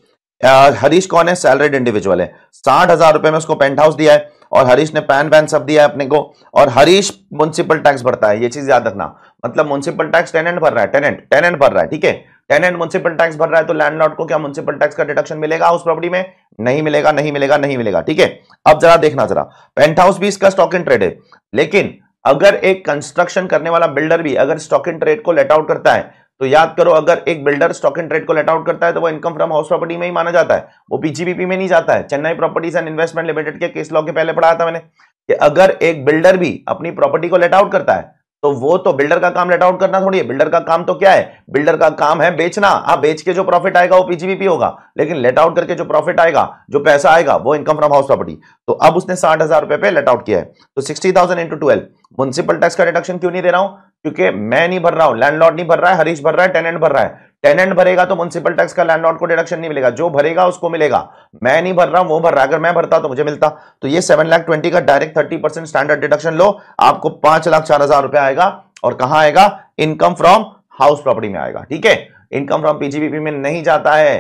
Harish कौन है सैलरीड इंडिविजुअल है साठ हजार रुपए में उसको पेंट हाउस दिया है और हरीश ने पैन पैन सब दिया है अपने को और हरीश म्यूनसिपल टैक्स भरता है ये चीज याद रखना मतलब म्यूनसिपल टैक्स टेनेंट भर रहा है टेनेंट टेनेंट भर रहा है ठीक है टेनेंट म्यूनसिपल टैक्स भर रहा है तो लैंडलॉर्ड को क्या म्यूनसिपल टैक्स का डिडक्शन मिलेगा हाउस प्रॉपर्टी में नहीं मिलेगा नहीं मिलेगा नहीं मिलेगा ठीक है अब जरा देखना जरा पेंट हाउस भी इसका स्टॉक इन ट्रेड है लेकिन अगर एक कंस्ट्रक्शन करने वाला बिल्डर भी अगर स्टॉक इन ट्रेड को लेट आउट करता है तो याद करो अगर एक बिल्डर स्टॉक इन ट्रेड को लेट आउट करता है तो वो इनकम फ्रॉम हाउस प्रॉपर्टी में ही माना जाता है वो पीजीबीपी में नहीं जाता है Chennai properties and investment limited के केस लॉ के पहले पढ़ाया था मैंने कि अगर एक बिल्डर भी अपनी प्रॉपर्टी को लेट आउट करता है तो वो तो बिल्डर का काम लेट आउट करना थोड़ी है बिल्डर का काम तो क्या है बिल्डर का काम है बेचना आप बेच के जो प्रॉफिट आएगा वो पीजीबीपी होगा लेकिन लेट आउट करके जो प्रॉफिट आएगा जो पैसा आएगा वो इनकम फ्रॉम हाउस प्रॉपर्टी तो अब उसने साठ हजार रुपए पे लेट आउट किया है तो sixty thousand into twelve municipal tax का डिडक्शन क्यों नहीं दे रहा हूं क्योंकि मैं नहीं भर रहा हूं लैंडलॉर्ड नहीं भर रहा है हरीश भर रहा है टेनेंट भर रहा है टेनेंट भरेगा तो म्यूनसिपल टैक्स का लैंड को डिडक्शन नहीं मिलेगा जो भरेगा उसको मिलेगा मैं नहीं भर रहा हूं वो भर रहा अगर मैं भरता तो मुझे मिलता तो ये सेवन लाख ट्वेंटी का direct thirty percent standard deduction लो आपको पांच लाख चार हजार रुपया आएगा और कहा आएगा इनकम फ्रॉम हाउस प्रॉपर्टी में आएगा ठीक है इनकम फ्रॉम पीजीबीपी में नहीं जाता है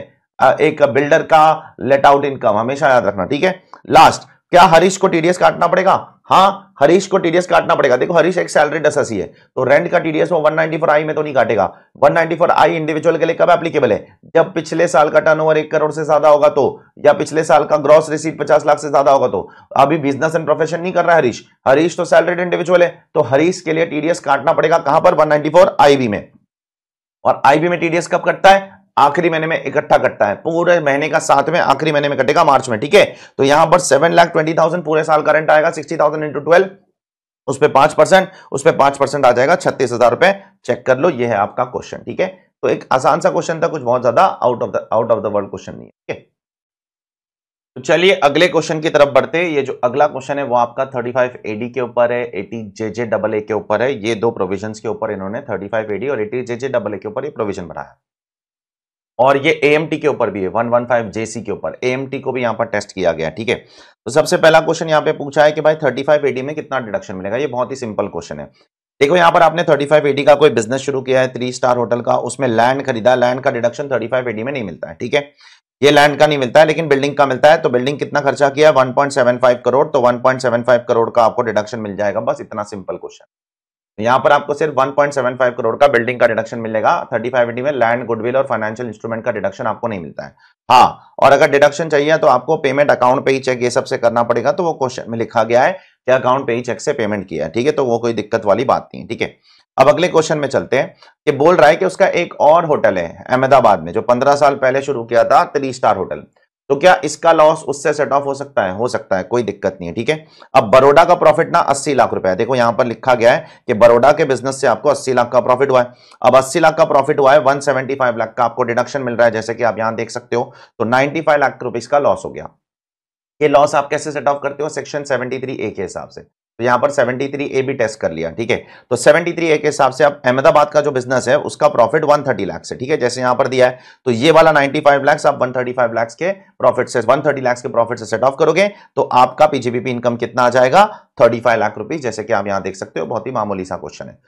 एक बिल्डर का लेट आउट इनकम हमेशा याद रखना ठीक है लास्ट क्या हरीश को टीडीएस काटना पड़ेगा हाँ हरीश को टीडीएस काटना पड़ेगा देखो हरीश एक सैलरी डसएसी है तो रेंट का टीडीएस वो 194 आई में तो नहीं काटेगा 194 आई इंडिविजुअल के लिए कब एप्लीकेबल है जब पिछले साल का टर्नओवर एक करोड़ से ज्यादा होगा तो या पिछले साल का ग्रॉस रिसीट 50 लाख से ज्यादा होगा तो अभी बिजनेस एंड प्रोफेशन नहीं कर रहा हरीश हरीश तो सैलरीड इंडिविजुअल है तो हरीश के लिए टीडीएस काटना पड़ेगा कहां पर वन नाइनटी में और आईबी में टीडीएस कब कटता है आखिरी महीने में इकट्ठा कटता है पूरे महीने का साथ में आखिरी महीने में कटेगा मार्च में ठीक है तो यहां पर सेवन लाख ट्वेंटी थाउजेंड पूरे साल करंट आएगा सिक्सटी थाउजेंड इंटू ट्वेल्व उस पर पांच परसेंट उस पर पांच परसेंट आ जाएगा छत्तीस हजार रुपए चेक कर लो ये है आपका क्वेश्चन ठीक है तो एक आसान सा क्वेश्चन था कुछ बहुत ज्यादा out of the out of the world question नहीं है ठीक है तो चलिए अगले क्वेश्चन की तरफ बढ़ते हैं ये जो अगला क्वेश्चन है वो आपका 35 एडी के ऊपर है 80 जेजे डबल ए के ऊपर है ये दो प्रोविजंस के ऊपर इन्होंने 35 एडी और 80 जेजे डबल ए के ऊपर ये प्रोविजन बनाया और ये ए के ऊपर भी है वन वन फाइव जेसी के ऊपर ए को भी यहाँ पर टेस्ट किया गया ठीक है तो सबसे पहला क्वेश्चन यहाँ पे पूछा है कि भाई थर्टी फाइव एडी में कितना डिडक्शन मिलेगा ये बहुत ही सिंपल क्वेश्चन है देखो यहाँ पर आपने थर्टी फाइव एडी का कोई बिजनेस शुरू किया है थ्री स्टार होटल का उसमें लैंड खरीदा लैंड का डिडक्शन थर्टी फाइव एडी में नहीं मिलता है ठीक है ये लैंड का नहीं मिलता है लेकिन बिल्डिंग का मिलता है तो बिल्डिंग कितना खर्चा किया वन करोड़ तो वन करोड़ का आपको डिडक्शन मिल जाएगा बस इतना सिंपल क्वेश्चन यहाँ पर आपको सिर्फ 1.75 करोड़ का बिल्डिंग का डिडक्शन मिलेगा 3580 में लैंड गुडविल और फाइनेंशियल इंस्ट्रूमेंट का डिडक्शन आपको नहीं मिलता है हाँ और अगर डिडक्शन चाहिए तो आपको पेमेंट अकाउंट पे ही चेक ये सब से करना पड़ेगा तो वो क्वेश्चन में लिखा गया है कि अकाउंट पे ही चेक से पेमेंट किया है ठीक है तो वो कोई दिक्कत वाली बात नहीं ठीक है अब अगले क्वेश्चन में चलते हैं कि बोल रहा है कि उसका एक और होटल है अहमदाबाद में जो पंद्रह साल पहले शुरू किया था थ्री स्टार होटल तो क्या इसका लॉस उससे सेट ऑफ हो सकता है हो सकता है कोई दिक्कत नहीं है ठीक है अब बरोडा का प्रॉफिट ना 80 लाख रुपए है देखो यहां पर लिखा गया है कि बरोडा के बिजनेस से आपको 80 लाख का प्रॉफिट हुआ है अब 80 लाख का प्रॉफिट हुआ है 175 लाख का आपको डिडक्शन मिल रहा है जैसे कि आप यहां देख सकते हो तो नाइनटी लाख रुपीज का लॉस हो गया ये लॉस आप कैसे सेट ऑफ करते हो सेक्शन सेवेंटी ए के हिसाब से तो यहां पर 73 ए भी टेस्ट कर लिया ठीक है तो 73 ए के हिसाब से अब अहमदाबाद का जो बिजनेस है उसका प्रॉफिट 130 लाख से ठीक है जैसे यहां पर दिया है तो ये वाला 95 लाख आप 135 लाख के प्रॉफिट से 130 लाख के प्रॉफिट से सेट ऑफ करोगे तो आपका पीजीबीपी इनकम कितना आ जाएगा 35 लाख रुपीज जैसे कि आप यहां देख सकते हो बहुत ही मामूली सा क्वेश्चन है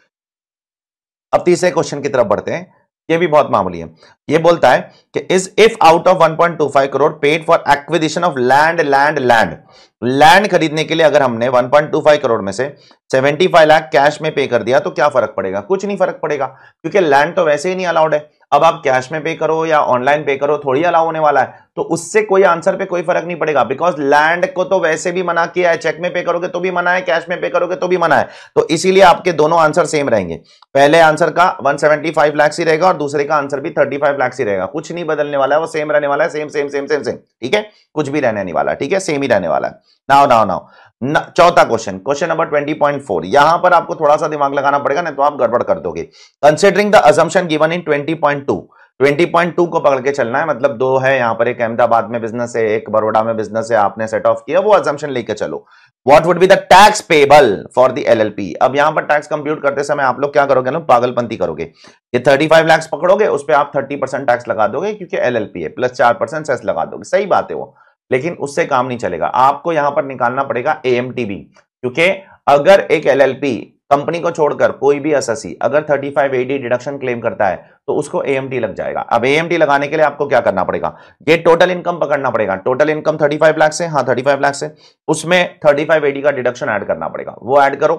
अब तीसरे क्वेश्चन की तरफ बढ़ते हैं ये भी बहुत मामूली है ये बोलता है कि is if out of 1.25 crore paid for acquisition of land land land land खरीदने के लिए अगर हमने 1.25 करोड़ में से 75 लाख कैश में पे कर दिया तो क्या फर्क पड़ेगा कुछ नहीं फर्क पड़ेगा क्योंकि लैंड तो वैसे ही नहीं अलाउड है अब आप कैश में पे करो या ऑनलाइन पे करो थोड़ी अलाउ होने वाला है तो उससे कोई आंसर पे कोई फर्क नहीं पड़ेगा बिकॉज लैंड को तो वैसे भी मना किया है चेक में पे करोगे तो भी मना है कैश में पे करोगे तो भी मना है तो इसीलिए आपके दोनों आंसर सेम रहेंगे पहले आंसर का 175 लाख ही रहेगा और दूसरे का आंसर भी 35 लाख ही रहेगा कुछ नहीं बदलने वाला है वो सेम रहने वाला है same same same same same ठीक है कुछ भी रहने नहीं वाला ठीक है सेम ही रहने वाला है नाव नाव नाव चौथा क्वेश्चन क्वेश्चन नंबर 20.4 यहां पर आपको थोड़ा सा दिमाग लगाना पड़ेगा नहीं तो आप गड़बड़ कर दोगे considering the assumption given in 20.2 20.2 को पकड़ के चलना है मतलब दो है यहां पर एक अहमदाबाद में बिजनेस है एक बड़ोडा में बिजनेस है आपने सेट ऑफ किया वो एजम्पन लेके चलो what would be the tax payable for the LLP अब यहां पर टैक्स कंप्यूट करते समय आप लोग क्या करोगे ना पागलपंती करोगे ये 35 लैक्स पकड़ोगे उस पर आप 30 परसेंट टैक्स लगा दोगे क्योंकि एल है प्लस चार परसेंट सेस लगा दोगे सही बात है वो लेकिन उससे काम नहीं चलेगा आपको यहां पर निकालना पड़ेगा ए क्योंकि अगर एक एलएलपी कंपनी को छोड़कर कोई भी एसएससी अगर 35 एडी डिडक्शन क्लेम करता है तो उसको ए लग जाएगा अब ए लगाने के लिए आपको क्या करना पड़ेगा ये टोटल इनकम पकड़ना पड़ेगा टोटल इनकम 35 लाख से हाँ 35 लाख से उसमें 35 फाइव का डिडक्शन ऐड करना पड़ेगा वो ऐड करो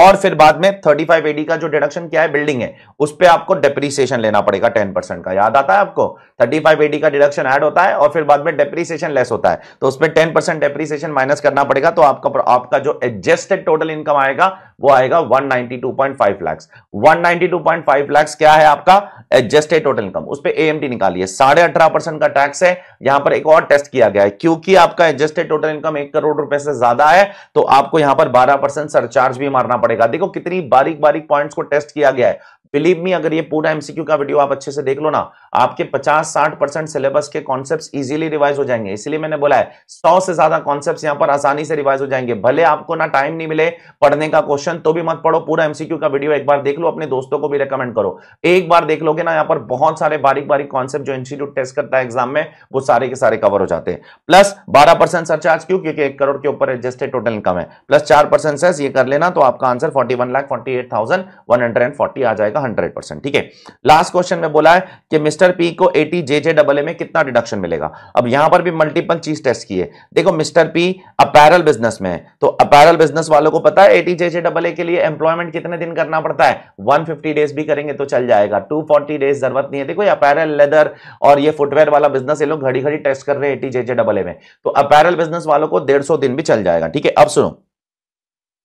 और फिर बाद में 35 फाइव का जो डिडक्शन क्या है बिल्डिंग है उस पर आपको डेप्रीसिएशन लेना पड़ेगा टेन का याद आता है आपको थर्टी फाइव का डिडक्शन ऐड होता है और फिर बाद में डेप्रीसिएशन लेस होता है तो उस पर टेन परसेंट डेप्रीसिएशन माइनस करना पड़ेगा तो आपका आपका जो एडजस्टेड टोटल इनकम आएगा वो आएगा 192.5 लाख 192.5 लाख क्या है आपका एडजस्टेड टोटल इनकम उस पर एएमटी निकालिए साढ़े अठारह परसेंट का टैक्स है यहां पर एक और टेस्ट किया गया है क्योंकि आपका एडजस्टेड टोटल इनकम एक करोड़ रुपए से ज्यादा है तो आपको यहां पर बारह परसेंट सरचार्ज भी मारना पड़ेगा देखो कितनी बारीक बारीक पॉइंट को टेस्ट किया गया है बिलीव मी अगर ये पूरा एमसीक्यू का वीडियो आप अच्छे से देख लो ना आपके 50-60 परसेंट सिलेबस के कॉन्सेप्ट्स इजीली रिवाइज हो जाएंगे इसलिए मैंने बोला है 100 से ज्यादा कॉन्सेप्ट्स यहां पर आसानी से रिवाइज हो जाएंगे भले आपको ना टाइम नहीं मिले पढ़ने का क्वेश्चन तो भी मत पढ़ो पूरा एमसीक्यू का वीडियो एक बार देख लो अपने दोस्तों को भी रिकमेंड करो एक बार देख लोगे ना यहाँ पर बहुत सारे बारीक बारीक कॉन्सेप्ट जो इंस्टीट्यूट टेस्ट करता है एग्जाम में वो सारे के सारे कवर हो जाते हैं प्लस बारह परसेंट सरचार्ज क्यों क्योंकि एक करोड़ के ऊपर एडजस्टेड टोटल इनकम है प्लस चार परसेंट ये कर लेना तो आपका answer forty one eight thousand one hundred and forty आ जाएगा हंड्रेड परसेंट ठीक है लास्ट क्वेश्चन में बोला है कि मिस्टर पी को eighty J J double A में कितना डिडक्शन मिलेगा अब यहां पर भी मल्टीपल चीज टेस्ट की है देखो मिस्टर पी अपैरल बिजनेस में है तो अपैरल बिजनेस वालों को पता है एटी जे जे डबल ए के लिए एम्प्लॉयमेंट कितने दिन करना पड़ता है 150 डेज भी करेंगे तो चल जाएगा 240 डेज जरूरत नहीं है देखो ये अपैरल लेदर और ये फुटवेयर वाला बिजनेस ये लोग घड़ी घड़ी टेस्ट कर रहे हैं eighty J J double A में तो अपैरल बिजनेस वालों को डेढ़ दिन भी चल जाएगा ठीक है अब सुनो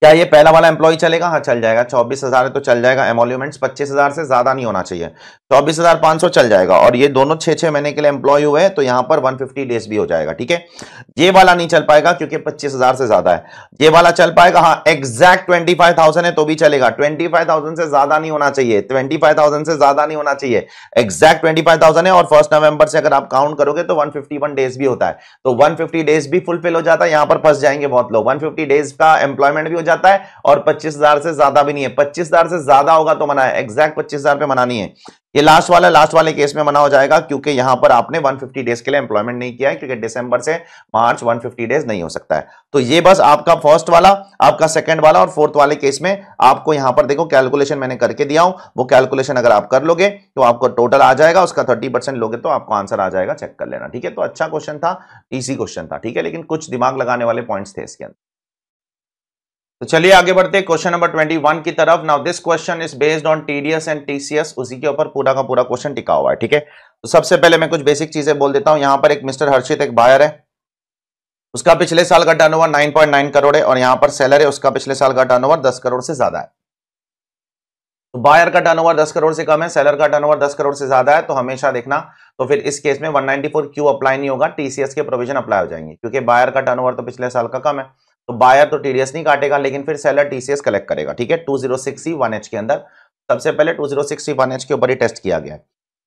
क्या ये पहला वाला एम्प्लॉय चलेगा हाँ चल जाएगा चौबीस हजार तो चल जाएगा एमोल्यूमेंट्स पच्चीस हजार से ज्यादा नहीं होना चाहिए चौबीस हजार पांच सौ चल जाएगा और ये दोनों छह छह महीने के लिए एम्प्लॉय हुए तो यहाँ पर वन फिफ्टी डेज भी हो जाएगा ठीक है ये वाला नहीं चल पाएगा क्योंकि पच्चीस हजार से ज्यादा है ये वाला चल पाएगा हाँ एग्जैक्ट ट्वेंटी फाइव थाउजेंड है तो भी चलेगा ट्वेंटी फाइव थाउजेंड से ज्यादा नहीं होना चाहिए ट्वेंटी फाइव थाउजेंड से ज्यादा नहीं होना चाहिए एग्जैक्ट ट्वेंटी फाइव थाउजेंड है और फर्स्ट नवंबर से अगर आप काउंट करोगे तो वन फिफ्टी वन डेज भी होता है तो वन फिफ्टी डेज भी फुलफिल हो जाता है यहाँ पर फंस जाएंगे बहुत लोग वन फिफ्टी डेज का एम्प्लॉयमेंट भी हो जाता है और 25,000 से ज्यादा भी नहीं है 25,000 से ज्यादा होगा तो मना है एग्जैक्ट 25,000 पे मना नहीं है ये लास्ट वाला लास्ट वाले केस में मना हो जाएगा क्योंकि यहां पर आपने 150 डेज के लिए एम्प्लॉयमेंट नहीं किया है क्योंकि दिसंबर से मार्च 150 डेज नहीं हो सकता है तो ये बस आपका फर्स्ट वाला आपका सेकंड वाला और फोर्थ वाले केस में आपको यहां पर देखो कैलकुलेशन मैंने करके दिया हूं वो कैलकुलेशन अगर आप कर लोगे तो आपको टोटल आ जाएगा उसका थर्टी लोगे तो आपको आंसर आ जाएगा चेक कर लेना ठीक है तो अच्छा क्वेश्चन था इजी क्वेश्चन था ठीक है लेकिन कुछ दिमाग लगाने वाले पॉइंट थे इसके अंदर तो चलिए आगे बढ़ते क्वेश्चन नंबर ट्वेंटी वन की तरफ now this question is based on TDS and TCS उसी के ऊपर पूरा का पूरा क्वेश्चन टिका हुआ है ठीक है तो सबसे पहले मैं कुछ बेसिक चीजें बोल देता हूं यहां पर एक मिस्टर हर्षित एक बायर है उसका पिछले साल का पॉइंट नाइन करोड़ है और यहां पर सैलर है उसका पिछले साल का ओवर दस करोड़ से ज्यादा है तो बायर का ओवर दस करोड़ से कम है सेलर का ओवर दस करोड़ से ज्यादा है तो हमेशा देखना तो फिर इस केस में फोर क्यू अप्लाई नहीं होगा टीसीएस के प्रोविजन अप्लाई हो जाएंगे क्योंकि बायर का ओवर तो पिछले साल का कम है तो बायर तो टीडीएस नहीं काटेगा लेकिन फिर सेलर टीसीएस कलेक्ट करेगा ठीक है two zero six C one H के अंदर सबसे पहले two zero six C one H के ऊपर ही टेस्ट किया गया है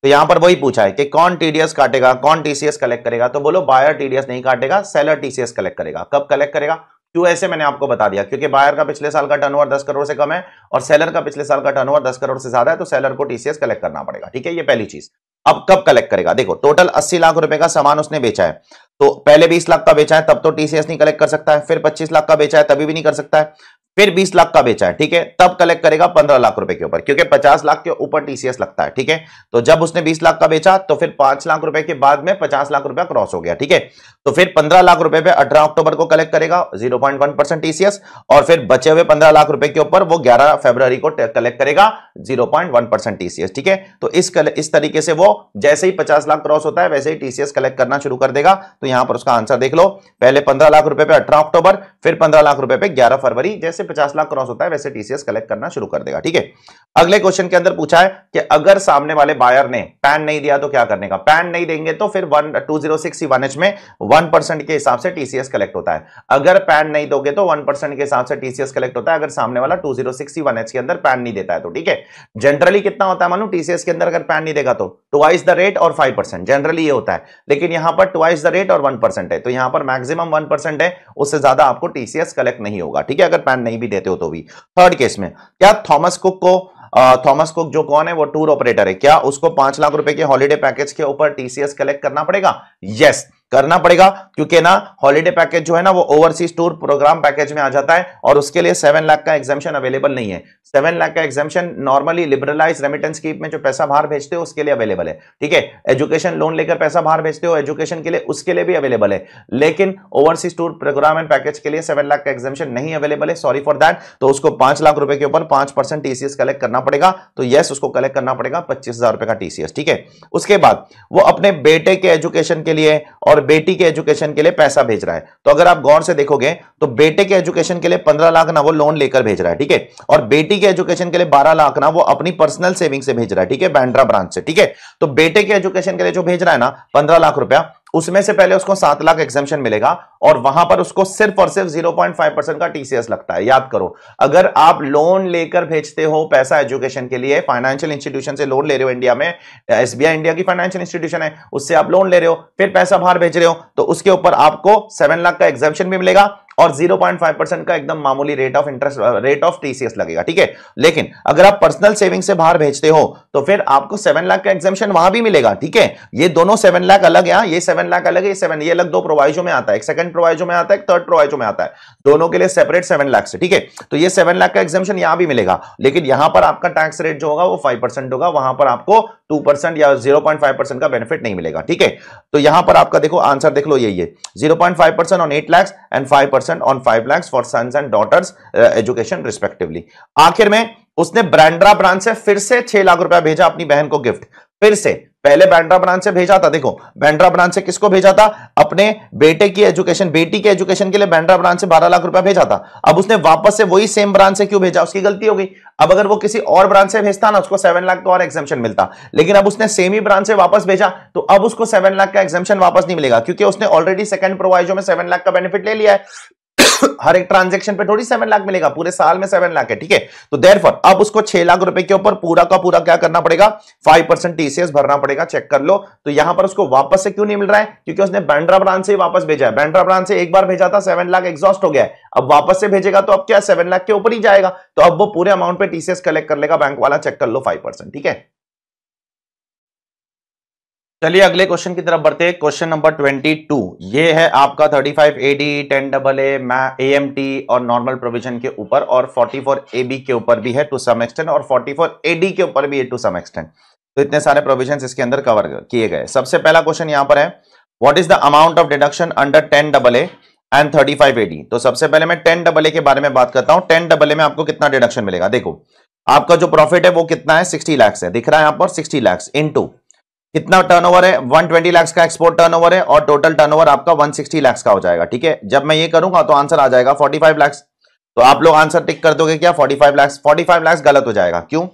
तो यहां पर वही पूछा है कि कौन टीडीएस काटेगा कौन टीसीएस कलेक्ट करेगा तो बोलो बायर टीडीएस नहीं काटेगा सेलर टीसीएस कलेक्ट करेगा कब कलेक्ट करेगा क्यों ऐसे मैंने आपको बता दिया क्योंकि बायर का पिछले साल का टर्नओवर 10 करोड़ से कम है और सेलर का पिछले साल का टर्नओवर 10 करोड़ से ज्यादा है तो सेलर को टीसीएस कलेक्ट करना पड़ेगा ठीक है ये पहली चीज अब कब कलेक्ट करेगा देखो टोटल अस्सी लाख रुपए का सामान उसने बेचा है तो पहले बीस लाख का बेचा है तब तो टीसीएस नहीं कलेक्ट कर सकता है फिर पच्चीस लाख का बेचा है तभी भी नहीं कर सकता है फिर 20 लाख का बेचा है ठीक है तब कलेक्ट करेगा 15 लाख रुपए के ऊपर क्योंकि 50 लाख के ऊपर टीसीएस लगता है ठीक है तो जब उसने 20 लाख का बेचा तो फिर 5 लाख रुपए के बाद में 50 लाख रुपया क्रॉस हो गया ठीक है तो फिर 15 लाख रुपए पे 18 अक्टूबर को कलेक्ट करेगा 0.1 परसेंट टीसीएस और फिर बचे हुए पंद्रह लाख रुपए के ऊपर वो ग्यारह फरवरी को कलेक्ट करेगा जीरो परसेंट टीसीएस ठीक है तो इस इस तरीके से वो जैसे ही पचास लाख क्रॉस होता है वैसे ही टीसीएस कलेक्ट करना शुरू कर देगा तो यहां पर उसका आंसर देख लो पहले पंद्रह लाख रुपए पे अठारह अक्टूबर फिर पंद्रह लाख रुपए पे ग्यारह फरवरी जैसे पचास लाख क्रॉस होता है वैसे टीसीएस कलेक्ट करना शुरू कर देगा ठीक है अगले क्वेश्चन के अंदर पूछा है कि अगर सामने वाले बायर ने पैन नहीं दिया तो क्या करने का पैन नहीं देंगे तो फिर one two zero six one H में वन परसेंट के हिसाब से टीसीएस कलेक्ट होता है अगर पैन नहीं दोगे तो वन परसेंट के हिसाब से टीसीएस कलेक्ट होता है अगर सामने वाला two zero six one H के अंदर पैन नहीं देता है तो ठीक है जनरली कितना होता है मानू टीसीएस के अंदर अगर पैन नहीं देगा तो ट्वाइस द रेट और फाइव परसेंट जनरली ये होता है लेकिन यहां पर ट्वाइस द रेट और वन परसेंट है तो यहां पर मैक्सिमम वन परसेंट है उससे ज्यादा आपको टीसीएस कलेक्ट नहीं होगा ठीक है अगर पैन नहीं नहीं भी देते हो तो भी थर्ड केस में क्या थॉमस कुक को थॉमस कुक जो कौन है वो टूर ऑपरेटर है क्या उसको पांच लाख रुपए के हॉलीडे पैकेज के ऊपर टीसीएस कलेक्ट करना पड़ेगा यस yes. करना पड़ेगा क्योंकि ना हॉलीडे पैकेज जो है ना वो ओवरसीज टूर प्रोग्राम पैकेज में आ जाता है और उसके लिए सेवन लाख का एग्जामेशन अवेलेबल नहीं है सेवन लाख का exemption normally liberalise remittance scheme में जो पैसा बाहर भेजते हो उसके लिए अवेलेबल है ठीक है एजुकेशन लोन लेकर पैसा बाहर भेजते हो एजुकेशन के लिए उसके लिए भी अवेलेबल है लेकिन overseas tour programme and package के लिए सेवन लाख का एग्जामेशन नहीं अवेलेबल है सॉरी फॉर दैट तो उसको पांच लाख रुपए के ऊपर पांच परसेंट टीसीएस कलेक्ट करना पड़ेगा तो यस उसको कलेक्ट करना पड़ेगा पच्चीस हजार रुपए का टीसीएस ठीक है उसके बाद वो अपने बेटे के एजुकेशन के लिए और और बेटी के एजुकेशन के लिए पैसा भेज रहा है तो अगर आप गौर से देखोगे तो बेटे के एजुकेशन के लिए पंद्रह लाख ना वो लोन लेकर भेज रहा है ठीक है और बेटी के एजुकेशन के लिए बारह लाख ना वो अपनी पर्सनल सेविंग से भेज रहा है ठीक है बैंड्रा ब्रांच से ठीक है तो बेटे के एजुकेशन के लिए जो भेज रहा है ना पंद्रह लाख रुपया उसमें से पहले उसको सात लाख एग्जामेशन मिलेगा और वहां पर उसको सिर्फ और सिर्फ जीरो पॉइंट फाइव परसेंट का टीसीएस लगता है याद करो अगर आप लोन लेकर भेजते हो पैसा एजुकेशन के लिए फाइनेंशियल इंस्टीट्यूशन से लोन ले रहे हो इंडिया में एसबीआई इंडिया की फाइनेंशियल इंस्टीट्यूशन है उससे आप लोन ले रहे हो फिर पैसा बाहर भेज रहे हो तो उसके ऊपर आपको सेवन लाख का एग्जामेशन भी मिलेगा और 0.5 परसेंट का एकदम मामूली rate of interest rate of TCS लगेगा ठीक है लेकिन अगर आप पर्सनल सेविंग से बाहर भेजते हो तो फिर आपको सेवन लाख का एग्जामेशन वहां भी मिलेगा ठीक है ये दोनों सेवन लाख अलग है ये 7 लाख अलग है ये 7 ये अलग दो प्रोवाइजो में आता है एक सेकंड प्रोवाइजो में आता है थर्ड प्रोवाइजो में आता है दोनों के लिए सेपरेट सेवन लाख से ठीक है तो ये सेवन लाख का एग्जामेशन यहां भी मिलेगा लेकिन यहां पर आपका टैक्स रेट जो होगा वो फाइव होगा वहां पर आपको टू परसेंट या जीरो पॉइंट फाइव परसेंट का बेनिफिट नहीं मिलेगा ठीक है तो यहां पर आपका देखो आंसर देख लो यही है zero point five percent on eight lakhs and five percent on five lakhs for sons and daughters education respectively आखिर में उसने ब्रांड्रा ब्रांच से फिर से छह लाख रुपया भेजा अपनी बहन को गिफ्ट फिर से पहले बैंड्रा ब्रांच से भेजा था देखो बैंड्रा ब्रांच से किसको भेजा था अपने बेटे की एजुकेशन बेटी के एजुकेशन के लिए बैंड्रा ब्रांच से बारह लाख रुपया भेजा था अब उसने वापस से वही सेम ब्रांच से क्यों भेजा उसकी गलती हो गई अब अगर वो किसी और ब्रांच से भेजता ना उसको सेवन लाख का और एग्जामेशन मिलता लेकिन अब उसने सेम ही ब्रांच से वापस भेजा तो अब उसको सेवन लाख का एग्जामेशन वापस नहीं मिलेगा क्योंकि उसने ऑलरेडी सेकंड प्रोवाइजो में सेवन लाख का बेनिफिट ले लिया है हर एक ट्रांजेक्शन पे थोड़ी सेवन लाख मिलेगा पूरे साल में सेवन लाख है ठीक है तो देर फॉर अब उसको छह लाख रुपए के ऊपर पूरा का पूरा क्या करना पड़ेगा फाइव परसेंट टीसीएस भरना पड़ेगा चेक कर लो तो यहां पर उसको वापस से क्यों नहीं मिल रहा है क्योंकि उसने बैंड्रा ब्रांच से वापस भेजा है बैंड्रा ब्रांच से एक बार भेजा था सेवन लाख एग्जॉस्ट हो गया अब वापस से भेजेगा तो अब क्या सेवन लाख के ऊपर ही जाएगा तो अब वो पूरे अमाउंट पर टीसीएस कलेक्ट कर लेगा बैंक वाला चेक कर लो फाइव ठीक है चलिए अगले क्वेश्चन की तरफ बढ़ते हैं क्वेश्चन नंबर ट्वेंटी टू ये है आपका thirty five A D ten double A A M T और नॉर्मल प्रोविजन के ऊपर और फोर्टी फोर ए बी के ऊपर भी है टू सम एक्सटेंड और फोर्टी फोर ए डी के ऊपर भी है टू सम एक्सटेंड तो इतने सारे प्रोविजन इसके अंदर कवर किए गए सबसे पहला क्वेश्चन यहाँ पर है what is the amount of deduction under ten double A and thirty five AD तो सबसे पहले मैं टेन डबल ए के बारे में बात करता हूँ टेन डबल ए में आपको कितना डिडक्शन मिलेगा देखो आपका जो प्रॉफिट है वो कितना है सिक्सटी लैक्स है दिख रहा है यहाँ पर सिक्सटी लैक्स इन टू कितना टर्नओवर है 120 लाख का एक्सपोर्ट टर्नओवर है और टोटल टर्नओवर आपका 160 लाख का हो जाएगा ठीक है जब मैं ये करूंगा तो आंसर आ जाएगा 45 लाख तो आप लोग आंसर टिक कर दोगे क्या 45 लाख 45 लाख गलत हो जाएगा क्यों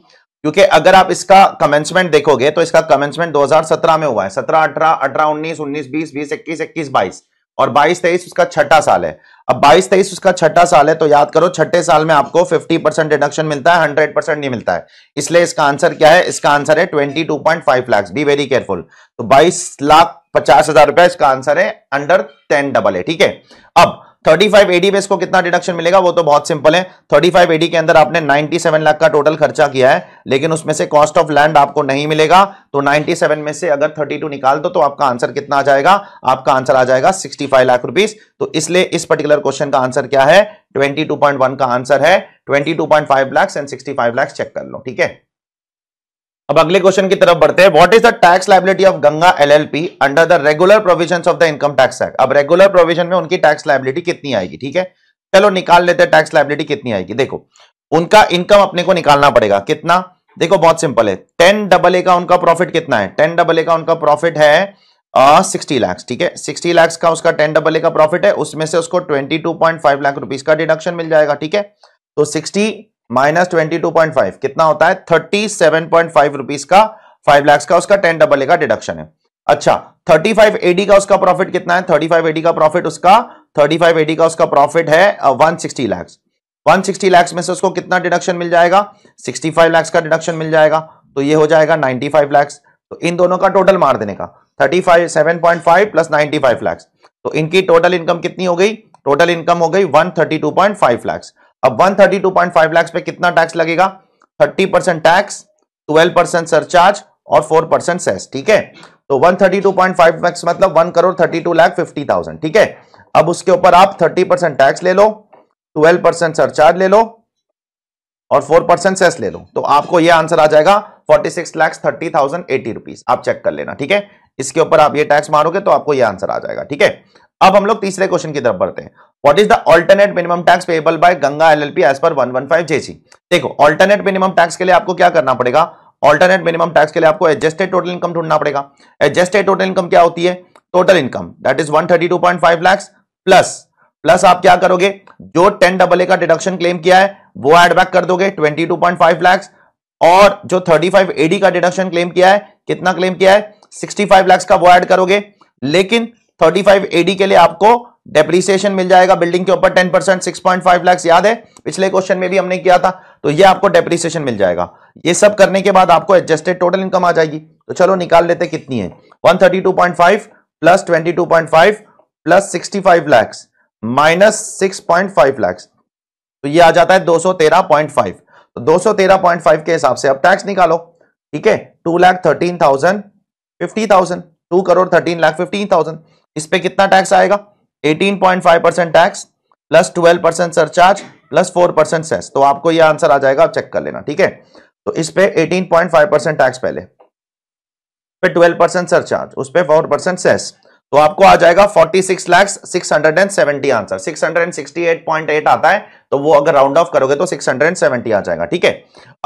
क्योंकि अगर आप इसका कमेंसमेंट देखोगे तो इसका कमेंसमेंट सत्रह में हुआ है सत्रह अठारह अठारह उन्नीस उन्नीस बीस बीस इक्कीस इक्कीस बाईस और बाईस तेईस उसका छठा साल है अब 22 तेईस उसका छठा साल है तो याद करो छठे साल में आपको 50 परसेंट डिडक्शन मिलता है 100 परसेंट नहीं मिलता है इसलिए इसका आंसर क्या है इसका आंसर है 22.5 लाख बी वेरी केयरफुल तो 22 लाख पचास हजार रुपया इसका आंसर है अंडर टेन डबल है ठीक है अब थर्टी फाइव एडी पे इसको कितना डिडक्शन मिलेगा वो तो बहुत सिंपल है थर्टी फाइव एडी के अंदर आपने सेवन लाख का टोटल खर्चा किया है लेकिन उसमें से कॉस्ट ऑफ लैंड आपको नहीं मिलेगा तो सेवन में से अगर थर्टी टू निकाल दो तो आपका आंसर कितना आ जाएगा आपका आंसर आ जाएगा सिक्सटी फाइव लाख रुपीज तो इसलिए इस पर्टिकुलर क्वेश्चन का आंसर क्या है वन का आंसर है twenty two five lakh and five lakh check कर लो ठीक है अब अगले क्वेश्चन की तरफ बढ़ते हैं what is the tax liability of Ganga LLP under the regular provisions of the income tax act अब रेगुलर प्रोविजन में उनकी टैक्स लाइबिलिटी कितनी आएगी ठीक है चलो निकाल लेते हैं टैक्स लाइबिलिटी कितनी आएगी देखो उनका इनकम अपने को निकालना पड़ेगा कितना देखो बहुत सिंपल है टेन डबल ए का उनका प्रॉफिट कितना है टेन डबल ए का उनका प्रॉफिट है सिक्सटी लैक्स ठीक है सिक्सटी लैक्स का उसका टेन डबल ए का प्रॉफिट है उसमें से उसको twenty two point five lakh rupees का डिडक्शन मिल जाएगा ठीक है तो sixty minus twenty two point five कितना होता है thirty seven point five rupees का फाइव लैक्स का उसका टेन डबल ए का डिडक्शन है अच्छा थर्टी फाइव एडी का उसका प्रॉफिट कितना है थर्टी फाइव एडी का प्रॉफिट उसका थर्टी फाइव एडी का उसका प्रॉफिट है uh, one sixty lakhs one sixty lakhs में से उसको कितना डिडक्शन मिल जाएगा सिक्सटी फाइव लैक्स का डिडक्शन मिल जाएगा तो ये हो जाएगा नाइन्टी फाइव लैक्स तो इन दोनों का टोटल मार देने का thirty five seven point five plus ninety five lakhs तो इनकी टोटल इनकम कितनी हो गई टोटल इनकम हो गई one thirty two point five lakhs अब 132.5 लाख पे कितना टैक्स लगेगा 30 परसेंट टैक्स 12 परसेंट सरचार्ज और 4 परसेंट सेस ठीक है तो 132.5 लाख मतलब 1 करोड़ 32 लाख 50 थाउजेंड ठीक है अब उसके ऊपर आप 30 परसेंट टैक्स ले लो 12 परसेंट सरचार्ज ले लो और 4 परसेंट सेस ले लो तो आपको यह आंसर आ जाएगा 46 लाख थर्टी आप चेक कर लेना ठीक है इसके ऊपर आप ये टैक्स मारोगे तो आपको ये आंसर आ जाएगा ठीक है अब हम लोग तीसरे क्वेश्चन की तरफ बढ़ते हैं what is the alternate minimum tax payable by Ganga L LLP as per one one five JC देखो ऑल्टरनेट मिनिमम टैक्स के लिए आपको क्या करना पड़ेगा ऑल्टरनेट मिनिमम टैक्स के लिए आपको एडजस्टेड टोटल इनकम ढूंढना पड़ेगा एडजस्टेड टोटल इनकम क्या होती है total income that is 132.5 lakh plus plus आप क्या करोगे जो टेन डबल ए का डिडक्शन क्लेम किया है वो एडबैक कर दोगे twenty two point five lakhs और जो थर्टी फाइव एडी का डिडक्शन क्लेम किया है कितना क्लेम किया है सिक्सटी फाइव लैक्स का वो एड करोगे लेकिन थर्टी फाइव एडी के लिए आपको डेप्रीसिएशन मिल जाएगा बिल्डिंग के ऊपर ten percent six point five lakhs याद है पिछले क्वेश्चन में भी हमने किया था तो ये आपको डेप्रीसिएशन मिल जाएगा ये सब करने के बाद आपको एडजस्टेड टोटल इनकम आ जाएगी तो चलो निकाल लेते कितनी है 132.5 plus 22.5 plus 65 lakh minus 6.5 lakh तो ये आ जाता है 213.5 तो 213.5 के हिसाब से अब टैक्स निकालो ठीक है two lakh thirteen thousand fifty thousand two crore thirteen lakh fifteen thousand इस पे कितना टैक्स आएगा 18.5 percent tax plus 12 percent surcharge plus 4 percent cess तो आपको ये आंसर आ जाएगा आप चेक कर लेना ठीक है तो इस पे 18.5 परसेंट टैक्स पहले पे 12 परसेंट सरचार्ज उस पर फोर परसेंट सेस तो आपको आ जाएगा 46 लाख 670 आंसर 668.8 आता है तो वो अगर राउंड ऑफ करोगे तो 670 आ जाएगा ठीक है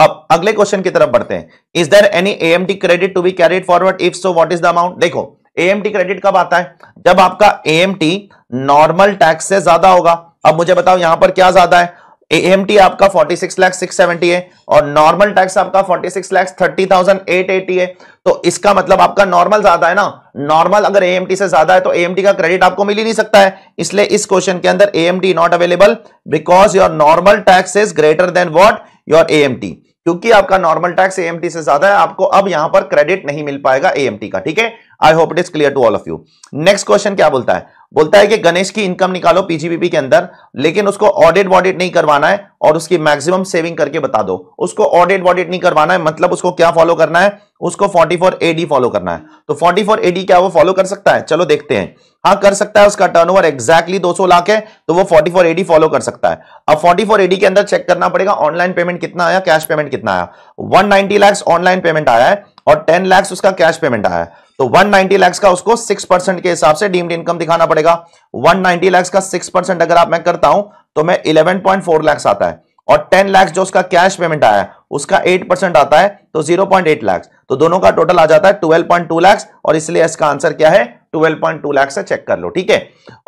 अब अगले क्वेश्चन की तरफ बढ़ते हैं is there any AMT credit to be carried forward if so what is the amount देखो एएमटी क्रेडिट कब आता है जब आपका एएमटी नॉर्मल टैक्स से ज्यादा होगा अब मुझे बताओ यहां पर क्या ज्यादा है एएमटी आपका 46 लाख 670 है और नॉर्मल टैक्स आपका 46 लाख 30,880 है तो इसका मतलब आपका नॉर्मल ज्यादा है ना नॉर्मल अगर एएमटी से ज्यादा है तो एएमटी का क्रेडिट आपको मिल ही नहीं सकता है इसलिए इस क्वेश्चन के अंदर AMT not available because your normal tax is greater than what your AMT क्योंकि आपका नॉर्मल टैक्स एएमटी से ज्यादा है आपको अब यहां पर क्रेडिट नहीं मिल पाएगा एएमटी का ठीक है I hope it is clear to all of you next question क्या बोलता है बोलता है कि गणेश की इनकम निकालो पीजीबीपी के अंदर लेकिन उसको ऑडिट वॉडिट नहीं करवाना है और उसकी मैक्सिमम सेविंग करके बता दो उसको ऑडिट वॉडिट नहीं करवाना है मतलब उसको क्या फॉलो करना है उसको 44 एडी फॉलो करना है तो 44 एडी क्या वो फॉलो कर सकता है चलो देखते हैं हाँ कर सकता है उसका टर्न ओवर एक्जैक्टली दो लाख है तो वो फोर एडी फॉलो कर सकता है अब फोर एडी के अंदर चेक करना पड़ेगा ऑनलाइन पेमेंट कितना आया कैश पेमेंट कितना आया वन नाइनटी ऑनलाइन पेमेंट आया है और टेन लैक्स उसका कैश पेमेंट आया है तो 190 लाख का उसको 6 परसेंट के हिसाब से डीम्ड इनकम दिखाना पड़ेगा 190 लाख का 6 परसेंट अगर आप मैं करता हूं तो मैं 11.4 लाख आता है और 10 लाख जो उसका कैश पेमेंट आया है उसका 8 परसेंट आता है तो 0.8 लाख तो दोनों का टोटल आ जाता है 12.2 लाख और इसलिए इसका आंसर क्या है 12.2 लाख से चेक कर लो ठीक है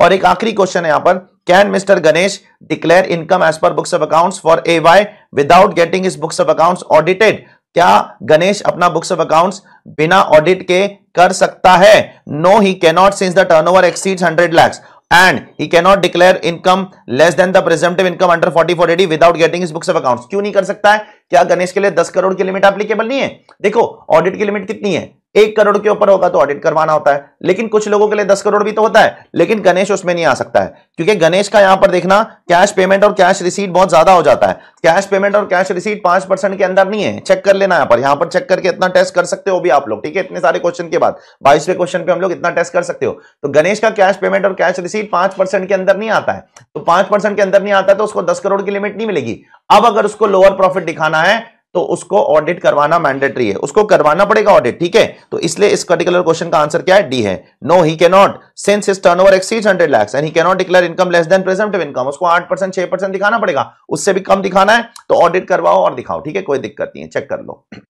और एक आखिरी क्वेश्चन है यहां पर can mister Ganesh declare income as per books of accounts for A Y without getting इस बुक्स ऑफ अकाउंट्स ऑडिटेड क्या गणेश अपना बुक्स ऑफ अकाउंट्स बिना ऑडिट के कर सकता है no he cannot since the turnover exceed hundred lakhs and he cannot declare income less than the presumptive income under forty four AD without getting books of account क्यों नहीं कर सकता है क्या गणेश के लिए दस करोड़ की लिमिट एप्लीकेबल नहीं है देखो ऑडिट की लिमिट कितनी है एक करोड़ के ऊपर होगा तो ऑडिट करवाना होता है लेकिन कुछ लोगों के लिए दस करोड़ भी तो होता है लेकिन गणेश उसमें नहीं आ सकता है क्योंकि गणेश का यहां पर देखना कैश पेमेंट और कैश रिसीट बहुत ज्यादा हो जाता है कैश पेमेंट और कैश रिसीट पांच परसेंट के अंदर नहीं है चेक कर लेना यहां पर यहां पर चेक करके इतना टेस्ट कर सकते हो भी आप लोग ठीक है इतने सारे क्वेश्चन के बाद बाईसवें क्वेश्चन पे हम लोग इतना टेस्ट कर सकते हो तो गणेश का कैश पेमेंट और कैश रिसीट पांच परसेंट के अंदर नहीं आता है तो पांच के अंदर नहीं आता तो उसको दस करोड़ की लिमिट नहीं मिलेगी अब अगर उसको लोअर प्रॉफिट दिखाना है तो उसको ऑडिट करवाना मैंडेटरी है उसको करवाना पड़ेगा ऑडिट ठीक है तो इसलिए इस पर्टिकुलर क्वेश्चन का आंसर क्या है डी है no he can not since turnover exceeds hundred lakhs and he can not declare income less than presumptive income उसको आठ परसेंट छह परसेंट दिखाना पड़ेगा उससे भी कम दिखाना है तो ऑडिट करवाओ और दिखाओ ठीक है कोई दिक्कत नहीं है चेक कर लो तो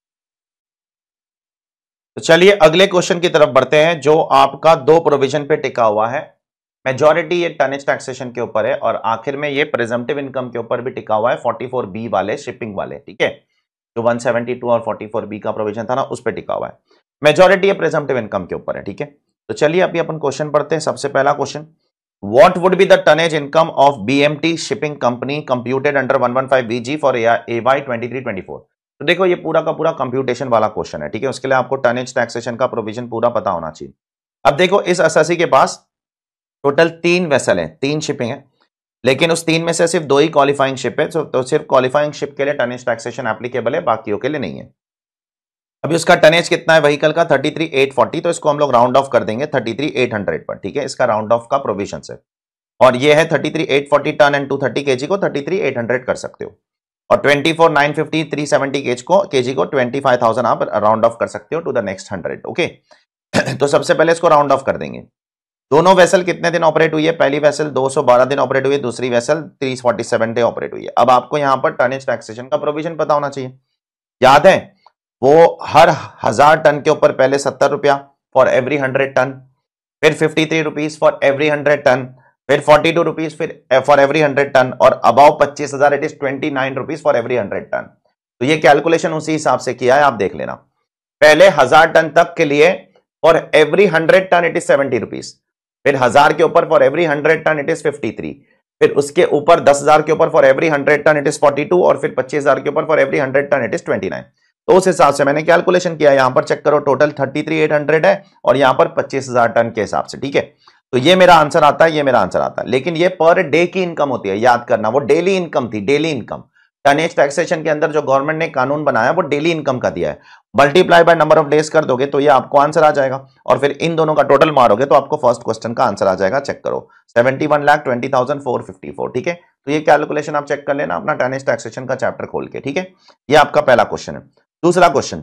चलिए अगले क्वेश्चन की तरफ बढ़ते हैं जो आपका दो प्रोविजन पे टिका हुआ है मेजोरिटी ये टनेज टैक्सेशन के ऊपर है और आखिर में ये प्रेजेंटिव इनकम के ऊपर भी टिका हुआ है 44 बी वाले शिपिंग वाले ठीक है जो 172 और 44 का प्रोविजन था ना उस पर टिका हुआ है मेजोरिटी प्रेजेंटिव इनकम के ऊपर है ठीक है तो चलिए अभी अपन क्वेश्चन पढ़ते हैं सबसे पहला question shipping company computed under one one five B G for computed under 115 BG for AY 2324? तो देखो ये पूरा का पूरा कंप्यूटेशन वाला क्वेश्चन है ठीक है उसके लिए आपको टनेज टैक्सेशन का प्रोविजन पूरा पता होना चाहिए अब देखो इस एस के पास टोटल तीन वेसल है तीन शिपिंग है लेकिन उस तीन में से सिर्फ दो ही क्वालिफाइंग शिप है तो, तो सिर्फ क्वालिफाइंग शिप के लिए टनेज टैक्सेशन एप्लीकेबल है बाकियों के लिए नहीं है अभी उसका टनेज कितना है वहीकल का थर्टी थ्री एट फोर्टी तो इसको हम लोग राउंड ऑफ कर देंगे थर्टी थ्री एट हंड्रेड पर ठीक है इसका राउंड ऑफ का प्रोविजन है और ये है thirty three eight forty ton and two thirty के जी को थर्टी थ्री एट हंड्रेड कर सकते हो और twenty four nine fifty three seventy के को के जी को ट्वेंटी फाइव थाउजेंड आप राउंड ऑफ कर सकते हो to the next hundred okay तो सबसे पहले इसको राउंड ऑफ कर देंगे दोनों वैसल कितने दिन ऑपरेट हुई है पहली वैसल 212 दिन ऑपरेट हुई है दूसरी वैसल 347 डे ऑपरेट हुई है अब आपको यहां पर टनेज टैक्सेशन का प्रोविजन पता होना चाहिए याद है वो हर हजार टन के ऊपर पहले सत्तर रुपया फॉर एवरी हंड्रेड टन फिर fifty three rupees for every hundred ton फिर फोर्टी टू रुपीज फिर फॉर एवरी हंड्रेड टन और अबाव पच्चीस हजार it is twenty nine rupees for every hundred ton तो ये कैलकुलेशन उसी हिसाब से किया है आप देख लेना पहले हजार टन तक के लिए for every hundred ton it is seventy rupees फिर हजार के ऊपर for every hundred ton it is fifty three फिर उसके ऊपर दस हजार के ऊपर for every hundred ton it is forty two और फिर पच्चीस हजार के ऊपर for every hundred ton it is twenty nine तो उस हिसाब से मैंने कैलकुलेशन किया यहां पर चेक करो total thirty three eight hundred है और यहां पर पच्चीस हजार टन के हिसाब से ठीक है तो ये मेरा आंसर आता है ये मेरा आंसर आता है लेकिन ये पर डे की इनकम होती है याद करना वो डेली इनकम थी डेली इनकम टनेज टैक्सेशन के अंदर जो गवर्नमेंट ने कानून बनाया वो डेली इनकम का दिया है multiply by number of days कर दोगे तो ये आपको आंसर आ जाएगा और फिर इन दोनों का टोटल मारोगे तो आपको फर्स्ट क्वेश्चन का आंसर आ जाएगा चेक करो seventy one lakh twenty thousand four fifty four ठीक है तो ये कैलकुलेशन आप चेक कर लेना अपना टनेज टैक्सेशन का चैप्टर खोल के ठीक है ये आपका पहला क्वेश्चन है दूसरा question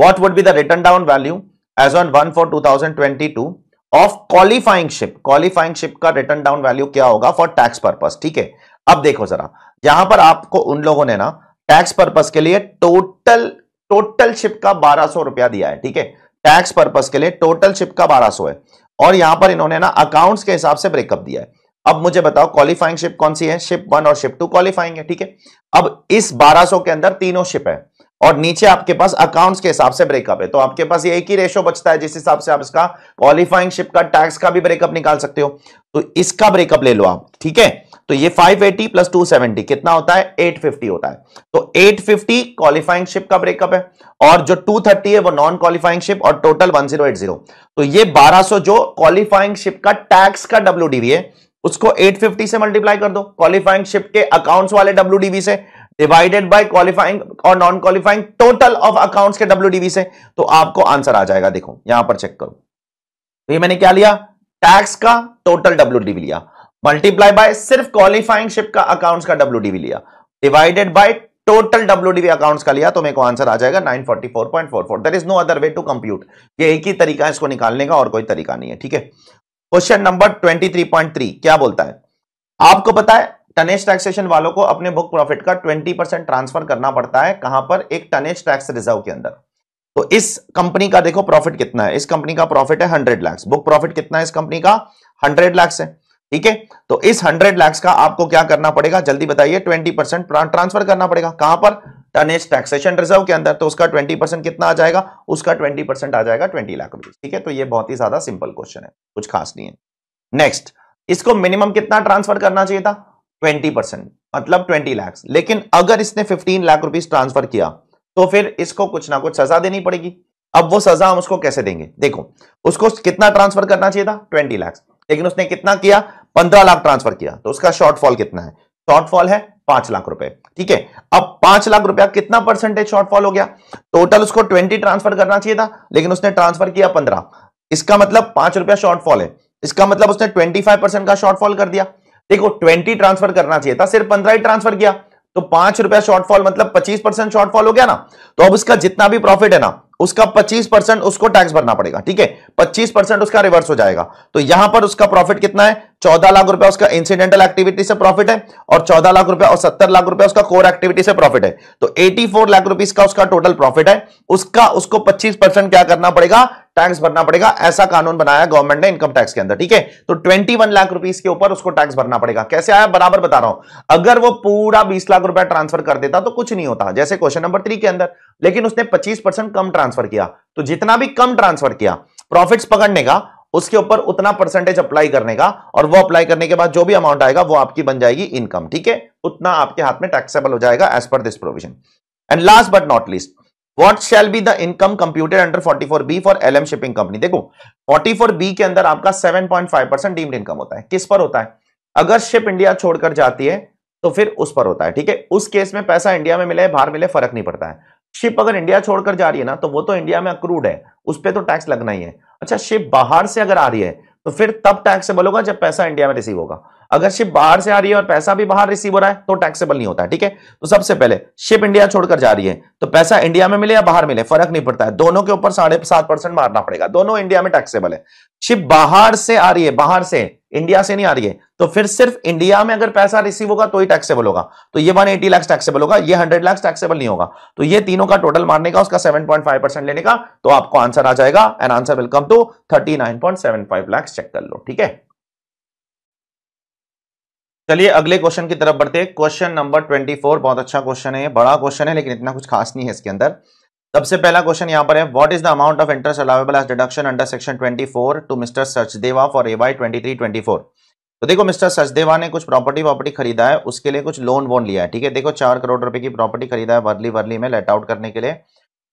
what would be the written down value as on one four two of qualifying ship qualifying ship का रिटर्न डाउन वैल्यू क्या होगा फॉर टैक्स पर्पज ठीक है अब देखो जरा यहां पर आपको उन लोगों ने ना टैक्स पर्पस के लिए टोटल टोटल शिप का बारह सौ रुपया दिया है ठीक है टैक्स पर्पस के लिए टोटल शिप का बारह सौ है और यहां पर इन्होंने ना अकाउंट्स के हिसाब से ब्रेकअप दिया है अब मुझे बताओ क्वालिफाइंग शिप कौन सी है शिप वन और शिप टू क्वालिफाइंग है ठीक है अब इस बारह सौ के अंदर तीनों शिप है और नीचे आपके पास अकाउंट्स के हिसाब से ब्रेकअप है तो आपके पास ये एक ही रेशो बचता है जिस हिसाब से आप इसका क्वालिफाइंग शिप का टैक्स का भी ब्रेकअप निकाल सकते हो तो इसका ब्रेकअप ले लो आप ठीक है तो ये 580 प्लस 270 कितना होता है 850 होता है तो 850 फिफ्टी क्वालिफाइंग शिप का ब्रेकअप है और जो 230 है वो नॉन क्वालिफाइंग शिप और टोटल 1080 तो ये 1200 जो क्वालिफाइंग शिप का टैक्स का डब्ल्यू है उसको 850 से मल्टीप्लाई कर दो क्वालिफाइंग शिप के अकाउंट्स वाले डब्ल्यू से डिवाइडेड बाय क्वालिफाइंग और non qualifying total of accounts के डब्ल्यू से तो आपको आंसर आ जाएगा देखो यहां पर चेक करो तो ये मैंने क्या लिया टैक्स का टोटल डब्ल्यू लिया मल्टीप्लाई बाय सिर्फ क्वालिफाइंग शिप का अकाउंट्स का डब्ल्यू लिया divided by total W accounts का लिया तो मेरे को आंसर आ जाएगा 944.44 there is no other way to compute ये एक ही तरीका है इसको निकालने का और कोई तरीका नहीं है ठीक है क्वेश्चन नंबर 23.3 क्या बोलता है आपको पता है टनेज टैक्सेशन वालों को अपने बुक प्रॉफिट का ट्वेंटी परसेंट ट्रांसफर करना पड़ता है कहां पर एक टनेज टैक्स रिजर्व के अंदर तो इस कंपनी का देखो प्रॉफिट कितना है इस कंपनी का प्रॉफिट है हंड्रेड लैक्स बुक प्रॉफिट कितना है इस कंपनी का हंड्रेड लैक्स है ठीक है तो इस हंड्रेड लैक्स का आपको क्या करना पड़ेगा जल्दी बताइए ट्वेंटी परसेंट ट्रांसफर करना पड़ेगा कहां पर टनेज टैक्सेशन रिजर्व के अंदर तो उसका ट्वेंटी परसेंट कितना आ जाएगा उसका ट्वेंटी परसेंट आ जाएगा ट्वेंटी लाख रुपीज ठीक है तो ये बहुत ही ज्यादा सिंपल क्वेश्चन है कुछ खास नहीं है नेक्स्ट इसको मिनिमम कितना ट्रांसफर करना चाहिए था ट्वेंटी परसेंट मतलब ट्वेंटी लैक्स लेकिन अगर इसने फिफ्टीन लाख रुपीज ट्रांसफर किया तो फिर इसको कुछ ना कुछ सजा देनी पड़ेगी अब वो सजा हम उसको कैसे देंगे देखो उसको कितना ट्रांसफर करना चाहिए था ट्वेंटी लैक्स लेकिन उसने कितना किया पंद्रह लाख ट्रांसफर किया तो उसका शॉर्टफॉल कितना है शॉर्टफॉल है पांच लाख रुपए ठीक है अब पांच लाख रुपया कितना परसेंटेज शॉर्टफॉल हो गया टोटल उसको ट्वेंटी ट्रांसफर करना चाहिए था लेकिन उसने ट्रांसफर किया पंद्रह इसका मतलब पांच रुपया शॉर्टफॉल है इसका मतलब उसने ट्वेंटी फाइव परसेंट का शॉर्टफॉल कर दिया देखो ट्वेंटी ट्रांसफर करना चाहिए था सिर्फ पंद्रह ही ट्रांसफर किया तो पांच रुपया शॉर्टफॉल मतलब पच्चीस परसेंट शॉर्टफॉल हो गया ना तो अब इसका जितना भी प्रॉफिट है ना उसका 25 परसेंट उसको टैक्स भरना पड़ेगा ठीक है 25 परसेंट उसका रिवर्स हो जाएगा तो यहां पर उसका प्रॉफिट कितना है 14 लाख रुपया उसका इंसिडेंटल एक्टिविटी से प्रॉफिट है और 14 लाख रुपया और 70 लाख रुपया उसका कोर एक्टिविटी से प्रॉफिट है तो 84 लाख रुपीस का उसका टोटल प्रॉफिट है उसका उसको 25 परसेंट क्या करना पड़ेगा टैक्स भरना पड़ेगा ऐसा कानून बनाया गवर्नमेंट ने इनकम टैक्स के अंदर ठीक है तो 21 लाख रुपीस के ऊपर उसको टैक्स भरना पड़ेगा कैसे आया बराबर बता रहा हूं अगर वो पूरा 20 लाख रुपया ट्रांसफर कर देता तो कुछ नहीं होता जैसे क्वेश्चन नंबर थ्री के अंदर लेकिन उसने पच्चीस कम ट्रांसफर किया तो जितना भी कम ट्रांसफर किया प्रॉफिट पकड़ने का उसके ऊपर उतना परसेंटेज अप्लाई करने का और वो अप्लाई करने के बाद जो भी अमाउंट आएगा वो आपकी बन जाएगी इनकम ठीक है उतना आपके हाथ में टैक्सेबल हो जाएगा as per this provision and last but not least what shall be the income computed under B for LM shipping company देखो बी के अंदर आपका 7.5 परसेंट डीम्ड इनकम होता है किस पर होता है अगर शिप इंडिया छोड़कर जाती है तो फिर उस पर होता है ठीक है उस केस में पैसा इंडिया में मिले बाहर मिले फर्क नहीं पड़ता है शिप अगर इंडिया छोड़कर जा रही है ना तो वो तो इंडिया में अक्रूड है उस पर तो टैक्स लगना ही है अच्छा शिप बाहर से अगर आ रही है तो फिर तब टैक्सेबल होगा जब पैसा इंडिया में रिसीव होगा अगर शिप बाहर से आ रही है और पैसा भी बाहर रिसीव हो रहा है तो टैक्सेबल नहीं होता है ठीक है तो सबसे पहले शिप इंडिया छोड़कर जा रही है तो पैसा इंडिया में मिले या बाहर मिले फर्क नहीं पड़ता है दोनों के ऊपर साढ़े सात परसेंट मारना पड़ेगा दोनों इंडिया में टैक्सेबल है शिप बाहर से आ रही है बाहर से इंडिया से नहीं आ रही है तो फिर सिर्फ इंडिया में अगर पैसा रिसीव होगा तो ही टैक्सेबल होगा तो ये वन एटी लैक्स टैक्सेबल होगा ये हंड्रेड लैक्स टैक्सेबल नहीं होगा तो ये तीनों का टोटल मारने का उसका सेवन पॉइंट फाइव परसेंट लेने का तो आपको आंसर आ जाएगा an answer welcome to thirty nine point seven five lakhs check कर लो ठीक है चलिए अगले क्वेश्चन की तरफ बढ़ते हैं क्वेश्चन नंबर ट्वेंटी फोर बहुत अच्छा क्वेश्चन है बड़ा क्वेश्चन है लेकिन इतना कुछ खास नहीं है इसके अंदर सबसे पहला क्वेश्चन यहाँ पर है what is the amount of interest allowable as deduction under section 24 to mister Sachdeva for A by twenty तो देखो मिस्टर सचदेवा ने कुछ प्रॉपर्टी वॉपर्टी खरीदा है उसके लिए कुछ लोन वोन लिया है ठीक है देखो चार करोड़ रुपए की प्रॉपर्टी खरीदा है वर्ली वर्ली में लेट आउट करने के लिए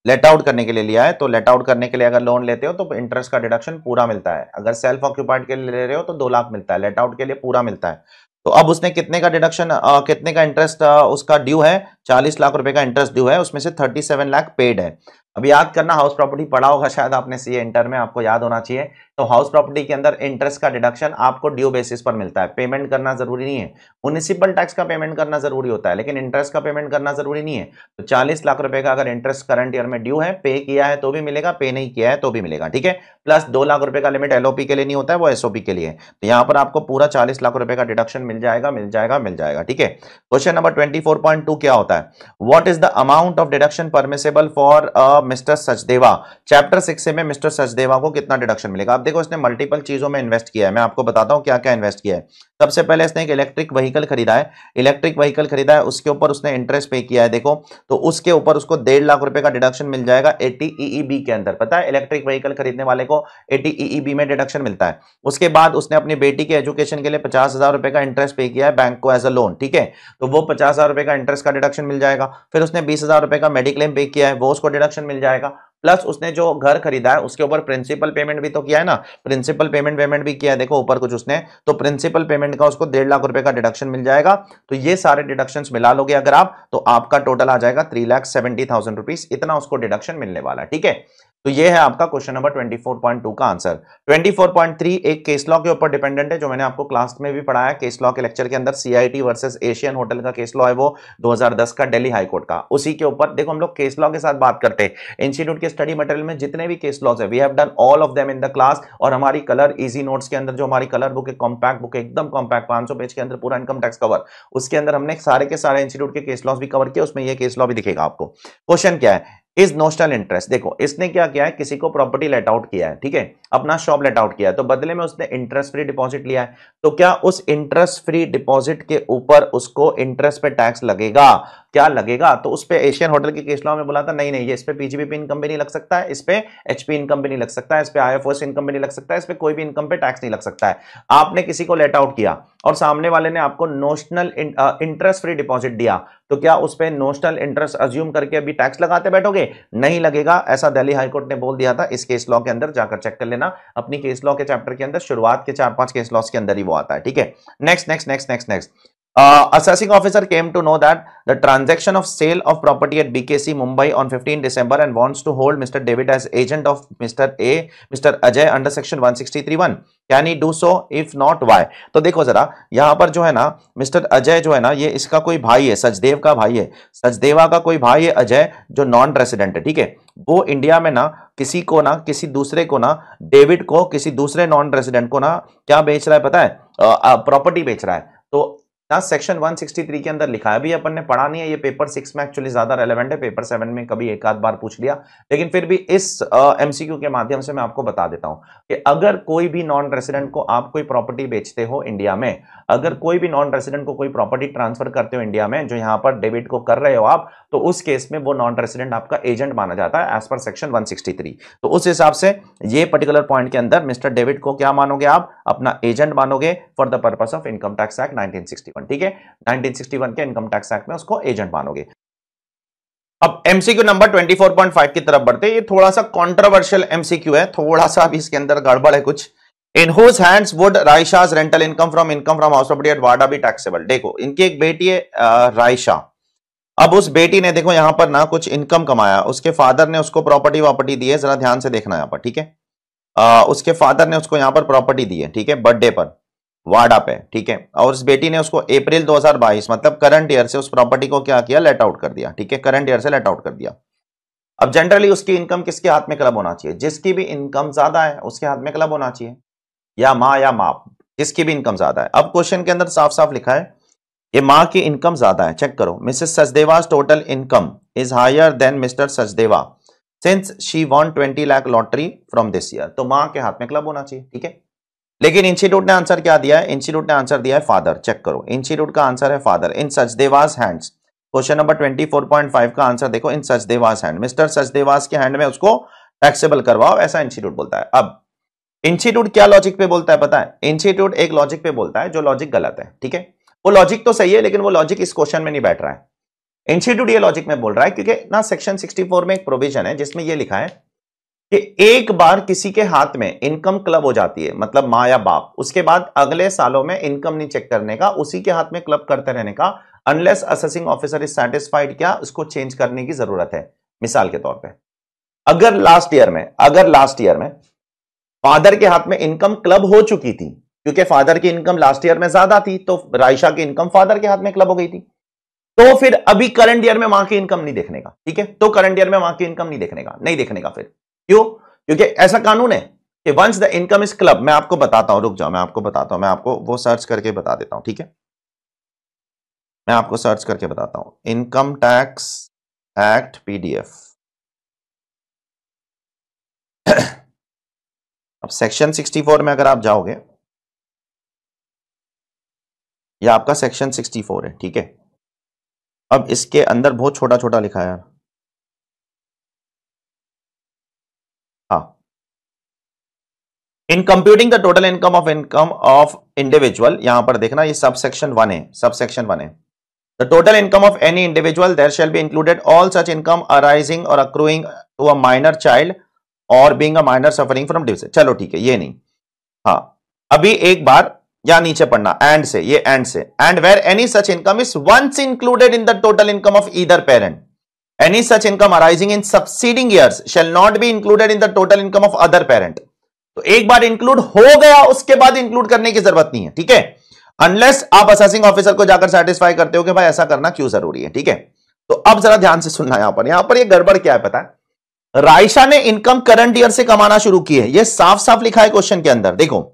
लेट आउट करने के लिए लिया है तो लेट आउट करने के लिए अगर लोन लेते हो तो इंटरेस्ट का डिडक्शन पूरा मिलता है अगर सेल्फ ऑक्यूपाइड के लिए ले रहे हो तो दो लाख मिलता है लेट आउट के लिए पूरा मिलता है तो अब उसने कितने का डिडक्शन कितने का इंटरेस्ट उसका ड्यू है चालीस लाख रुपए का इंटरेस्ट ड्यू है उसमें से थर्टी सेवन लाख पेड है अब याद करना हाउस प्रॉपर्टी पढ़ा होगा शायद आपने सी इंटर में आपको याद होना चाहिए तो हाउस प्रॉपर्टी के अंदर इंटरेस्ट का डिडक्शन आपको ड्यू बेसिस पर मिलता है पेमेंट करना जरूरी नहीं है म्यूनिसिपल टैक्स का पेमेंट करना जरूरी होता है लेकिन इंटरेस्ट का पेमेंट करना जरूरी नहीं है तो चालीस लाख रुपए का अगर इंटरेस्ट करंट ईयर में ड्यू है पे किया है तो भी मिलेगा पे नहीं किया है तो भी मिलेगा ठीक है प्लस दो लाख रुपए का लिमिट एलओपी के लिए नहीं होता है वो एसओपी के लिए तो यहां पर आपको पूरा चालीस लाख रुपए का डिडक्शन मिल जाएगा मिल जाएगा मिल जाएगा ठीक है क्वेश्चन नंबर ट्वेंटी क्या होता है what is the amount of deduction permissible for of mister Sachdeva chapter six में मिस्टर सचदेवा को कितना डिडक्शन मिलेगा आप देखो इसने मल्टीपल चीजों में इन्वेस्ट किया है मैं आपको बताता हूँ क्या क्या इन्वेस्ट किया है सबसे पहले इसने एक इलेक्ट्रिक व्हीकल खरीदा है इलेक्ट्रिक व्हीकल खरीदा है उसके ऊपर उसने इंटरेस्ट पे किया है देखो तो उसके ऊपर उसको डेढ़ लाख रुपए का डिडक्शन मिल जाएगा एटीईबी e e के अंदर पता है इलेक्ट्रिक व्हीकल खरीदने वाले को एटीईबी e में डिडक्शन मिलता है उसके बाद उसने अपनी बेटी के एजुकेशन के लिए पचास हजार रुपए का इंटरेस्ट पे किया है बैंक को एज अ लोन ठीक है तो वो पचास हजार रुपए का इंटरेस्ट का डिडक्शन मिल जाएगा फिर उसने बीस हजार रुपए का मेडिक्लेम पे किया है वो उसको डिडक्शन मिल जाएगा प्लस उसने जो घर खरीदा है उसके ऊपर प्रिंसिपल पेमेंट भी तो किया है ना प्रिंसिपल पेमेंट पेमेंट भी किया है देखो ऊपर कुछ उसने तो प्रिंसिपल पेमेंट का उसको डेढ़ लाख रुपए का डिडक्शन मिल जाएगा तो ये सारे डिडक्शन मिला लोगे अगर आप तो आपका टोटल आ जाएगा three lakh seventy thousand rupees इतना उसको डिडक्शन मिलने वाला ठीक है तो ये है आपका क्वेश्चन नंबर 24.2 का आंसर 24.3 एक केस लॉ के ऊपर डिपेंडेंट है जो मैंने आपको क्लास में भी पढ़ाया केस लॉ के लेक्चर के अंदर सीआईटी वर्सेस एशियन होटल का केस लॉ है वो 2010 का दिल्ली हाई कोर्ट का उसी के ऊपर देखो हम लोग केस लॉ के साथ बात करते हैं इंस्टीट्यूट के स्टडी मटेरियल में जितने भी केस लॉज है we have done all of them in the class और हमारी कलर इजी नोट्स के अंदर जो हमारी कलर बुक है कॉम्पैक्ट बुक एकदम कॉम्पैक्ट पांच पेज के अंदर पूरा इनकम टैक्स कवर उसके अंदर हमने सारे के सारे इंस्टीट्यूट के केस लॉज भी कवर किया उसमें यह केस लॉ भी दिखेगा आपको क्वेश्चन क्या है इज नोशनल इंटरेस्ट देखो इसने क्या किया है किसी को प्रॉपर्टी लेट आउट किया है ठीक है अपना शॉप लेट आउट किया तो बदले में उसने इंटरेस्ट फ्री डिपॉजिट लिया है तो क्या उस इंटरेस्ट फ्री डिपॉजिट के ऊपर उसको इंटरेस्ट पे टैक्स लगेगा क्या लगेगा तो उस पर एशियन होटल के केस में बोला था नहीं नहीं ये इस पर पीजीबीपी इनकम भी नहीं लग सकता है इस पर एचपी इनकम भी नहीं लग सकता है इस पर आईएफओएस इनकम भी नहीं लग सकता है इस पर कोई भी इनकम पे टैक्स नहीं लग सकता है आपने किसी को लेट आउट किया और सामने वाले ने आपको नोशनल इंटरेस्ट फ्री डिपॉजिट दिया तो क्या उस पर नोशनल इंटरेस्ट अज्यूम करके अभी टैक्स लगाते बैठोगे नहीं लगेगा ऐसा दिल्ली हाईकोर्ट ने बोल दिया था इस केस लॉ के अंदर जाकर चेक कर लेना लेना अपनी केस लॉ के चैप्टर के अंदर शुरुआत के चार पांच केस लॉस के अंदर ही वो आता है ठीक है next next next next next assessing officer came to know that the transaction of sale of property at BKC Mumbai on fifteen December and wants to hold mister David as agent of mister A mister Ajay under section one sixty three one can he do so if not why तो देखो जरा यहाँ पर जो है ना mister Ajay जो है ना ये इसका कोई भाई है सचदेव का भाई है सचदेवा का कोई भाई है अजय जो नॉन रेसिडेंट है ठीक है वो इंडिया में ना किसी को ना किसी दूसरे को ना डेविड को किसी दूसरे नॉन रेसिडेंट को ना क्या बेच रहा है पता है प्रॉपर्टी बेच रहा है तो ना सेक्शन 163 के अंदर लिखा है अभी अपन ने पढ़ा नहीं है ये पेपर सिक्स में एक्चुअली ज्यादा रेलेवेंट है पेपर सेवन में कभी एक आध बार पूछ लिया लेकिन फिर भी इस एमसीक्यू के माध्यम से मैं आपको बता देता हूं कि अगर कोई भी नॉन रेसिडेंट को आप कोई प्रॉपर्टी बेचते हो इंडिया में अगर कोई भी नॉन रेसिडेंट को कोई प्रॉपर्टी ट्रांसफर करते हो इंडिया में जो यहां पर डेबिट को कर रहे हो आप तो उस केस में वो नॉन रेसिडेंट आपका एजेंट माना जाता है एज पर सेक्शन 163 तो उस हिसाब से ये पर्टिकुलर पॉइंट के अंदर मिस्टर डेविड को क्या मानोगे आप अपना एजेंट मानोगे for the purpose of income tax act nineteen ठीक है नाइनटीन के इनकम टैक्स एक्ट में उसको एजेंट मानोगे अब एमसीक्यू नंबर 24.5 की तरफ बढ़ते ये थोड़ा सा कंट्रोवर्शियल एमसीक्यू है थोड़ा सा अभी इसके अंदर गड़बड़ है कुछ इन हुज हैंड्स वुड रायशाह rental income from income from house property at Wada भी टैक्सेबल देखो इनकी एक बेटी है रायशा अब उस बेटी ने देखो यहां पर ना कुछ इनकम कमाया उसके फादर ने उसको प्रॉपर्टी वॉपर्टी दी है जरा ध्यान से देखना यहाँ पर ठीक है उसके फादर ने उसको यहाँ पर प्रॉपर्टी दी है ठीक है बर्थडे पर वाडा पे ठीक है और उस बेटी ने उसको अप्रैल 2022 मतलब करंट ईयर से उस प्रॉपर्टी को क्या किया लेट आउट कर दिया ठीक है करंट ईयर से लेट आउट कर दिया अब जनरली उसकी इनकम किसके हाथ में क्लब होना चाहिए जिसकी भी इनकम ज्यादा है उसके हाथ में क्लब होना चाहिए या माँ या माप इसकी भी इनकम ज्यादा है अब क्वेश्चन के अंदर साफ साफ लिखा है ये माँ की इनकम ज्यादा है चेक करो Mrs Sachdeva total income is higher than mister Sachdeva since she won twenty lakh lottery from this year तो माँ के हाथ में क्लब होना चाहिए ठीक है लेकिन इंस्टीट्यूट ने आंसर क्या दिया है इंस्टीट्यूट ने आंसर दिया है फादर चेक करो इंस्टीट्यूट का आंसर है father in Sachdeva's hands question number 24.5 का आंसर देखो इन सचदेवास हैंड मिस्टर सचदेवास के हैंड में उसको टैक्सेबल करवाओ ऐसा इंस्टीट्यूट बोलता है अब इंस्टीट्यूट क्या लॉजिक पे बोलता है पता है इंस्टीट्यूट एक लॉजिक पे बोलता है जो लॉजिक गलत है ठीक है वो लॉजिक तो सही है लेकिन वो लॉजिक इस क्वेश्चन में नहीं बैठ रहा है इंस्टीट्यूट ये लॉजिक में बोल रहा है क्योंकि ना सेक्शन 64 में एक प्रोविजन है जिसमें ये लिखा है कि एक बार किसी के हाथ में इनकम क्लब हो जाती है मतलब माँ या बाप उसके बाद अगले सालों में इनकम नहीं चेक करने का उसी के हाथ में क्लब करते रहने का unless assessing officer is satisfied क्या उसको चेंज करने की जरूरत है मिसाल के तौर पर अगर लास्ट ईयर में अगर लास्ट ईयर में फादर के हाथ में इनकम क्लब हो चुकी थी क्योंकि फादर की इनकम लास्ट ईयर में ज्यादा थी तो राइशा की इनकम फादर के हाथ में क्लब हो गई थी तो फिर अभी करंट ईयर में मां की इनकम नहीं देखने का ठीक है तो करंट ईयर में मां की इनकम नहीं देखने का नहीं देखने का फिर क्यों क्योंकि ऐसा कानून है कि once the income is club मैं आपको बताता हूं रुक जाओ मैं आपको बताता हूं मैं आपको वो सर्च करके बता देता हूं ठीक है मैं आपको सर्च करके बताता हूं इनकम टैक्स एक्ट पीडीएफ अब सेक्शन 64 में अगर आप जाओगे यह आपका सेक्शन 64 है ठीक है अब इसके अंदर बहुत छोटा छोटा लिखा है यार in computing the total income of income of individual यहां पर देखना ये सब section one one sub section one है the total income of any individual there shall be included all such income arising or accruing to a minor child or being a minor suffering from division चलो ठीक है ये नहीं हाँ अभी एक बार या नीचे पढ़ना एंड से ये एंड से and where any such income is once included in the total income of either parent any such income arising in subsiding years shall not be included in the total income of other parent तो एक बार include हो गया उसके बाद include करने की जरूरत नहीं है ठीक है अनलेस आप असेसिंग ऑफिसर को जाकर सेटिस्फाई करते हो कि भाई ऐसा करना क्यों जरूरी है ठीक है तो अब जरा ध्यान से सुनना यहां पर यहां पर ये गड़बड़ क्या है पता है रायशा ने इनकम करंट ईयर से कमाना शुरू की है ये साफ साफ लिखा है क्वेश्चन के अंदर देखो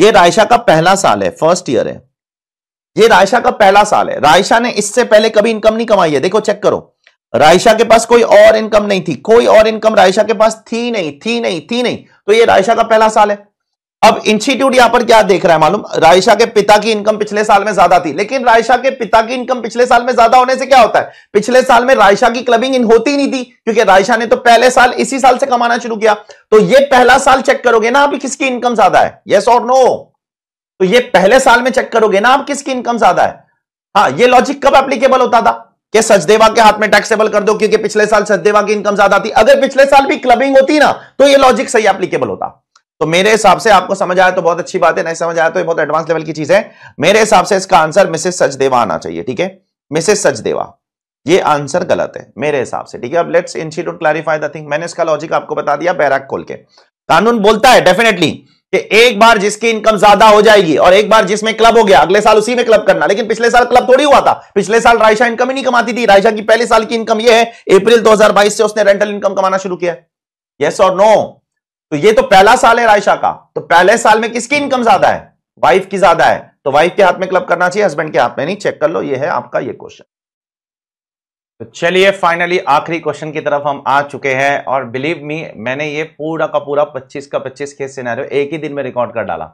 ये रायशा का पहला साल है फर्स्ट ईयर है ये रायशा का पहला साल है रायशा ने इससे पहले कभी इनकम नहीं कमाई है देखो चेक करो रायशा के पास कोई और इनकम नहीं थी कोई और इनकम रायशा के पास थी नहीं थी नहीं थी नहीं तो ये रायशा का पहला साल है अब इंस्टीट्यूट यहां पर क्या देख रहा है मालूम रायशा के पिता की इनकम पिछले साल में ज्यादा थी लेकिन रायशा के पिता की इनकम पिछले साल में ज्यादा होने से क्या होता है पिछले साल में रायशा की क्लबिंग इन होती नहीं थी क्योंकि रायशा ने तो पहले साल इसी साल से कमाना शुरू किया तो ये पहला साल चेक करोगे ना आप किसकी इनकम ज्यादा है यस और नो तो ये पहले साल में चेक करोगे ना आप किसकी इनकम ज्यादा है हाँ ये लॉजिक कब एप्लीकेबल होता था कि सचदेवा के हाथ में टैक्सेबल कर दो क्योंकि पिछले साल सचदेवा की इनकम ज्यादा थी अगर पिछले साल भी क्लबिंग होती ना तो ये लॉजिक सही एप्लीकेबल होता तो मेरे हिसाब से आपको समझ आया तो बहुत अच्छी बात है नहीं समझ आया तो ये बहुत एडवांस लेवल की चीज है मेरे हिसाब से इसका आंसर मिसेस सचदेवा आना चाहिए ठीक है मिसेस सचदेवा ये आंसर गलत है मेरे हिसाब से ठीक है अब let's institute clarify the thing मैंने इसका लॉजिक आपको बता दिया बैराक खोल के कानून बोलता है डेफिनेटली कि एक बार जिसकी इनकम ज्यादा हो जाएगी और एक बार जिसमें क्लब हो गया अगले साल उसी में क्लब करना लेकिन पिछले साल क्लब थोड़ी हुआ था पिछले साल रायशा इनकम ही नहीं कमाती थी रायशा की पहले साल की इनकम ये है अप्रैल 2022 से उसने रेंटल इनकम कमाना शुरू किया यस और नो तो ये तो पहला साल है रायशा का तो पहले साल में किसकी इनकम ज्यादा है वाइफ की ज्यादा है तो वाइफ के हाथ में क्लब करना चाहिए हस्बैंड के हाथ में नहीं चेक कर लो ये है आपका ये क्वेश्चन तो चलिए फाइनली आखिरी क्वेश्चन की तरफ हम आ चुके हैं और बिलीव मी मैंने ये पूरा का पूरा 25 का 25 के सिनेरियो एक ही दिन में रिकॉर्ड कर डाला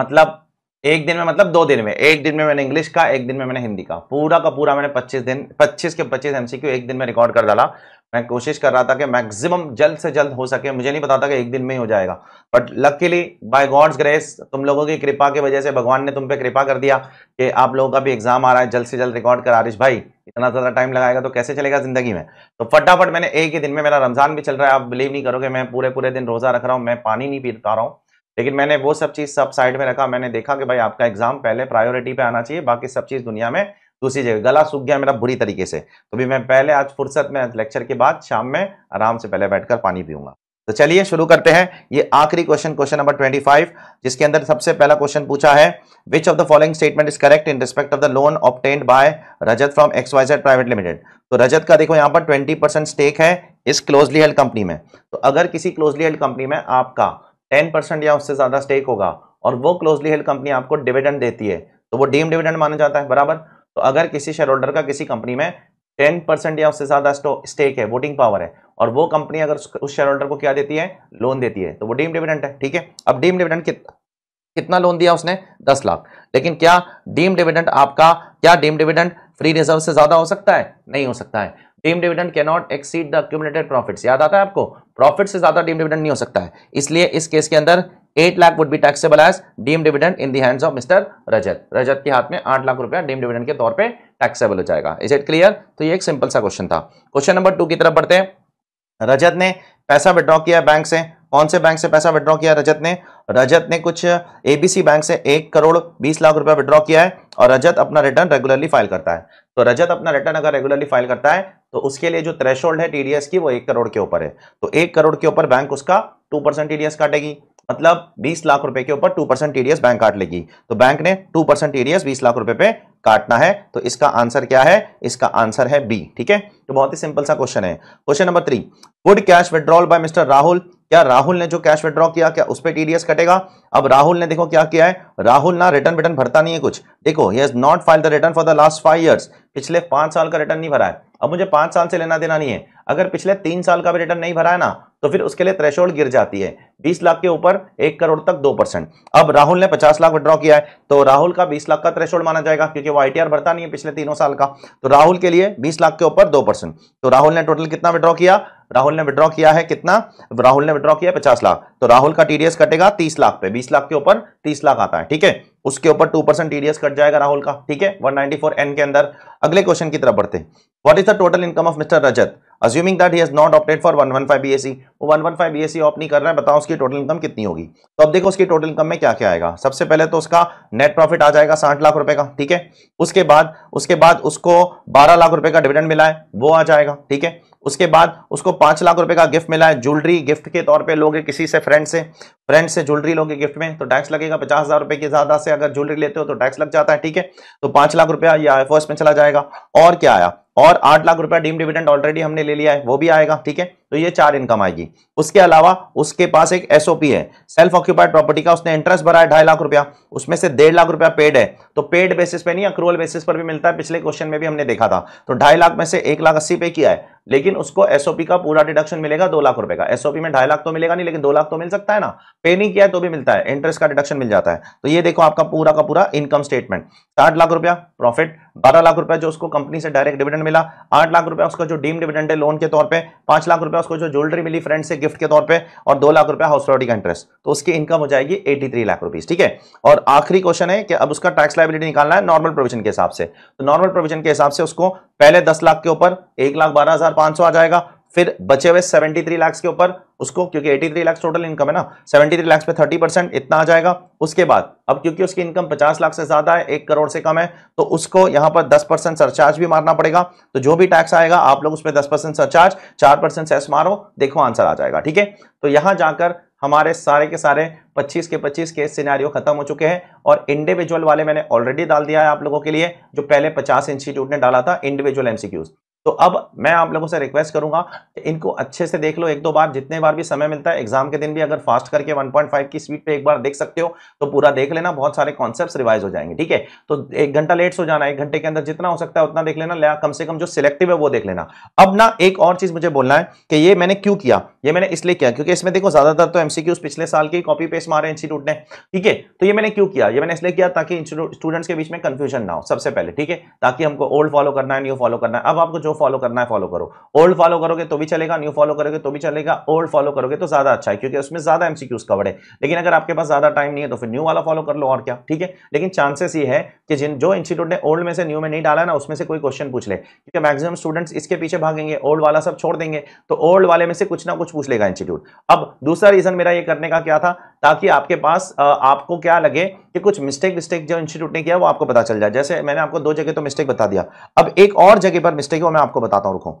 मतलब एक दिन में मतलब दो दिन में एक दिन में मैंने इंग्लिश का एक दिन में मैंने हिंदी का पूरा का पूरा मैंने 25 दिन 25 के 25 एमसीक्यू एक दिन में रिकॉर्ड कर डाला मैं कोशिश कर रहा था कि मैक्सिमम जल्द से जल्द हो सके मुझे नहीं पता था कि एक दिन में ही हो जाएगा but luckily by God's grace तुम लोगों की कृपा की वजह से भगवान ने तुम पे कृपा कर दिया कि आप लोगों का भी एग्जाम आ रहा है जल्द से जल्द रिकॉर्ड कर आरिश भाई इतना ज़्यादा टाइम लगाएगा तो कैसे चलेगा ज़िंदगी में तो फटाफट मैंने एक ही दिन में मेरा रमज़ान भी चल रहा है आप बिलीव नहीं करोगे मैं पूरे पूरे दिन रोज़ा रख रहा हूँ मैं पानी नहीं पी पा रहा हूँ लेकिन मैंने वो सब चीज़ सब साइड में रखा मैंने देखा कि भाई आपका एग्ज़ाम पहले प्रायोरिटी पे आना चाहिए बाकी सब चीज़ दुनिया में दूसरी जगह गला सूख गया मेरा बुरी तरीके से तो भी मैं पहले आज फुर्सत में लेक्चर के बाद शाम में आराम से पहले बैठकर पानी पीऊंगा तो चलिए शुरू करते हैं ये आखिरी क्वेश्चन क्वेश्चन नंबर 25 जिसके अंदर सबसे पहला क्वेश्चन पूछा है which of the following statement is correct in respect of the loan obtained by Rajat from XYZ private limited तो रजत का देखो यहां पर 20 परसेंट स्टेक है इस क्लोजली हेल्ड कंपनी में तो अगर किसी क्लोजली हेल्ड कंपनी में आपका टेन या उससे ज़्यादा स्टेक होगा और वो क्लोजली हेल्ड कंपनी आपको डिविडेंड देती है तो वो डीम डिविडेंड माना जाता है बराबर तो अगर किसी शेयर होल्डर का किसी कंपनी में टेन परसेंट या उससे ज्यादा स्टेक है वोटिंग पावर है और वो कंपनी अगर उस शेयर होल्डर को क्या देती है लोन देती है तो वो डीम डिविडेंट है ठीक है अब डीम डिविडेंट कितना कितना लोन दिया उसने दस लाख लेकिन क्या डीम डिविडेंट आपका क्या डीम डिविडेंट फ्री रिजर्व से ज्यादा हो सकता है नहीं हो सकता है deem dividend can not exceed the accumulated profits याद आता है आपको प्रॉफिट से ज्यादा डीम डिविडेंट नहीं हो सकता है इसलिए इस केस के अंदर 8 lakh would be taxable as deem dividend in the hands of mister Rajat Rajat के हाथ में 8 लाख रुपया डीम डिविडेंड के तौर पे टैक्सेबल हो जाएगा इज इट क्लियर तो ये एक सिंपल सा क्वेश्चन था क्वेश्चन नंबर टू की तरफ बढ़ते हैं रजत ने पैसा विड्रॉ किया बैंक से कौन से बैंक से पैसा विड्रॉ किया रजत ने रजत ने कुछ एबीसी बैंक से एक करोड़ बीस लाख रुपया विड्रॉ किया है और रजत अपना रिटर्न रेगुलरली फाइल करता है तो रजत अपना रिटर्न अगर रेगुलरली फाइल करता है तो उसके लिए जो थ्रेशोल्ड है टीडीएस की वो एक करोड़ के ऊपर है तो एक करोड़ के ऊपर बैंक उसका टू परसेंट टीडीएस काटेगी मतलब 20 लाख रुपए के ऊपर 2 परसेंट टीडीएस बैंक काट लेगी तो बैंक ने 2 परसेंट टीडीएस 20 लाख रुपए पे काटना है तो इसका आंसर क्या है इसका आंसर है बी ठीक है तो बहुत ही सिंपल सा क्वेश्चन है question number three would cash withdrawal by mister Rahul क्या राहुल ने जो कैश विड्रॉ किया क्या उस पर टीडीएस कटेगा अब राहुल ने देखो क्या किया है राहुल ना रिटर्न विटर्न भरता नहीं है कुछ देखो ही has not file the return for the last five years पिछले पांच साल का रिटर्न नहीं भरा है अब मुझे पांच साल से लेना देना नहीं है अगर पिछले तीन साल का भी रिटर्न नहीं भरा है ना तो फिर उसके लिए थ्रेशोल्ड गिर जाती है बीस लाख के ऊपर एक करोड़ तक दो परसेंट अब राहुल ने पचास लाख विड्रॉ किया है तो राहुल का बीस लाख का थ्रेशोल्ड माना जाएगा क्योंकि वो आईटीआर भरता नहीं है पिछले तीनों साल का तो राहुल के लिए बीस लाख के ऊपर दो परसेंट तो राहुल ने टोटल कितना विड्रॉ किया राहुल ने विड्रॉ किया है कितना राहुल ने विड्रॉ किया पचास लाख तो राहुल का टीडीएस कटेगा तीस लाख पे बीस लाख के ऊपर तीस लाख आता है ठीक है उसके ऊपर टू परसेंट टीडीएस कट जाएगा राहुल का ठीक है 194 एन के अंदर अगले क्वेश्चन की तरफ बढ़ते what is the total income of mister Rajat assuming that he's not opted for S C वो एस सी ऑप नहीं कर रहा है बताओ उसकी टोटल इनकम कितनी होगी तो अब देखो उसकी टोटल इनकम में क्या क्या आएगा सबसे पहले तो उसका नेट प्रॉफिट आ जाएगा साठ लाख रुपए का ठीक है उसके बाद उसके बाद उसको बारह लाख रुपए का डिविडेंड मिला है वो आ जाएगा ठीक है उसके बाद उसको पांच लाख रुपए का गिफ्ट मिला है ज्वेलरी गिफ्ट के तौर पे लोगे किसी से फ्रेंड से फ्रेंड से ज्वेलरी लोगे गिफ्ट में तो टैक्स लगेगा पचास हज़ार रुपए की ज़्यादा से अगर ज्वेलरी लेते हो तो टैक्स लग जाता है ठीक है तो पांच लाख रुपया ये आई में चला जाएगा और क्या आया और आठ लाख रुपया डीम डिविडेंड ऑलरेडी हमने ले लिया है वो भी आएगा ठीक है तो ये चार इनकम आएगी उसके अलावा उसके पास एक एसओपी है सेल्फ ऑक्यूपाइड प्रॉपर्टी का उसने इंटरेस्ट भरा है ढाई लाख रुपया उसमें से डेढ़ लाख रुपया पेड है तो पेड बेसिस पे नहीं अक्रूवल बेसिस पर भी मिलता है पिछले क्वेश्चन में भी हमने देखा था तो ढाई लाख में से एक लाख अस्सी पे किया है लेकिन उसको एसओपी का पूरा डिडक्शन मिलेगा दो लाख रुपए का एसओपी में ढाई लाख तो मिलेगा नहीं लेकिन दो लाख तो मिल सकता है ना पे नहीं किया तो भी मिलता है इंटरेस्ट का डिडक्शन मिल जाता है तो ये देखो आपका पूरा का पूरा इनकम स्टेटमेंट साठ लाख रुपया प्रॉफिट बारह लाख रुपया जो उसको कंपनी से डायरेक्ट डिविडेंड मिला आठ लाख रुपया उसका जो डीम डिविडेंड है लोन के तौर पर पांच लाख रुपया उसको जो ज्वेलरी मिली फ्रेंड से गिफ्ट के तौर पे और दो लाख रुपया हाउस प्रॉपर्टी का इंटरेस्ट तो उसकी इनकम हो जाएगी एटी थ्री लाख रुपीज ठीक है और आखिरी क्वेश्चन है कि अब उसका टैक्स लाइबिलिटी निकालना है नॉर्मल प्रोविजन के हिसाब से तो नॉर्मल प्रोविजन के हिसाब से उसको पहले दस लाख के ऊपर एक लाख बारह हजार पांच सौ आ जाएगा फिर बचे हुए 73 लाख के ऊपर उसको क्योंकि 83 लाख टोटल इनकम है ना 73 लाख पे 30 परसेंट इतना आ जाएगा उसके बाद अब क्योंकि उसकी इनकम 50 लाख से ज्यादा है एक करोड़ से कम है तो उसको यहां पर 10 परसेंट सरचार्ज भी मारना पड़ेगा तो जो भी टैक्स आएगा आप लोग उस पर दस परसेंट सरचार्ज चार परसेंट सेस मारो देखो आंसर आ जाएगा ठीक है तो यहां जाकर हमारे सारे के सारे 25 के 25 केस सिनेरियो खत्म हो चुके हैं और इंडिविजुअल वाले मैंने ऑलरेडी डाल दिया है आप लोगों के लिए जो पहले 50 इंस्टीट्यूट ने डाला था इंडिविजुअल एमसीक्यूज तो अब मैं आप लोगों से रिक्वेस्ट करूंगा कि इनको अच्छे से देख लो एक दो बार जितने बार भी समय मिलता है एग्जाम के दिन भी अगर फास्ट करके 1.5 की स्पीड पे एक बार देख सकते हो तो पूरा देख लेना बहुत सारे कॉन्सेप्ट रिवाइज हो जाएंगे ठीक है तो एक घंटा लेट्स हो जाना एक घंटे के अंदर जितना हो सकता है उतना देख लेना कम से कम जो सिलेक्टिव है वो देख लेना अब ना एक और चीज मुझे बोलना है कि ये मैंने क्यों किया ये मैंने इसलिए किया क्योंकि इसमें देखो ज्यादातर तो एमसीक्यूज पिछले साल के कॉपी पेस्ट मारे इंस्टीट्यूट ने ठीक है तो ये मैंने क्यों किया ये मैंने इसलिए किया ताकि स्टूडेंट्स के बीच में कंफ्यूजन ना हो सबसे पहले ठीक है ताकि हमको ओल्ड फॉलो करना है न्यू फॉलो करना है अब आपको जो फॉलो करना है फॉलो करो ओल्ड फॉलो करोगे तो भी चलेगा न्यू फॉलो करोगे तो भी चलेगा ओल्ड फॉलो करोगे तो ज्यादा अच्छा है क्योंकि उसमें ज्यादा एमसीक्यूज कवर है लेकिन अगर आपके पास ज्यादा टाइम नहीं है तो फिर न्यू वाला फॉलो कर लो और क्या ठीक है लेकिन चांसेस ये है कि जिन जो इंस्टीट्यूट ने ओल्ड में से न्यू में नहीं डाला ना उसमें से कोई क्वेश्चन पूछ ले क्योंकि मैक्सिमम स्टूडेंट्स इसके पीछे भागेंगे ओल्ड वाला सब छोड़ देंगे तो ओल्ड वाले में से कुछ ना कुछ पूछ लेगा इंस्टीट्यूट अब दूसरा रीजन मेरा ये करने का क्या था ताकि आपके पास आपको क्या लगे कि कुछ मिस्टेक विस्टेक जो इंस्टीट्यूट ने किया वो आपको पता चल जाए जैसे मैंने आपको दो जगह तो मिस्टेक बता दिया अब एक और जगह पर मिस्टेक है मैं आपको बताता हूं रुको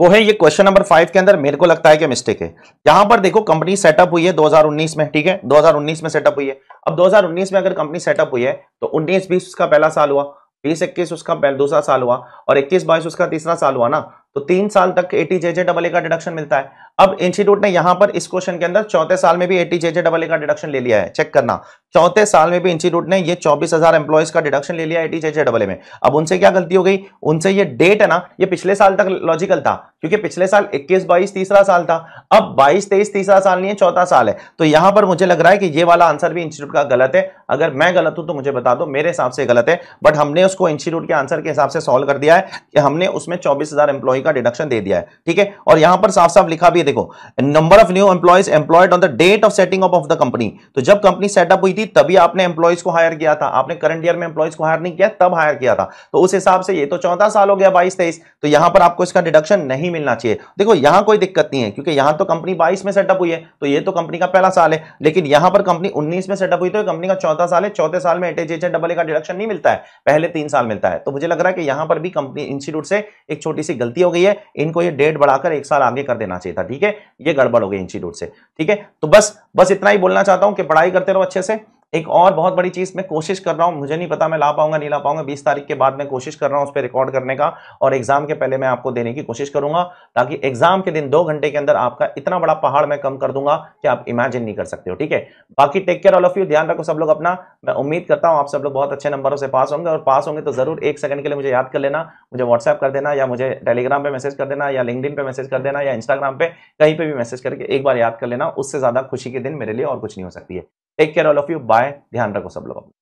वो है ये क्वेश्चन नंबर फाइव के अंदर मेरे को लगता है कि मिस्टेक है यहां पर देखो कंपनी सेटअप हुई है 2019 में ठीक है 2019 में सेटअप हुई है अब 2019 में अगर कंपनी सेटअप हुई है तो 19 बीस उसका पहला साल हुआ बीस इक्कीस उसका दूसरा साल हुआ और इक्कीस बाईस उसका तीसरा साल हुआ ना तो तीन साल तक एटी जे जे डबल ए का डिडक्शन मिलता है अब इंस्टीट्यूट ने यहां पर इस क्वेश्चन के अंदर चौथे साल में भी एटी जे जे डबल का डिडक्शन ले लिया है चेक करना चौथे साल में भी इंस्टीट्यूट ने ये चौबीस हजार एम्प्लॉयज का डिडक्शन ले लिया एटी जेजे डबल में अब उनसे क्या गलती हो गई उनसे ये डेट है ना ये पिछले साल तक लॉजिकल था क्योंकि पिछले साल इक्कीस बाईस तीसरा साल था अब बाईस तेईस तीसरा साल नहीं है चौथा साल है तो यहां पर मुझे लग रहा है कि ये वाला आंसर भी इंस्टीट्यूट का गलत है अगर मैं गलत हूं तो मुझे बता दो मेरे हिसाब से गलत है बट हमने उसको इंस्टीट्यूट के आंसर के हिसाब से सॉल्व कर दिया है कि हमने उसमें चौबीस हजार एम्प्लॉय का डिडक्शन दे दिया है ठीक है और यहां पर साफ साफ लिखा भी है देखो number of new employees employed on the date of setting up of the company तो जब कंपनी सेटअप हुई थी तभी आपने एम्प्लॉयज को हायर किया था आपने करंट ईयर में एम्प्लॉयज को हायर नहीं किया तब हायर किया था तो उस हिसाब से ये तो चौदह साल हो गया बाईस तेईस तो यहां पर आपको इसका डिडक्शन नहीं मिलना चाहिए देखो यहां कोई दिक्कत नहीं है क्योंकि यहां तो कंपनी बाईस में सेटअप हुई है तो ये तो कंपनी का पहला साल है लेकिन यहां पर कंपनी उन्नीस में सेटअप हुई तो कंपनी का चौथा साल है चौथे साल में एटेजेशन डबल का डिडक्शन नहीं मिलता है पहले तीन साल मिलता है तो मुझे लग रहा है कि यहां पर भी कंपनी इंस्टीट्यूट से एक छोटी सी गलती हो गई है इनको ये डेट बढ़ाकर एक साल आगे कर देना चाहिए था ठीक है ये गड़बड़ हो गई इंस्टीट्यूट से ठीक है तो बस बस इतना ही बोलना चाहता हूं कि पढ़ाई करते रहो अच्छे से एक और बहुत बड़ी चीज़ मैं कोशिश कर रहा हूँ मुझे नहीं पता मैं ला पाऊंगा नहीं ला पाऊंगा बीस तारीख के बाद मैं कोशिश कर रहा हूँ उस पर रिकॉर्ड करने का और एग्जाम के पहले मैं आपको देने की कोशिश करूंगा ताकि एग्जाम के दिन दो घंटे के अंदर आपका इतना बड़ा पहाड़ मैं कम कर दूंगा कि आप इमेजिन नहीं कर सकते हो ठीक है बाकी take care all of you ध्यान रखो सब लोग अपना मैं उम्मीद करता हूँ आप सब लोग बहुत अच्छे नंबरों से पास होंगे और पास होंगे तो जरूर एक सेकंड के लिए मुझे याद कर लेना मुझे व्हाट्सएप कर देना या मुझे टेलीग्राम पर मैसेज कर देना या लिंक पे मैसेज कर देना या इंस्टाग्राम पे कहीं पे भी मैसेज करके एक बार याद कर लेना उससे ज्यादा खुशी के दिन मेरे लिए और कुछ नहीं हो सकती है take care all of you bye ध्यान रखो सब लोग